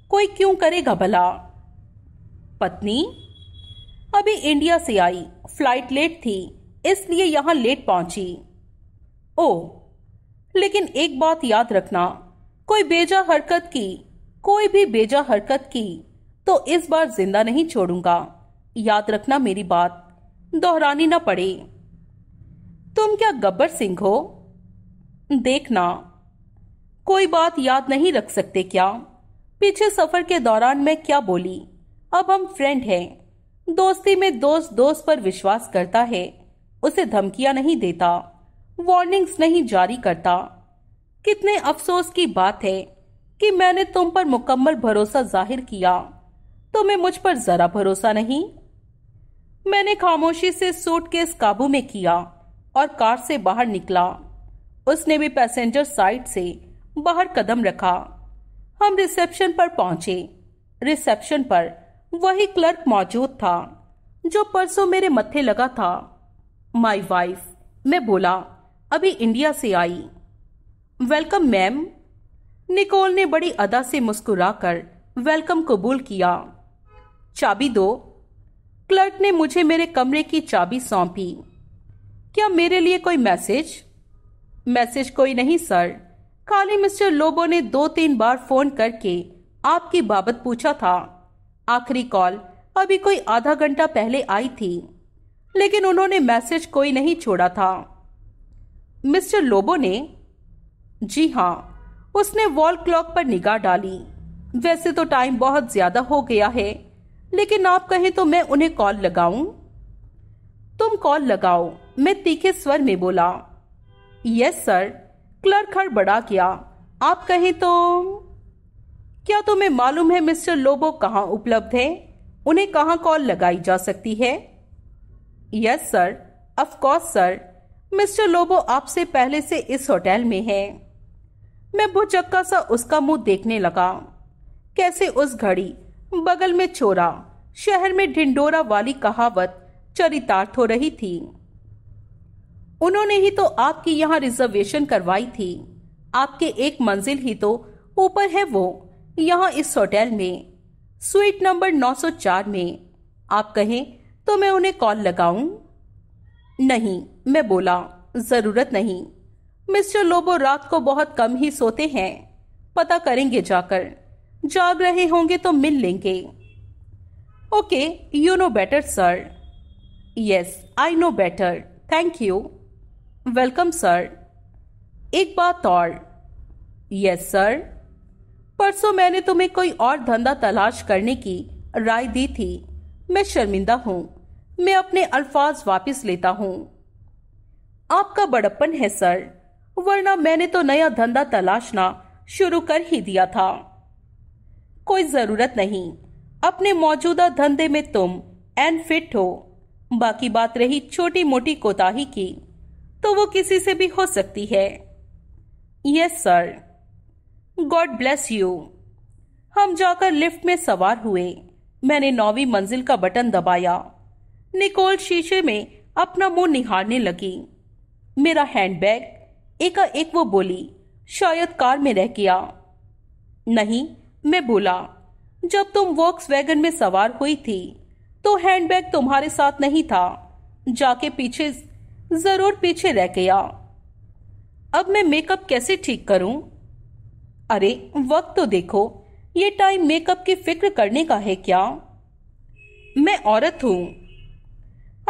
A: कोई क्यों करेगा भला पत्नी अभी इंडिया से आई फ्लाइट लेट थी इसलिए यहां लेट पहुंची ओ लेकिन एक बात याद रखना कोई बेजा हरकत की कोई भी बेजा हरकत की तो इस बार जिंदा नहीं छोड़ूंगा याद रखना मेरी बात दोहरानी ना पड़े तुम क्या गब्बर सिंह हो देखना कोई बात याद नहीं रख सकते क्या पीछे सफर के दौरान मैं क्या बोली अब हम फ्रेंड हैं दोस्ती में दोस्त दोस्त पर विश्वास करता है उसे धमकियां नहीं देता वार्निंग्स नहीं जारी करता कितने अफसोस की बात है कि मैंने तुम पर मुकम्मल भरोसा जाहिर किया तुम्हें मुझ पर जरा भरोसा नहीं मैंने खामोशी से सूटकेस काबू में किया और कार से बाहर निकला उसने भी पैसेंजर साइड से बाहर कदम रखा हम रिसेप्शन पर पहुंचे रिसेप्शन पर वही क्लर्क मौजूद था जो परसों मेरे मथे लगा था माय वाइफ मैं बोला अभी इंडिया से आई वेलकम मैम निकोल ने बड़ी अदा से मुस्कुराकर वेलकम कबूल किया चाबी दो क्लर्क ने मुझे मेरे कमरे की चाबी सौंपी क्या मेरे लिए कोई मैसेज मैसेज कोई नहीं सर काली मिस्टर लोबो ने दो तीन बार फोन करके आपकी बाबत पूछा था आखिरी कॉल अभी कोई आधा घंटा पहले आई थी लेकिन उन्होंने मैसेज कोई नहीं छोड़ा था मिस्टर लोबो ने जी हाँ उसने वॉल क्लॉक पर निगाह डाली वैसे तो टाइम बहुत ज्यादा हो गया है लेकिन आप कहें तो मैं उन्हें कॉल लगाऊं तुम कॉल लगाओ मैं तीखे स्वर में बोला यस सर क्लर्क हड़बड़ा किया आप कहें तो क्या तुम्हें मालूम है मिस्टर लोबो कहाँ उपलब्ध हैं उन्हें कहाँ कॉल लगाई जा सकती है yes sir of course sir mister Lobo आपसे पहले से इस होटल में है मैं भुचक्का सा उसका मुंह देखने लगा कैसे उस घड़ी बगल में छोरा शहर में ढिंडोरा वाली कहावत चरितार्थ हो रही थी उन्होंने ही तो आपकी यहाँ रिजर्वेशन करवाई थी आपके एक मंजिल ही तो ऊपर है वो यहाँ इस होटल में स्वीट नंबर 904 में आप कहें तो मैं उन्हें कॉल लगाऊं? नहीं मैं बोला ज़रूरत नहीं मिस्टर लोबो रात को बहुत कम ही सोते हैं पता करेंगे जाकर जाग रहे होंगे तो मिल लेंगे okay you know better sir yes I know better thank you welcome sir एक बात और यस सर परसों मैंने तुम्हें कोई और धंधा तलाश करने की राय दी थी मैं शर्मिंदा हूँ मैं अपने अल्फाज वापस लेता हूं आपका बड़प्पन है सर वरना मैंने तो नया धंधा तलाशना शुरू कर ही दिया था कोई जरूरत नहीं अपने मौजूदा धंधे में तुम एन फिट हो बाकी बात रही छोटी मोटी कोताही की तो वो किसी से भी हो सकती है yes sir god bless you हम जाकर लिफ्ट में सवार हुए मैंने नौवीं मंजिल का बटन दबाया निकोल शीशे में अपना मुंह निहारने लगी मेरा हैंडबैग एकाएक वो बोली शायद कार में रह गया नहीं मैं बोला जब तुम वॉक्स वैगन में सवार हुई थी तो हैंडबैग तुम्हारे साथ नहीं था जाके पीछे जरूर पीछे रह गया अब मैं मेकअप कैसे ठीक करूं अरे वक्त तो देखो ये टाइम मेकअप की फिक्र करने का है क्या मैं औरत हूं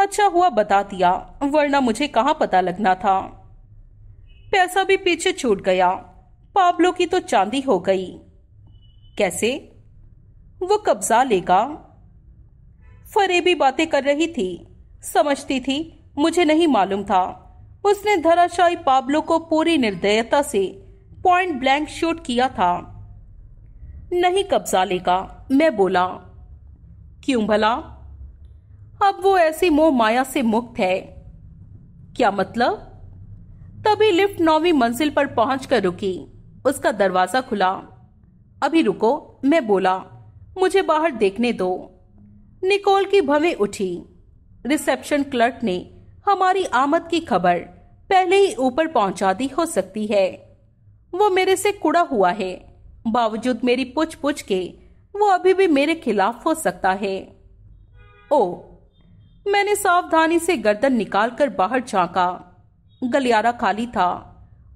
A: अच्छा हुआ बता दिया वरना मुझे कहां पता लगना था पैसा भी पीछे छूट गया पाब्लो की तो चांदी हो गई कैसे वो कब्जा लेगा फरेबी बातें कर रही थी समझती थी मुझे नहीं मालूम था उसने धराशायी पाब्लो को पूरी निर्दयता से पॉइंट ब्लैंक शूट किया था नहीं कब्जा लेगा मैं बोला क्यों भला अब वो ऐसी मोह माया से मुक्त है क्या मतलब तभी लिफ्ट नौवीं मंजिल पर पहुंच कर रुकी उसका दरवाजा खुला अभी रुको मैं बोला मुझे बाहर देखने दो निकोल की भवे उठी रिसेप्शन क्लर्क ने हमारी आमद की खबर पहले ही ऊपर पहुंचा दी हो सकती है वो मेरे से कुड़ा हुआ है बावजूद मेरी पूछ पूछ के वो अभी भी मेरे खिलाफ हो सकता है ओ मैंने सावधानी से गर्दन निकालकर बाहर झांका गलियारा खाली था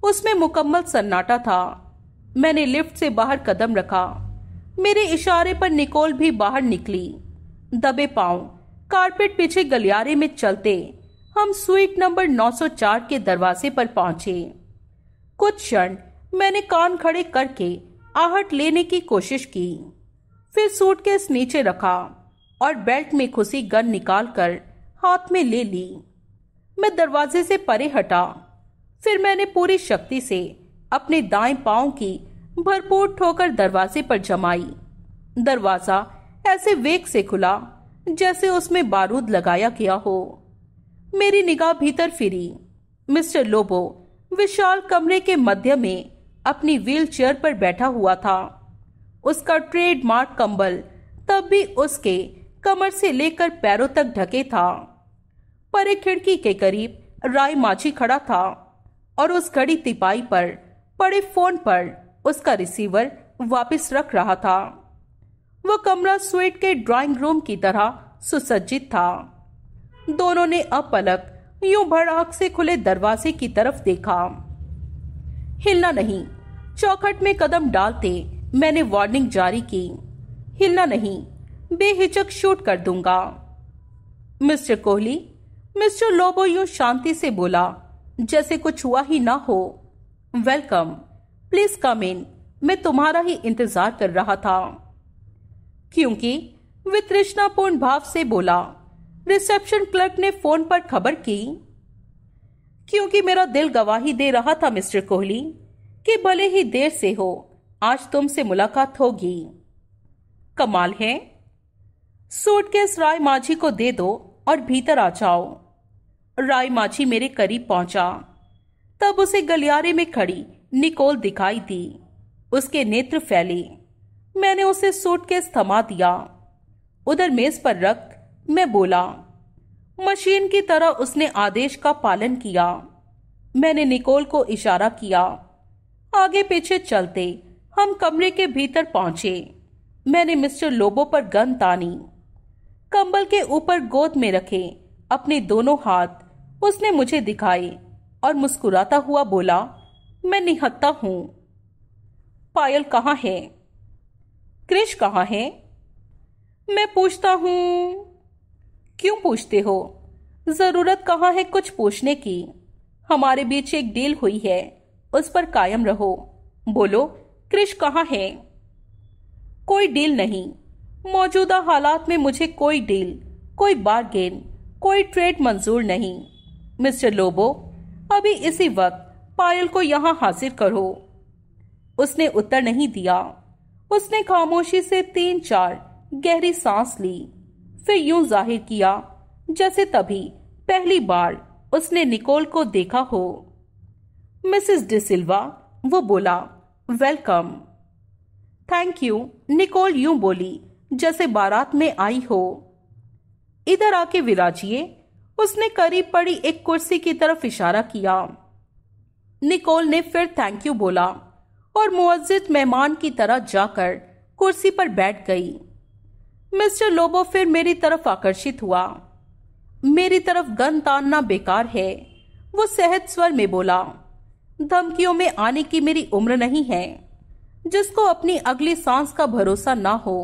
A: उसमें मुकम्मल सन्नाटा था मैंने लिफ्ट से बाहर कदम रखा मेरे इशारे पर निकोल भी बाहर निकली दबे पांव कारपेट पीछे गलियारे में चलते हम स्वीट नंबर 904 के दरवाजे पर पहुंचे कुछ क्षण मैंने कान खड़े करके आहट लेने की कोशिश की फिर सूटकेस नीचे रखा और बेल्ट में खुशी गन निकालकर हाथ में ले ली मैं दरवाजे से परे हटा फिर मैंने पूरी शक्ति से अपने दाएं पांव की भरपूर ठोकर दरवाजे पर जमाई दरवाजा ऐसे वेग से खुला जैसे उसमें बारूद लगाया गया हो मेरी निगाह भीतर फिरी मिस्टर लोबो विशाल कमरे के मध्य में अपनी व्हील चेयर पर बैठा हुआ था उसका ट्रेडमार्क कंबल तब भी उसके कमर से लेकर पैरों तक ढके था पर एक खिड़की के करीब राय माछी खड़ा था और उस घड़ी तिपाई पर पड़े फोन पर उसका रिसीवर वापस रख रहा था वह कमरा स्वेट के ड्राइंग रूम की तरह सुसज्जित था दोनों ने अपलक यूं भड़ाक से खुले दरवाजे की तरफ देखा हिलना नहीं चौखट में कदम डालते मैंने वार्निंग जारी की हिलना नहीं बेहिचक शूट कर दूंगा mister Kohli mister Lobo you शांति से बोला जैसे कुछ हुआ ही ना हो वेलकम प्लीज कम इन मैं तुम्हारा ही इंतजार कर रहा था क्योंकि वितृष्णापूर्ण भाव से बोला रिसेप्शन क्लर्क ने फोन पर खबर की क्योंकि मेरा दिल गवाही दे रहा था मिस्टर कोहली कि भले ही देर से हो आज तुमसे मुलाकात होगी कमाल है सूटकेस राय माझी को दे दो और भीतर आ जाओ राय माझी मेरे करीब पहुंचा तब उसे गलियारे में खड़ी निकोल दिखाई दी उसके नेत्र फैले मैंने उसे सूटकेस थमा दिया उधर मेज पर रख मैं बोला मशीन की तरह उसने आदेश का पालन किया मैंने निकोल को इशारा किया आगे पीछे चलते हम कमरे के भीतर पहुंचे मैंने मिस्टर लोबो पर गन तानी कंबल के ऊपर गोद में रखे अपने दोनों हाथ उसने मुझे दिखाए और मुस्कुराता हुआ बोला मैं निहत्ता हूं पायल कहाँ है क्रिश कहाँ है मैं पूछता हूं क्यों पूछते हो जरूरत कहाँ है कुछ पूछने की हमारे बीच एक डील हुई है उस पर कायम रहो बोलो क्रिश कहाँ है कोई डील नहीं मौजूदा हालात में मुझे कोई डील कोई बारगेन कोई ट्रेड मंजूर नहीं मिस्टर लोबो अभी इसी वक्त पायल को यहाँ हाजिर करो उसने उत्तर नहीं दिया उसने खामोशी से तीन चार गहरी सांस ली फिर यूं जाहिर किया जैसे तभी पहली बार उसने निकोल को देखा हो मिसेस डिसिल्वा वो बोला वेलकम थैंक यू निकोल यूं बोली जैसे बारात में आई हो इधर आके विराजिए उसने करीब पड़ी एक कुर्सी की तरफ इशारा किया निकोल ने फिर थैंक यू बोला और मुआजिद मेहमान की तरह जाकर कुर्सी पर बैठ गई मिस्टर लोबो फिर मेरी तरफ आकर्षित हुआ मेरी तरफ गन तानना बेकार है वो सहज स्वर में बोला धमकियों में आने की मेरी उम्र नहीं है जिसको अपनी अगली सांस का भरोसा ना हो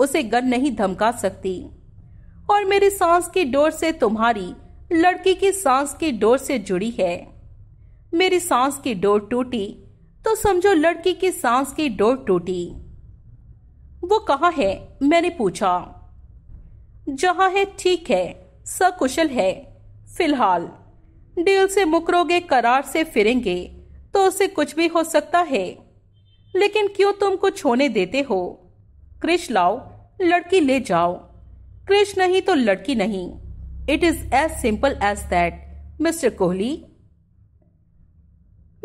A: उसे गन नहीं धमका सकती और मेरी सांस की डोर से तुम्हारी लड़की की सांस की डोर से जुड़ी है मेरी सांस की डोर टूटी तो समझो लड़की की सांस की डोर टूटी वो कहाँ है मैंने पूछा जहाँ है ठीक है सकुशल है फिलहाल डील से मुकरोगे करार से फिरेंगे तो उसे कुछ भी हो सकता है लेकिन क्यों तुम कुछ होने देते हो क्रिश लाओ लड़की ले जाओ क्रिश नहीं तो लड़की नहीं it is as simple as that mister Kohli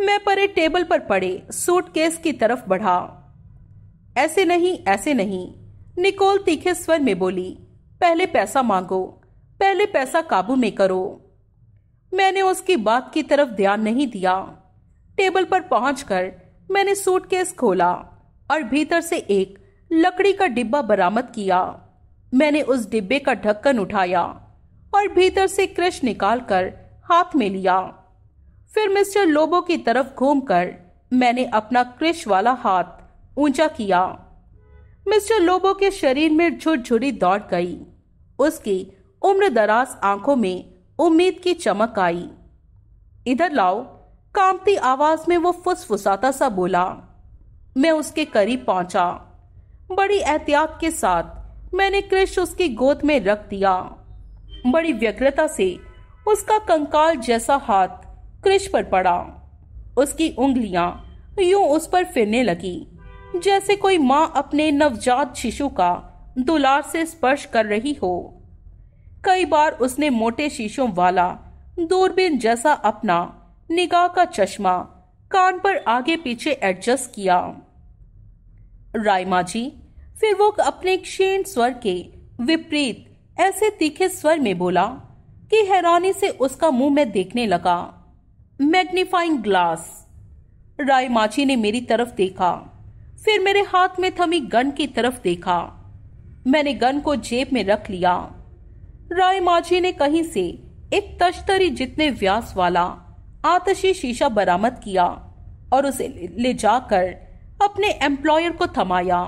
A: मैं परे टेबल पर पड़े सूटकेस की तरफ बढ़ा ऐसे नहीं ऐसे नहीं निकोल तीखे स्वर में बोली पहले पैसा मांगो पहले पैसा काबू में करो मैंने उसकी बात की तरफ ध्यान नहीं दिया टेबल पर पहुंचकर मैंने सूटकेस खोला और भीतर से एक लकड़ी का डिब्बा बरामद किया मैंने उस डिब्बे का ढक्कन उठाया और भीतर से क्रश निकालकर हाथ में लिया फिर मिस्टर लोबो की तरफ घूमकर मैंने अपना क्रिश वाला हाथ ऊंचा किया मिस्टर लोबो के शरीर में झुरझुरी दौड़ गई उसकी उम्र दराज आंखों में उम्मीद की चमक आई इधर लाओ कांपती आवाज में वो फुसफुसाता सा बोला मैं उसके करीब पहुंचा बड़ी एहतियात के साथ मैंने क्रिश उसकी गोद में रख दिया बड़ी व्यग्रता से उसका कंकाल जैसा हाथ क्रिश पर पड़ा उसकी उंगलियां यूं उस पर फिरने लगी जैसे कोई माँ अपने नवजात शिशु का दुलार से स्पर्श कर रही हो कई बार उसने मोटे शीशों वाला दूरबीन जैसा अपना निगाह का चश्मा कान पर आगे पीछे एडजस्ट किया रायमा जी फिर वो अपने क्षीण स्वर के विपरीत ऐसे तीखे स्वर में बोला कि हैरानी से उसका मुंह में देखने लगा मैग्नीफाइंग ग्लास रायमाची ने मेरी तरफ देखा फिर मेरे हाथ में थमी गन की तरफ देखा मैंने गन को जेब में रख लिया राय माझी ने कहीं से एक तश्तरी जितने व्यास वाला आतशी शीशा बरामद किया और उसे ले जाकर अपने एम्प्लॉयर को थमाया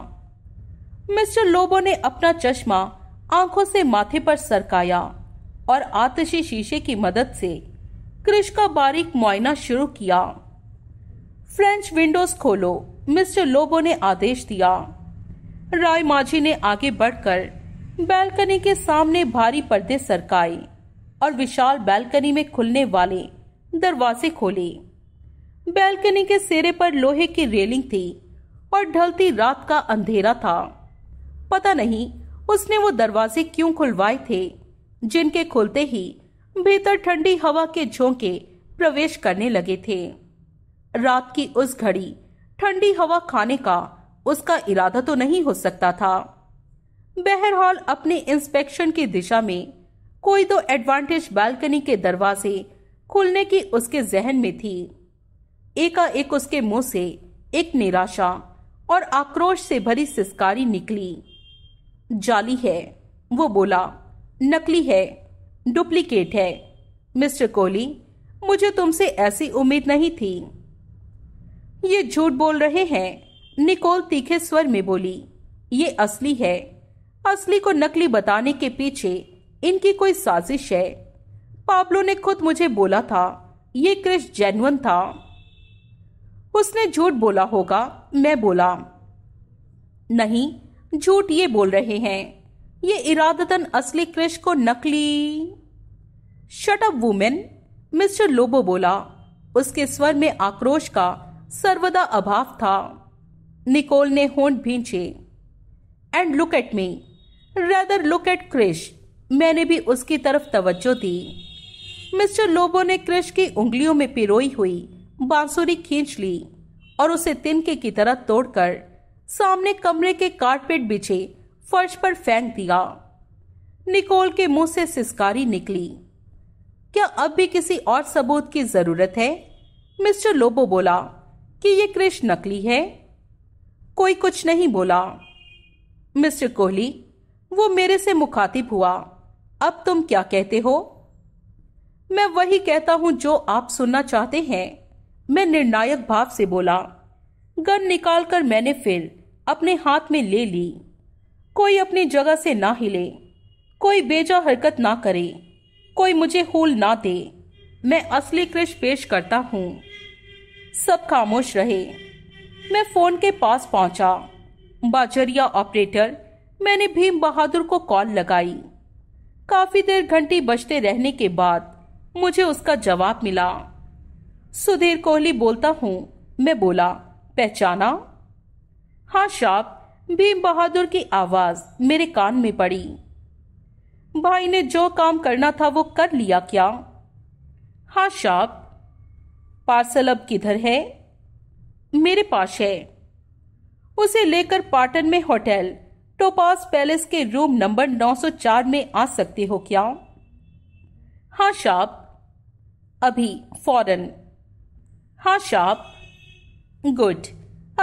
A: मिस्टर लोबो ने अपना चश्मा आंखों से माथे पर सरकाया और आतशी शीशे की मदद से क्रिश का बारीक मुआयना शुरू किया फ्रेंच विंडोज खोलो मिस्टर लोबो ने आदेश दिया राय माझी ने आगे बढ़कर बैल्कनी के सामने भारी पर्दे सरकाए और विशाल बैल्कनी में खुलने वाले दरवाजे खोले बैलकनी के सिरे पर लोहे की रेलिंग थी और ढलती रात का अंधेरा था पता नहीं उसने वो दरवाजे क्यों खुलवाए थे जिनके खुलते ही भीतर ठंडी हवा के झोंके प्रवेश करने लगे थे रात की उस घड़ी ठंडी हवा खाने का उसका इरादा तो नहीं हो सकता था बहरहाल अपने इंस्पेक्शन की दिशा में कोई तो एडवांटेज बालकनी के दरवाजे खुलने की उसके जहन में थी एकाएक उसके मुंह से एक निराशा और आक्रोश से भरी सिस्कारी निकली जाली है वो बोला नकली है डुप्लीकेट है मिस्टर कोहली मुझे तुमसे ऐसी उम्मीद नहीं थी ये झूठ बोल रहे हैं निकोल तीखे स्वर में बोली ये असली है असली को नकली बताने के पीछे इनकी कोई साजिश है पाब्लो ने खुद मुझे बोला था ये क्रिश जेनवन था उसने झूठ बोला होगा मैं बोला नहीं झूठ ये बोल रहे हैं ये इरादतन असली क्रिश को नकली shut up women mister Lobo बोला उसके स्वर में आक्रोश का सर्वदा अभाव था निकोल ने होंठ भींचे and look at me rather look at Krish मैंने भी उसकी तरफ तवज्जो दी मिस्टर लोबो ने क्रिश की उंगलियों में पिरोई हुई बांसुरी खींच ली और उसे तिनके की तरह तोड़कर सामने कमरे के कारपेट बिछे फर्श पर फेंक दिया निकोल के मुंह से सिस्कारी निकली क्या अब भी किसी और सबूत की जरूरत है मिस्टर लोबो बोला कि ये कृष नकली है कोई कुछ नहीं बोला मिस्टर कोहली वो मेरे से मुखातिब हुआ अब तुम क्या कहते हो मैं वही कहता हूं जो आप सुनना चाहते हैं मैं निर्णायक भाव से बोला गन निकालकर मैंने फिर अपने हाथ में ले ली कोई अपनी जगह से ना हिले कोई बेजा हरकत ना करे कोई मुझे हूल ना दे मैं असली कृष पेश करता हूँ सब खामोश रहे मैं फोन के पास पहुंचा बाजरिया ऑपरेटर मैंने भीम बहादुर को कॉल लगाई काफी देर घंटी बजते रहने के बाद मुझे उसका जवाब मिला सुधीर कोहली बोलता हूँ मैं बोला पहचाना हाँ शाप भीम बहादुर की आवाज मेरे कान में पड़ी भाई ने जो काम करना था वो कर लिया क्या हाँ शाप पार्सल अब किधर है मेरे पास है उसे लेकर पाटन में होटल टोपास पैलेस के रूम नंबर 904 में आ सकते हो क्या हाँ शाप अभी फौरन हाँ शाप गुड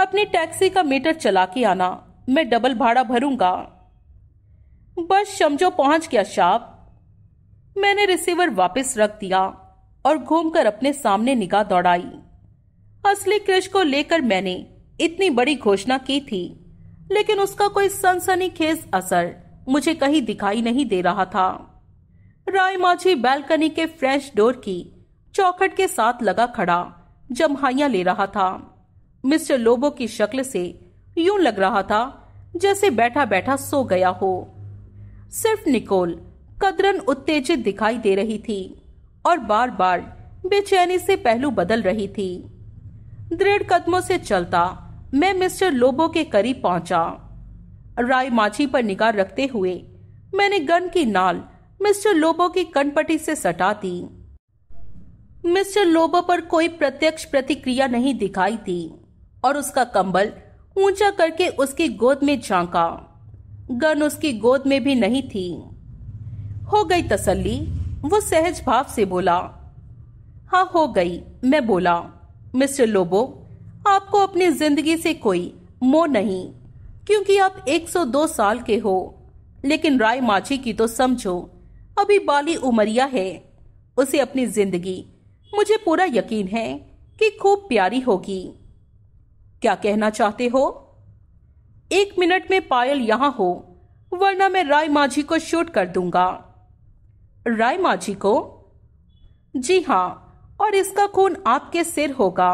A: अपने टैक्सी का मीटर चला के आना मैं डबल भाड़ा भरूंगा बस समझो पहुंच गया शाप मैंने रिसीवर वापस रख दिया और घूमकर अपने सामने निगाह दौड़ाई असली क्रिश को लेकर मैंने इतनी बड़ी घोषणा की थी लेकिन उसका कोई सनसनीखेज असर मुझे कहीं दिखाई नहीं दे रहा था राय माझी बैल्कनी के फ्रेंच डोर की चौखट के साथ लगा खड़ा जमहाइया ले रहा था मिस्टर लोबो की शक्ल से यूं लग रहा था जैसे बैठा बैठा सो गया हो सिर्फ निकोल कदरन उत्तेजित दिखाई दे रही थी और बार बार बेचैनी से पहलू बदल रही थी दृढ़ कदमों से चलता मैं मिस्टर लोबो के करीब पहुंचा राय माछी पर निगाह रखते हुए मैंने गन की नाल मिस्टर लोबो की कनपट्टी से सटा दी मिस्टर लोबो पर कोई प्रत्यक्ष प्रतिक्रिया नहीं दिखाई थी और उसका कंबल ऊंचा करके उसकी गोद में झांका गन उसकी गोद में भी नहीं थी हो गई तसल्ली वो सहज भाव से बोला हाँ हो गई मैं बोला मिस्टर लोबो आपको अपनी जिंदगी से कोई मोह नहीं क्योंकि आप 102 साल के हो लेकिन राय माछी की तो समझो अभी बाली उमरिया है उसे अपनी जिंदगी मुझे पूरा यकीन है कि खूब प्यारी होगी क्या कहना चाहते हो एक मिनट में पायल यहां हो वरना मैं राय माझी को शूट कर दूंगा राय माझी को जी हाँ और इसका खून आपके सिर होगा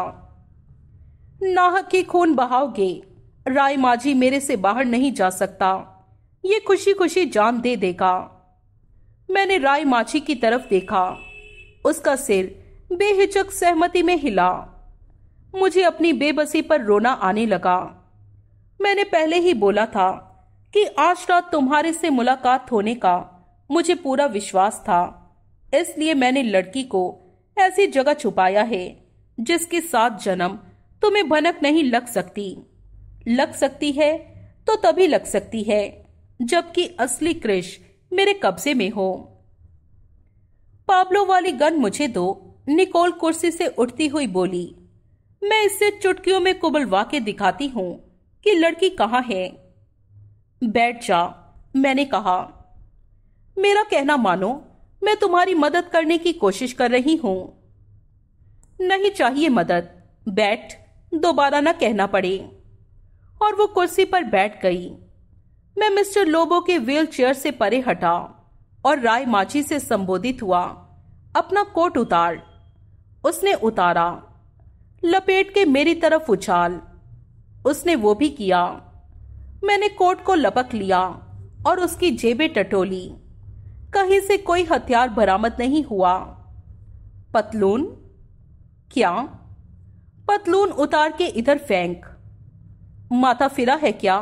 A: नाहक की खून बहाओगे राय माझी मेरे से बाहर नहीं जा सकता ये खुशी खुशी जान दे देगा मैंने राय माझी की तरफ देखा उसका सिर बेहिचक सहमति में हिला मुझे अपनी बेबसी पर रोना आने लगा मैंने पहले ही बोला था कि आज रात तुम्हारे से मुलाकात होने का मुझे पूरा विश्वास था इसलिए मैंने लड़की को ऐसी जगह छुपाया है जिसके साथ जन्म तुम्हें भनक नहीं लग सकती लग सकती है तो तभी लग सकती है जबकि असली कृष मेरे कब्जे में हो पाब्लो वाली गन मुझे दो निकोल कुर्सी से उठती हुई बोली मैं इससे चुटकियों में कुबलवा के दिखाती हूँ कि लड़की कहाँ है बैठ जा मैंने कहा मेरा कहना मानो मैं तुम्हारी मदद करने की कोशिश कर रही हूं नहीं चाहिए मदद बैठ दोबारा ना कहना पड़े और वो कुर्सी पर बैठ गई मैं मिस्टर लोबो के व्हील चेयर से परे हटा और राय माची से संबोधित हुआ अपना कोट उतार उसने उतारा लपेट के मेरी तरफ उछाल उसने वो भी किया मैंने कोट को लपक लिया और उसकी जेबें टटोली कहीं से कोई हथियार बरामद नहीं हुआ पतलून क्या पतलून उतार के इधर फेंक माथा फिरा है क्या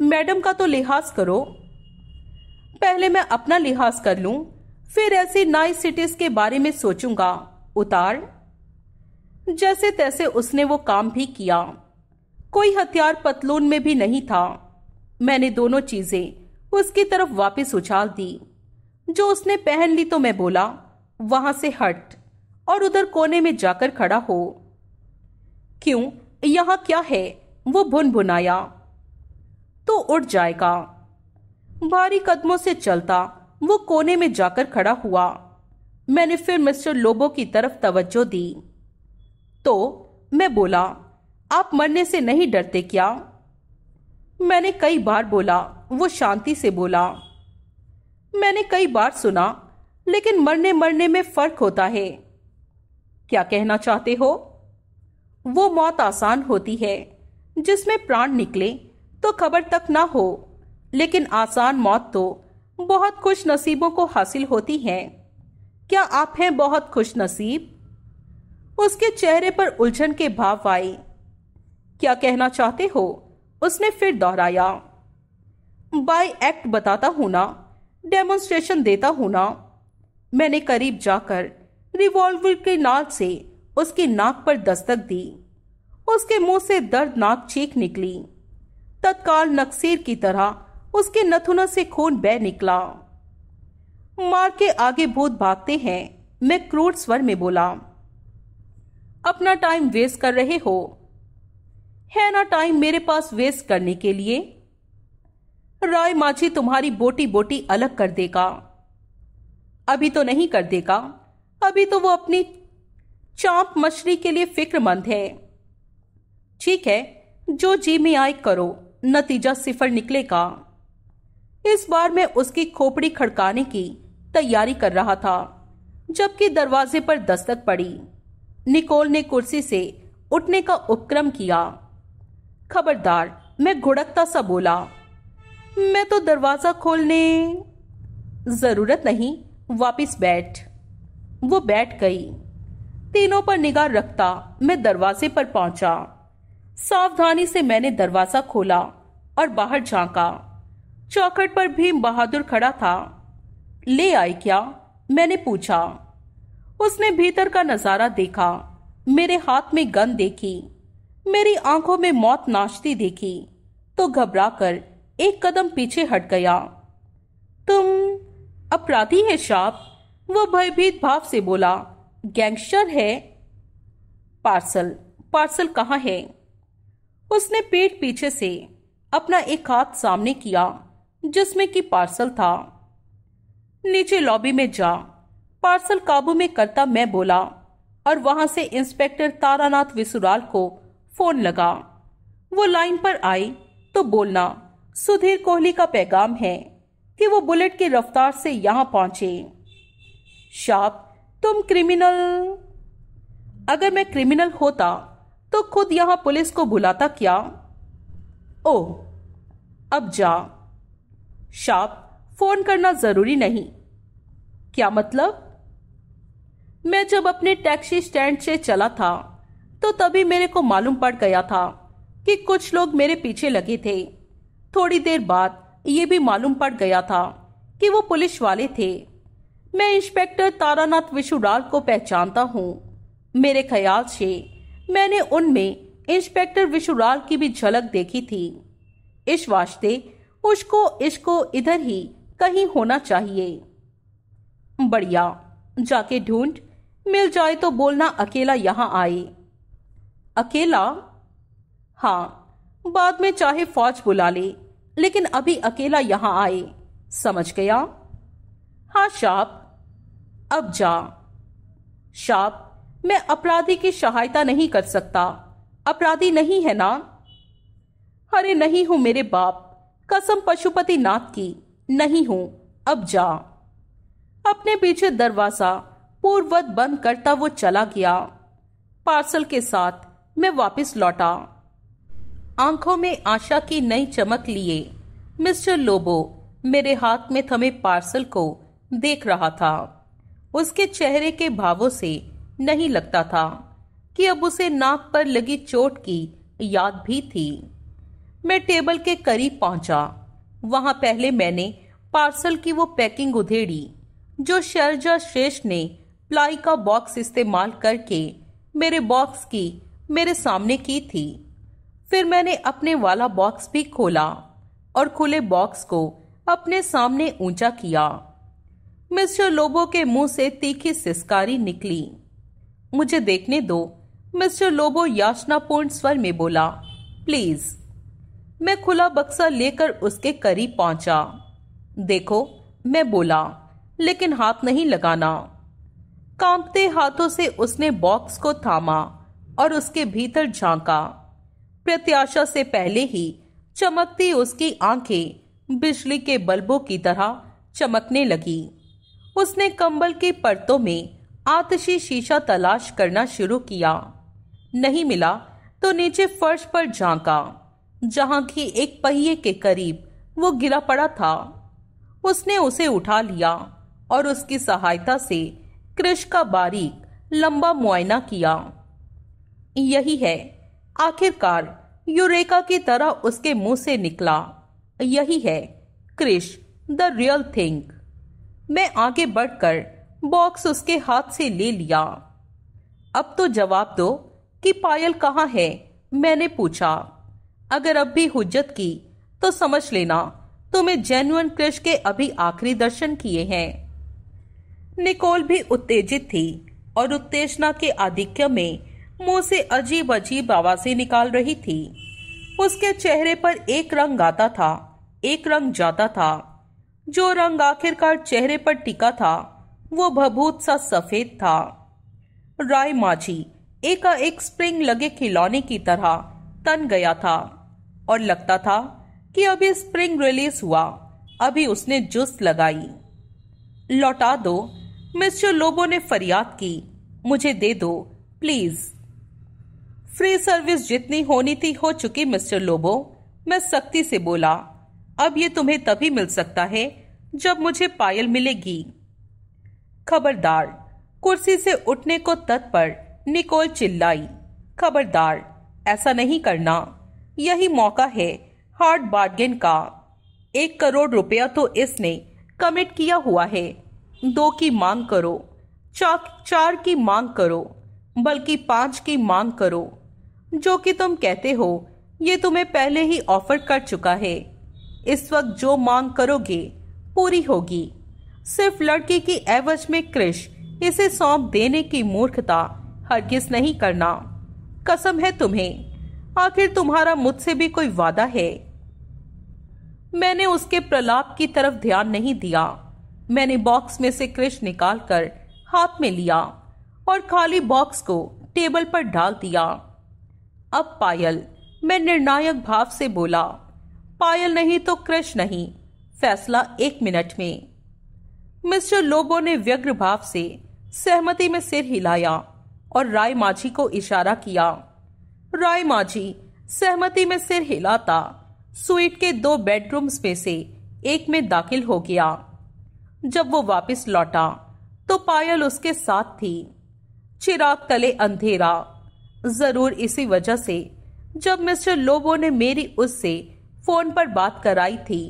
A: मैडम का तो लिहाज करो पहले मैं अपना लिहाज कर लूं फिर ऐसी नाइस सिटीज के बारे में सोचूंगा उतार जैसे तैसे उसने वो काम भी किया कोई हथियार पतलून में भी नहीं था मैंने दोनों चीजें उसकी तरफ वापस उछाल दी जो उसने पहन ली तो मैं बोला वहां से हट और उधर कोने में जाकर खड़ा हो क्यों यहां क्या है वो भुन भुनाया तो उड़ जाएगा भारी कदमों से चलता वो कोने में जाकर खड़ा हुआ मैंने फिर मिस्टर लोबो की तरफ तवज्जो दी तो मैं बोला आप मरने से नहीं डरते क्या मैंने कई बार बोला वो शांति से बोला मैंने कई बार सुना लेकिन मरने मरने में फर्क होता है क्या कहना चाहते हो वो मौत आसान होती है जिसमें प्राण निकले तो खबर तक ना हो लेकिन आसान मौत तो बहुत खुश नसीबों को हासिल होती है क्या आप हैं बहुत खुश नसीब उसके चेहरे पर उलझन के भाव आए क्या कहना चाहते हो उसने फिर दोहराया बाय एक्ट बताता हूं ना डेमोन्स्ट्रेशन देता हूं ना मैंने करीब जाकर रिवॉल्वर के नाल से उसकी नाक पर दस्तक दी उसके मुंह से दर्दनाक चीख निकली तत्काल नक्सीर की तरह उसके नथुनों से खून बह निकला मार के आगे भूत भागते हैं मैं क्रूर स्वर में बोला अपना टाइम वेस्ट कर रहे हो है ना टाइम मेरे पास वेस्ट करने के लिए राय माझी तुम्हारी बोटी बोटी अलग कर देगा अभी तो नहीं कर देगा अभी तो वो अपनी चाप मछली के लिए फिक्रमंद है ठीक है जो जी में आए करो नतीजा सिफर निकलेगा इस बार मैं उसकी खोपड़ी खड़काने की तैयारी कर रहा था जबकि दरवाजे पर दस्तक पड़ी निकोल ने कुर्सी से उठने का उपक्रम किया खबरदार मैं घुड़कता सा बोला मैं तो दरवाजा खोलने जरूरत नहीं वापस बैठ वो बैठ गई तीनों पर निगाह रखता मैं दरवाजे पर पहुंचा सावधानी से मैंने दरवाजा खोला और बाहर झांका चौखट पर भीम बहादुर खड़ा था ले आए क्या मैंने पूछा उसने भीतर का नजारा देखा मेरे हाथ में गन देखी मेरी आंखों में मौत नाचती देखी तो घबरा कर एक कदम पीछे हट गया तुम अपराधी है शाप वह भयभीत भाव से बोला गैंगस्टर है पार्सल पार्सल कहाँ है उसने पेट पीछे से अपना एक हाथ सामने किया जिसमें कि पार्सल था नीचे लॉबी में जा पार्सल काबू में करता मैं बोला और वहां से इंस्पेक्टर तारानाथ विसुराल को फोन लगा वो लाइन पर आई तो बोलना सुधीर कोहली का पैगाम है कि वो बुलेट की रफ्तार से यहां पहुंचे शाप तुम क्रिमिनल अगर मैं क्रिमिनल होता तो खुद यहां पुलिस को बुलाता क्या ओह अब जा शाप फोन करना जरूरी नहीं क्या मतलब मैं जब अपने टैक्सी स्टैंड से चला था तो तभी मेरे को मालूम पड़ गया था कि कुछ लोग मेरे पीछे लगे थे थोड़ी देर बाद ये भी मालूम पड़ गया था कि वो पुलिस वाले थे मैं इंस्पेक्टर तारानाथ विशुराल को पहचानता हूँ मेरे ख्याल से मैंने उनमें इंस्पेक्टर विशुराल की भी झलक देखी थी इस वास्ते उसको इसको इधर ही कहीं होना चाहिए बढ़िया जाके ढूंढ मिल जाए तो बोलना अकेला यहाँ आए अकेला हाँ बाद में चाहे फौज बुला ले लेकिन अभी अकेला यहां आए समझ गया हाँ शाप अब जा शाप मैं अपराधी की सहायता नहीं कर सकता अपराधी नहीं है ना अरे नहीं हूं मेरे बाप कसम पशुपति नाथ की नहीं हूं अब जा अपने पीछे दरवाजा पूर्वत बंद करता वो चला गया पार्सल के साथ मैं वापस लौटा आंखों में आशा की नई चमक लिए मिस्टर लोबो मेरे हाथ में थमे पार्सल को देख रहा था उसके चेहरे के भावों से नहीं लगता था कि अब उसे नाक पर लगी चोट की याद भी थी मैं टेबल के करीब पहुंचा वहां पहले मैंने पार्सल की वो पैकिंग उधेड़ी जो शर्जा श्रेष्ठ ने प्लाई का बॉक्स इस्तेमाल करके मेरे बॉक्स की मेरे सामने की थी फिर मैंने अपने वाला बॉक्स भी खोला और खुले बॉक्स को अपने सामने ऊंचा किया मिस्टर लोबो के मुंह से तीखी सिस्कारी निकली मुझे देखने दो मिस्टर लोबो याचनापूर्ण स्वर में बोला प्लीज मैं खुला बक्सा लेकर उसके करीब पहुंचा देखो मैं बोला लेकिन हाथ नहीं लगाना कांपते हाथों से उसने बॉक्स को थामा और उसके भीतर झांका प्रत्याशा से पहले ही चमकती उसकी आंखें बिजली के बल्बों की तरह चमकने लगी उसने कंबल के परतों में आतशी शीशा तलाश करना शुरू किया नहीं मिला तो नीचे फर्श पर झांका जहां की एक पहिए के करीब वो गिरा पड़ा था उसने उसे उठा लिया और उसकी सहायता से कृष का बारीक लंबा मुआयना किया यही है आखिरकार यूरेका की तरह उसके मुंह से निकला यही है क्रिश द रियल थिंग मैं आगे बढ़कर बॉक्स उसके हाथ से ले लिया अब तो जवाब दो कि पायल कहाँ है मैंने पूछा अगर अब भी हुज्जत की तो समझ लेना तुम्हें जेन्युन क्रिश के अभी आखिरी दर्शन किए हैं निकोल भी उत्तेजित थी और उत्तेजना के आधिक्य में मुंह से अजीब अजीब आवाजें निकाल रही थी उसके चेहरे पर एक रंग आता था एक रंग जाता था जो रंग आखिरकार चेहरे पर टिका था वो भभूत सा सफेद था राय माझी एकाएक एक स्प्रिंग लगे खिलौने की तरह तन गया था और लगता था कि अभी स्प्रिंग रिलीज हुआ अभी उसने जुस लगाई लौटा दो मिस्टर लोबो ने फरियाद की मुझे दे दो प्लीज़ फ्री सर्विस जितनी होनी थी हो चुकी मिस्टर लोबो मैं सख्ती से बोला अब ये तुम्हें तभी मिल सकता है जब मुझे पायल मिलेगी खबरदार कुर्सी से उठने को तत्पर निकोल चिल्लाई खबरदार ऐसा नहीं करना यही मौका है हार्ड बार्गेन का एक करोड़ रुपया तो इसने कमिट किया हुआ है दो की मांग करो चार की मांग करो बल्कि पांच की मांग करो जो कि तुम कहते हो ये तुम्हें पहले ही ऑफर कर चुका है इस वक्त जो मांग करोगे पूरी होगी सिर्फ लड़के की एवज में क्रिश इसे सौंप देने की मूर्खता हरगिज नहीं करना कसम है तुम्हें आखिर तुम्हारा मुझसे भी कोई वादा है मैंने उसके प्रलाप की तरफ ध्यान नहीं दिया मैंने बॉक्स में से क्रिश निकालकर हाथ में लिया और खाली बॉक्स को टेबल पर डाल दिया अब पायल मैं निर्णायक भाव से बोला पायल नहीं तो क्रश नहीं फैसला एक मिनट में मिस्टर लोबो ने व्यग्र भाव से सहमति में सिर हिलाया और राय माझी को इशारा किया राय माझी सहमति में सिर हिलाता स्वीट के दो बेडरूम्स में से एक में दाखिल हो गया जब वो वापस लौटा तो पायल उसके साथ थी चिराग तले अंधेरा जरूर इसी वजह से जब मिस्टर लोबो ने मेरी उससे फोन पर बात कराई थी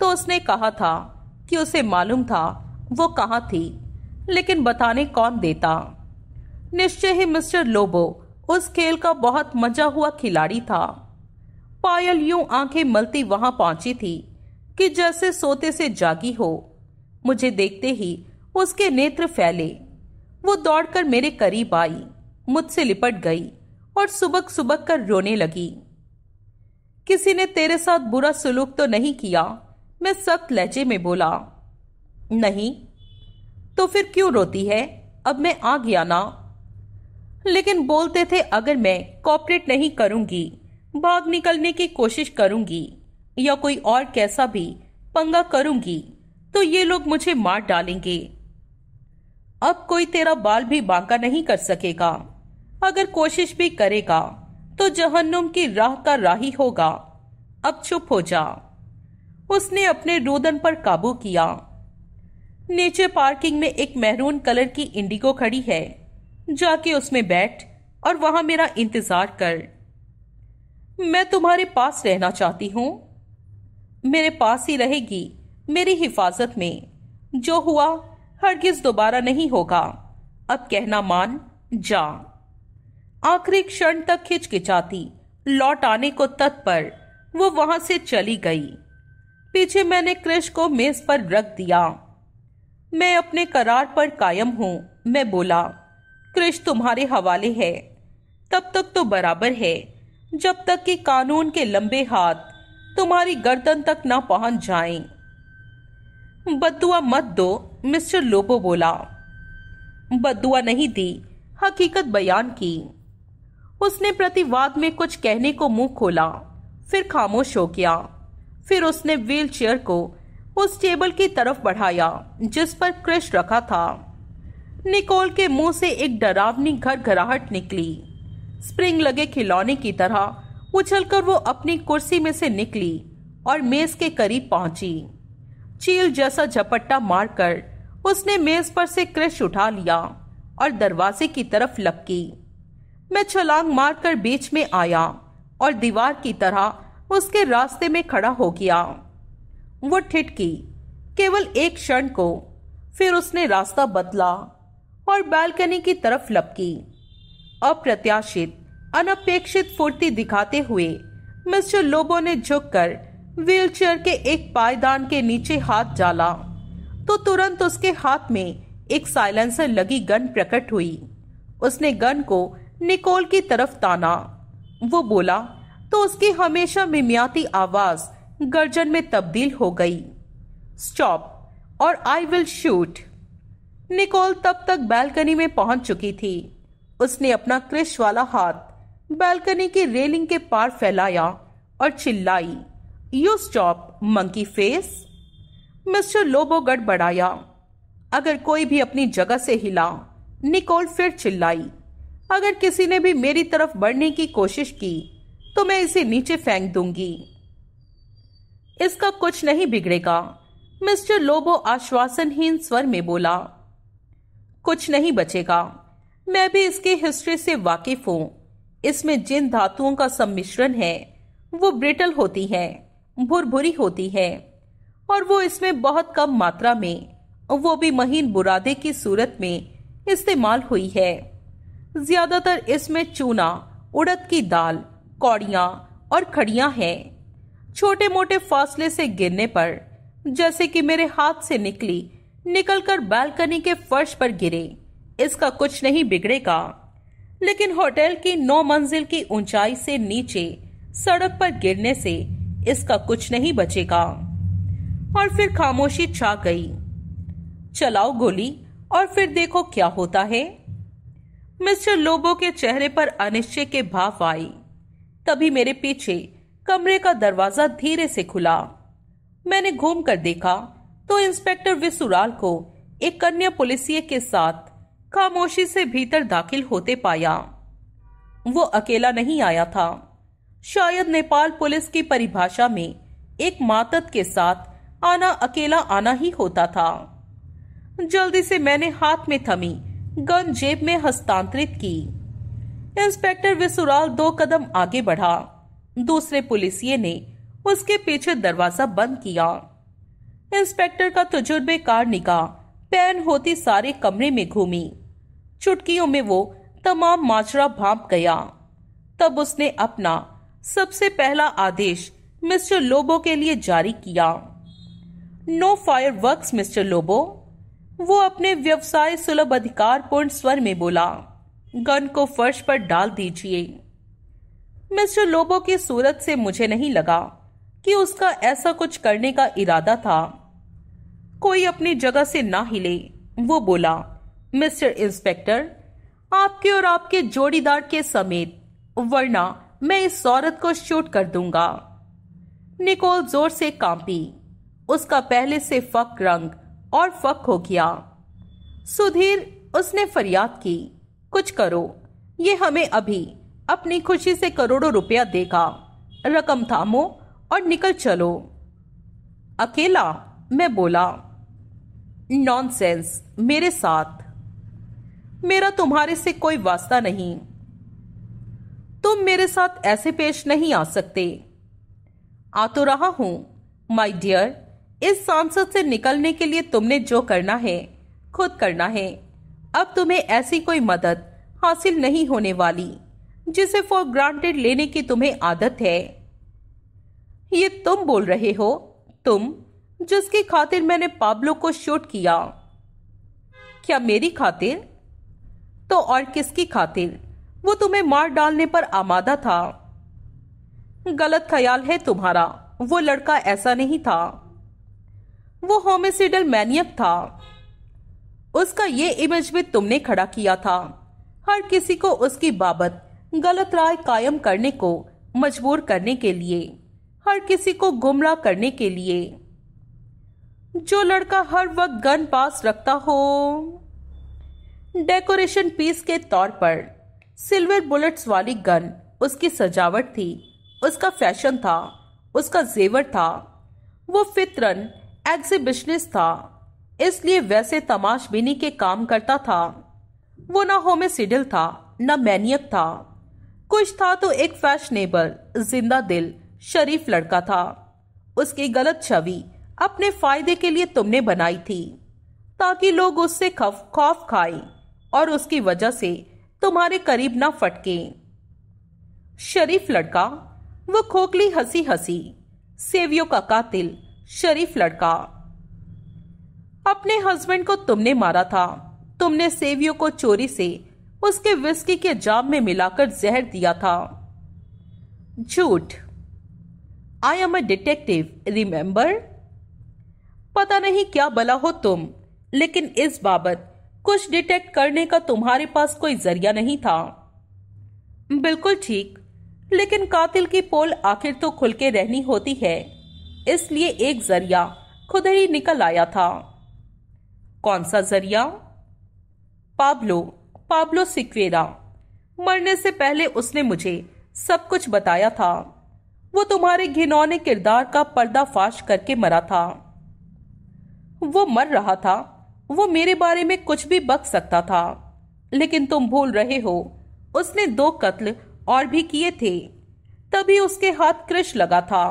A: तो उसने कहा था कि उसे मालूम था वो कहाँ थी लेकिन बताने कौन देता निश्चय ही मिस्टर लोबो उस खेल का बहुत मजा हुआ खिलाड़ी था पायल यूं आंखें मलती वहां पहुंची थी कि जैसे सोते से जागी हो मुझे देखते ही उसके नेत्र फैले वो दौड़कर मेरे करीब आई मुझसे लिपट गई और सुबक सुबक कर रोने लगी किसी ने तेरे साथ बुरा सुलूक तो नहीं किया मैं सख्त लहजे में बोला नहीं तो फिर क्यों रोती है अब मैं आ गया ना लेकिन बोलते थे अगर मैं कॉपरेट नहीं करूंगी भाग निकलने की कोशिश करूंगी या कोई और कैसा भी पंगा करूंगी तो ये लोग मुझे मार डालेंगे अब कोई तेरा बाल भी बांका नहीं कर सकेगा अगर कोशिश भी करेगा तो जहन्नुम की राह का राही होगा अब चुप हो जा उसने अपने रोदन पर काबू किया नीचे पार्किंग में एक मेहरून कलर की इंडिगो खड़ी है जाके उसमें बैठ और वहां मेरा इंतजार कर मैं तुम्हारे पास रहना चाहती हूं मेरे पास ही रहेगी मेरी हिफाजत में जो हुआ हरगिज दोबारा नहीं होगा अब कहना मान जा आखिरी क्षण तक हिचकिचाती लौट आने को तत्पर वो वहां से चली गई पीछे मैंने क्रिश को मेज पर रख दिया मैं अपने करार पर कायम हूं मैं बोला क्रिश तुम्हारे हवाले है तब तक तो बराबर है जब तक कि कानून के लंबे हाथ तुम्हारी गर्दन तक ना पहुंच जाएं। बदुआ मत दो मिस्टर लोबो बोला बदुआ नहीं दी हकीकत बयान की उसने प्रतिवाद में कुछ कहने को मुंह खोला फिर खामोश हो गया फिर उसने व्हील चेयर को उस टेबल की तरफ बढ़ाया जिस पर क्रिश रखा था निकोल के मुंह से एक डरावनी घर घराहट निकली स्प्रिंग लगे खिलौने की तरह उछलकर वो अपनी कुर्सी में से निकली और मेज के करीब पहुंची चील जैसा झपट्टा मारकर उसने मेज पर से क्रिश उठा लिया और दरवाजे की तरफ लपकी मैं छलांग मारकर बीच में आया और दीवार की तरह उसके रास्ते में खड़ा हो गया वो ठिटकी केवल एक क्षण को फिर उसने रास्ता बदला और बालकनी की तरफ लपकी अप्रत्याशित अनपेक्षित फुर्ती दिखाते हुए मिस्टर लोबो ने झुककर व्हीलचेयर के एक पायदान के नीचे हाथ डाला तो तुरंत उसके हाथ में एक साइलेंसर लगी गन प्रकट हुई उसने गन को निकोल की तरफ ताना वो बोला तो उसकी हमेशा मिमियाती आवाज गर्जन में तब्दील हो गई स्टॉप और आई विल शूट निकोल तब तक बैल्कनी में पहुंच चुकी थी उसने अपना क्रिश वाला हाथ बैल्कनी की रेलिंग के पार फैलाया और चिल्लाई you stop monkey face mister Lobo गड़बड़ाया अगर कोई भी अपनी जगह से हिला निकोल फिर चिल्लाई अगर किसी ने भी मेरी तरफ बढ़ने की कोशिश की तो मैं इसे नीचे फेंक दूंगी इसका कुछ नहीं बिगड़ेगा मिस्टर लोबो आश्वासनहीन स्वर में बोला कुछ नहीं बचेगा मैं भी इसके हिस्ट्री से वाकिफ हूँ इसमें जिन धातुओं का सम्मिश्रण है वो ब्रिटल होती है भुरभुरी होती है और वो इसमें बहुत कम मात्रा में वो भी महीन बुरादे की सूरत में इस्तेमाल हुई है ज्यादातर इसमें चूना उड़द की दाल कौड़िया और खड़िया हैं छोटे मोटे फासले से गिरने पर जैसे कि मेरे हाथ से निकली निकलकर बालकनी के फर्श पर गिरे इसका कुछ नहीं बिगड़ेगा लेकिन होटल की नौ मंजिल की ऊंचाई से नीचे सड़क पर गिरने से इसका कुछ नहीं बचेगा और फिर खामोशी छा गई चलाओ गोली और फिर देखो क्या होता है मिस्टर लोबो के चेहरे पर अनिश्चय के भाव आई तभी मेरे पीछे कमरे का दरवाजा धीरे से खुला मैंने घूम कर देखा तो इंस्पेक्टर विसुराल को एक कन्या पुलिसिये के साथ खामोशी से भीतर दाखिल होते पाया वो अकेला नहीं आया था शायद नेपाल पुलिस की परिभाषा में एक मातद के साथ आना अकेला आना ही होता था जल्दी से मैंने हाथ में थमी गन जेब में हस्तांतरित की इंस्पेक्टर विसुराल दो कदम आगे बढ़ा दूसरे पुलिसिये ने उसके पीछे दरवाजा बंद किया इंस्पेक्टर का कार निगाह पैन होती सारे कमरे में घूमी चुटकियों में वो तमाम माजरा भाप गया तब उसने अपना सबसे पहला आदेश मिस्टर लोबो के लिए जारी किया no firework mister Lobo वो अपने व्यवसाय सुलभ अधिकारपूर्ण स्वर में बोला गन को फर्श पर डाल दीजिए मिस्टर लोबो की सूरत से मुझे नहीं लगा कि उसका ऐसा कुछ करने का इरादा था कोई अपनी जगह से ना हिले वो बोला मिस्टर इंस्पेक्टर आपके और आपके जोड़ीदार के समेत वरना मैं इस औरत को शूट कर दूंगा निकोल जोर से कांपी उसका पहले से फक रंग और फक हो गया सुधीर उसने फरियाद की कुछ करो ये हमें अभी अपनी खुशी से करोड़ों रुपया देगा रकम थामो और निकल चलो अकेला मैं बोला नॉनसेंस मेरे साथ मेरा तुम्हारे से कोई वास्ता नहीं तुम मेरे साथ ऐसे पेश नहीं आ सकते आ तो रहा हूं माय डियर इस सांसद से निकलने के लिए तुमने जो करना है खुद करना है अब तुम्हें ऐसी कोई मदद हासिल नहीं होने वाली जिसे फॉर ग्रांटेड लेने की तुम्हें आदत है ये तुम बोल रहे हो तुम जिसकी खातिर मैंने पाब्लो को शूट किया क्या मेरी खातिर तो और किसकी खातिर वो तुम्हें मार डालने पर आमादा था गलत ख्याल है तुम्हारा वो लड़का ऐसा नहीं था वो होमिसाइडल मैनियक था उसका ये इमेज भी तुमने खड़ा किया था हर किसी को उसकी बाबत गलत राय कायम करने को मजबूर करने के लिए हर किसी को गुमराह करने के लिए जो लड़का हर वक्त गन पास रखता हो डेकोरेशन पीस के तौर पर सिल्वर बुलेट्स वाली गन उसकी सजावट थी उसका फैशन था उसका जेवर था वो फितरन एग्जिबिशनिस्ट था इसलिए वैसे तमाशबीनी के काम करता था वो ना होमिसिडल था ना मैनियक था कुछ था तो एक फैशनेबल जिंदा दिल शरीफ लड़का था उसकी गलत छवि अपने फायदे के लिए तुमने बनाई थी ताकि लोग उससे खफ खौफ खाए और उसकी वजह से तुम्हारे करीब ना फटके शरीफ लड़का वो खोखली हंसी हंसी सेवियों का कातिल शरीफ लड़का अपने हस्बैंड को तुमने मारा था तुमने सेवियों को चोरी से उसके विस्की के जाम में मिलाकर जहर दिया था झूठ I am a detective remember पता नहीं क्या बला हो तुम लेकिन इस बाबत कुछ डिटेक्ट करने का तुम्हारे पास कोई जरिया नहीं था बिल्कुल ठीक लेकिन कातिल की पोल आखिर तो खुल के रहनी होती है इसलिए एक जरिया खुद ही निकल आया था कौन सा जरिया पाब्लो पाब्लो सिक्वेरा मरने से पहले उसने मुझे सब कुछ बताया था वो तुम्हारे घिनौने किरदार का पर्दाफाश करके मरा था वो मर रहा था वो मेरे बारे में कुछ भी बक सकता था लेकिन तुम भूल रहे हो उसने दो कत्ल और भी किए थे तभी उसके हाथ कृष लगा था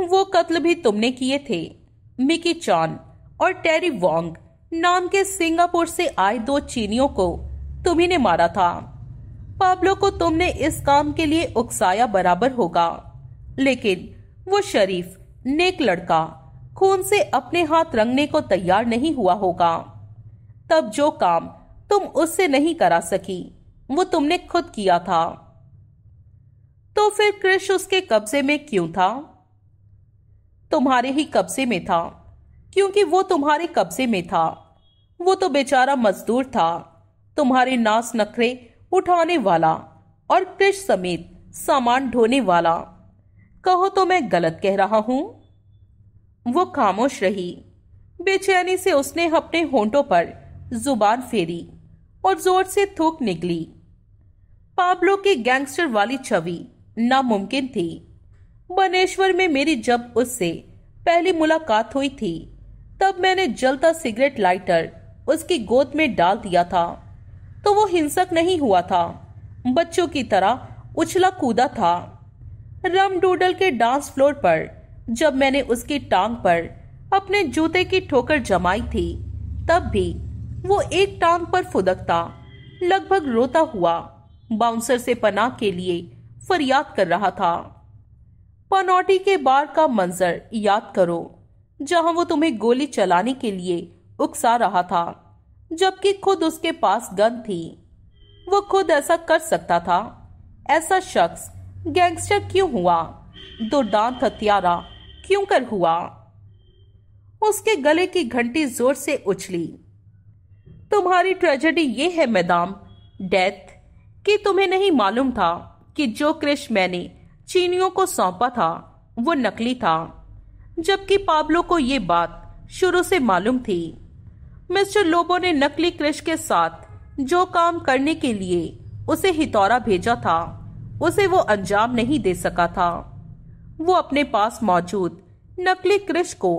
A: वो कत्ल भी तुमने किए थे मिकी चॉन और टेरी वोंग नाम के सिंगापुर से आए दो चीनियों को तुम्ही ने मारा था पाब्लो को तुमने इस काम के लिए उकसाया बराबर होगा लेकिन वो शरीफ नेक लड़का खून से अपने हाथ रंगने को तैयार नहीं हुआ होगा तब जो काम तुम उससे नहीं करा सकी वो तुमने खुद किया था तो फिर क्रिश उसके कब्जे में क्यों था तुम्हारे ही कब्जे में था क्योंकि वो तुम्हारे कब्जे में था वो तो बेचारा मजदूर था तुम्हारे नास नखरे उठाने वाला और कृष समेत सामान ढोने वाला कहो तो मैं गलत कह रहा हूं वो खामोश रही बेचैनी से उसने अपने होंठों पर जुबान फेरी और जोर से थूक निकली पाबलो की गैंगस्टर वाली छवि नामुमकिन थी बनेश्वर में मेरी जब उससे पहली मुलाकात हुई थी तब मैंने जलता सिगरेट लाइटर उसकी गोद में डाल दिया था तो वो हिंसक नहीं हुआ था बच्चों की तरह उछला कूदा था रम डूडल के डांस फ्लोर पर जब मैंने उसकी टांग पर अपने जूते की ठोकर जमाई थी तब भी वो एक टांग पर फुदकता लगभग रोता हुआ बाउंसर से पनाह के लिए फरियाद कर रहा था पनौटी के बार का मंजर याद करो जहां वो तुम्हें गोली चलाने के लिए उकसा रहा था जबकि खुद उसके पास गन थी वो खुद ऐसा कर सकता था ऐसा शख्स गैंगस्टर क्यों हुआ दुर्दांत तो हथियारा हत्यारा क्यों कर हुआ उसके गले की घंटी जोर से उछली तुम्हारी ट्रेजेडी ये है मैदाम डेथ कि तुम्हें नहीं मालूम था कि जो क्रिश मैंने चीनियों को सौंपा था वो नकली था जबकि पाब्लो को ये बात शुरू से मालूम थी मिस्टर लोबो ने नकली क्रिश के साथ जो काम करने के लिए उसे हितौरा भेजा था उसे वो अंजाम नहीं दे सका था वो अपने पास मौजूद नकली क्रिश को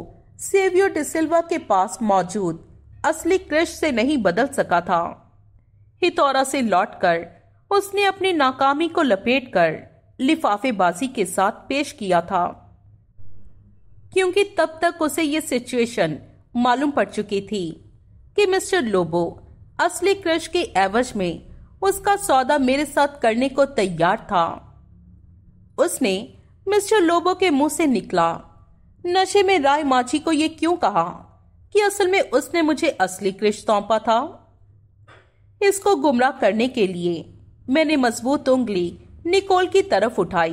A: सेवियो डिसिल्वा के पास मौजूद असली क्रिश से नहीं बदल सका था हितौरा से लौटकर उसने अपनी नाकामी को लपेट कर लिफाफेबाजी के साथ पेश किया था क्योंकि तब तक उसे ये सिचुएशन मालूम पड़ चुकी थी कि मिस्टर लोबो असली क्रश के एवज में उसका सौदा मेरे साथ करने को तैयार था उसने मिस्टर लोबो के मुंह से निकला नशे में राय माछी को यह क्यों कहा कि असल में उसने मुझे असली कृष सौंपा था इसको गुमराह करने के लिए मैंने मजबूत उंगली निकोल की तरफ उठाई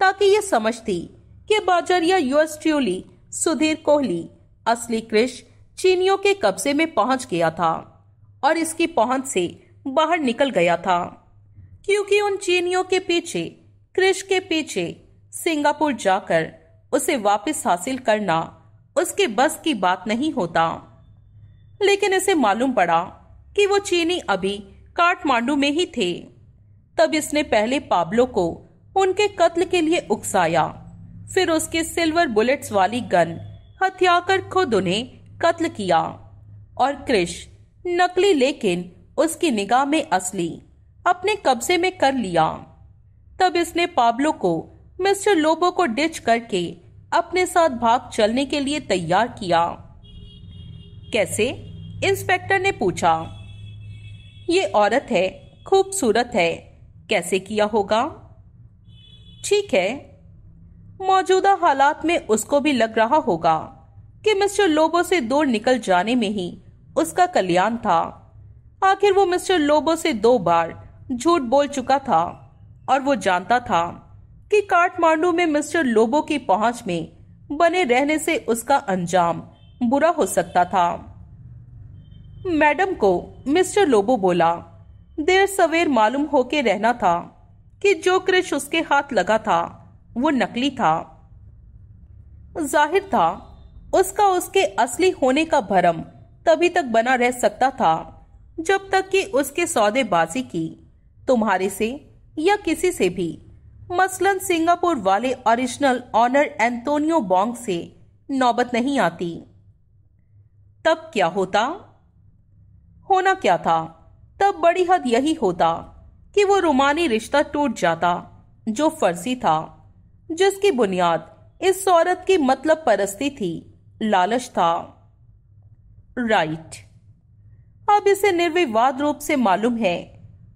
A: ताकि ये समझती कि बाजरिया यूएस ट्यूली सुधीर कोहली असली क्रिश चीनियों के कब्जे में पहुंच गया था और इसकी पहुंच से बाहर निकल गया था क्योंकि उन चीनियों के पीछे क्रिश के पीछे सिंगापुर जाकर उसे वापस हासिल करना उसके बस की बात नहीं होता लेकिन इसे मालूम पड़ा कि वो चीनी अभी काठमांडू में ही थे तब इसने पहले पाब्लो को उनके कत्ल के लिए उकसाया फिर उसके सिल्वर बुलेट्स वाली गन हथियाकर खुद उन्हें कत्ल किया और क्रिश नकली लेकिन उसकी निगाह में असली अपने कब्जे में कर लिया तब इसने पाब्लो को मिस्टर लोबो को डिच करके अपने साथ भाग चलने के लिए तैयार किया कैसे इंस्पेक्टर ने पूछा ये औरत है खूबसूरत है कैसे किया होगा ठीक है मौजूदा हालात में उसको भी लग रहा होगा कि मिस्टर लोबो से दूर निकल जाने में ही उसका कल्याण था आखिर वो मिस्टर लोबो से दो बार झूठ बोल चुका था और वो जानता था कि काठमांडू में मिस्टर लोबो की पहुंच में बने रहने से उसका अंजाम बुरा हो सकता था मैडम को मिस्टर लोबो बोला देर सवेर मालूम होके रहना था कि जो क्रिश उसके हाथ लगा था वो नकली था जाहिर था उसका उसके असली होने का भरम तभी तक बना रह सकता था जब तक कि उसके सौदेबाजी की तुम्हारे से या किसी से भी मसलन सिंगापुर वाले ओरिजिनल ऑनर एंटोनियो बॉन्ग से नौबत नहीं आती तब क्या होता होना क्या था तब बड़ी हद यही होता कि वो रोमानी रिश्ता टूट जाता जो फर्जी था जिसकी बुनियाद इस औरत की मतलब परस्ती थी लालच था राइट अब इसे निर्विवाद रूप से मालूम है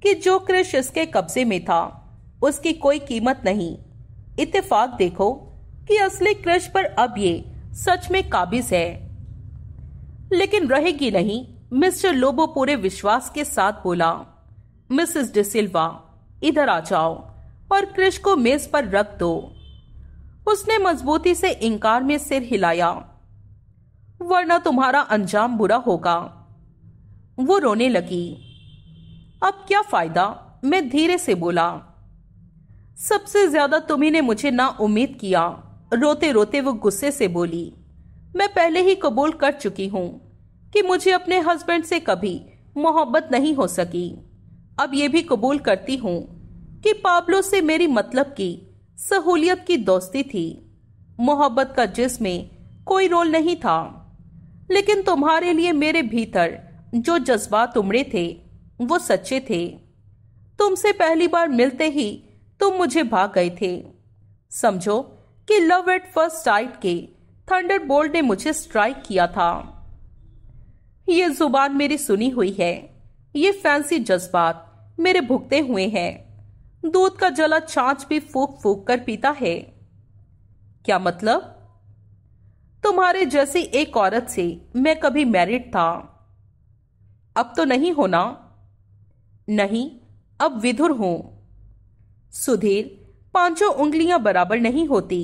A: कि जो क्रिश इसके कब्जे में था उसकी कोई कीमत नहीं इत्तेफाक देखो कि असली कृष पर अब ये सच में काबिज है लेकिन रहेगी नहीं मिस्टर लोबो पूरे विश्वास के साथ बोला मिसेस डिसिल्वा इधर आ जाओ और क्रिश को मेज पर रख दो उसने मजबूती से इंकार में सिर हिलाया वरना तुम्हारा अंजाम बुरा होगा वो रोने लगी अब क्या फायदा मैं धीरे से बोला सबसे ज्यादा तुम्ही ने मुझे ना उम्मीद किया रोते रोते वो गुस्से से बोली मैं पहले ही कबूल कर चुकी हूं कि मुझे अपने हस्बैंड से कभी मोहब्बत नहीं हो सकी अब ये भी कबूल करती हूँ कि पाब्लो से मेरी मतलब की सहूलियत की दोस्ती थी मोहब्बत का जिसमें कोई रोल नहीं था लेकिन तुम्हारे लिए मेरे भीतर जो जज्बात उमड़े थे वो सच्चे थे तुमसे पहली बार मिलते ही तुम मुझे भाग गए थे समझो कि लव एट फर्स्ट साइट के थंडर बोल्ट ने मुझे स्ट्राइक किया था ये जुबान मेरी सुनी हुई है ये फैंसी जज्बात मेरे भुगते हुए हैं दूध का जला छाछ भी फूक फूक कर पीता है क्या मतलब तुम्हारे जैसी एक औरत से मैं कभी मैरिड था अब तो नहीं होना नहीं अब विधुर हूं सुधीर पांचों उंगलियां बराबर नहीं होती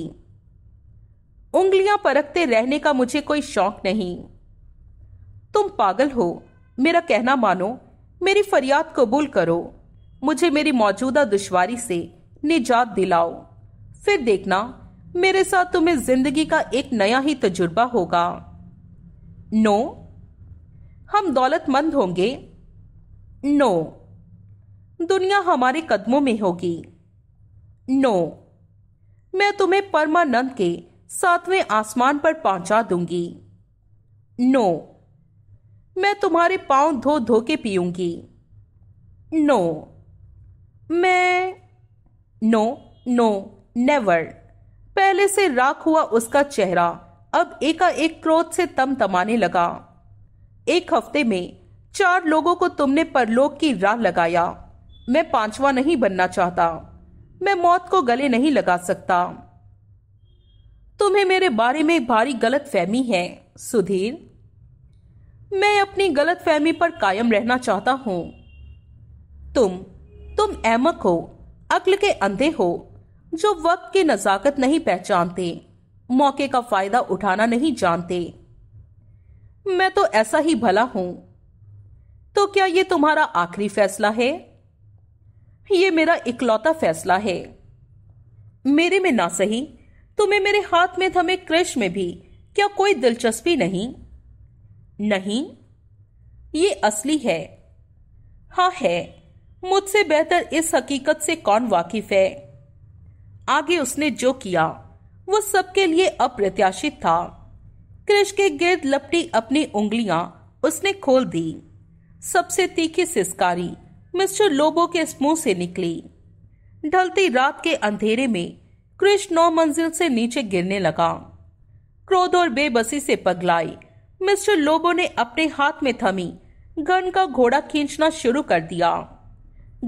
A: उंगलियां परखते रहने का मुझे कोई शौक नहीं तुम पागल हो मेरा कहना मानो मेरी फरियाद कबूल करो मुझे मेरी मौजूदा दुश्वारी से निजात दिलाओ फिर देखना मेरे साथ तुम्हें जिंदगी का एक नया ही तजुर्बा होगा नो हम दौलतमंद होंगे नो दुनिया हमारे कदमों में होगी नो मैं तुम्हें परमानंद के सातवें आसमान पर पहुंचा दूंगी नो मैं तुम्हारे पांव धो धो के पीऊंगी नो मैं नो नो नेवर पहले से राख हुआ उसका चेहरा अब एकाएक क्रोध से तम तमाने लगा एक हफ्ते में चार लोगों को तुमने परलोक की राह लगाया मैं पांचवा नहीं बनना चाहता मैं मौत को गले नहीं लगा सकता तुम्हें मेरे बारे में भारी गलत फहमी है सुधीर मैं अपनी गलत फहमी पर कायम रहना चाहता हूँ तुम तुम एमक हो अक्ल के अंधे हो जो वक्त की नजाकत नहीं पहचानते मौके का फायदा उठाना नहीं जानते मैं तो ऐसा ही भला हूं तो क्या ये तुम्हारा आखिरी फैसला है ये मेरा इकलौता फैसला है मेरे में ना सही तुम्हें मेरे हाथ में थमे क्रश में भी क्या कोई दिलचस्पी नहीं नहीं ये असली है हाँ है मुझसे बेहतर इस हकीकत से कौन वाकिफ है आगे उसने जो किया वो सबके लिए अप्रत्याशित था क्रिश के गिर्द लपटी अपनी उंगलियां उसने खोल दी सबसे तीखी सिस्कारी मिस्टर लोबो के मुंह से निकली ढलती रात के अंधेरे में क्रिश नौ मंजिल से नीचे गिरने लगा क्रोध और बेबसी से पगलाई मिस्टर लोबो ने अपने हाथ में थमी गन का घोड़ा खींचना शुरू कर दिया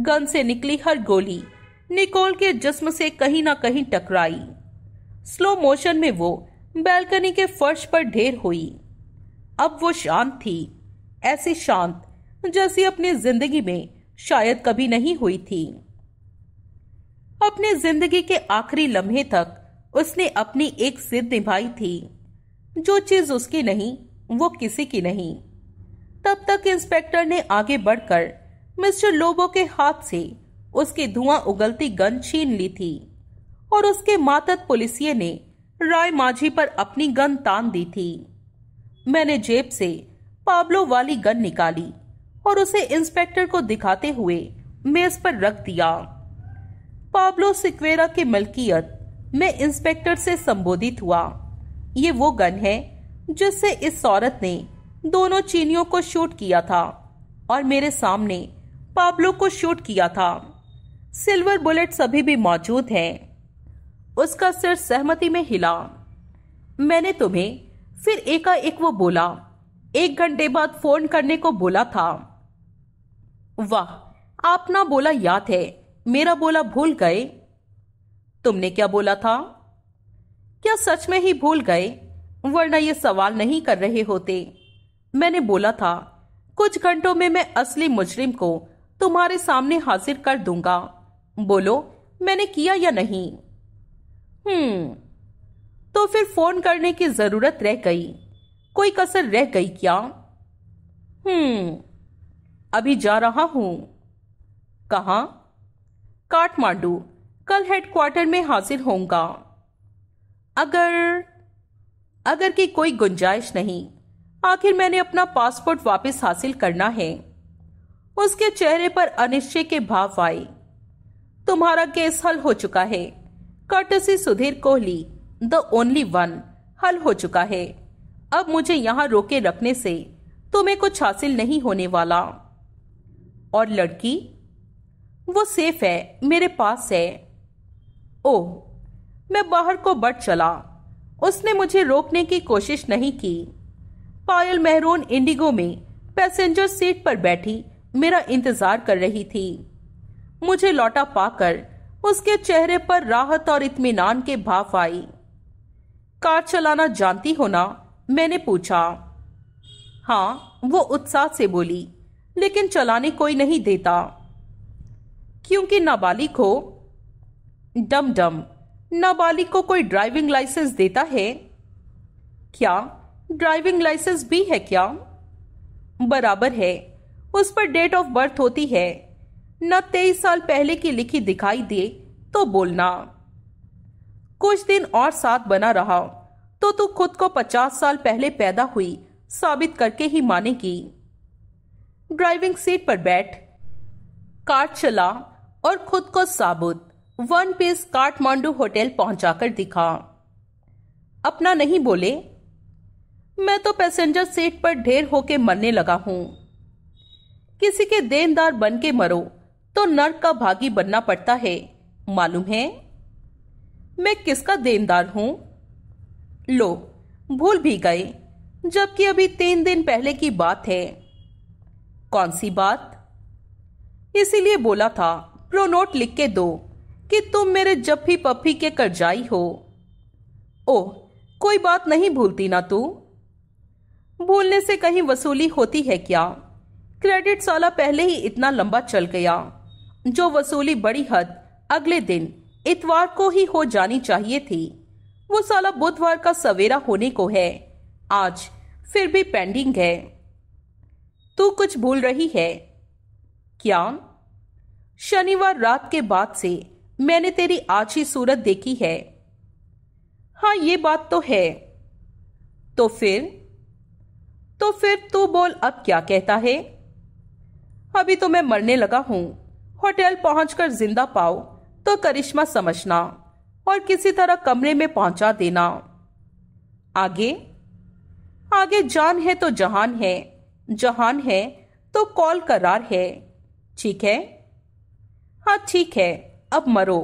A: गन से निकली हर गोली निकोल के जिस्म से कहीं ना कहीं टकराई स्लो मोशन में वो बैल्कनी के फर्श पर ढेर हुई अब वो शांत थी ऐसी शांत जैसी अपनी जिंदगी में शायद कभी नहीं हुई थी अपनी जिंदगी के आखिरी लम्हे तक उसने अपनी एक सिद्ध निभाई थी जो चीज उसकी नहीं वो किसी की नहीं तब तक इंस्पेक्टर ने आगे बढ़कर मिस्टर लोबो के हाथ से उसकी धुआं उगलती गन छीन ली थी और उसके मातद पुलिसिये ने राय माझी पर अपनी गन तान दी थी मैंने जेब से पाब्लो वाली गन निकाली और उसे इंस्पेक्टर को दिखाते हुए मेज पर रख दिया पाब्लो सिक्वेरा की मलकियत में इंस्पेक्टर से संबोधित हुआ ये वो गन है जिससे इस औरत ने दोनों चीनियों को शूट किया था और मेरे सामने पाब्लो को शूट किया था सिल्वर बुलेट सभी भी मौजूद है उसका सिर सहमति में हिला मैंने तुम्हें फिर एकाएक वो बोला एक घंटे बाद फोन करने को बोला था वाह आप ना बोला याद है मेरा बोला भूल गए तुमने क्या बोला था क्या सच में ही भूल गए वरना ये सवाल नहीं कर रहे होते मैंने बोला था कुछ घंटों में मैं असली मुजरिम को तुम्हारे सामने हाजिर कर दूंगा बोलो मैंने किया या नहीं हम्म तो फिर फोन करने की जरूरत रह गई कोई कसर रह गई क्या हम्म अभी जा रहा हूं कहा काठमांडू कल हेडक्वार्टर में हाजिर होऊंगा अगर अगर की कोई गुंजाइश नहीं आखिर मैंने अपना पासपोर्ट वापस हासिल करना है उसके चेहरे पर अनिश्चय के भाव आए तुम्हारा केस हल हो चुका है courtesy Sudhir Kohli the only one हल हो चुका है अब मुझे यहाँ रोके रखने से तुम्हें कुछ हासिल नहीं होने वाला और लड़की वो सेफ है मेरे पास है ओह मैं बाहर को बढ़ चला उसने मुझे रोकने की कोशिश नहीं की पायल मेहरून इंडिगो में पैसेंजर सीट पर बैठी मेरा इंतजार कर रही थी मुझे लौटा पाकर उसके चेहरे पर राहत और इतमान के भाफ आई कार चलाना जानती हो ना मैंने पूछा हाँ वो उत्साह से बोली लेकिन चलाने कोई नहीं देता क्योंकि नाबालिग हो डम डम नाबालिग को कोई ड्राइविंग लाइसेंस देता है क्या ड्राइविंग लाइसेंस भी है क्या बराबर है उस पर डेट ऑफ बर्थ होती है न तेईस साल पहले की लिखी दिखाई दे तो बोलना कुछ दिन और साथ बना रहा तो तू खुद को पचास साल पहले पैदा हुई साबित करके ही मानेगी ड्राइविंग सीट पर बैठ कार चला और खुद को साबुत वन पीस काठमांडू होटल पहुंचाकर दिखा अपना नहीं बोले मैं तो पैसेंजर सीट पर ढेर होके मरने लगा हूं किसी के देनदार बन के मरो तो नर्क का भागी बनना पड़ता है मालूम है मैं किसका देनदार हूं लो भूल भी गए जबकि अभी तीन दिन पहले की बात है कौन सी बात इसीलिए बोला था प्रोनोट लिख के दो कि तुम मेरे जफ्फी पफी के करजाई हो ओह कोई बात नहीं भूलती ना तू भूलने से कहीं वसूली होती है क्या क्रेडिट साला पहले ही इतना लंबा चल गया जो वसूली बड़ी हद अगले दिन इतवार को ही हो जानी चाहिए थी वो साला बुधवार का सवेरा होने को है आज फिर भी पेंडिंग है तू कुछ भूल रही है क्या शनिवार रात के बाद से मैंने तेरी आज ही सूरत देखी है हाँ ये बात तो है तो फिर तो फिर तू बोल अब क्या कहता है अभी तो मैं मरने लगा हूं होटल पहुंचकर जिंदा पाओ तो करिश्मा समझना और किसी तरह कमरे में पहुंचा देना आगे आगे जान है तो जहान है जहान है तो कॉल करार है ठीक है हाँ ठीक है अब मरो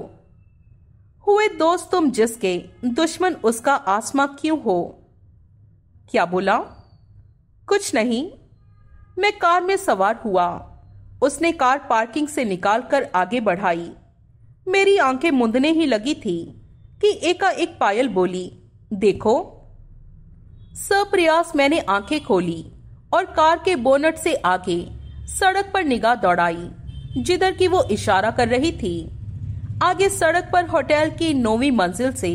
A: हुए दोस्त तुम जिसके दुश्मन उसका आसमा क्यों हो क्या बोला कुछ नहीं मैं कार में सवार हुआ उसने कार पार्किंग से निकालकर आगे बढ़ाई मेरी आंखें मुंदने ही लगी थी कि एकाएक पायल बोली देखो सप्रयास मैंने आंखें खोली और कार के बोनट से आगे सड़क पर निगाह दौड़ाई जिधर की वो इशारा कर रही थी आगे सड़क पर होटल की नौवीं मंजिल से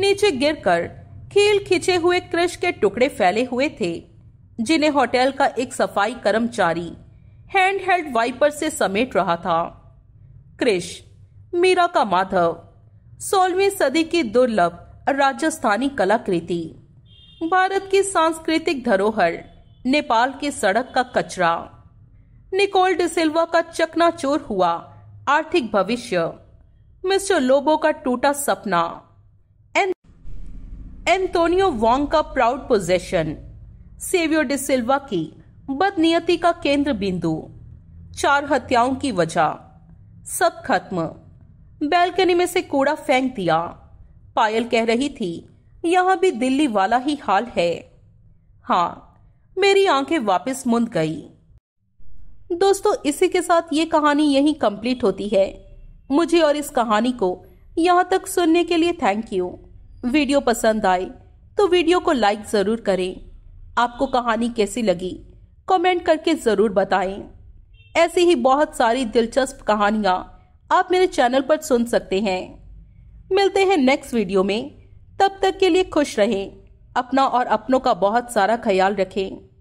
A: नीचे गिरकर खेल खिंचे हुए क्रश के टुकड़े फैले हुए थे जिन्हें होटल का एक सफाई कर्मचारी हैंड हेल्ड वाइपर से समेट रहा था क्रिश मीरा का माधव सोलहवीं सदी की दुर्लभ राजस्थानी कलाकृति भारत की सांस्कृतिक धरोहर नेपाल की सड़क का कचरा निकोल डिसिल्वा का चकनाचूर हुआ आर्थिक भविष्य मिस्टर लोबो का टूटा सपना एंटोनियो वॉन्ग का प्राउड पोजेशन सेवियो डिसिल्वा की बदनीयति का केंद्र बिंदु चार हत्याओं की वजह सब खत्म बैल्कनी में से कूड़ा फेंक दिया पायल कह रही थी यहां भी दिल्ली वाला ही हाल है हाँ मेरी आंखें वापस मुंद गई दोस्तों इसी के साथ ये कहानी यहीं कंप्लीट होती है मुझे और इस कहानी को यहाँ तक सुनने के लिए थैंक यू वीडियो पसंद आए तो वीडियो को लाइक ज़रूर करें आपको कहानी कैसी लगी कमेंट करके ज़रूर बताएं ऐसी ही बहुत सारी दिलचस्प कहानियाँ आप मेरे चैनल पर सुन सकते हैं मिलते हैं नेक्स्ट वीडियो में तब तक के लिए खुश रहें अपना और अपनों का बहुत सारा ख्याल रखें